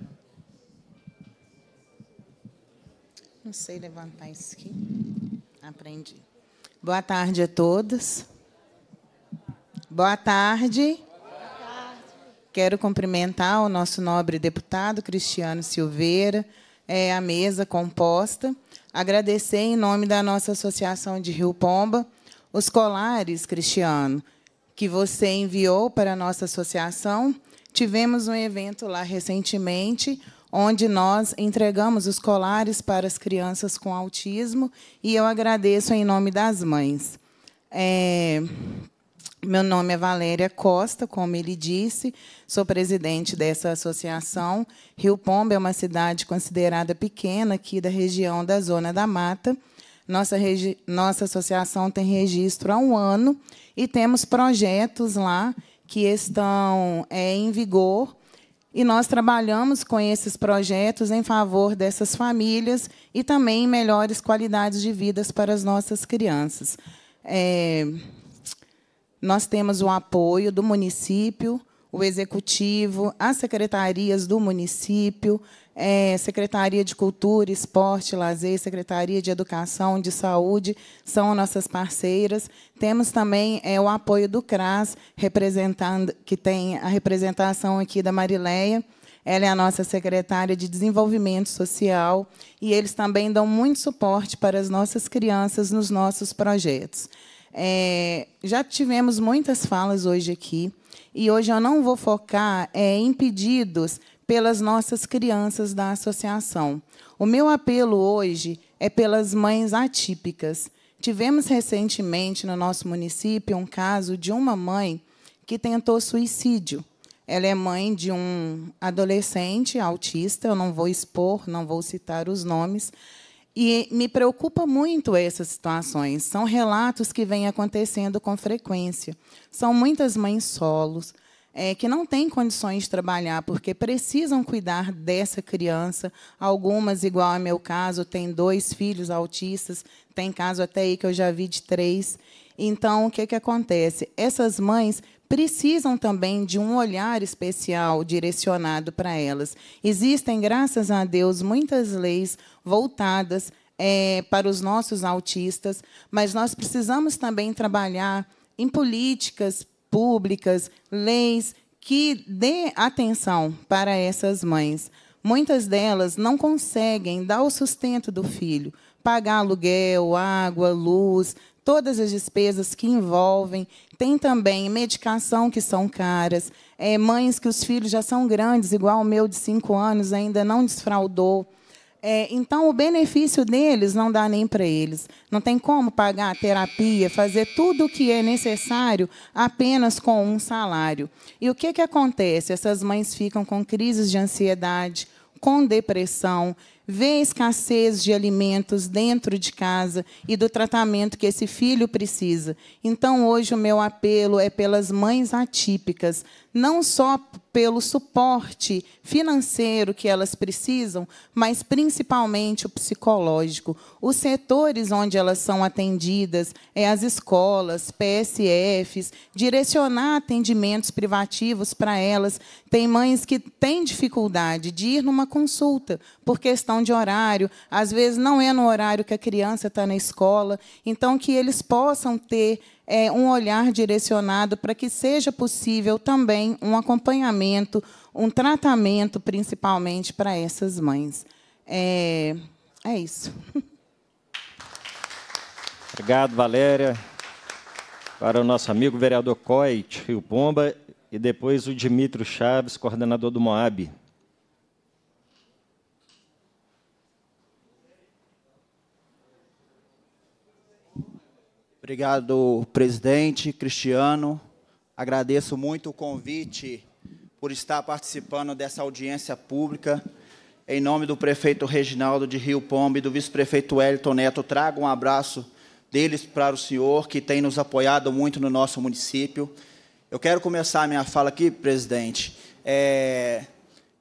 Speaker 28: Não sei levantar isso aqui. Aprendi. Boa tarde a todos. Boa tarde. Quero cumprimentar o nosso nobre deputado Cristiano Silveira, é, a mesa composta. Agradecer em nome da nossa Associação de Rio Pomba os colares, Cristiano, que você enviou para a nossa associação. Tivemos um evento lá recentemente, onde nós entregamos os colares para as crianças com autismo, e eu agradeço em nome das mães. É, meu nome é Valéria Costa, como ele disse, sou presidente dessa associação. Rio Pomba é uma cidade considerada pequena aqui da região da Zona da Mata. Nossa, nossa associação tem registro há um ano e temos projetos lá que estão é, em vigor. E nós trabalhamos com esses projetos em favor dessas famílias e também melhores qualidades de vidas para as nossas crianças. É, nós temos o apoio do município, o executivo, as secretarias do município, é, Secretaria de Cultura, Esporte, Lazer, Secretaria de Educação, de Saúde, são nossas parceiras. Temos também é, o apoio do CRAS, representando, que tem a representação aqui da Marileia, ela é a nossa secretária de Desenvolvimento Social, e eles também dão muito suporte para as nossas crianças nos nossos projetos. É, já tivemos muitas falas hoje aqui, e hoje eu não vou focar é, em pedidos pelas nossas crianças da associação. O meu apelo hoje é pelas mães atípicas. Tivemos recentemente no nosso município um caso de uma mãe que tentou suicídio. Ela é mãe de um adolescente autista, eu não vou expor, não vou citar os nomes, e me preocupa muito essas situações. São relatos que vêm acontecendo com frequência. São muitas mães solos é, que não têm condições de trabalhar porque precisam cuidar dessa criança. Algumas, igual ao meu caso, têm dois filhos autistas. Tem caso até aí que eu já vi de três. Então, o que, que acontece? Essas mães precisam também de um olhar especial direcionado para elas. Existem, graças a Deus, muitas leis voltadas é, para os nossos autistas, mas nós precisamos também trabalhar em políticas públicas, leis que dê atenção para essas mães. Muitas delas não conseguem dar o sustento do filho, pagar aluguel, água, luz, todas as despesas que envolvem. Tem também medicação que são caras, é, mães que os filhos já são grandes, igual o meu de cinco anos, ainda não desfraudou. É, então, o benefício deles não dá nem para eles. Não tem como pagar a terapia, fazer tudo o que é necessário apenas com um salário. E o que, que acontece? Essas mães ficam com crises de ansiedade, com depressão, vê a escassez de alimentos dentro de casa e do tratamento que esse filho precisa. Então, hoje, o meu apelo é pelas mães atípicas não só pelo suporte financeiro que elas precisam, mas principalmente o psicológico. Os setores onde elas são atendidas é as escolas, PSFs, direcionar atendimentos privativos para elas. Tem mães que têm dificuldade de ir numa consulta por questão de horário, às vezes não é no horário que a criança está na escola, então que eles possam ter é, um olhar direcionado para que seja possível também um acompanhamento, um tratamento, principalmente para essas mães. É, é isso.
Speaker 2: Obrigado, Valéria. Para o nosso amigo vereador Coit Rio Pomba e depois o Dimitro Chaves, coordenador do Moab.
Speaker 29: Obrigado, presidente Cristiano. Agradeço muito o convite por estar participando dessa audiência pública. Em nome do prefeito Reginaldo de Rio Pombe e do vice-prefeito Wellington Neto, trago um abraço deles para o senhor, que tem nos apoiado muito no nosso município. Eu quero começar a minha fala aqui, presidente. É,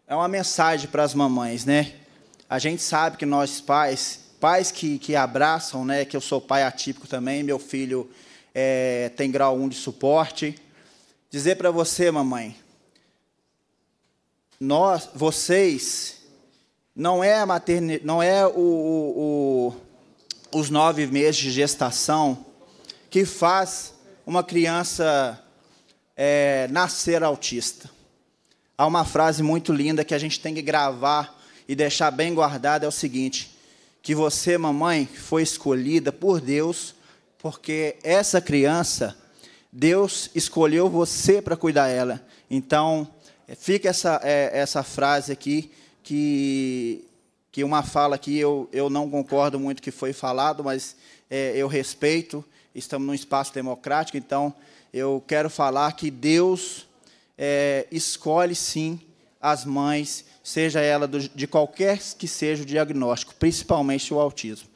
Speaker 29: é uma mensagem para as mamães, né? A gente sabe que nós, pais, pais que, que abraçam, né, que eu sou pai atípico também, meu filho é, tem grau 1 de suporte. Dizer para você, mamãe, nós, vocês, não é a maternidade, não é o, o, o, os nove meses de gestação que faz uma criança é, nascer autista. Há uma frase muito linda que a gente tem que gravar e deixar bem guardada, é o seguinte, que você, mamãe, foi escolhida por Deus, porque essa criança, Deus escolheu você para cuidar dela. Então, fica essa, é, essa frase aqui, que, que uma fala que eu, eu não concordo muito que foi falado, mas é, eu respeito, estamos num espaço democrático, então eu quero falar que Deus é, escolhe sim as mães seja ela do, de qualquer que seja o diagnóstico, principalmente o autismo.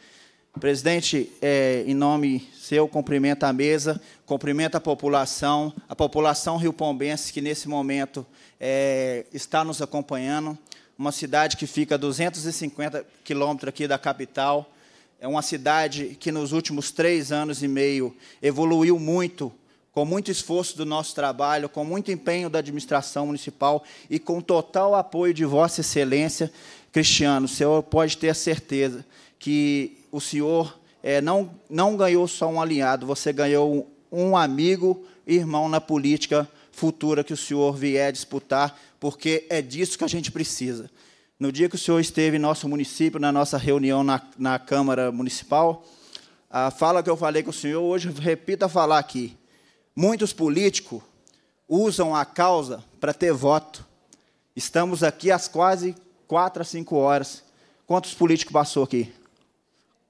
Speaker 29: Presidente, é, em nome seu, cumprimenta a mesa, cumprimenta a população, a população rio-pombense que nesse momento é, está nos acompanhando, uma cidade que fica a 250 quilômetros aqui da capital, é uma cidade que nos últimos três anos e meio evoluiu muito com muito esforço do nosso trabalho, com muito empenho da administração municipal e com total apoio de Vossa Excelência, Cristiano. O senhor pode ter a certeza que o senhor é, não, não ganhou só um aliado, você ganhou um amigo, irmão na política futura que o senhor vier disputar, porque é disso que a gente precisa. No dia que o senhor esteve em nosso município, na nossa reunião na, na Câmara Municipal, a fala que eu falei com o senhor, hoje repito a falar aqui. Muitos políticos usam a causa para ter voto. Estamos aqui às quase quatro a cinco horas. Quantos políticos passou aqui?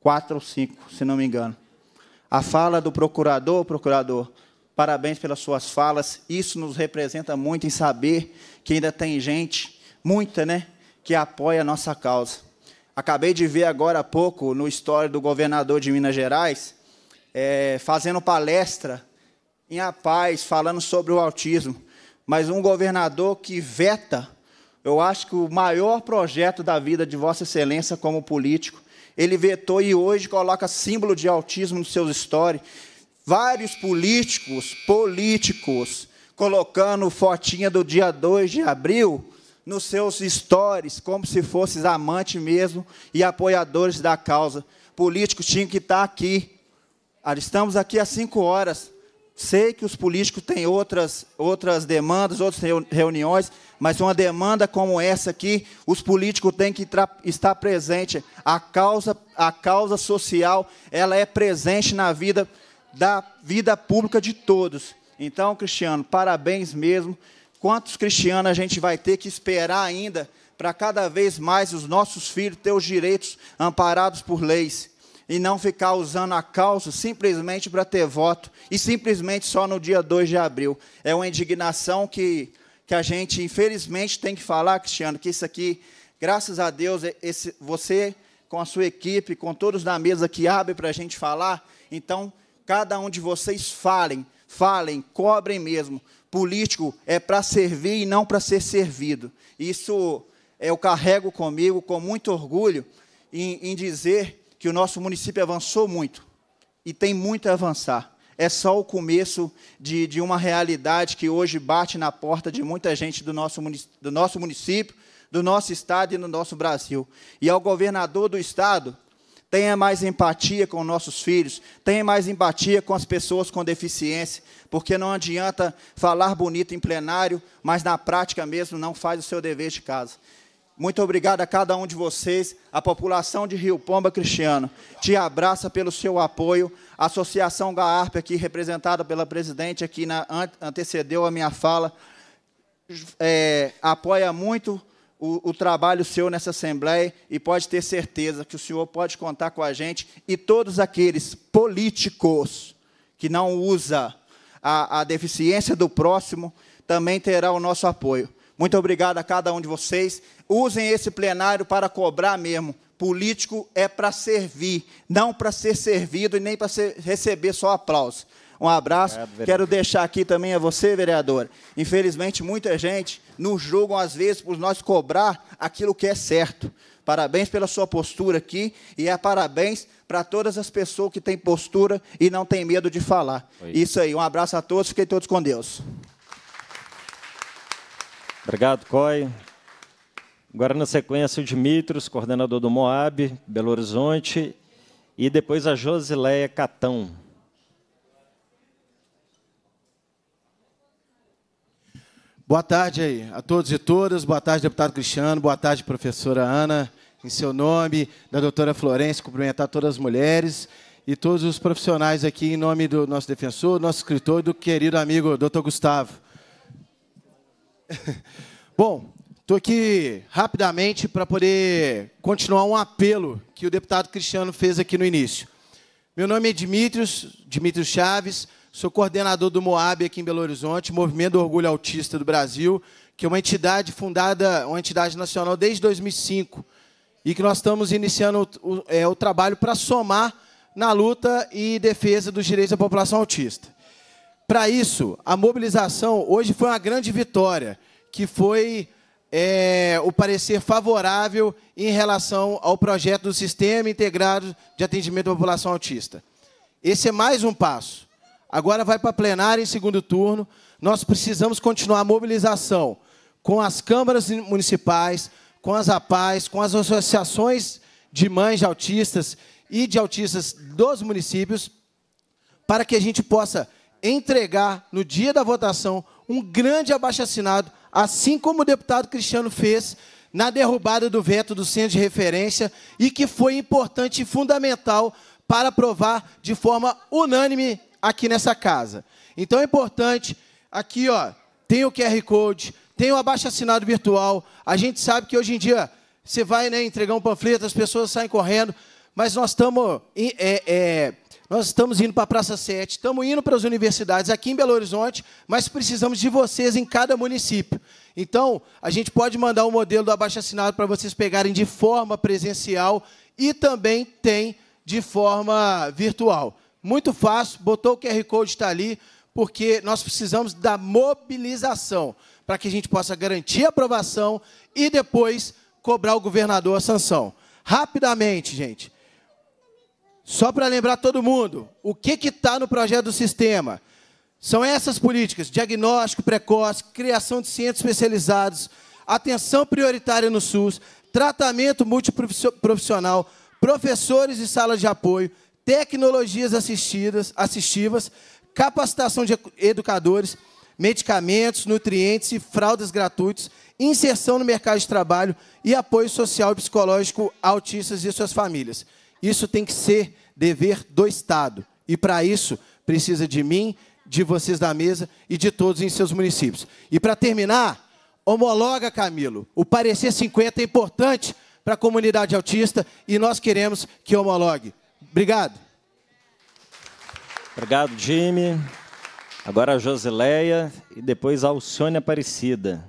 Speaker 29: Quatro ou cinco, se não me engano. A fala do procurador, procurador, parabéns pelas suas falas. Isso nos representa muito em saber que ainda tem gente, muita, né, que apoia a nossa causa. Acabei de ver agora há pouco no histórico do governador de Minas Gerais, é, fazendo palestra em A Paz falando sobre o autismo, mas um governador que veta, eu acho que o maior projeto da vida de Vossa Excelência como político, ele vetou e hoje coloca símbolo de autismo nos seus stories. Vários políticos, políticos, colocando fotinha do dia 2 de abril nos seus stories, como se fosse amante mesmo e apoiadores da causa. Políticos tinham que estar tá aqui. Ah, estamos aqui há 5 horas Sei que os políticos têm outras, outras demandas, outras reuniões, mas uma demanda como essa aqui, os políticos têm que estar presente. A causa, a causa social, ela é presente na vida da vida pública de todos. Então, Cristiano, parabéns mesmo. Quantos cristianos a gente vai ter que esperar ainda para cada vez mais os nossos filhos ter os direitos amparados por leis? e não ficar usando a calça simplesmente para ter voto e simplesmente só no dia 2 de abril. É uma indignação que, que a gente, infelizmente, tem que falar, Cristiano, que isso aqui, graças a Deus, é esse, você com a sua equipe, com todos na mesa que abre para a gente falar, então, cada um de vocês falem, falem, cobrem mesmo. Político é para servir e não para ser servido. Isso eu carrego comigo com muito orgulho em, em dizer que o nosso município avançou muito e tem muito a avançar. É só o começo de, de uma realidade que hoje bate na porta de muita gente do nosso, do nosso município, do nosso estado e do nosso Brasil. E ao governador do estado, tenha mais empatia com nossos filhos, tenha mais empatia com as pessoas com deficiência, porque não adianta falar bonito em plenário, mas na prática mesmo não faz o seu dever de casa. Muito obrigado a cada um de vocês. A população de Rio Pomba Cristiano te abraça pelo seu apoio. A Associação GAARP, aqui representada pela presidente, aqui na, antecedeu a minha fala, é, apoia muito o, o, trabalho seu nessa Assembleia e pode ter certeza que o senhor pode contar com a gente e todos aqueles políticos que não usa a, a deficiência do próximo também terá o nosso apoio. Muito obrigado a cada um de vocês. Usem esse plenário para cobrar mesmo. Político é para servir, não para ser servido e nem para receber só aplauso. Um abraço. É, Quero deixar aqui também a você, vereadora. Infelizmente, muita gente nos julga às vezes, por nós cobrar aquilo que é certo. Parabéns pela sua postura aqui e é parabéns para todas as pessoas que têm postura e não têm medo de falar. Oi. Isso aí. Um abraço a todos. Fiquem todos com Deus.
Speaker 2: Obrigado, Coy. Agora, na sequência, o Dimitros, coordenador do Moab, Belo Horizonte, e depois a Josileia Catão. Boa tarde
Speaker 30: aí a todos e todas. Boa tarde, deputado Cristiano. Boa tarde, professora Ana. Em seu nome, da doutora Florência, cumprimentar todas as mulheres e todos os profissionais aqui, em nome do nosso defensor, nosso escritor e do querido amigo doutor Gustavo. Bom, estou aqui rapidamente para poder continuar um apelo que o deputado Cristiano fez aqui no início. Meu nome é Dimitrios, Dimitrios Chaves, sou coordenador do MOAB aqui em Belo Horizonte, Movimento do Orgulho Autista do Brasil, que é uma entidade fundada, uma entidade nacional desde 2005, e que nós estamos iniciando o, é, o trabalho para somar na luta e defesa dos direitos da população autista. Para isso, a mobilização hoje foi uma grande vitória, que foi é, o parecer favorável em relação ao projeto do Sistema Integrado de Atendimento à População Autista. Esse é mais um passo. Agora vai para a plenária em segundo turno. Nós precisamos continuar a mobilização com as câmaras municipais, com as APAES, com as associações de mães de autistas e de autistas dos municípios, para que a gente possa entregar no dia da votação um grande abaixo-assinado, assim como o deputado Cristiano fez na derrubada do veto do centro de referência e que foi importante e fundamental para aprovar de forma unânime aqui nessa casa. Então é importante, aqui ó, tem o QR Code, tem o abaixo-assinado virtual. A gente sabe que hoje em dia você vai né, entregar um panfleto, as pessoas saem correndo, mas nós estamos é, é, nós estamos indo para a Praça 7, estamos indo para as universidades aqui em Belo Horizonte, mas precisamos de vocês em cada município. Então, a gente pode mandar o um modelo do abaixo assinado para vocês pegarem de forma presencial e também tem de forma virtual. Muito fácil, botou o QR Code, está ali, porque nós precisamos da mobilização para que a gente possa garantir a aprovação e depois cobrar o governador a sanção. Rapidamente, gente. Só para lembrar todo mundo, o que está no projeto do sistema? São essas políticas: diagnóstico precoce, criação de centros especializados, atenção prioritária no SUS, tratamento multiprofissional, professores e salas de apoio, tecnologias assistidas, assistivas, capacitação de educadores, medicamentos, nutrientes e fraldas gratuitos, inserção no mercado de trabalho e apoio social e psicológico a autistas e suas famílias. Isso tem que ser dever do Estado. E para isso, precisa de mim, de vocês da mesa e de todos em seus municípios. E para terminar, homologa, Camilo. O parecer 50 é importante para a comunidade autista
Speaker 2: e nós queremos que homologue. Obrigado. Obrigado, Jimmy. Agora a Josileia e depois a Alcione Aparecida.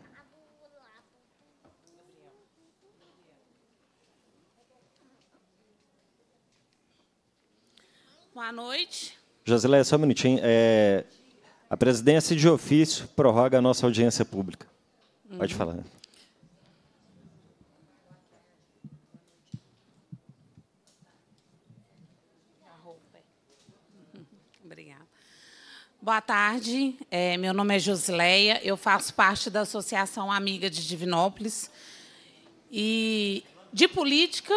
Speaker 31: Boa noite.
Speaker 2: Josilé, só um minutinho. É, a presidência de ofício prorroga a nossa audiência pública. Uhum. Pode falar. É.
Speaker 31: Boa tarde, é, meu nome é Josileia, eu faço parte da Associação Amiga de Divinópolis. E de política,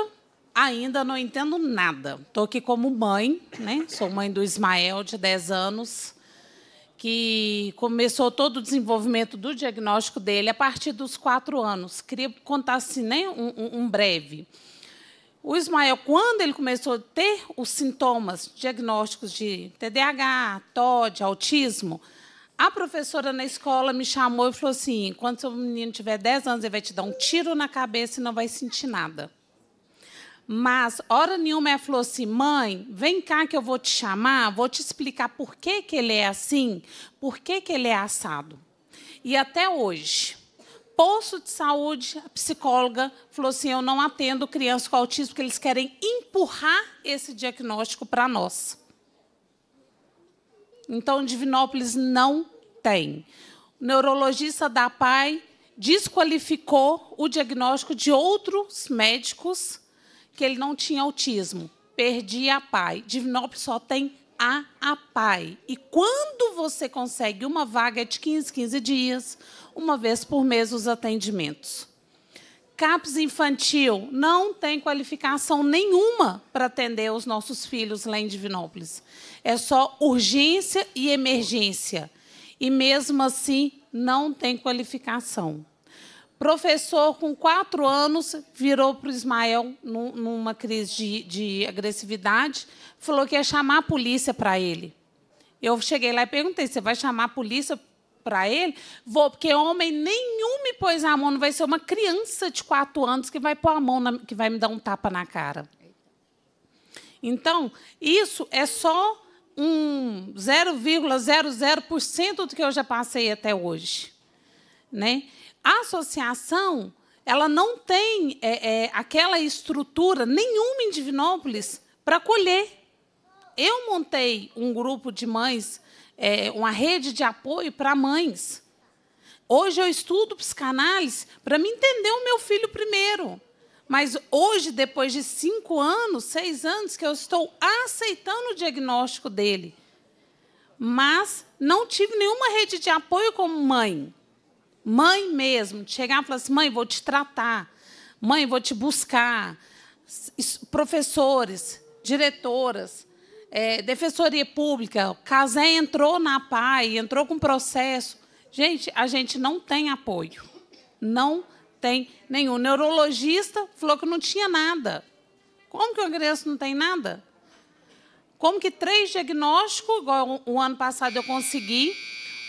Speaker 31: ainda não entendo nada. Estou aqui como mãe, né? sou mãe do Ismael, de 10 anos, que começou todo o desenvolvimento do diagnóstico dele a partir dos 4 anos. Queria contar assim, né? um, um breve. O Ismael, quando ele começou a ter os sintomas diagnósticos de TDAH, TOD, autismo, a professora na escola me chamou e falou assim: quando seu menino tiver 10 anos, ele vai te dar um tiro na cabeça e não vai sentir nada. Mas, hora nenhuma, ela falou assim: mãe, vem cá que eu vou te chamar, vou te explicar por que, que ele é assim, por que, que ele é assado. E até hoje, posto de saúde, a psicóloga falou assim: eu não atendo crianças com autismo, porque eles querem empurrar esse diagnóstico para nós. Então, Divinópolis não tem. O neurologista da PAI desqualificou o diagnóstico de outros médicos que ele não tinha autismo. Perdi a pai. Divinópolis só tem a pai. E quando você consegue uma vaga é de 15, 15 dias, uma vez por mês os atendimentos. CAPS infantil não tem qualificação nenhuma para atender os nossos filhos lá em Divinópolis. É só urgência e emergência. E mesmo assim não tem qualificação. Professor com quatro anos virou para o Ismael numa crise de, de agressividade, falou que ia chamar a polícia para ele. Eu cheguei lá e perguntei: você vai chamar a polícia para ele? Vou, porque homem nenhum me pôs a mão, não vai ser uma criança de quatro anos que vai pôr a mão, na, que vai me dar um tapa na cara. Então, isso é só um 0,00% do que eu já passei até hoje. Né? a associação ela não tem é, é, aquela estrutura nenhuma em Divinópolis para acolher. Eu montei um grupo de mães, é, uma rede de apoio para mães. Hoje eu estudo psicanálise para me entender o meu filho primeiro. Mas hoje, depois de cinco anos, seis anos, que eu estou aceitando o diagnóstico dele. Mas não tive nenhuma rede de apoio como mãe. Mãe mesmo, chegar e falar assim: mãe, vou te tratar. Mãe, vou te buscar. Professores, diretoras, é, defensoria pública. Casé entrou na PAI, entrou com processo. Gente, a gente não tem apoio. Não tem nenhum. neurologista falou que não tinha nada. Como que o criança não tem nada? Como que três diagnósticos, igual o ano passado eu consegui,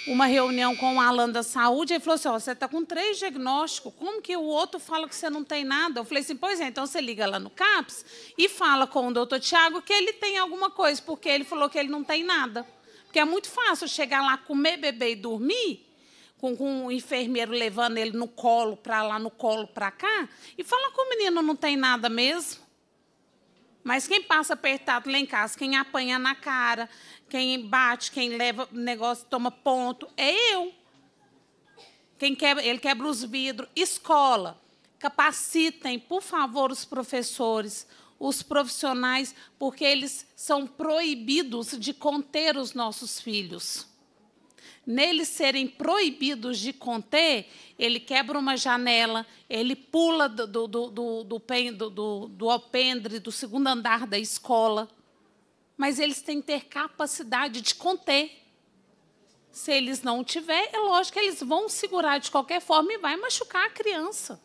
Speaker 31: uma reunião com o Alan da Saúde, ele falou assim, oh, você está com três diagnósticos, como que o outro fala que você não tem nada? Eu falei assim, pois é, então você liga lá no CAPS e fala com o doutor Tiago que ele tem alguma coisa, porque ele falou que ele não tem nada. Porque é muito fácil chegar lá, comer, beber e dormir, com, com um enfermeiro levando ele no colo para lá, no colo para cá, e falar que o menino não tem nada mesmo. Mas quem passa apertado lá em casa, quem apanha na cara, quem bate, quem leva o negócio, toma ponto, é eu. Quem quebra, ele quebra os vidros. Escola, capacitem, por favor, os professores, os profissionais, porque eles são proibidos de conter os nossos filhos. Neles serem proibidos de conter, ele quebra uma janela, ele pula do, do, do, do, do, do, do alpendre do segundo andar da escola mas eles têm que ter capacidade de conter. Se eles não tiver, é lógico que eles vão segurar de qualquer forma e vai machucar a criança.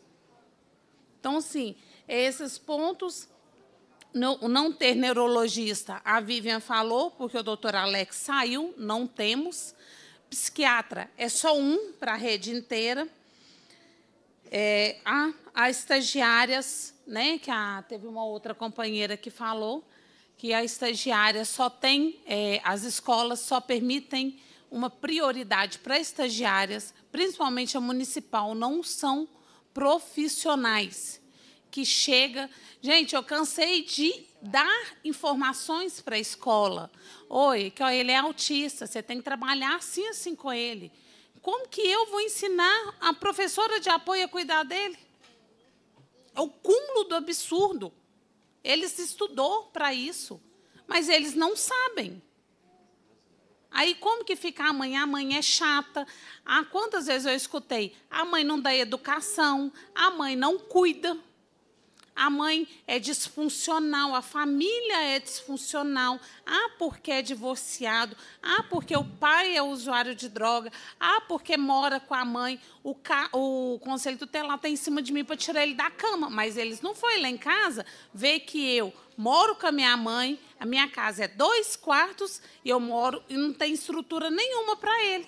Speaker 31: Então, assim, esses pontos, não, não ter neurologista, a Vivian falou, porque o doutor Alex saiu, não temos. Psiquiatra, é só um para a rede inteira. É, a, a estagiárias, né, que a, teve uma outra companheira que falou, que a estagiária só tem, é, as escolas só permitem uma prioridade para estagiárias, principalmente a municipal, não são profissionais que chega. Gente, eu cansei de dar informações para a escola. Oi, que ó, ele é autista, você tem que trabalhar assim assim com ele. Como que eu vou ensinar a professora de apoio a cuidar dele? É o cúmulo do absurdo. Eles estudou para isso, mas eles não sabem. Aí como que fica a ah, mãe? A mãe é chata. Ah, quantas vezes eu escutei? A ah, mãe não dá educação, a mãe não cuida a mãe é disfuncional, a família é disfuncional, ah, porque é divorciado, ah, porque o pai é usuário de droga, ah, porque mora com a mãe, o, ca... o conselho tutelar está em cima de mim para tirar ele da cama, mas eles não foi lá em casa ver que eu moro com a minha mãe, a minha casa é dois quartos e eu moro e não tem estrutura nenhuma para ele.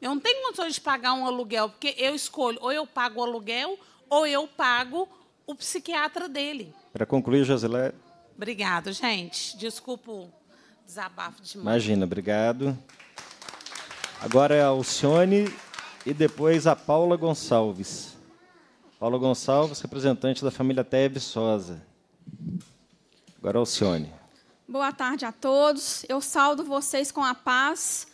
Speaker 31: Eu não tenho condições de pagar um aluguel, porque eu escolho, ou eu pago o aluguel, ou eu pago o psiquiatra dele.
Speaker 2: Para concluir, Josilé.
Speaker 31: Obrigado, gente. Desculpa o desabafo de mãe.
Speaker 2: Imagina, obrigado. Agora é a Alcione e depois a Paula Gonçalves. Paula Gonçalves, representante da família Teve Sosa. Agora Alcione.
Speaker 32: Boa tarde a todos. Eu saldo vocês com a paz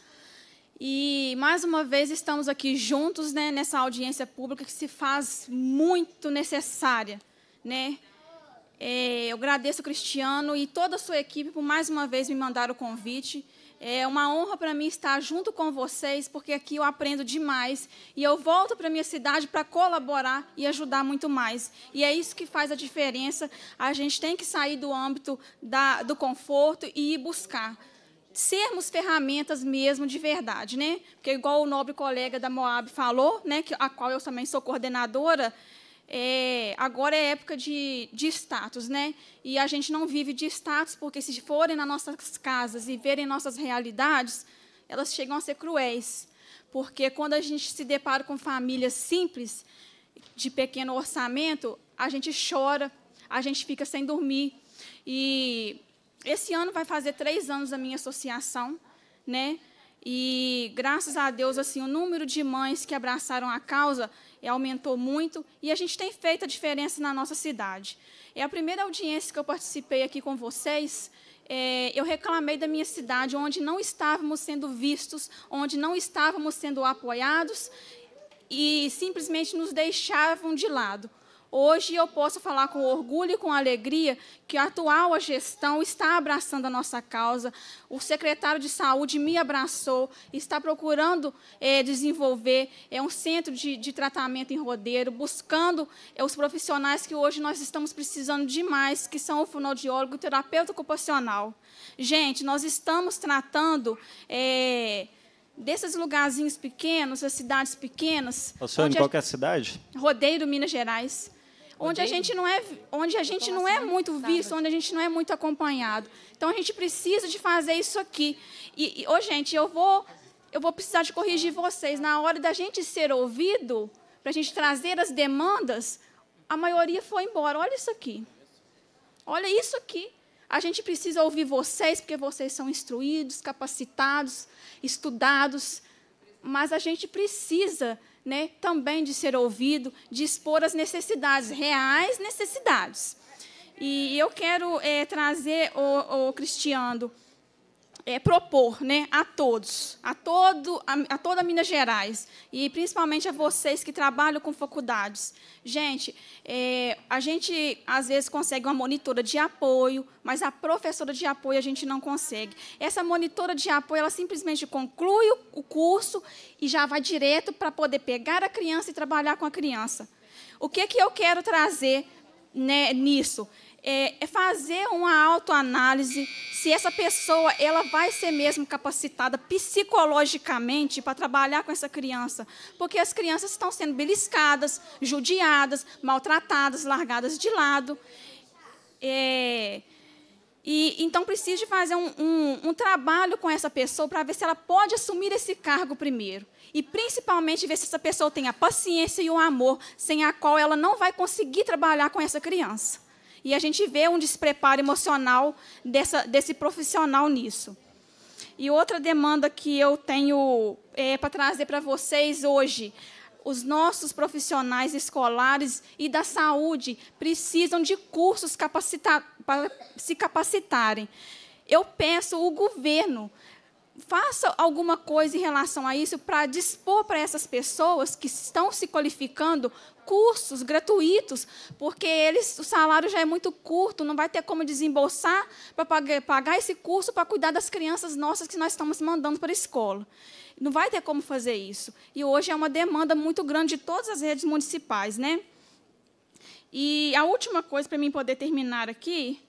Speaker 32: e mais uma vez estamos aqui juntos, né, nessa audiência pública que se faz muito necessária, né? É, eu agradeço o Cristiano e toda a sua equipe por mais uma vez me mandar o convite. É uma honra para mim estar junto com vocês, porque aqui eu aprendo demais e eu volto para minha cidade para colaborar e ajudar muito mais. E é isso que faz a diferença. A gente tem que sair do âmbito da, do conforto e ir buscar sermos ferramentas mesmo de verdade, né? Porque igual o nobre colega da Moab falou, né, que, a qual eu também sou coordenadora, é, agora é época de, de status, né? E a gente não vive de status porque se forem nas nossas casas e verem nossas realidades, elas chegam a ser cruéis, porque quando a gente se depara com famílias simples, de pequeno orçamento, a gente chora, a gente fica sem dormir e esse ano vai fazer três anos a minha associação, né? E graças a Deus, assim, o número de mães que abraçaram a causa aumentou muito e a gente tem feito a diferença na nossa cidade. É a primeira audiência que eu participei aqui com vocês. É, eu reclamei da minha cidade, onde não estávamos sendo vistos, onde não estávamos sendo apoiados e simplesmente nos deixavam de lado. Hoje eu posso falar com orgulho e com alegria que a atual gestão está abraçando a nossa causa. O secretário de saúde me abraçou, está procurando é, desenvolver é um centro de, de tratamento em rodeiro, buscando é, os profissionais que hoje nós estamos precisando demais, que são o fonoaudiólogo e o terapeuta ocupacional. Gente, nós estamos tratando... É, desses lugarzinhos pequenos, as cidades pequenas.
Speaker 2: Ô, em qual é a cidade?
Speaker 32: Rodeiro, Minas Gerais onde a gente não é, onde a gente não é muito visto, onde a gente não é muito acompanhado. Então a gente precisa de fazer isso aqui. E, e oh, gente, eu vou, eu vou precisar de corrigir vocês na hora da gente ser ouvido, para a gente trazer as demandas. A maioria foi embora. Olha isso aqui. Olha isso aqui. A gente precisa ouvir vocês porque vocês são instruídos, capacitados, estudados, mas a gente precisa né, também de ser ouvido, de expor as necessidades, reais necessidades. E eu quero é, trazer, o, o Cristiano, é, propor né, a todos, a, todo, a, a toda Minas Gerais, e principalmente a vocês que trabalham com faculdades. Gente, é, a gente às vezes consegue uma monitora de apoio, mas a professora de apoio a gente não consegue. Essa monitora de apoio, ela simplesmente conclui o curso e já vai direto para poder pegar a criança e trabalhar com a criança. O que, que eu quero trazer né, nisso? é, é fazer uma autoanálise se essa pessoa ela vai ser mesmo capacitada psicologicamente para trabalhar com essa criança, porque as crianças estão sendo beliscadas, judiadas, maltratadas, largadas de lado. É, e então precisa fazer um, um, um trabalho com essa pessoa para ver se ela pode assumir esse cargo primeiro e principalmente ver se essa pessoa tem a paciência e o amor, sem a qual ela não vai conseguir trabalhar com essa criança. E a gente vê um despreparo emocional dessa, desse profissional nisso. E outra demanda que eu tenho é, para trazer para vocês hoje, os nossos profissionais escolares e da saúde precisam de cursos para se capacitarem. Eu peço o governo faça alguma coisa em relação a isso para dispor para essas pessoas que estão se qualificando cursos gratuitos, porque eles, o salário já é muito curto, não vai ter como desembolsar para pagar, pagar esse curso para cuidar das crianças nossas que nós estamos mandando para a escola. Não vai ter como fazer isso. E hoje é uma demanda muito grande de todas as redes municipais, né? E a última coisa para mim poder terminar aqui,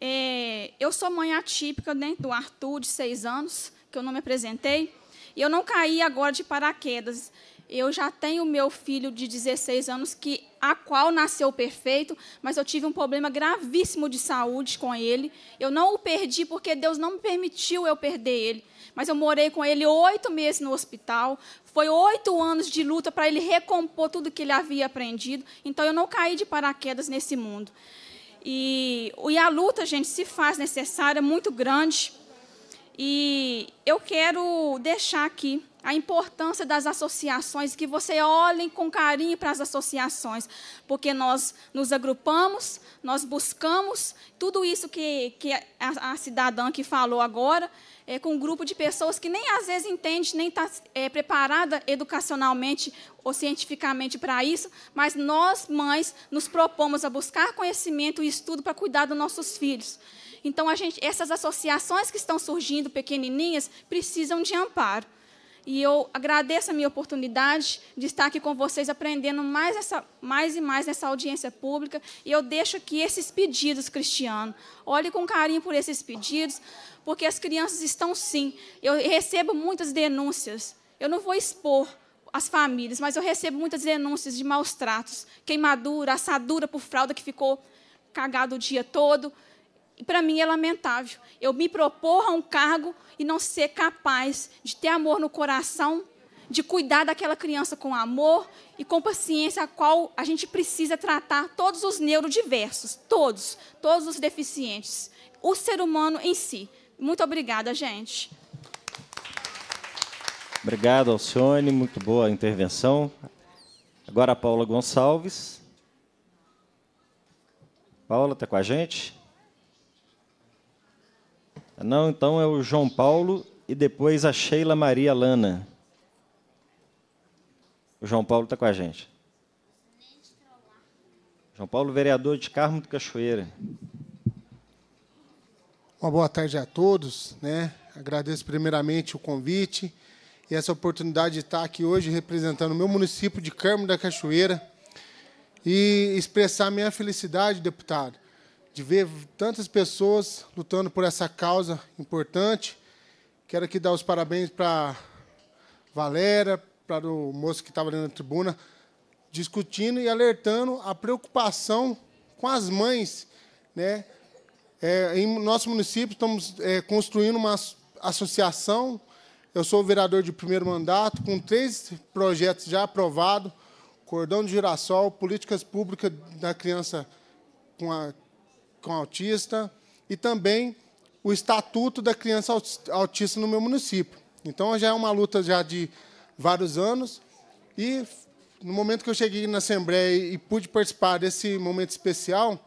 Speaker 32: é, eu sou mãe atípica né, do Arthur de seis anos, que eu não me apresentei. E eu não caí agora de paraquedas eu já tenho meu filho de 16 anos, que a qual nasceu perfeito, mas eu tive um problema gravíssimo de saúde com ele. Eu não o perdi porque Deus não me permitiu eu perder ele. Mas eu morei com ele oito meses no hospital. Foi oito anos de luta para ele recompor tudo que ele havia aprendido. Então eu não caí de paraquedas nesse mundo. E, e a luta, gente, se faz necessária, muito grande. E eu quero deixar aqui a importância das associações, que você olhem com carinho para as associações, porque nós nos agrupamos, nós buscamos tudo isso que, que a, a cidadã que falou agora, é, com um grupo de pessoas que nem às vezes entende, nem está é, preparada educacionalmente ou cientificamente para isso, mas nós, mães, nos propomos a buscar conhecimento e estudo para cuidar dos nossos filhos. Então, a gente, essas associações que estão surgindo pequenininhas precisam de amparo. E eu agradeço a minha oportunidade de estar aqui com vocês, aprendendo mais, essa, mais e mais nessa audiência pública. E eu deixo aqui esses pedidos, Cristiano. Olhe com carinho por esses pedidos, porque as crianças estão sim. Eu recebo muitas denúncias. Eu não vou expor, as famílias, mas eu recebo muitas denúncias de maus tratos, queimadura, assadura por fralda que ficou cagado o dia todo, para mim é lamentável. Eu me propor a um cargo e não ser capaz de ter amor no coração, de cuidar daquela criança com amor e com paciência, a qual a gente precisa tratar todos os neurodiversos, todos, todos os deficientes, o ser humano em si. Muito obrigada, gente.
Speaker 2: Obrigado, Alcione. Muito boa a intervenção. Agora a Paula Gonçalves. Paula, está com a gente? Não, então é o João Paulo e depois a Sheila Maria Lana. O João Paulo está com a gente. João Paulo, vereador de Carmo do Cachoeira.
Speaker 33: Uma boa tarde a todos. Né? Agradeço primeiramente o convite e essa oportunidade de estar aqui hoje representando o meu município de Carmo da Cachoeira e expressar minha felicidade, deputado, de ver tantas pessoas lutando por essa causa importante. Quero aqui dar os parabéns para Valéria, para o moço que estava ali na tribuna, discutindo e alertando a preocupação com as mães. Né? É, em nosso município, estamos é, construindo uma associação. Eu sou vereador de primeiro mandato, com três projetos já aprovados: cordão de girassol, políticas públicas da criança com a com autista e também o estatuto da criança autista no meu município. Então já é uma luta já de vários anos e no momento que eu cheguei na Assembleia e pude participar desse momento especial,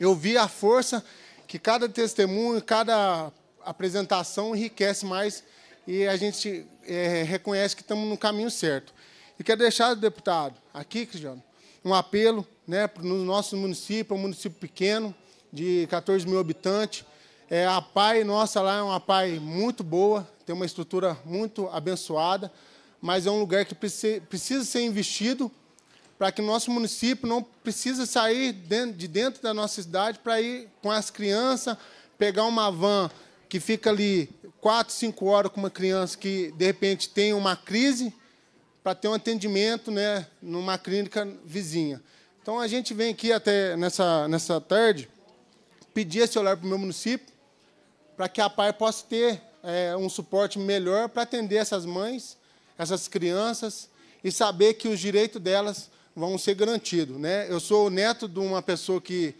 Speaker 33: eu vi a força que cada testemunho, cada apresentação enriquece mais e a gente é, reconhece que estamos no caminho certo. E quero deixar, deputado, aqui, Cristiano, um apelo né, para o nosso município, um município pequeno, de 14 mil habitantes. É, a PAI nossa lá é uma PAI muito boa, tem uma estrutura muito abençoada, mas é um lugar que precisa ser investido para que o nosso município não precise sair de dentro da nossa cidade para ir com as crianças, pegar uma van que fica ali 4, 5 horas com uma criança que, de repente, tem uma crise, para ter um atendimento né, numa clínica vizinha. Então, a gente vem aqui até nessa, nessa tarde pedir esse olhar para o meu município, para que a PAI possa ter é, um suporte melhor para atender essas mães, essas crianças, e saber que os direitos delas vão ser garantidos. Né? Eu sou neto de uma pessoa que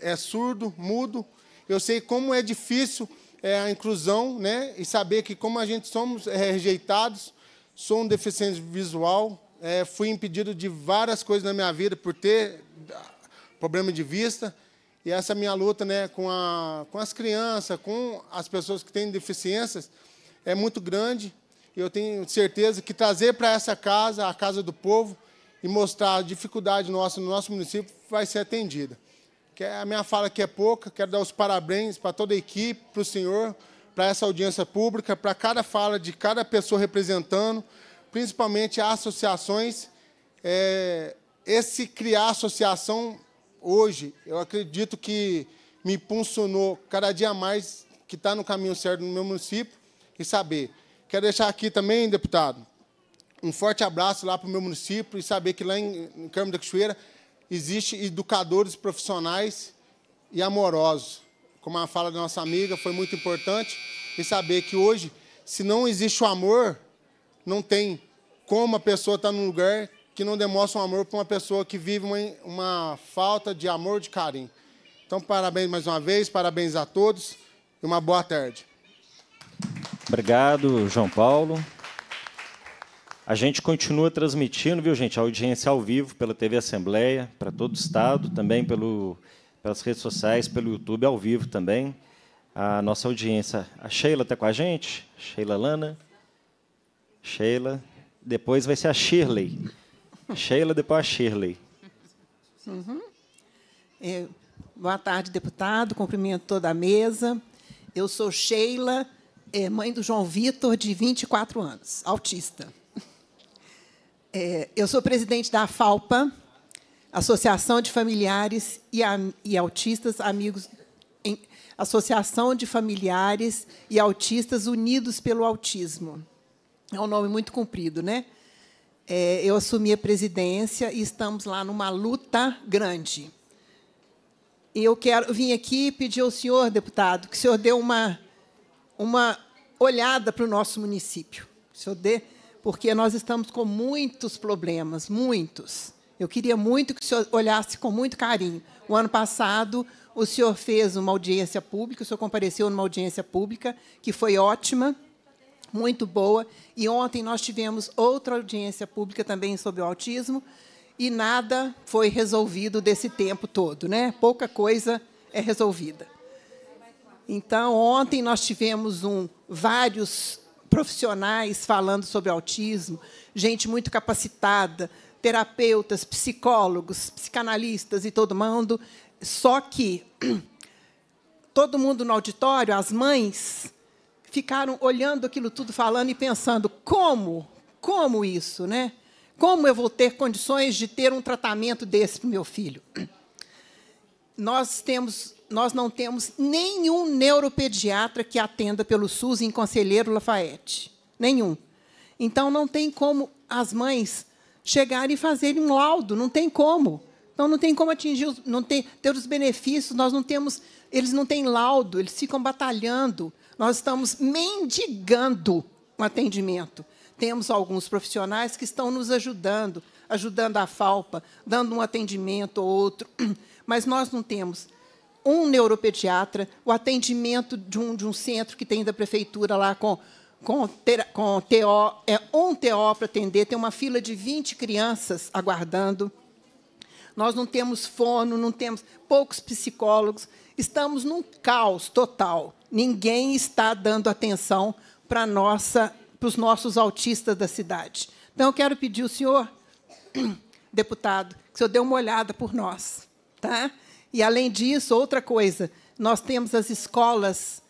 Speaker 33: é surdo, mudo, eu sei como é difícil é, a inclusão, né? e saber que como a gente somos é, rejeitados, sou um deficiente visual, é, fui impedido de várias coisas na minha vida por ter ah, problema de vista, e essa é minha luta né, com, a, com as crianças, com as pessoas que têm deficiências, é muito grande. E eu tenho certeza que trazer para essa casa, a casa do povo, e mostrar a dificuldade nossa no nosso município vai ser atendida. Que é a minha fala aqui é pouca, quero dar os parabéns para toda a equipe, para o senhor, para essa audiência pública, para cada fala de cada pessoa representando, principalmente as associações. É, esse criar associação hoje, eu acredito que me impulsionou cada dia mais que está no caminho certo no meu município e saber. Quero deixar aqui também, deputado, um forte abraço lá para o meu município e saber que lá em, Câmara da Cachoeira existe educadores profissionais e amorosos. Como a fala da nossa amiga, foi muito importante. E saber que hoje, se não existe o amor, não tem como a pessoa estar tá num lugar que não demonstram amor para uma pessoa que vive uma, uma falta de amor de carinho. Então, parabéns mais uma vez, parabéns a todos e uma boa tarde.
Speaker 2: Obrigado, João Paulo. A gente continua transmitindo, viu, gente, a audiência ao vivo pela TV Assembleia, para todo o Estado, também pelo, pelas redes sociais, pelo YouTube ao vivo também. A nossa audiência. A Sheila está com a gente? Sheila Lana? Sheila. Depois vai ser a Shirley. Sheila, depois a Shirley.
Speaker 34: Uhum. É, boa tarde, deputado. Cumprimento toda a mesa. Eu sou Sheila, é, mãe do João Vitor, de 24 anos, autista. É, eu sou presidente da FALPA, Associação de Familiares e, e Autistas Amigos. Em, Associação de Familiares e Autistas Unidos pelo Autismo. É um nome muito comprido, né? é, eu assumi a presidência e estamos lá numa luta grande. E Eu quero vim aqui pedir ao senhor, deputado, que o senhor dê uma, uma olhada para o nosso município. O senhor dê, porque nós estamos com muitos problemas, muitos. Eu queria muito que o senhor olhasse com muito carinho. O ano passado, o senhor fez uma audiência pública, o senhor compareceu numa audiência pública, que foi ótima muito boa. E ontem nós tivemos outra audiência pública também sobre o autismo e nada foi resolvido desse tempo todo, né? Pouca coisa é resolvida. Então, ontem nós tivemos um vários profissionais falando sobre autismo, gente muito capacitada, terapeutas, psicólogos, psicanalistas e todo mundo. Só que todo mundo no auditório, as mães, ficaram olhando aquilo tudo, falando e pensando: como? Como isso, né? Como eu vou ter condições de ter um tratamento desse para o meu filho? Nós, temos, nós não temos nenhum neuropediatra que atenda pelo SUS em Conselheiro Lafayette. Nenhum. Então, não tem como as mães chegarem e fazerem um laudo, não tem como. Então, não tem como atingir, não tem, ter os benefícios, nós não temos, eles não têm laudo, eles ficam batalhando. Nós estamos mendigando um atendimento. Temos alguns profissionais que estão nos ajudando, ajudando a falpa, dando um atendimento ou outro, mas nós não temos um neuropediatra, o atendimento de um, de um centro que tem da prefeitura lá com, com, com TO, é um TO para atender, tem uma fila de 20 crianças aguardando. Nós não temos fono, não temos poucos psicólogos. Estamos num caos total. Ninguém está dando atenção para nossa, os nossos autistas da cidade. Então, eu quero pedir ao senhor, deputado, que o senhor dê uma olhada por nós. Tá? E, além disso, outra coisa, nós temos as escolas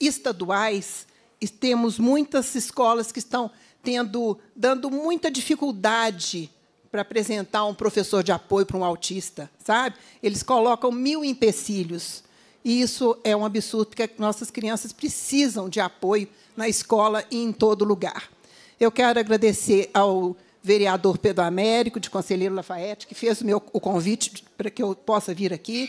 Speaker 34: estaduais e temos muitas escolas que estão tendo, dando muita dificuldade para apresentar um professor de apoio para um autista, sabe? Eles colocam mil empecilhos. E isso é um absurdo, porque nossas crianças precisam de apoio na escola e em todo lugar. Eu quero agradecer ao vereador Pedro Américo, de Conselheiro Lafayette, que fez o, meu, o convite para que eu possa vir aqui.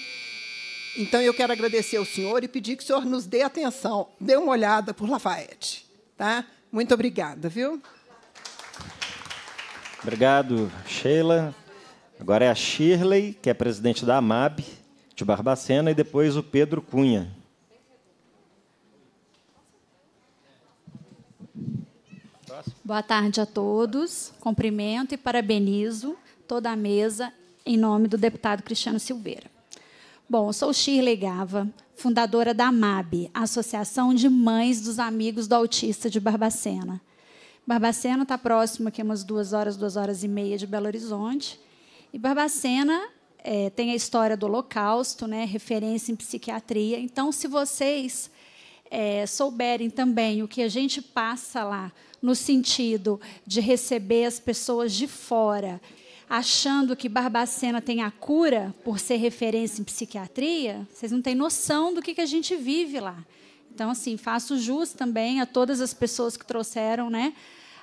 Speaker 34: Então, eu quero agradecer ao senhor e pedir que o senhor nos dê atenção, dê uma olhada por Lafayette. Tá? Muito obrigada, viu?
Speaker 2: Obrigado, Sheila. Agora é a Shirley, que é presidente da AMAB de Barbacena, e depois o Pedro Cunha.
Speaker 35: Boa tarde a todos. Cumprimento e parabenizo toda a mesa em nome do deputado Cristiano Silveira. Bom, sou Shirley Gava, fundadora da AMAB, Associação de Mães dos Amigos do Autista de Barbacena. Barbacena está próximo aqui umas duas horas, duas horas e meia de Belo Horizonte. E Barbacena é, tem a história do Holocausto, né, referência em psiquiatria. Então, se vocês é, souberem também o que a gente passa lá, no sentido de receber as pessoas de fora, achando que Barbacena tem a cura por ser referência em psiquiatria, vocês não têm noção do que, que a gente vive lá. Então, assim, faço jus também a todas as pessoas que trouxeram, né?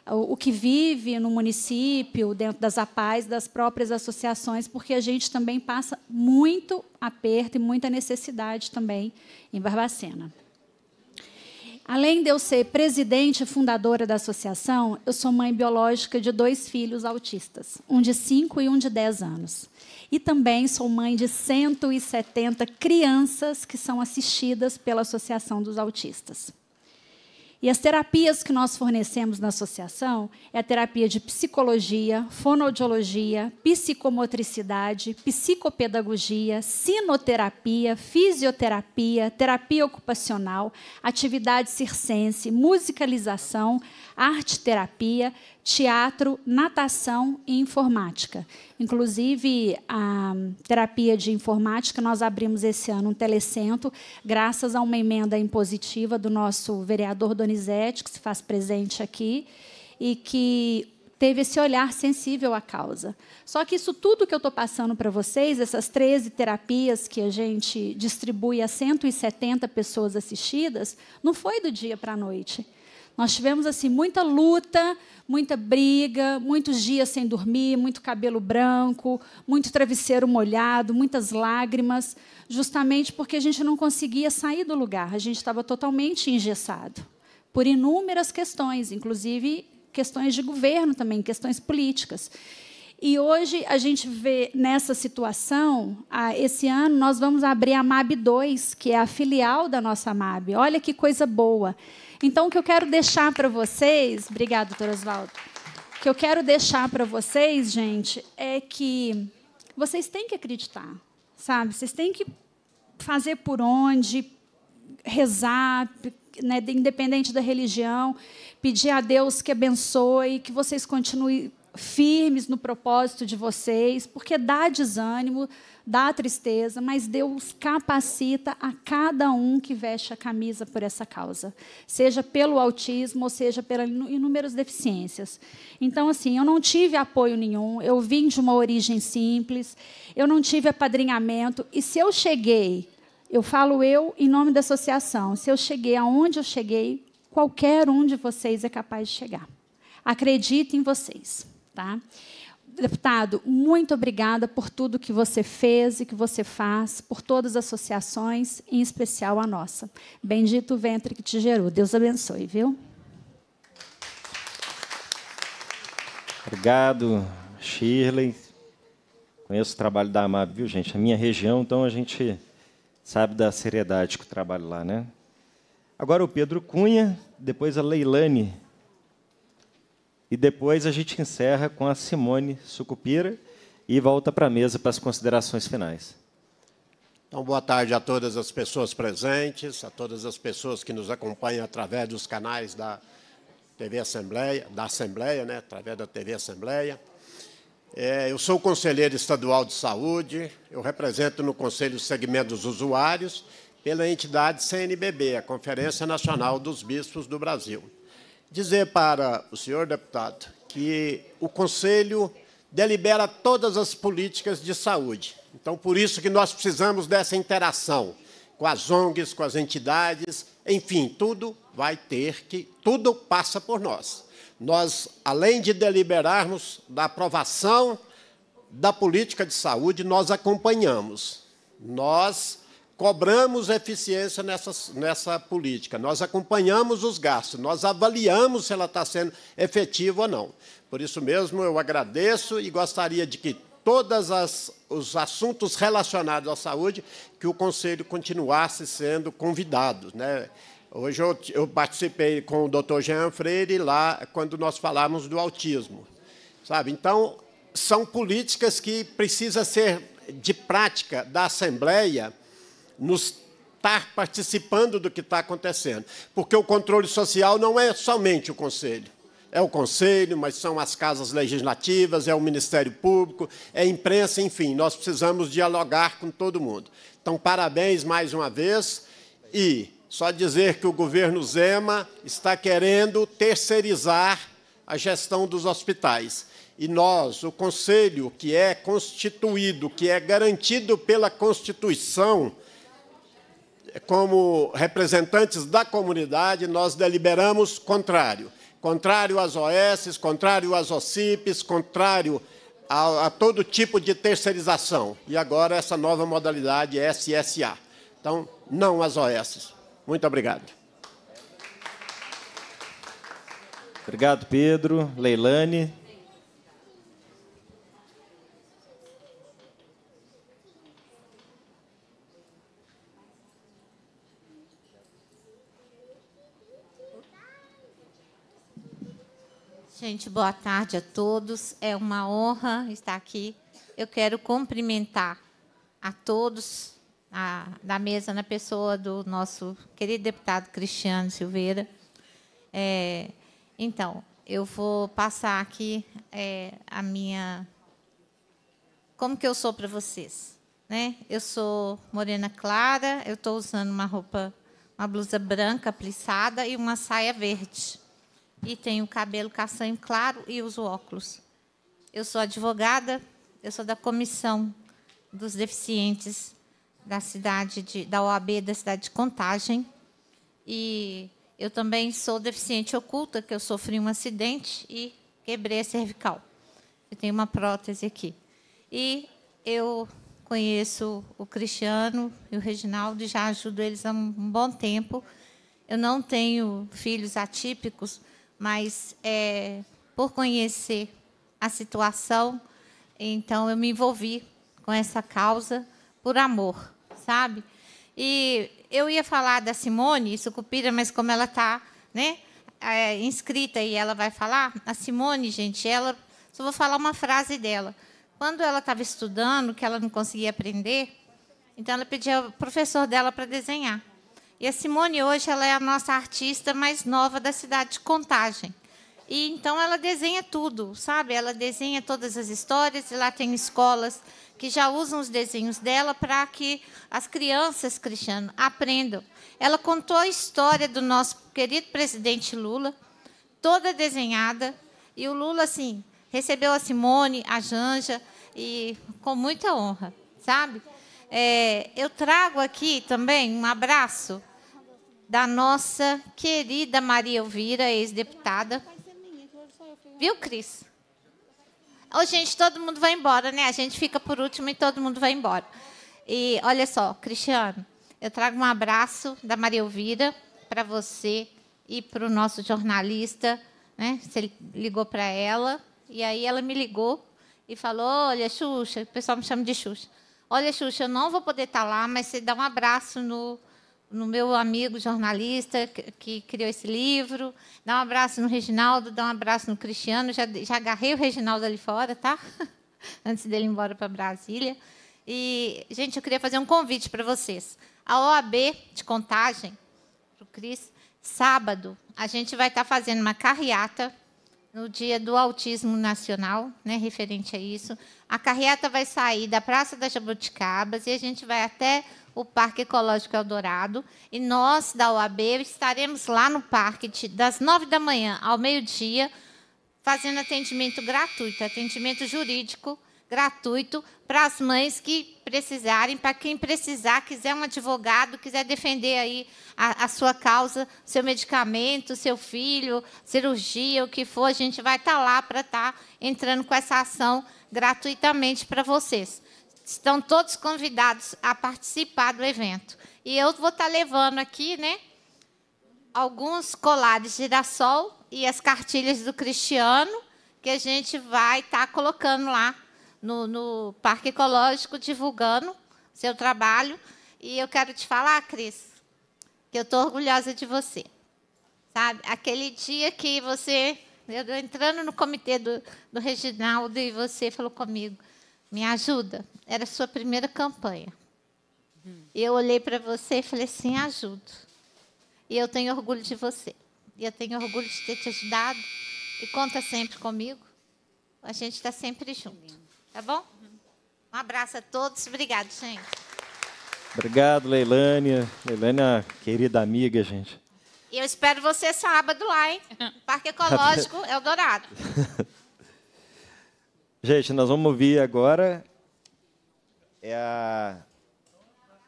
Speaker 35: O, que vive no município, dentro das APAES, das próprias associações, porque a gente também passa muito aperto e muita necessidade também em Barbacena. Além de eu ser presidente e fundadora da associação, eu sou mãe biológica de dois filhos autistas, um de 5 e um de 10 anos. E também sou mãe de 170 crianças que são assistidas pela Associação dos Autistas. E as terapias que nós fornecemos na associação é a terapia de psicologia, fonodiologia, psicomotricidade, psicopedagogia, sinoterapia, fisioterapia, terapia ocupacional, atividade circense, musicalização, arte terapia, teatro, natação e informática. Inclusive, a terapia de informática, nós abrimos esse ano um telecentro, graças a uma emenda impositiva do nosso vereador Donizete, que se faz presente aqui, e que teve esse olhar sensível à causa. Só que isso tudo que eu estou passando para vocês, essas 13 terapias que a gente distribui a 170 pessoas assistidas, não foi do dia para a noite. Nós tivemos assim muita luta, muita briga, muitos dias sem dormir, muito cabelo branco, muito travesseiro molhado, muitas lágrimas, justamente porque a gente não conseguia sair do lugar. A gente estava totalmente engessado por inúmeras questões, inclusive questões de governo também, questões políticas. E hoje a gente vê nessa situação, esse ano nós vamos abrir a MAB 2, que é a filial da nossa MAB. Olha que coisa boa. Então, o que eu quero deixar para vocês. Obrigada, doutor Oswaldo. O que eu quero deixar para vocês, gente, é que vocês têm que acreditar, sabe? Vocês têm que fazer por onde, rezar, né, independente da religião, pedir a Deus que abençoe, que vocês continuem firmes no propósito de vocês, porque dá desânimo, dá tristeza, mas Deus capacita a cada um que veste a camisa por essa causa, seja pelo autismo ou seja pelas inúmeras deficiências. Então, assim, eu não tive apoio nenhum, eu vim de uma origem simples, eu não tive apadrinhamento, e se eu cheguei, eu falo eu em nome da associação, se eu cheguei aonde eu cheguei, qualquer um de vocês é capaz de chegar. Acredito em vocês, tá? Deputado, muito obrigada por tudo que você fez e que você faz, por todas as associações, em especial a nossa. Bendito o ventre que te gerou. Deus abençoe,
Speaker 2: viu? Obrigado, Shirley. Conheço o trabalho da AMAB, viu, gente? A minha região, então a gente sabe da seriedade que o trabalho lá, né? Agora o Pedro Cunha, depois a Leilane e depois a gente encerra com a Simone Sucupira e volta para a mesa para as considerações finais.
Speaker 36: Então, boa tarde a todas as pessoas presentes, a todas as pessoas que nos acompanham através dos canais da TV Assembleia, da Assembleia, né, através da TV Assembleia. É, eu sou conselheiro estadual de saúde, eu represento no Conselho o segmento dos usuários pela entidade CNBB, a Conferência Nacional dos Bispos do Brasil dizer para o senhor deputado que o Conselho delibera todas as políticas de saúde. Então, por isso que nós precisamos dessa interação com as ONGs, com as entidades, enfim, tudo vai ter que, tudo passa por nós. Nós, além de deliberarmos da aprovação da política de saúde, nós acompanhamos. Nós cobramos eficiência nessa, nessa política, nós acompanhamos os gastos, nós avaliamos se ela está sendo efetiva ou não. Por isso mesmo, eu agradeço e gostaria de que todos os assuntos relacionados à saúde, que o Conselho continuasse sendo convidado. Né? Hoje eu, eu participei com o doutor Jean Freire lá, quando nós falamos do autismo. sabe? Então, são políticas que precisam ser de prática da Assembleia, nos estar participando do que está acontecendo. Porque o controle social não é somente o Conselho. É o Conselho, mas são as casas legislativas, é o Ministério Público, é a imprensa, enfim, nós precisamos dialogar com todo mundo. Então, parabéns mais uma vez e só dizer que o governo Zema está querendo terceirizar a gestão dos hospitais. E nós, o Conselho, que é constituído, que é garantido pela Constituição, como representantes da comunidade, nós deliberamos contrário. Contrário às OS, contrário às OCIPs, contrário a, a todo tipo de terceirização. E agora essa nova modalidade é SSA. Então, não às OS. Muito obrigado. Obrigado, Pedro. Leilane.
Speaker 37: Gente, boa tarde a todos. É uma honra estar aqui. Eu quero cumprimentar a todos a, da mesa, na pessoa do nosso querido deputado Cristiano Silveira. É, então, eu vou passar aqui é, a minha. Como que eu sou para vocês? Né? Eu sou morena clara, eu estou usando uma roupa, uma blusa branca plissada e uma saia verde e tenho cabelo castanho claro e uso óculos. Eu sou advogada, eu sou da comissão dos deficientes da cidade de, da OAB da cidade de Contagem e eu também sou deficiente oculta, que eu sofri um acidente e quebrei a cervical. Eu tenho uma prótese aqui. E eu conheço o Cristiano e o Reginaldo, já ajudo eles há um bom tempo. Eu não tenho filhos atípicos, mas é, por conhecer a situação, então eu me envolvi com essa causa por amor, sabe? E eu ia falar da Simone, Sucupira, é mas como ela está né, é, inscrita e ela vai falar, a Simone, gente, ela. Só vou falar uma frase dela. Quando ela estava estudando, que ela não conseguia aprender, então ela pedia ao professor dela para desenhar. E a Simone hoje ela é a nossa artista mais nova da cidade de Contagem. E então ela desenha tudo, sabe? Ela desenha todas as histórias e lá tem escolas que já usam os desenhos dela para que as crianças, Cristiano, aprendam. Ela contou a história do nosso querido presidente Lula, toda desenhada, e o Lula assim recebeu a Simone, a Janja e com muita honra, sabe? É, eu trago aqui também um abraço da nossa querida Maria Elvira, ex-deputada. Viu, Cris? Ô, gente, todo mundo vai embora, né? A gente fica por último e todo mundo vai embora. E olha só, Cristiano, eu trago um abraço da Maria Elvira para você e para o nosso jornalista. Né? Você ligou para ela e aí ela me ligou e falou: Olha, Xuxa, o pessoal me chama de Xuxa. Olha, Xuxa, eu não vou poder estar tá lá, mas você dá um abraço no no meu amigo jornalista que, que, criou esse livro. Dá um abraço no Reginaldo, dá um abraço no Cristiano. Já, já agarrei o Reginaldo ali fora, tá? Antes dele ir embora para Brasília. E, gente, eu queria fazer um convite para vocês. A OAB de contagem, para o Cris, sábado, a gente vai estar tá fazendo uma carreata no dia do autismo nacional, né, referente a isso. A carreata vai sair da Praça das Jabuticabas e a gente vai até o Parque Ecológico Eldorado. E nós, da OAB, estaremos lá no parque das nove da manhã ao meio-dia, fazendo atendimento gratuito, atendimento jurídico gratuito para as mães que precisarem, para quem precisar, quiser um advogado, quiser defender aí a, a, sua causa, seu medicamento, seu filho, cirurgia, o que for, a gente vai estar tá lá para estar tá entrando com essa ação gratuitamente para vocês. Estão todos convidados a participar do evento. E eu vou estar tá levando aqui, né? Alguns colares de girassol e as cartilhas do Cristiano, que a gente vai estar tá colocando lá no, no Parque Ecológico, divulgando seu trabalho. E eu quero te falar, Cris, que eu estou orgulhosa de você. Sabe? Aquele dia que você. Eu entrando no comitê do, do Reginaldo e você falou comigo: me ajuda? Era a sua primeira campanha. Hum. Eu olhei para você e falei assim: ajudo. E eu tenho orgulho de você. E eu tenho orgulho de ter te ajudado. E conta sempre comigo. A gente está sempre junto. Tá bom? Um abraço a todos. Obrigado, gente.
Speaker 2: Obrigado, Leilânia. Leilânia, querida amiga, gente.
Speaker 37: E eu espero você sábado lá, hein? Parque Ecológico Eldorado.
Speaker 2: Gente, nós vamos ouvir agora é a,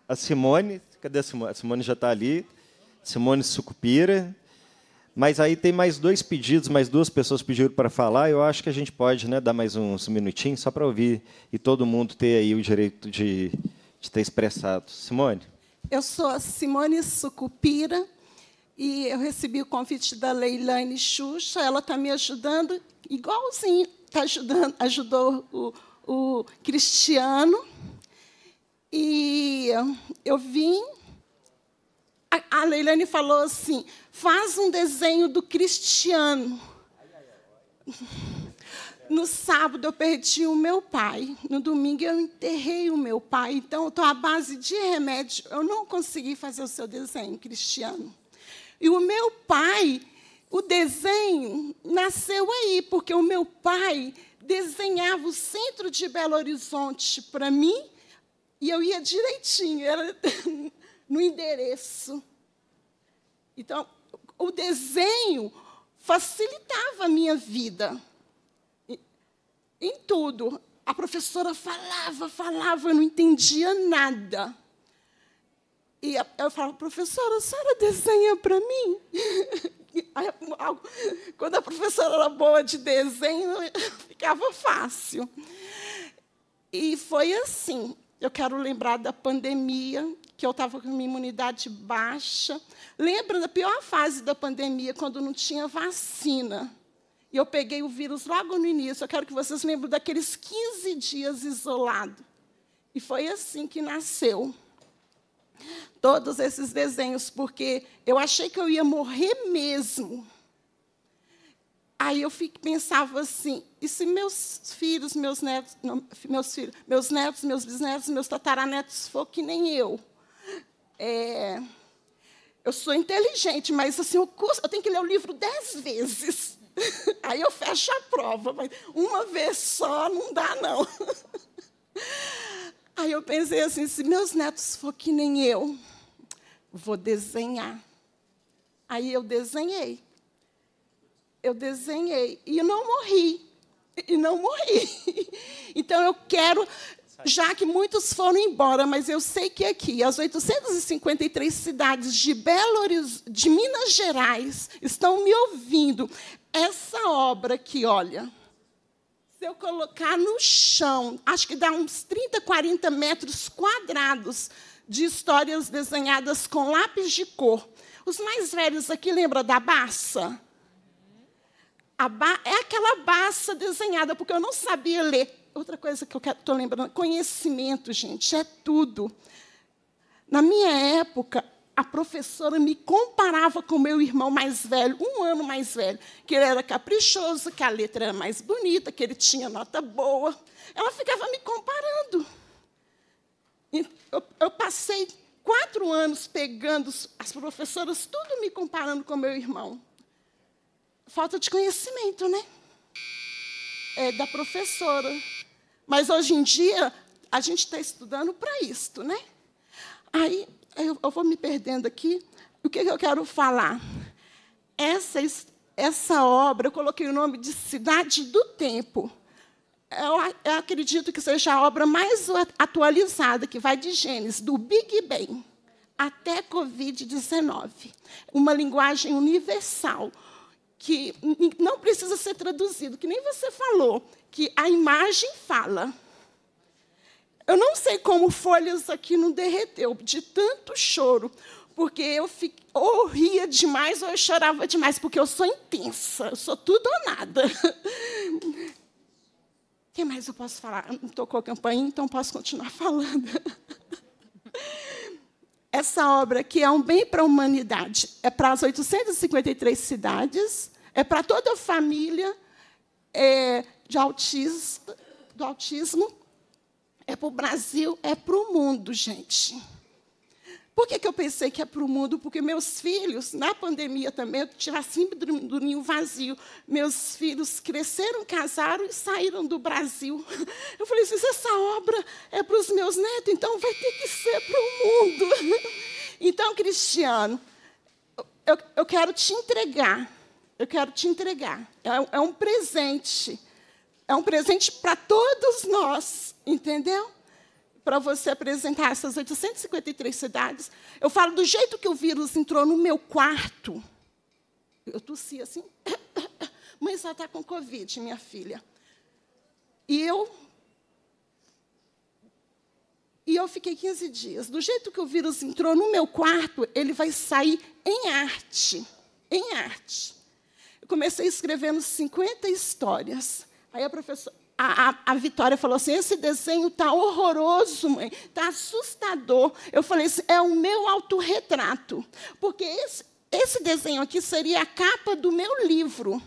Speaker 2: a Simone. Cadê a Simone? A Simone já está ali. Simone Sucupira. Mas aí tem mais dois pedidos, mais duas pessoas pediram para falar. Eu acho que a gente pode né, dar mais uns minutinhos só para ouvir e todo mundo ter aí o direito de, de ter expressado. Simone.
Speaker 38: Eu sou a Simone Sucupira e eu recebi o convite da Leilane Xuxa. Ela está me ajudando igualzinho tá ajudando, ajudou o, o Cristiano. E eu vim. A Leilane falou assim: faz um desenho do Cristiano. No sábado eu perdi o meu pai. No domingo eu enterrei o meu pai. Então eu estou à base de remédio. Eu não consegui fazer o seu desenho, Cristiano. E o meu pai, o desenho nasceu aí, porque o meu pai desenhava o centro de Belo Horizonte para mim e eu ia direitinho, era no endereço. Então, o desenho facilitava a minha vida. Em tudo. A professora falava, falava, eu não entendia nada. E eu falava, professora, a senhora desenha para mim? Quando a professora era boa de desenho, ficava fácil. E foi assim. Eu quero lembrar da pandemia, que eu estava com minha imunidade baixa. Lembro da pior fase da pandemia, quando não tinha vacina? E eu peguei o vírus logo no início. Eu quero que vocês lembrem daqueles 15 dias isolado. E foi assim que nasceu todos esses desenhos, porque eu achei que eu ia morrer mesmo. Aí eu fico, pensava assim, e se meus filhos, meus netos, não, meus filhos, meus netos, meus bisnetos, meus tataranetos for que nem eu? É, eu sou inteligente, mas assim, eu tenho que ler o livro dez vezes. Aí eu fecho a prova, mas uma vez só não dá, não. Aí eu pensei assim: se meus netos for que nem eu, vou desenhar. Aí eu desenhei. Eu desenhei e não morri. E não morri. Então eu quero, já que muitos foram embora, mas eu sei que aqui, as 853 cidades de Belo Horizonte, de Minas Gerais, estão me ouvindo. Essa obra que, olha, se eu colocar no chão, acho que dá uns 30, 40 metros quadrados de histórias desenhadas com lápis de cor. Os mais velhos aqui lembram da Barça? Ba é aquela Barça desenhada, porque eu não sabia ler. Outra coisa que eu estou lembrando, conhecimento, gente, é tudo. Na minha época, a professora me comparava com meu irmão mais velho, um ano mais velho, que ele era caprichoso, que a letra era mais bonita, que ele tinha nota boa. Ela ficava me comparando. Eu, eu passei quatro anos pegando as professoras, tudo me comparando com meu irmão. Falta de conhecimento, né? É da professora. Mas hoje em dia, a gente está estudando para isto, né? Aí eu, eu vou me perdendo aqui. O que, que eu quero falar? Essa, essa obra, eu coloquei o nome de Cidade do Tempo. Eu, eu acredito que seja a obra mais atualizada, que vai de Gênesis, do Big Bang até Covid-19. Uma linguagem universal, que não precisa ser traduzido, que nem você falou, que a imagem fala. Eu não sei como folhas aqui não derreteu, de tanto choro, porque eu fiquei, ou ria demais ou eu chorava demais, porque eu sou intensa, eu sou tudo ou nada. O que mais eu posso falar? Não tocou a campainha, então posso continuar falando. Essa obra que é um bem para a humanidade, é para as 853 cidades, é para toda a família é, de autista, do autismo, é para o Brasil, é para o mundo, gente. Por que, que eu pensei que é para o mundo? Porque meus filhos, na pandemia também, eu tive sempre do ninho vazio. Meus filhos cresceram, casaram e saíram do Brasil. Eu falei assim, essa obra é para os meus netos, então vai ter que ser para o mundo. Então, Cristiano, eu, eu quero te entregar. Eu quero te entregar. É, é um presente é um presente para todos nós, entendeu? Para você apresentar essas 853 cidades. Eu falo do jeito que o vírus entrou no meu quarto. Eu tossi assim. Mãe, só está com Covid, minha filha. E eu. E eu fiquei 15 dias. Do jeito que o vírus entrou no meu quarto, ele vai sair em arte. Em arte. Eu comecei escrevendo 50 histórias. Aí a professora, a, a, a, Vitória falou assim: esse desenho está horroroso, mãe, está assustador. Eu falei assim: é o meu autorretrato, porque esse, esse desenho aqui seria a capa do meu livro.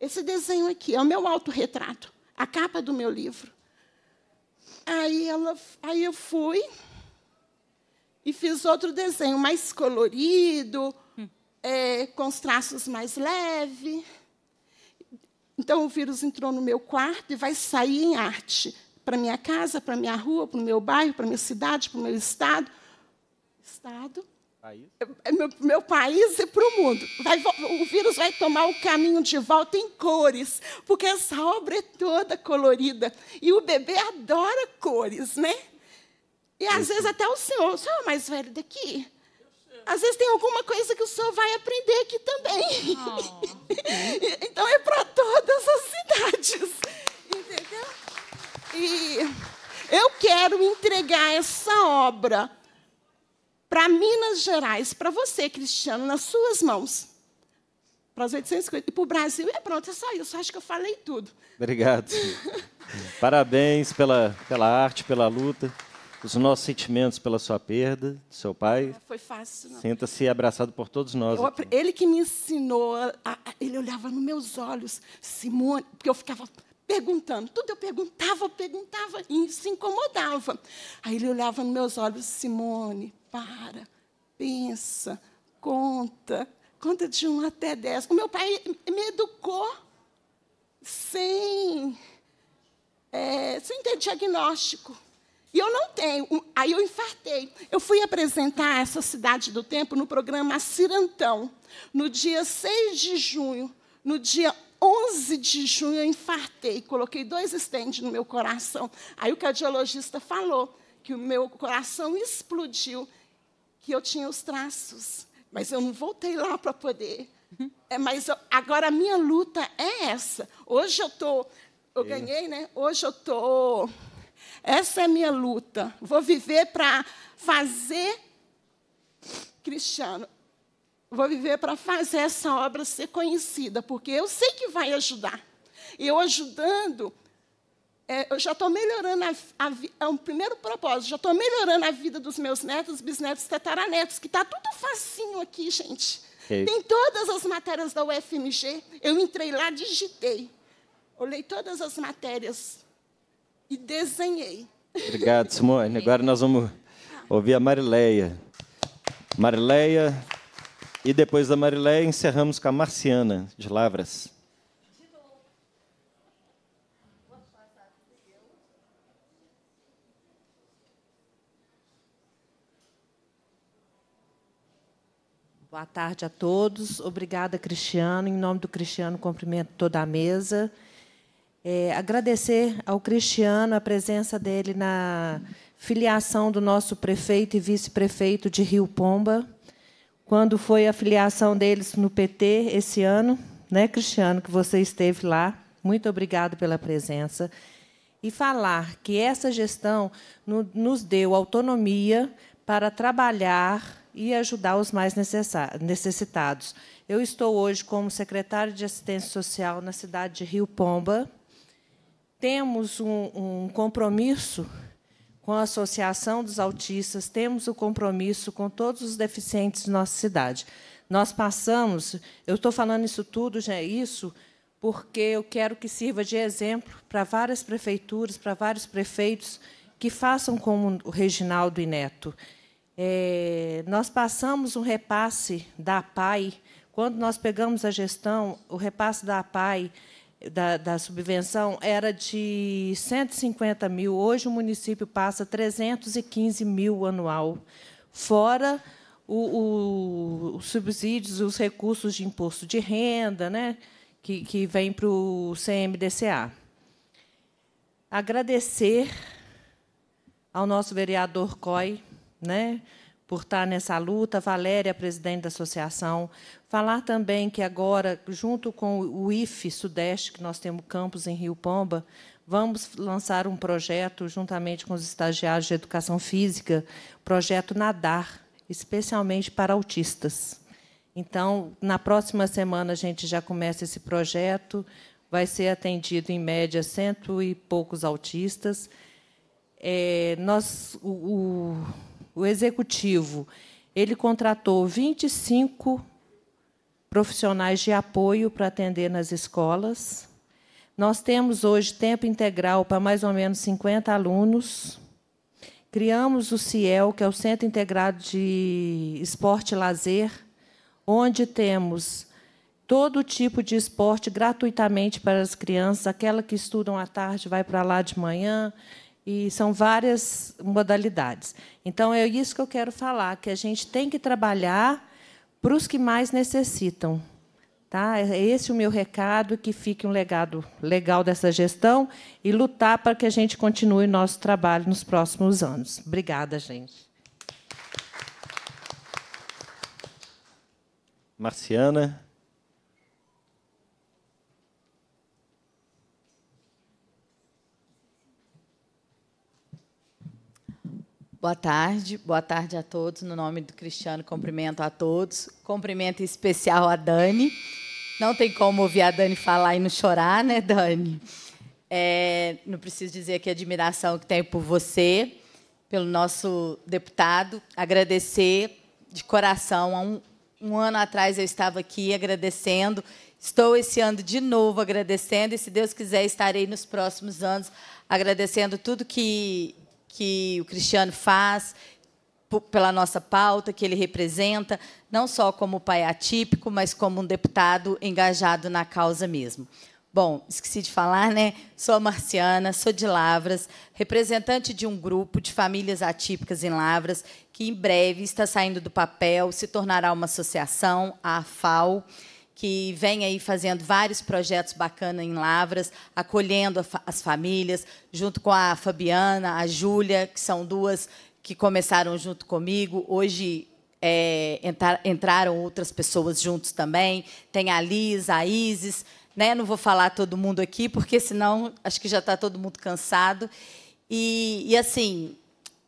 Speaker 38: Esse desenho aqui é o meu autorretrato, a capa do meu livro. Aí, ela, aí eu fui e fiz outro desenho mais colorido, hum. é, com os traços mais leves. Então o vírus entrou no meu quarto e vai sair em arte para minha casa, para minha rua, para o meu bairro, para minha cidade, para o meu estado, estado, país? É, é meu, meu país e para o mundo. Vai, o vírus vai tomar o caminho de volta em cores, porque essa obra é toda colorida e o bebê adora cores, né? E às Isso. vezes até o senhor, o senhor é o mais velho daqui. Às vezes tem alguma coisa que o senhor vai aprender aqui também. Oh. então é para todas as cidades. Entendeu? E eu quero entregar essa obra para Minas Gerais, para você, Cristiano, nas suas mãos. Para os 850 e para o Brasil. E é pronto, é só isso. Acho que eu falei tudo.
Speaker 2: Obrigado. Parabéns pela, pela arte, pela luta os nossos sentimentos pela sua perda, do seu pai. Não ah, foi fácil, Sinta-se abraçado por todos nós. Eu,
Speaker 38: ele que me ensinou, a, a, ele olhava nos meus olhos, Simone, porque eu ficava perguntando, tudo eu perguntava, perguntava e se incomodava. Aí ele olhava nos meus olhos, Simone, para, pensa, conta, conta de um até dez. O meu pai me educou sem, é, sem ter diagnóstico. E eu não tenho. Aí eu infartei. Eu fui apresentar essa cidade do tempo no programa Cirantão, no dia 6 de junho. No dia 11 de junho eu infartei, coloquei dois estendes no meu coração. Aí o cardiologista falou que o meu coração explodiu, que eu tinha os traços. Mas eu não voltei lá para poder. É, mas eu, agora a minha luta é essa. Hoje eu estou. Eu é. ganhei, né? Hoje eu estou. Tô essa é a minha luta. Vou viver para fazer Cristiano. Vou viver para fazer essa obra ser conhecida, porque eu sei que vai ajudar. E eu ajudando, é, eu já estou melhorando a, a, a, é um primeiro propósito, já estou melhorando a vida dos meus netos, bisnetos, tetaranetos, que está tudo facinho aqui, gente. Tem todas as matérias da UFMG. Eu entrei lá, digitei. Olhei todas as matérias e desenhei.
Speaker 2: Obrigado, Simone. Agora nós vamos ouvir a Marileia. Marileia, e depois da Marileia encerramos com a Marciana de Lavras.
Speaker 39: Boa tarde a todos. Obrigada, Cristiano. Em nome do Cristiano, cumprimento toda a mesa é, agradecer ao Cristiano a presença dele na filiação do nosso prefeito e vice-prefeito de Rio Pomba, quando foi a filiação deles no PT esse ano, né, Cristiano, que você esteve lá. Muito obrigado pela presença. E falar que essa gestão no, nos deu autonomia para trabalhar e ajudar os mais necessitados. Eu estou hoje como secretário de assistência social na cidade de Rio Pomba temos um, um compromisso com a Associação dos Autistas, temos o um compromisso com todos os deficientes de nossa cidade. Nós passamos, eu estou falando isso tudo, já é isso, porque eu quero que sirva de exemplo para várias prefeituras, para vários prefeitos que façam como o Reginaldo e Neto. É, nós passamos um repasse da PAI, quando nós pegamos a gestão, o repasse da PAI da, da, subvenção era de 150 mil, hoje o município passa 315 mil anual, fora o, o, os subsídios, os recursos de imposto de renda, né, que, que vem para o CMDCA. Agradecer ao nosso vereador COI, né, por estar nessa luta, Valéria, presidente da associação. Falar também que agora, junto com o IFE Sudeste, que nós temos campus em Rio Pomba, vamos lançar um projeto, juntamente com os estagiários de educação física, projeto Nadar, especialmente para autistas. Então, na próxima semana, a gente já começa esse projeto. Vai ser atendido, em média, cento e poucos autistas. É, nós, o, o o executivo, ele contratou 25 profissionais de apoio para atender nas escolas. Nós temos hoje tempo integral para mais ou menos 50 alunos. Criamos o CIEL, que é o Centro Integrado de Esporte e Lazer, onde temos todo tipo de esporte gratuitamente para as crianças. Aquela que estudam à tarde vai para lá de manhã, e são várias modalidades. Então, é isso que eu quero falar, que a gente tem que trabalhar para os que mais necessitam. Tá? Esse é esse o meu recado, que fique um legado legal dessa gestão e lutar para que a gente continue nosso trabalho nos próximos anos. Obrigada, gente.
Speaker 2: Marciana,
Speaker 40: Boa tarde, boa tarde a todos. No nome do Cristiano, cumprimento a todos. Cumprimento especial a Dani. Não tem como ouvir a Dani falar e não chorar, né, Dani? É, não preciso dizer que a admiração que tenho por você, pelo nosso deputado. Agradecer de coração. Há um, um ano atrás eu estava aqui agradecendo. Estou esse ano de novo agradecendo e, se Deus quiser, estarei nos próximos anos agradecendo tudo que que o Cristiano faz pela nossa pauta, que ele representa, não só como pai atípico, mas como um deputado engajado na causa mesmo. Bom, esqueci de falar, né? Sou a Marciana, sou de Lavras, representante de um grupo de famílias atípicas em Lavras, que em breve está saindo do papel, se tornará uma associação, a AFAO que vem aí fazendo vários projetos bacanas em Lavras, acolhendo as famílias, junto com a Fabiana, a Júlia, que são duas que começaram junto comigo. Hoje é, entraram outras pessoas juntos também. Tem a Liz, a Isis. Né? Não vou falar todo mundo aqui, porque senão acho que já está todo mundo cansado. E, e, assim,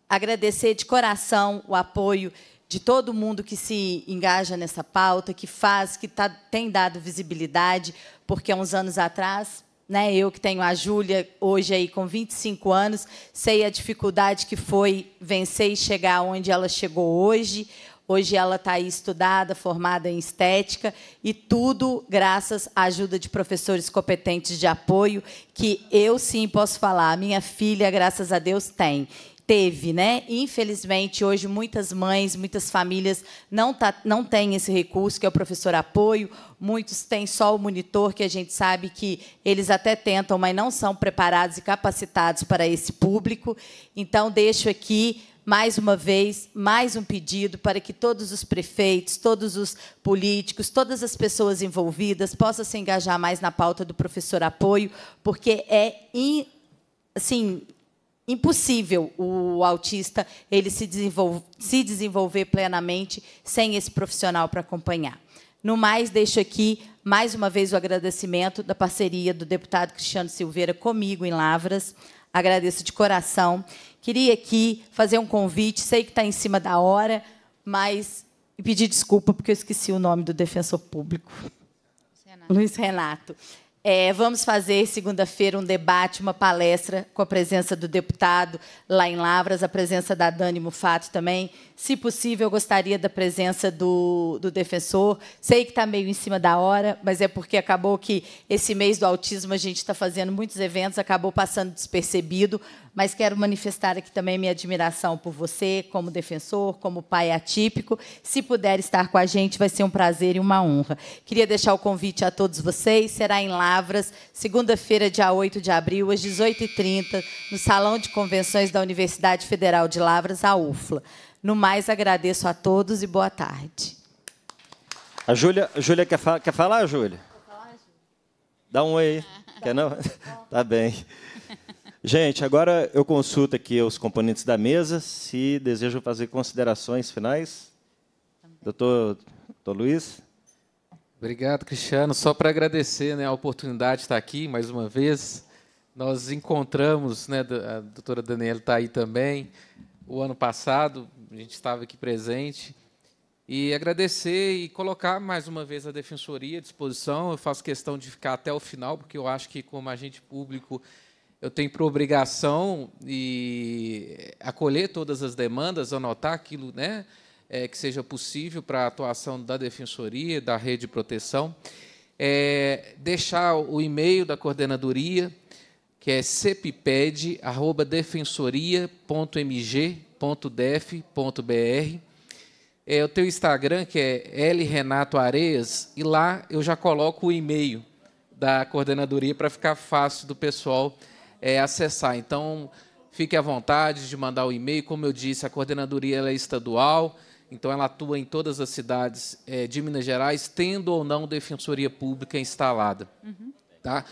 Speaker 40: agradecer de coração o apoio de todo mundo que se engaja nessa pauta, que faz, que tá, tem dado visibilidade, porque há uns anos atrás, né, eu que tenho a Júlia hoje aí com 25 anos, sei a dificuldade que foi vencer e chegar onde ela chegou hoje. Hoje ela está aí estudada, formada em estética, e tudo graças à ajuda de professores competentes de apoio, que eu sim posso falar, minha filha, graças a Deus, tem teve, né? Infelizmente, hoje muitas mães, muitas famílias não, tá, não têm esse recurso, que é o professor apoio. Muitos têm só o monitor, que a gente sabe que eles até tentam, mas não são preparados e capacitados para esse público. Então, deixo aqui mais uma vez, mais um pedido para que todos os prefeitos, todos os políticos, todas as pessoas envolvidas possam se engajar mais na pauta do professor apoio, porque é assim, impossível o autista ele se, desenvolve, se desenvolver plenamente sem esse profissional para acompanhar. No mais, deixo aqui mais uma vez o agradecimento da parceria do deputado Cristiano Silveira comigo em Lavras. Agradeço de coração. Queria aqui fazer um convite, sei que está em cima da hora, mas pedir desculpa porque eu esqueci o nome do defensor público. Luiz Renato. Luiz Renato. É, vamos fazer segunda-feira um debate, uma palestra com a presença do deputado lá em Lavras, a presença da Dani Mufato também, se possível, eu gostaria da presença do, do defensor. Sei que está meio em cima da hora, mas é porque acabou que esse mês do autismo a gente está fazendo muitos eventos, acabou passando despercebido, mas quero manifestar aqui também minha admiração por você, como defensor, como pai atípico. Se puder estar com a gente, vai ser um prazer e uma honra. Queria deixar o convite a todos vocês, será em Lavras, segunda-feira, dia 8 de abril, às 18h30, no Salão de Convenções da Universidade Federal de Lavras, a UFLA. No mais, agradeço a todos e boa tarde.
Speaker 2: A Júlia, Júlia quer, fa quer falar, Júlia? Dá um oi. Quer não? tá bem. Gente, agora eu consulto aqui os componentes da mesa se desejam fazer considerações finais. Doutor, doutor Luiz? Obrigado, Cristiano. Só para
Speaker 9: agradecer né, a oportunidade de estar aqui mais uma vez. Nós encontramos, né, a doutora Daniela está aí também, o ano passado, a gente estava aqui presente. E agradecer e colocar mais uma vez a defensoria à disposição. Eu faço questão de ficar até o final, porque eu acho que, como agente público, eu tenho por obrigação e acolher todas as demandas, anotar aquilo né, é, que seja possível para a atuação da defensoria, da rede de proteção. É, deixar o e-mail da coordenadoria, que é cepiped.defensoria.mg.br www.def.br. É o teu Instagram, que é L Renato Areias, e lá eu já coloco o e-mail da coordenadoria para ficar fácil do pessoal é, acessar. Então, fique à vontade de mandar o e-mail. Como eu disse, a coordenadoria é estadual, então ela atua em todas as cidades é, de Minas Gerais, tendo ou não defensoria pública instalada. Uhum. Tá?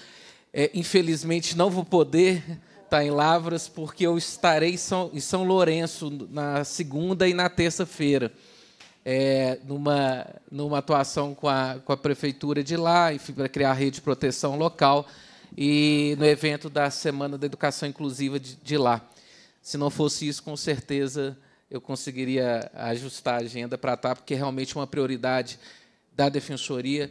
Speaker 9: É, infelizmente, não vou poder estar tá em Lavras, porque eu estarei em São, Lourenço na segunda e na terça-feira, é, numa, numa atuação com a, com a prefeitura de lá, para criar a rede de proteção local, e no evento da Semana da Educação Inclusiva de, de lá. Se não fosse isso, com certeza eu conseguiria ajustar a agenda para estar, tá, porque é realmente uma prioridade da Defensoria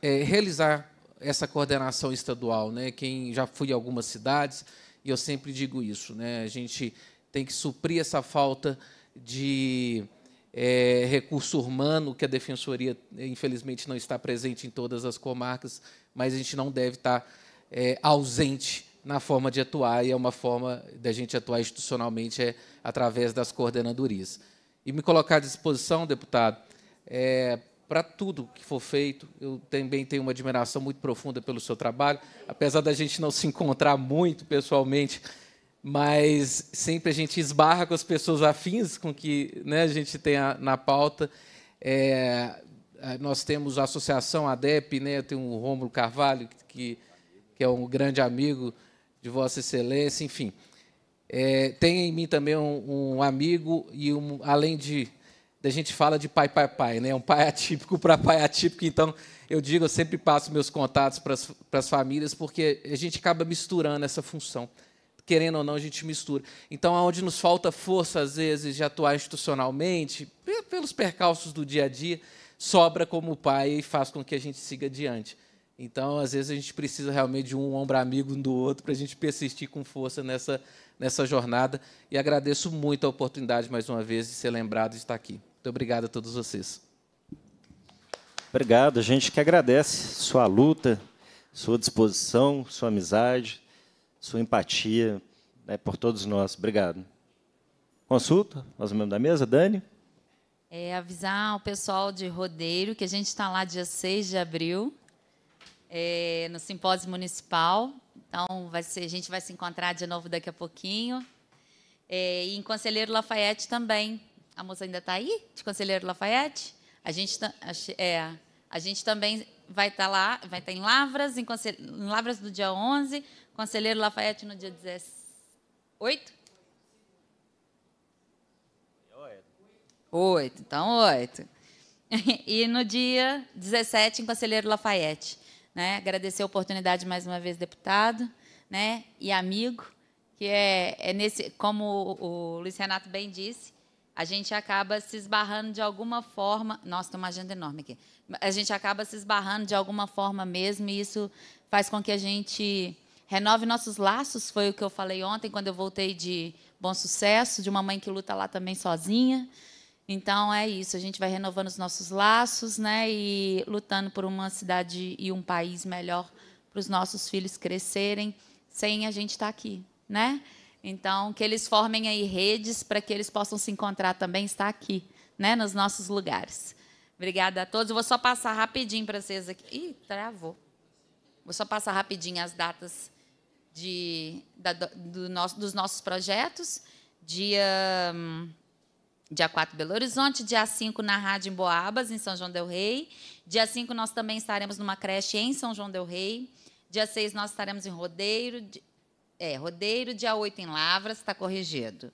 Speaker 9: é realizar essa coordenação estadual. Né? Quem já fui em algumas cidades, e eu sempre digo isso, né? A gente tem que suprir essa falta de é, recurso humano que a defensoria infelizmente não está presente em todas as comarcas, mas a gente não deve estar tá, é, ausente na forma de atuar e é uma forma da gente atuar institucionalmente é através das coordenadorias. E me colocar à disposição, deputado, é, para tudo que for feito. Eu também tenho uma admiração muito profunda pelo seu trabalho, apesar da gente não se encontrar muito pessoalmente, mas sempre a gente esbarra com as pessoas afins com que né, a gente tem a, na pauta. É, nós temos a associação ADEP, né, tem o Rômulo Carvalho, que, que é um grande amigo de Vossa Excelência, enfim. É, tem em mim também um, um amigo e, um, além de a gente fala de pai, pai, pai, né? Um pai atípico para pai atípico. Então, eu digo, eu sempre passo meus contatos para as, famílias, porque a gente acaba misturando essa função. Querendo ou não, a gente mistura. Então, onde nos falta força, às vezes, de atuar institucionalmente, pelos percalços do dia a dia, sobra como pai e faz com que a gente siga adiante. Então, às vezes, a gente precisa realmente de um ombro amigo um do outro para a gente persistir com força nessa, nessa jornada. E agradeço muito a oportunidade, mais uma vez, de ser lembrado e estar aqui. Muito
Speaker 2: obrigado a todos vocês. Obrigado, a gente que agradece sua luta, sua disposição, sua amizade, sua empatia né, por todos nós. Obrigado. Consulta, nós membros da mesa, Dani.
Speaker 17: É avisar o pessoal de Rodeiro que a gente está lá dia 6 de abril, é, no simpósio municipal. Então, vai ser, a gente vai se encontrar de novo daqui a pouquinho. É, e em Conselheiro Lafayette também, a moça ainda está aí, de Conselheiro Lafayette? A gente, é, a gente também vai estar tá lá, vai estar tá em Lavras, em, em, Lavras do dia 11, Conselheiro Lafayette no dia 18? Oito, então oito. E no dia 17, em Conselheiro Lafayette. Né? Agradecer a oportunidade mais uma vez, deputado né? e amigo, que é, é nesse, como o Luiz Renato bem disse, a gente acaba se esbarrando de alguma forma. Nossa, tem uma agenda enorme aqui. A gente acaba se esbarrando de alguma forma mesmo, e isso faz com que a gente renove nossos laços. Foi o que eu falei ontem, quando eu voltei de Bom Sucesso, de uma mãe que luta lá também sozinha. Então é isso, a gente vai renovando os nossos laços, né, e lutando por uma cidade e um país melhor para os nossos filhos crescerem sem a gente estar tá aqui, né? Então, que eles formem aí redes para que eles possam se encontrar também, está aqui, né, nos nossos lugares. Obrigada a todos. Eu vou só passar rapidinho para vocês aqui. Ih, travou. Vou só passar rapidinho as datas de, da, do nosso, dos nossos projetos. Dia, hum, dia 4, Belo Horizonte. Dia 5, na Rádio em Boabas, em São João del Rei. Dia 5, nós também estaremos numa creche em São João del Rei. Dia 6, nós estaremos em Rodeiro. É, Rodeiro, dia 8 em Lavras, está corrigido.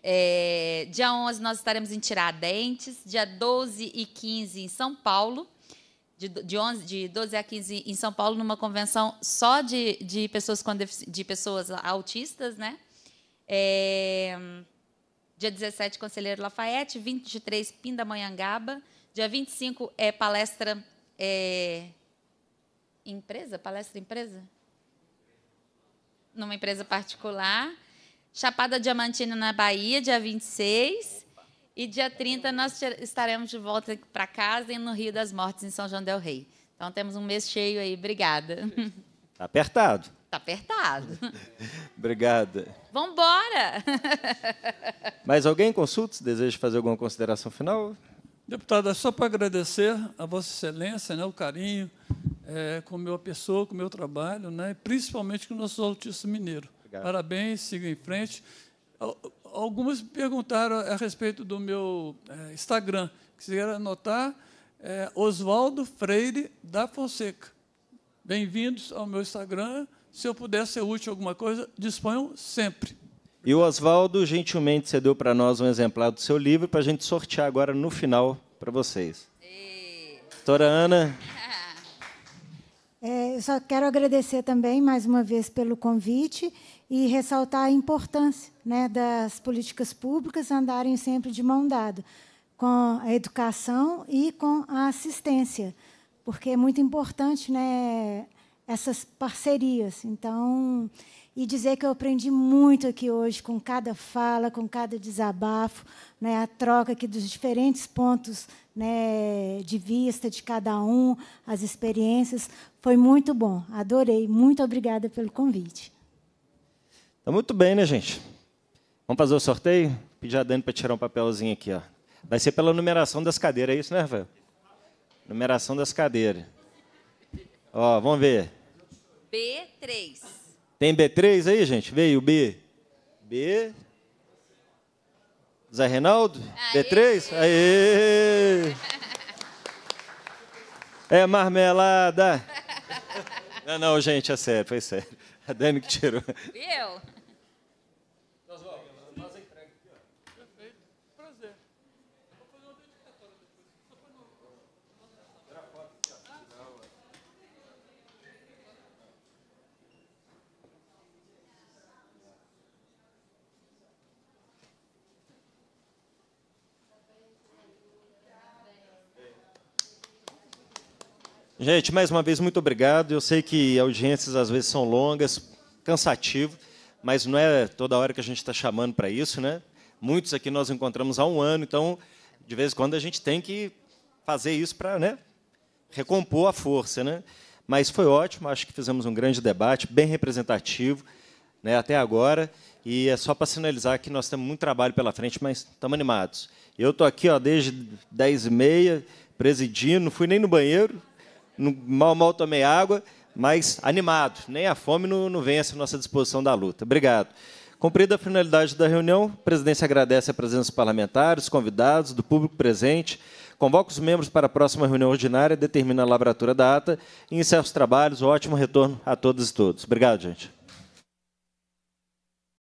Speaker 17: É, dia 11 nós estaremos em Tiradentes, dia 12 e 15 em São Paulo, de, de, 11, de 12 a 15 em São Paulo, numa convenção só de, de, pessoas, com de pessoas autistas, né? É, dia 17, Conselheiro Lafayette, 23, Pindamonhangaba, dia 25 é palestra é, empresa, palestra empresa? numa empresa particular. Chapada Diamantina na Bahia, dia 26. E dia 30 nós estaremos de volta para casa e no Rio das Mortes, em São João del Rei. Então temos um mês cheio aí. Obrigada.
Speaker 2: Está apertado.
Speaker 17: Está apertado.
Speaker 2: Obrigada. Vamos Mais alguém consulta deseja fazer alguma consideração final?
Speaker 11: Deputada, só para agradecer a Vossa Excelência, né, o carinho é, com a minha pessoa, com o meu trabalho, né? principalmente com o nosso autista mineiro. Obrigado. Parabéns, siga em frente. Algumas me perguntaram a respeito do meu é, Instagram, que anotar, é Oswaldo Freire da Fonseca. Bem-vindos ao meu Instagram. Se eu puder ser útil em alguma coisa, disponham sempre.
Speaker 2: E o Oswaldo gentilmente cedeu para nós um exemplar do seu livro para a gente sortear agora no final para vocês. E... Doutora Ana.
Speaker 14: É, eu só quero agradecer também, mais uma vez, pelo convite e ressaltar a importância né, das políticas públicas andarem sempre de mão dada com a educação e com a assistência, porque é muito importante né, essas parcerias. Então, e dizer que eu aprendi muito aqui hoje com cada fala, com cada desabafo, né, a troca aqui dos diferentes pontos né, de vista de cada um, as experiências. Foi muito bom, adorei. Muito obrigada pelo convite.
Speaker 2: Tá muito bem, né, gente? Vamos fazer o sorteio? Pedir a Dani para tirar um papelzinho aqui, ó. Vai ser pela numeração das cadeiras, é isso, né, Rafael? Numeração das cadeiras. Ó, vamos ver.
Speaker 17: B3.
Speaker 2: Tem B3 aí, gente? Veio B. B. Zé Reinaldo? Aê. B3? Aê! É marmelada! Não, não, gente, é sério, foi sério. A Dani que tirou. Eu? Gente, mais uma vez, muito obrigado. Eu sei que audiências às vezes são longas, cansativo, mas não é toda hora que a gente está chamando para isso, né? Muitos aqui nós encontramos há um ano, então, de vez em quando, a gente tem que fazer isso para né, recompor a força, né? Mas foi ótimo, acho que fizemos um grande debate, bem representativo né, até agora. E é só para sinalizar que nós temos muito trabalho pela frente, mas estamos animados. Eu estou aqui ó, desde 10h30, presidindo, não fui nem no banheiro, mal, mal tomei água, mas animado. Nem a fome não, não vence a nossa disposição da luta. Obrigado. Cumprida a finalidade da reunião, a presidência agradece a presença dos parlamentares, convidados, do público presente, convoca os membros para a próxima reunião ordinária, determina a lavratura da ata e encerra os trabalhos. Um ótimo retorno a todas e todos. Obrigado, gente.